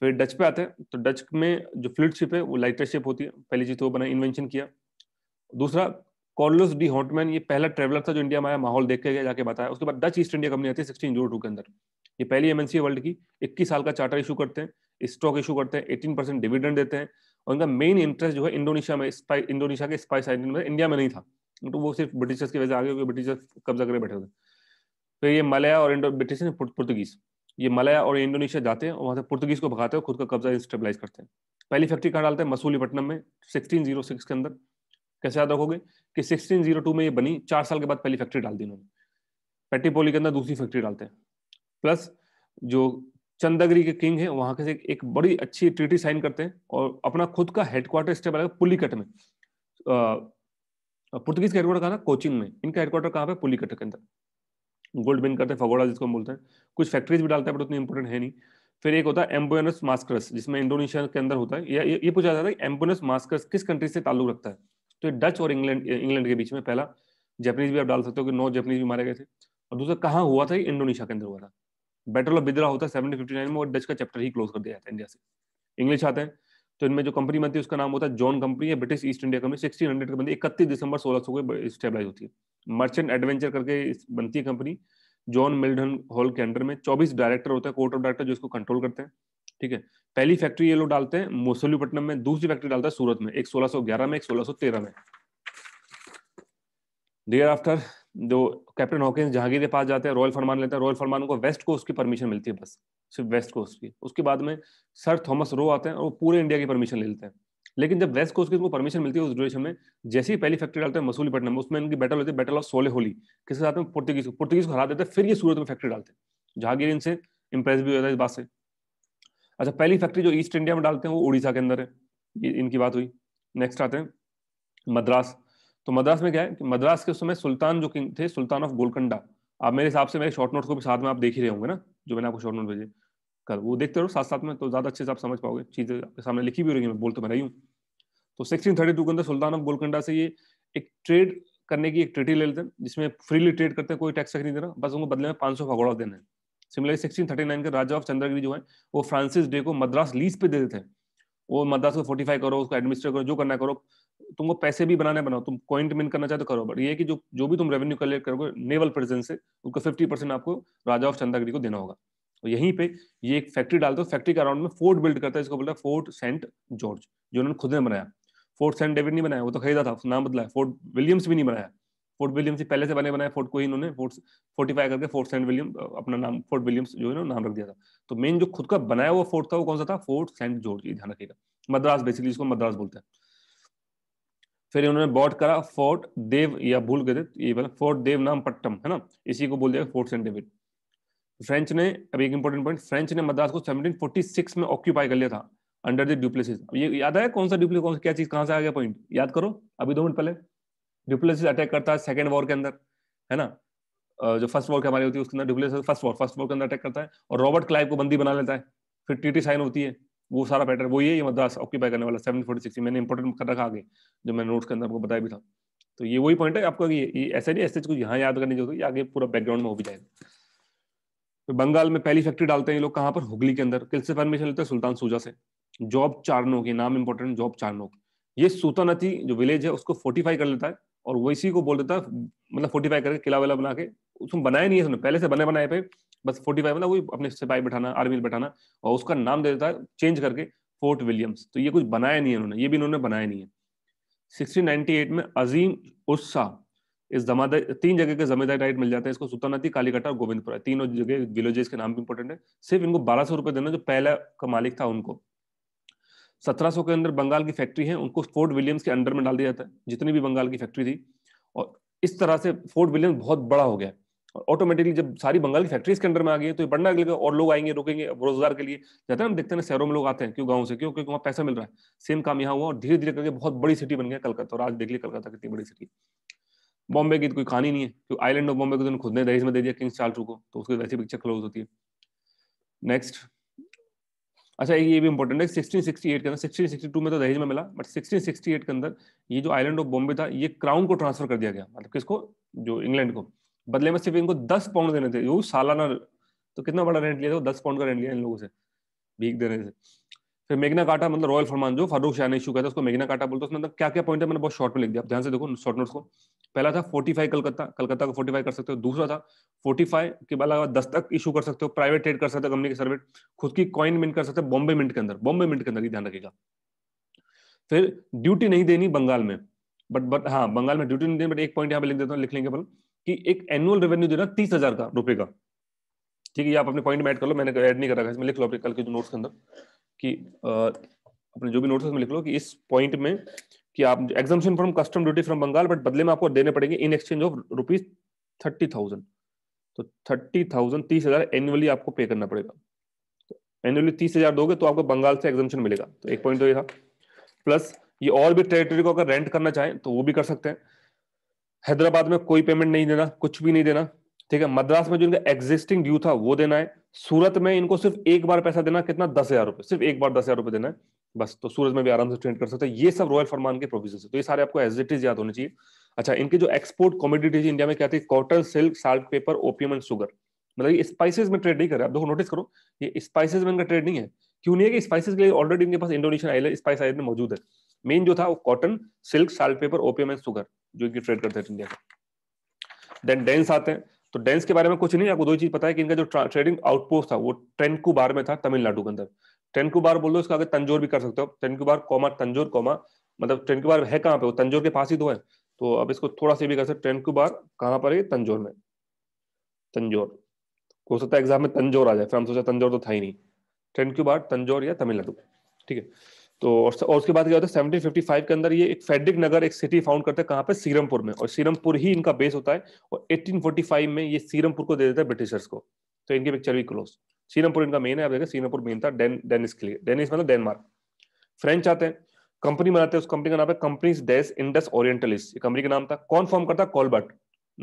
फिर डच पे आते हैं तो डच में जो फ्लिट शिप है वो लाइटर शिप होती है पहली चीज तो वो बना इन्वेंशन किया दूसरा कॉर्लोस डी हॉटमैन ये पहला ट्रेवलर था जो इंडिया में आया माहौल देख के जाके बताया उसके बाद डच ईस्ट इंडिया कंपनी आती है सिक्सटीन जीरो टू के अंदर ये पहली एमएनसी वर्ल्ड की इक्कीस साल का चार्टर इशू करते हैं स्टॉक इशू करते हैं एटीन परसेंट डिविडेंड देते हैं और उनका मेन इंटरेस्ट जो है इंडोनेशिया में इंडोनेशिया के स्पाइस आइलैंड में इंडिया में नहीं था तो वो सिर्फ ब्रिटिशर्स की वजह से आगे क्योंकि ब्रिटिशर्स कब्जा करके बैठे थे फिर ये मलया और इंडो ब्रिटिश पुर्तगीज ये मलया और इंडोनेशिया जाते हैं और वहाँ से पुर्तगीज को भगाते हैं खुद का कब्जा स्टेबलाइज करते हैं पहली फैक्ट्री कहाँ डालते हैं मसूलीपट्टनम में सिक्सटीन जीरो सिक्स के अंदर कैसे याद रखोगे कि 1602 में ये बनी चार साल के बाद पहली फैक्ट्री डाल दी इन्होंने पेटीपोली के अंदर दूसरी फैक्ट्री डालते हैं प्लस जो चंदगिरी के किंग है वहां से एक बड़ी अच्छी ट्रीटी साइन करते हैं और अपना खुद का हेडक्वार्टर स्टेबल है पुलिकट में पुर्तगीज का हेडक्वार्टर कहा था कोचिंग में इनका हेडक्वार्टर कहाँ पे पुलिकट के अंदर गोल्ड बिन करते हैं फगोड़ा जिसको हम बोलते हैं कुछ फैक्ट्रीज भी डालते हैं बट उतनी इंपॉर्टेंट है नहीं फिर एक होता है एम्बोनस मास्करस जिसमें इंडोनेशिया के अंदर होता है ये पूछा जाता है एम्बोनस मास्करस किस कंट्री से ताल्लुक रखता है तो डच और इंग्लैंड इंग्लैंड के बीच में पहला जैपनीज भी आप डाल सकते हो कि नौ जैपनीज भी मारे गए थे और दूसरा कहाँ हुआ था इंडोनेशिया के अंदर हुआ था बैटल ऑफ बिद्रा होता है सेवनटीन में और डच का चैप्टर ही क्लोज कर दिया जाता है इंडिया से इंग्लिश आते हैं तो इनमें जो कंपनी बनती है उसका नाम होता है जॉन कंपनी है British East India company sixteen hundred के है इकतीस दिसंबर सोलह सौ को स्टेबलाइज होती है मर्चेंट एडवेंचर करके बनती है कंपनी जॉन मिल्डन हॉल के अंडर में चौबीस डायरेक्टर होता है कोर्ट ऑफ डायरेक्टर जो इसको कंट्रोल करते हैं ठीक है पहली फैक्ट्री ये लोग डालते हैं मोसलीपट्टनम में दूसरी फैक्ट्री डालता है सूरत में एक ग्यारह में एक तेरह में डेयर आफ्टर जो कैप्टन हॉकिंस जहांगीर के पास जाते हैं रॉयल फरमान लेते हैं रॉयल फरमान को वेस्ट कोस्ट की परमिशन मिलती है बस सिर्फ वेस्ट कोस्ट की उसके बाद में सर थॉमस रो आते हैं और वो पूरे इंडिया की परमिशन ले लेते हैं लेकिन जब वेस्ट कोस्ट की उनको परमिशन मिलती है उस ड्यूरेशन में जैसे ही पहली फैक्ट्री डालते हैं मसूलीपट्टनम में उसमें इनकी बैटल होती है बैटल ऑफ सोले होली किसके साथ में पुर्तगीज को पुर्तगीज को हरा देते हैं फिर ये सूरत में फैक्ट्री डालते हैं जहांगीर इनसे इंप्रेस भी होता है इस बात से अच्छा पहली फैक्ट्री जो ईस्ट इंडिया में डालते हैं वो उड़ीसा के अंदर है इनकी बात हुई नेक्स्ट आते हैं मद्रास तो मद्रास में क्या है कि मद्रास के उस समय सुल्तान जो किंग थे सुल्तान ऑफ गोलकंडा आप मेरे हिसाब से मेरे शॉर्ट नोट को भी साथ में आप देख ही रहे होंगे ना जो मैंने आपको शॉर्ट नोट भेजे कल वो देखते रहो साथ साथ में तो ज़्यादा अच्छे से आप समझ पाओगे चीज़ें आपके सामने लिखी भी होगी मैं बोल तो मैं रही हूँ तो सिक्सटीन थर्टी टू के अंदर सुल्तान ऑफ गोलकंडा से ये एक ट्रेड करने की एक ट्रिटी ले लेते हैं जिसमें फ्रीली ट्रेड करते हैं कोई टैक्स नहीं देना बस उनको बदले में पाँच सौ फगौड़ा देना है सिमिलरली सिक्सटीन थर्टी नाइन के राजा ऑफ चंद्रगिरी जो है वो फ्रांसिस डे को मद्रास लीज पे दे देते हैं वो मद्रास को फोर्टिफाई करो उसको एडमिनिस्ट्रेट करो जो करना करो तुमको पैसे भी बनाने बनाओ तुम कॉइंट मिन करना चाहते तो करो बट ये कि जो जो भी तुम रेवेन्यू कलेक्ट करोगे नेवल प्रेजेंस से उसको फिफ्टी परसेंट आपको राजा ऑफ चंद्रगिरी को देना होगा तो यहीं पे ये एक फैक्ट्री डालते हो फैक्ट्री के अराउंड में फोर्ट बिल्ड करता है जिसको बोलता है फोर्ट सेंट जॉर्ज जो उन्होंने खुद ने बनाया फोर्ट सेंट डेविड नहीं बनाया वो तो खरीदा था नाम बदला फोर्ट विलियम्स भी नहीं बनाया फोर्ट विलियम से पहले से बने बनाए फोर्ट को ही इन्होंने फोर्ट फोर्टिफाई करके फोर्ट सेंट विलियम अपना नाम फोर्ट विलियम्स जो है ना नाम रख दिया था तो मेन जो खुद का बनाया हुआ फोर्ट था वो कौन सा था फोर्ट सेंट जॉर्ज ये ध्यान रखिएगा मद्रास बेसिकली इसको मद्रास बोलते हैं फिर उन्होंने बॉट करा फोर्ट देव या भूल गए थे ये वाला फोर्ट देव नाम पट्टम है ना इसी को बोल दिया फोर्ट सेंट डेविड फ्रेंच ने अब एक इंपॉर्टेंट पॉइंट फ्रेंच ने मद्रास को 1746 में ऑक्यूपाई कर लिया था अंडर द ड्यूप्लेसिस ये याद है कौन सा ड्यूप्लेस कौन सा क्या चीज कहां से आ गया पॉइंट याद करो अभी दो मिनट पहले ड्यूप्लेसिस अटैक करता है सेकेंड वॉर के अंदर है ना जो फर्स्ट वॉर की हमारी होती है उसके अंदर Dupleix first war first war के अंदर अटैक करता है और रॉबर्ट क्लाइव को बंदी बना लेता है फिर टी साइन होती है वो सारा पैटर्न वो है ये मद्रास ऑक्यूपाई करने वाला सेवन फोर्टी सिक्स मैंने इंपॉर्टेंट कर रखा आगे जो मैंने नोट्स के अंदर आपको बताया भी था तो ये वही पॉइंट है आपको ये ऐसे नहीं ऐसे कुछ यहाँ याद करने की जरूरत आगे पूरा बैकग्राउंड में हो भी जाएगा तो बंगाल में पहली फैक्ट्री डालते हैं ये लोग कहाँ पर हुगली के अंदर किल से परमिशन लेते हैं सुल्तान सूजा से जॉब चारनोक ये नाम इंपॉर्टेंट जॉब चारनोक ये सूतानती जो विलेज है उसको फोर्टिफाई कर लेता है और वैसी को बोल देता मतलब फोर्टीफाई करके किला वाला बना के उसमें बनाया नहीं है उसने पहले से बने बनाए पे बस फोर्टीफाई मतलब वही अपने सिपाही बैठाना आर्मी बैठाना और उसका नाम दे देता है चेंज करके फोर्ट विलियम्स तो ये कुछ बनाया नहीं है उन्होंने ये भी उन्होंने बनाया नहीं है 1698 में अजीम उत्साह इस जमादार तीन जगह के जमेदार राइट मिल जाते हैं इसको सुतानाती कालीकटा और गोविंदपुरा तीनों जगह विलेजेस के नाम भी इंपॉर्टेंट है सिर्फ इनको बारह सौ रुपए देना जो पहला का मालिक था उनको सत्रह के अंदर बंगाल की फैक्ट्री है उनको फोर्ट विलियम्स के अंडर में डाल दिया जाता है जितनी भी बंगाल की फैक्ट्री थी और इस तरह से फोर्ट विलियम्स बहुत बड़ा हो गया और ऑटोमेटिकली जब सारी बंगाल की फैक्ट्रीज के अंडर में आ गई तो ये बढ़ना लगेगा और लोग आएंगे रुकेंगे रोजगार के लिए जाते हैं हम देखते हैं शहरों में लोग आते हैं क्यों गाँव से क्यों क्योंकि वहाँ पैसा मिल रहा है सेम काम यहाँ हुआ और धीरे धीरे करके बहुत बड़ी सिटी बन गया कलकत्ता और आज देख लिया कलकत्ता कितनी बड़ी सिटी बॉम्बे की तो कोई कहानी नहीं है क्योंकि आइलैंड ऑफ बॉम्बे को तो खुद ने दहेज में दे दिया किंग्स चार्ल्स को तो उसकी वैसी पिक्चर क्लोज होती है नेक्स्ट अच्छा ये भी इंपॉर्टेंट है 1668 के अंदर 1662 में तो दहेज में मिला बट 1668 के अंदर ये जो आइलैंड ऑफ बॉम्बे था ये क्राउन को ट्रांसफर कर दिया गया मतलब किसको जो इंग्लैंड को बदले में सिर्फ इनको दस पाउंड देने थे वो सालाना तो कितना बड़ा रेंट लिया था दस पाउंड का रेंट लिया इन लोगों से भीख देने से फिर मेघना काटा मतलब रॉयल फरमान जो फारूक शाह ने इशू किया था उसको मेघना काटा बोलते उसमें मतलब क्या क्या पॉइंट है मैंने बहुत शॉर्ट में लिख दिया ध्यान से देखो शॉर्ट नोट्स को पहला था फोर्टी फाइव कलकत्ता कलकत्ता को फोर्टी फाइव कर सकते हो दूसरा था फोर्टी फाइव के अलावा दस तक इशू कर सकते हो प्राइवेट ट्रेड कर सकते हो कंपनी के सर्वे खुद की कॉइन मिंट कर सकते हो बॉम्बे मिंट के अंदर बॉम्बे मिंट के अंदर ही ध्यान रखेगा फिर ड्यूटी नहीं देनी बंगाल में बट बट हाँ बंगाल में ड्यूटी नहीं देनी बट एक पॉइंट यहाँ पे लिख देता हूँ लिख लेंगे अपन कि एक एनुअल रेवेन्यू देना तीस हजार का रुपए का ठीक है आप अपने पॉइंट में ऐड कर लो मैंने ऐड नहीं करा इसमें लिख लो अपने कल के जो नोट्स के अंदर कि अपने जो भी नोट्स में लिख लो कि इस पॉइंट में कि आप exemption from custom duty from Bengal but बदले में आपको देने पड़ेंगे in exchange of rupees thirty thousand तो थर्टी थाउजेंड तीस हजार एनुअली आपको पे करना पड़ेगा तो एनुअली तीस हजार दोगे तो आपको बंगाल से एग्जामेशन मिलेगा तो एक पॉइंट तो ये था प्लस ये और भी टेरिटरी को अगर रेंट करना चाहें तो वो भी कर सकते हैं हैदराबाद में कोई पेमेंट नहीं देना कुछ भी नहीं देना ठीक है मद्रास में जो इनका एग्जिस्टिंग ड्यू था वो देना है सूरत में इनको सिर्फ एक बार पैसा देना कितना दस हजार रुपए सिर्फ एक बार दस हजार रुपए देना है बस तो सूरत में भी आराम से ट्रेड कर सकते हैं ये सब रॉयल फरमान के प्रोविजन है तो ये सारे आपको एज इट इज याद होने चाहिए अच्छा इनके जो एक्सपोर्ट कॉमोडिटीज इंडिया में क्या थे cotton silk salt pepper opium and sugar मतलब ये स्पाइसेस में ट्रेड नहीं कर रहे आप देखो नोटिस करो ये स्पाइसेस में इनका ट्रेड नहीं है क्यों नहीं है कि स्पाइसेस के लिए ऑलरेडी इनके पास इंडोनेशियन आइलैंड स्पाइस आइलैंड मौजूद है मेन जो था वो cotton silk salt pepper opium and sugar जो इनकी ट्रेड करते हैं इंडिया का देन डेंस आते हैं तो डेंस के बारे में कुछ नहीं आपको दो चीज पता है कि इनका जो ट्रेडिंग आउटपोस्ट था वो टेनकू बार में था तमिलनाडु के अंदर टेनकू बार बोल दो इसका अगर तंजोर भी कर सकते हो Tranquebar comma Tanjore comma मतलब टेनकू बार है कहाँ पे वो तंजोर के पास ही तो है तो अब इसको थोड़ा सा भी कर सकते टेनकू बार कहाँ पर है तंजोर में तंजोर हो सकता है एग्जाम में तंजोर आ जाए फिर हम सोचा तंजोर तो था ही नहीं टेनकू बार तंजोर या तमिलनाडु ठीक है तो और उसके बाद क्या होता है 1755 फिफ्टी फाइव के अंदर ये एक फेडरिक नगर एक सिटी फाउंड करते हैं कहाँ पे सीरमपुर में और सीरमपुर ही इनका बेस होता है और 1845 में ये सीरमपुर को दे देता है ब्रिटिशर्स को तो इनकी पिक्चर भी क्लोज सीरमपुर इनका मेन है आप देखें सीरमपुर मेन था डेन डेनिस के लिए डेनिस मतलब डेनमार्क फ्रेंच आते हैं कंपनी बनाते हैं उस कंपनी का नाम है कंपनी डेस इंडस ओरिएंटलिस ये कंपनी का नाम था कौन फॉर्म करता है कॉलबर्ट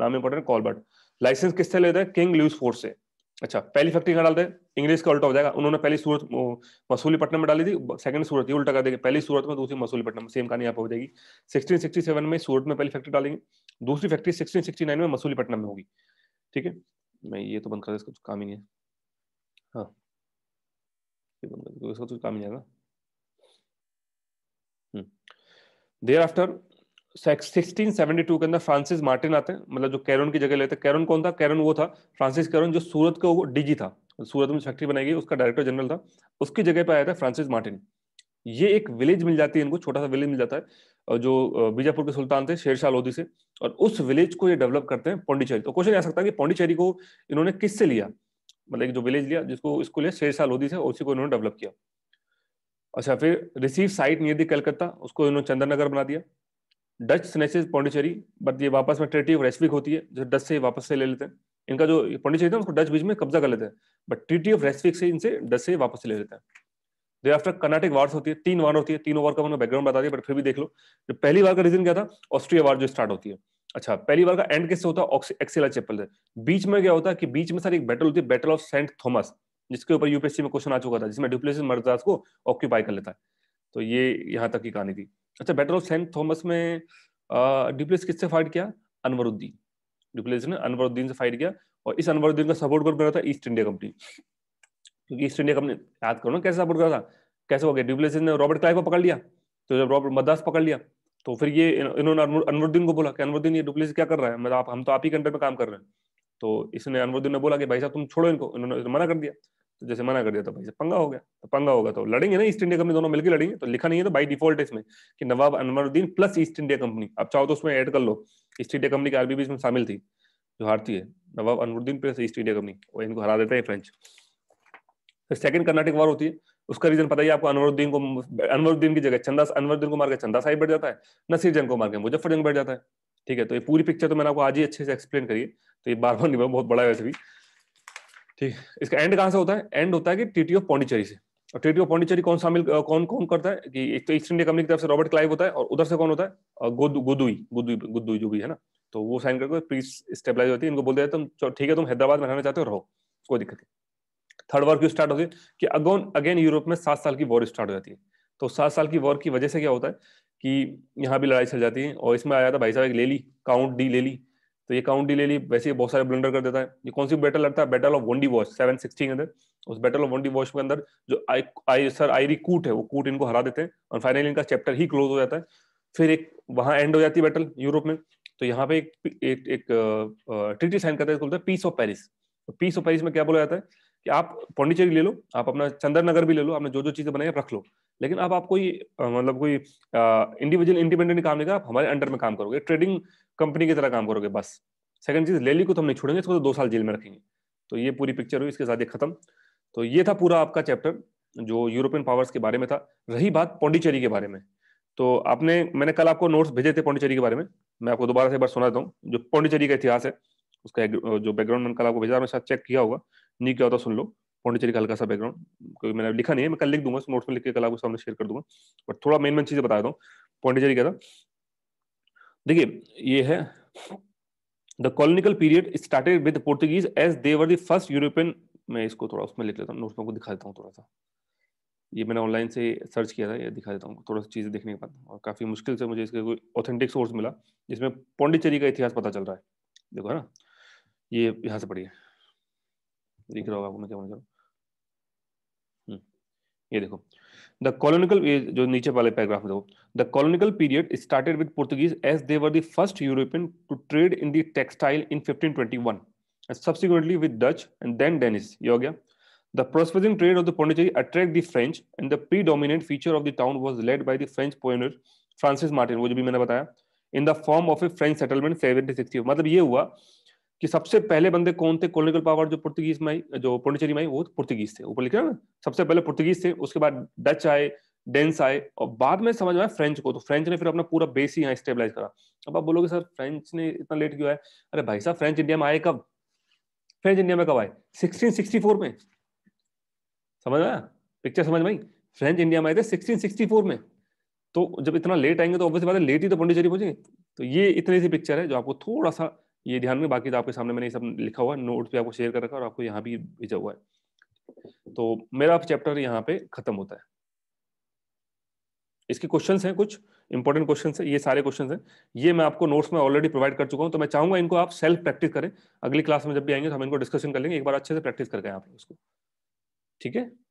नाम इंपॉर्टेंट कॉलबर्ट लाइसेंस किससे लेते हैं किंग लूज फोर्स से अच्छा पहली फैक्ट्री कहाँ डालते हैं इंग्लिश का उल्टा हो जाएगा उन्होंने पहली सूरत मसूलीपट्टनम में डाली थी सेकंड सूरत ही उल्टा कर देगी पहली सूरत में दूसरी मसूलीपट्टनम सेम कहानी यहाँ पर हो जाएगी सिक्सटी सेवन में सूरत में पहली फैक्ट्री डालेंगे दूसरी फैक्ट्री सिक्सटी नाइन में मसूलीपट्टनम में होगी ठीक है मैं ये तो बंद कर इसका काम ही नहीं है हाँ बंद कर इसका काम ही नहीं आएगा देर हम्म। आफ्टर सिक्सटीन सेवेंटी टू के अंदर फ्रांसिस मार्टिन आते हैं मतलब जो कैरन की जगह लेते हैं कैरन कौन था कैरन वो था फ्रांसिस कैरन जो सूरत का वो डीजी था सूरत में फैक्ट्री बनाई गई उसका डायरेक्टर जनरल था उसकी जगह पे आया था फ्रांसिस मार्टिन ये एक विलेज मिल जाती है इनको छोटा सा विलेज मिल जाता है जो बीजापुर के सुल्तान थे शेरशाह लोधी से और उस विलेज को ये डेवलप करते हैं पौंडीचेरी तो क्वेश्चन आ सकता है कि पौंडीचेरी को इन्होंने किससे लिया मतलब जो विलेज लिया जिसको इसको लिया शेरशाह लोधी से उसी को इन्होंने डेवलप किया अच्छा फिर receive site near the Calcutta उसको इन्होंने चंद्रनगर बना दिया डच स्नेचेज पॉन्डिचेरी बट ये वापस में ट्रिटी ऑफ रेस्विक होती है जो डच से वापस से ले लेते हैं इनका जो पॉन्डिचेरी था उसको डच बीच में कब्जा कर लेते हैं बट ट्रिटी ऑफ रेस्विक से इनसे डच से वापस से ले लेते हैं दे आफ्टर कर्नाटिक वार्स होती है तीन वार होती है तीनों वार का मैंने बैकग्राउंड बता दिया बट फिर भी देख लो जो पहली बार का रीजन क्या था ऑस्ट्रिया वार जो स्टार्ट होती है अच्छा पहली बार का एंड किससे होता है एक्सेला चैपल से बीच में क्या होता है कि बीच में सर एक बैटल होती है बैटल ऑफ सेंट थॉमस जिसके ऊपर यूपीएससी में क्वेश्चन आ चुका था जिसमें डुप्लेसिस मर्दास को ऑक्यूपाई कर लेता है तो ये यहाँ तक की कहानी थी अच्छा बैटल ऑफ सेंट थॉमस में डिप्लेस किससे फाइट किया अनवरुद्दीन डिप्लेस ने अनवरुद्दीन से फाइट किया और इस अनवरुद्दीन का सपोर्ट कर रहा था ईस्ट इंडिया कंपनी क्योंकि ईस्ट इंडिया कंपनी याद करो ना कैसे सपोर्ट कर रहा था कैसे हो गया डिप्लेस ने रॉबर्ट क्लाइव को पकड़ लिया तो जब रॉबर्ट मद्रास पकड़ लिया तो फिर ये इन्होंने अनवरुद्दीन को बोला कि अनवरुद्दीन ये डुप्लेस क्या कर रहा है मतलब आप हम तो आप ही कंट्री में काम कर रहे हैं तो इसने अनवरुद्दीन ने बोला कि भाई साहब तुम छोड़ो इनको इन्होंने तो मना कर दिया तो जैसे मना कर दिया तो भाई पंगा हो गया तो पंगा होगा तो लड़ेंगे ना ईस्ट इंडिया कंपनी दोनों मिलकर लड़ेंगे तो लिखा नहीं है तो बाई डिफॉल्ट इसमें कि Nawab Anwaruddin plus East India Company आप चाहो तो उसमें ऐड कर लो ईस्ट इंडिया कंपनी की आरबी इसमें शामिल थी जो हारती है Nawab Anwaruddin plus East India Company वो इनको हरा देता है फ्रेंच फिर सेकंड कर्नाटक वॉर होती है उसका रीजन पता ही आपको अनवरुद्दीन को अनवरुद्दीन की जगह चंदा अनवरुद्दीन को मार के चंदा साहिब बैठ जाता है नसीर जंग को मार के मुजफ्फर जंग बैठ जाता है ठीक है तो ये पूरी पिक्चर तो मैंने आपको आज ही अच्छे से एक्सप्लेन करिए तो ये बार बार नहीं बहुत बड़ा है वैसे भी ठीक इसका एंड कहाँ से होता है एंड होता है कि ट्रीटी ऑफ पौंडीचेरी से और ट्रीटी ऑफ पौंडीचेरी कौन शामिल कौन कौन करता है कि एक तो ईस्ट इंडिया कंपनी की तरफ से रॉबर्ट क्लाइव होता है और उधर से कौन होता है गोदू गोदुई गोदुई गोदुई जो भी है ना तो वो साइन करके पीस स्टेबलाइज होती है इनको बोल दिया तुम ठीक है तुम हैदराबाद में रहना चाहते हो रहो कोई दिक्कत नहीं थर्ड वॉर क्यों स्टार्ट होती है कि अगोन अगेन यूरोप में सात साल की वॉर स्टार्ट हो जाती है तो सात साल की वॉर की वजह से क्या होता है कि यहाँ भी लड़ाई चल जाती है और इसमें आया था भाई साहब एक ले ली काउंट डी ले ली तो ये काउंटी ले ली वैसे ही बहुत सारे ब्लंडर कर देता है ये कौन सी बैटल लड़ता है battle of Wandiwash seven sixty के अंदर उस बैटल ऑफ वंडी वॉश के अंदर जो आई आई सर आईरी कूट है वो कूट इनको हरा देते हैं और फाइनली इनका चैप्टर ही क्लोज हो जाता है फिर एक वहां एंड हो जाती है बैटल यूरोप में तो यहाँ पे एक एक, एक ट्रिटी साइन करते हैं peace of Paris peace of Paris में क्या बोला जाता है कि आप पौंडीचेरी ले लो आप अपना चंद्रनगर भी ले लो आपने जो जो चीजें बनाई रख लो लेकिन अब आप कोई मतलब कोई इंडिविजुअल इंडिपेंडेंट काम नहीं कर आप हमारे अंडर में काम करोगे ट्रेडिंग कंपनी की तरह काम करोगे बस सेकंड चीज लेली को तो हम नहीं छोड़ेंगे इसको तो दो साल जेल में रखेंगे तो ये पूरी पिक्चर हुई इसके साथ ये खत्म तो ये था पूरा आपका चैप्टर जो यूरोपियन पावर्स के बारे में था रही बात पौंडीचेरी के बारे में तो आपने मैंने कल आपको नोट्स भेजे थे पौंडीचेरी के बारे में मैं आपको दोबारा से एक बार सुना देता हूँ जो पौंडीचेरी का इतिहास है उसका जो बैकग्राउंड मैंने कल आपको भेजा मैं शायद चेक किया होगा नहीं क्या होता सुन लो पौंडीचेरी का हल्का सा बैकग्राउंड क्योंकि मैंने लिखा नहीं है मैं कल लिख दूंगा नोट्स में लिख के कल आपको सामने शेयर कर दूंगा बट थोड़ा मेन मेन चीज़ें बता देता पौंडीचेरी का था देखिए ये है the colonial period started with Portuguese as they were the first European मैं इसको थोड़ा उसमें लिख लेता हूँ नोट्स में दिखा देता हूँ थोड़ा सा ये मैंने ऑनलाइन से सर्च किया था ये दिखा देता हूँ थोड़ा सा चीज़ें देखने के बाद और काफ़ी मुश्किल से मुझे इसका कोई ऑथेंटिक सोर्स मिला जिसमें पौंडीचेरी का इतिहास पता चल रहा है देखो है ना ये यहाँ से पढ़िए दिख रहा होगा आपको मैं क्या बोल रहा हूँ ये देखो द कॉलोनिकल जो नीचे वाले पैराग्राफ देखो the colonial period started with Portuguese as they were the first European to trade in the textile in 1521 and subsequently with Dutch and then Danish ये हो गया the processing trade of the Pondicherry attract the French and the predominant feature of the town was led by the French pioneer Francis Martin वो जो भी मैंने बताया in the form of a French settlement 1760 मतलब ये हुआ कि सबसे पहले बंदे कौन थे कॉलोनिकल पावर जो पुर्तगीज में आई जो पुण्डिचेरी में आई वो पुर्तगीज थे ऊपर लिखे ना सबसे पहले पुर्तगीज थे उसके बाद डच आए डेंस आए और बाद में समझ में आया फ्रेंच को तो फ्रेंच ने फिर अपना पूरा बेस ही यहाँ स्टेबलाइज करा अब आप बोलोगे सर फ्रेंच ने इतना लेट क्यों है अरे भाई साहब फ्रेंच इंडिया में आए कब फ्रेंच इंडिया में कब आए 1664 में समझ आया पिक्चर समझ में आई फ्रेंच इंडिया में आए थे 1664 में तो जब इतना लेट आएंगे तो ऑब्वियसली बात है लेट ही तो पौंडीचेरी पहुंचेंगे तो ये इतनी सी पिक्चर है जो आपको थोड़ा सा ये ध्यान में बाकी तो आपके सामने मैंने ये सब लिखा हुआ नोट्स भी आपको शेयर कर रखा और आपको यहाँ भी भेजा हुआ है तो मेरा चैप्टर यहाँ पे खत्म होता है इसके क्वेश्चन हैं कुछ इंपॉर्टेंट क्वेश्चन है ये सारे क्वेश्चन हैं ये मैं आपको नोट्स में ऑलरेडी प्रोवाइड कर चुका हूँ तो मैं चाहूंगा इनको आप सेल्फ प्रैक्टिस करें अगली क्लास में जब भी आएंगे तो हम इनको डिस्कशन कर लेंगे एक बार अच्छे से प्रैक्टिस करके आप उसको ठीक है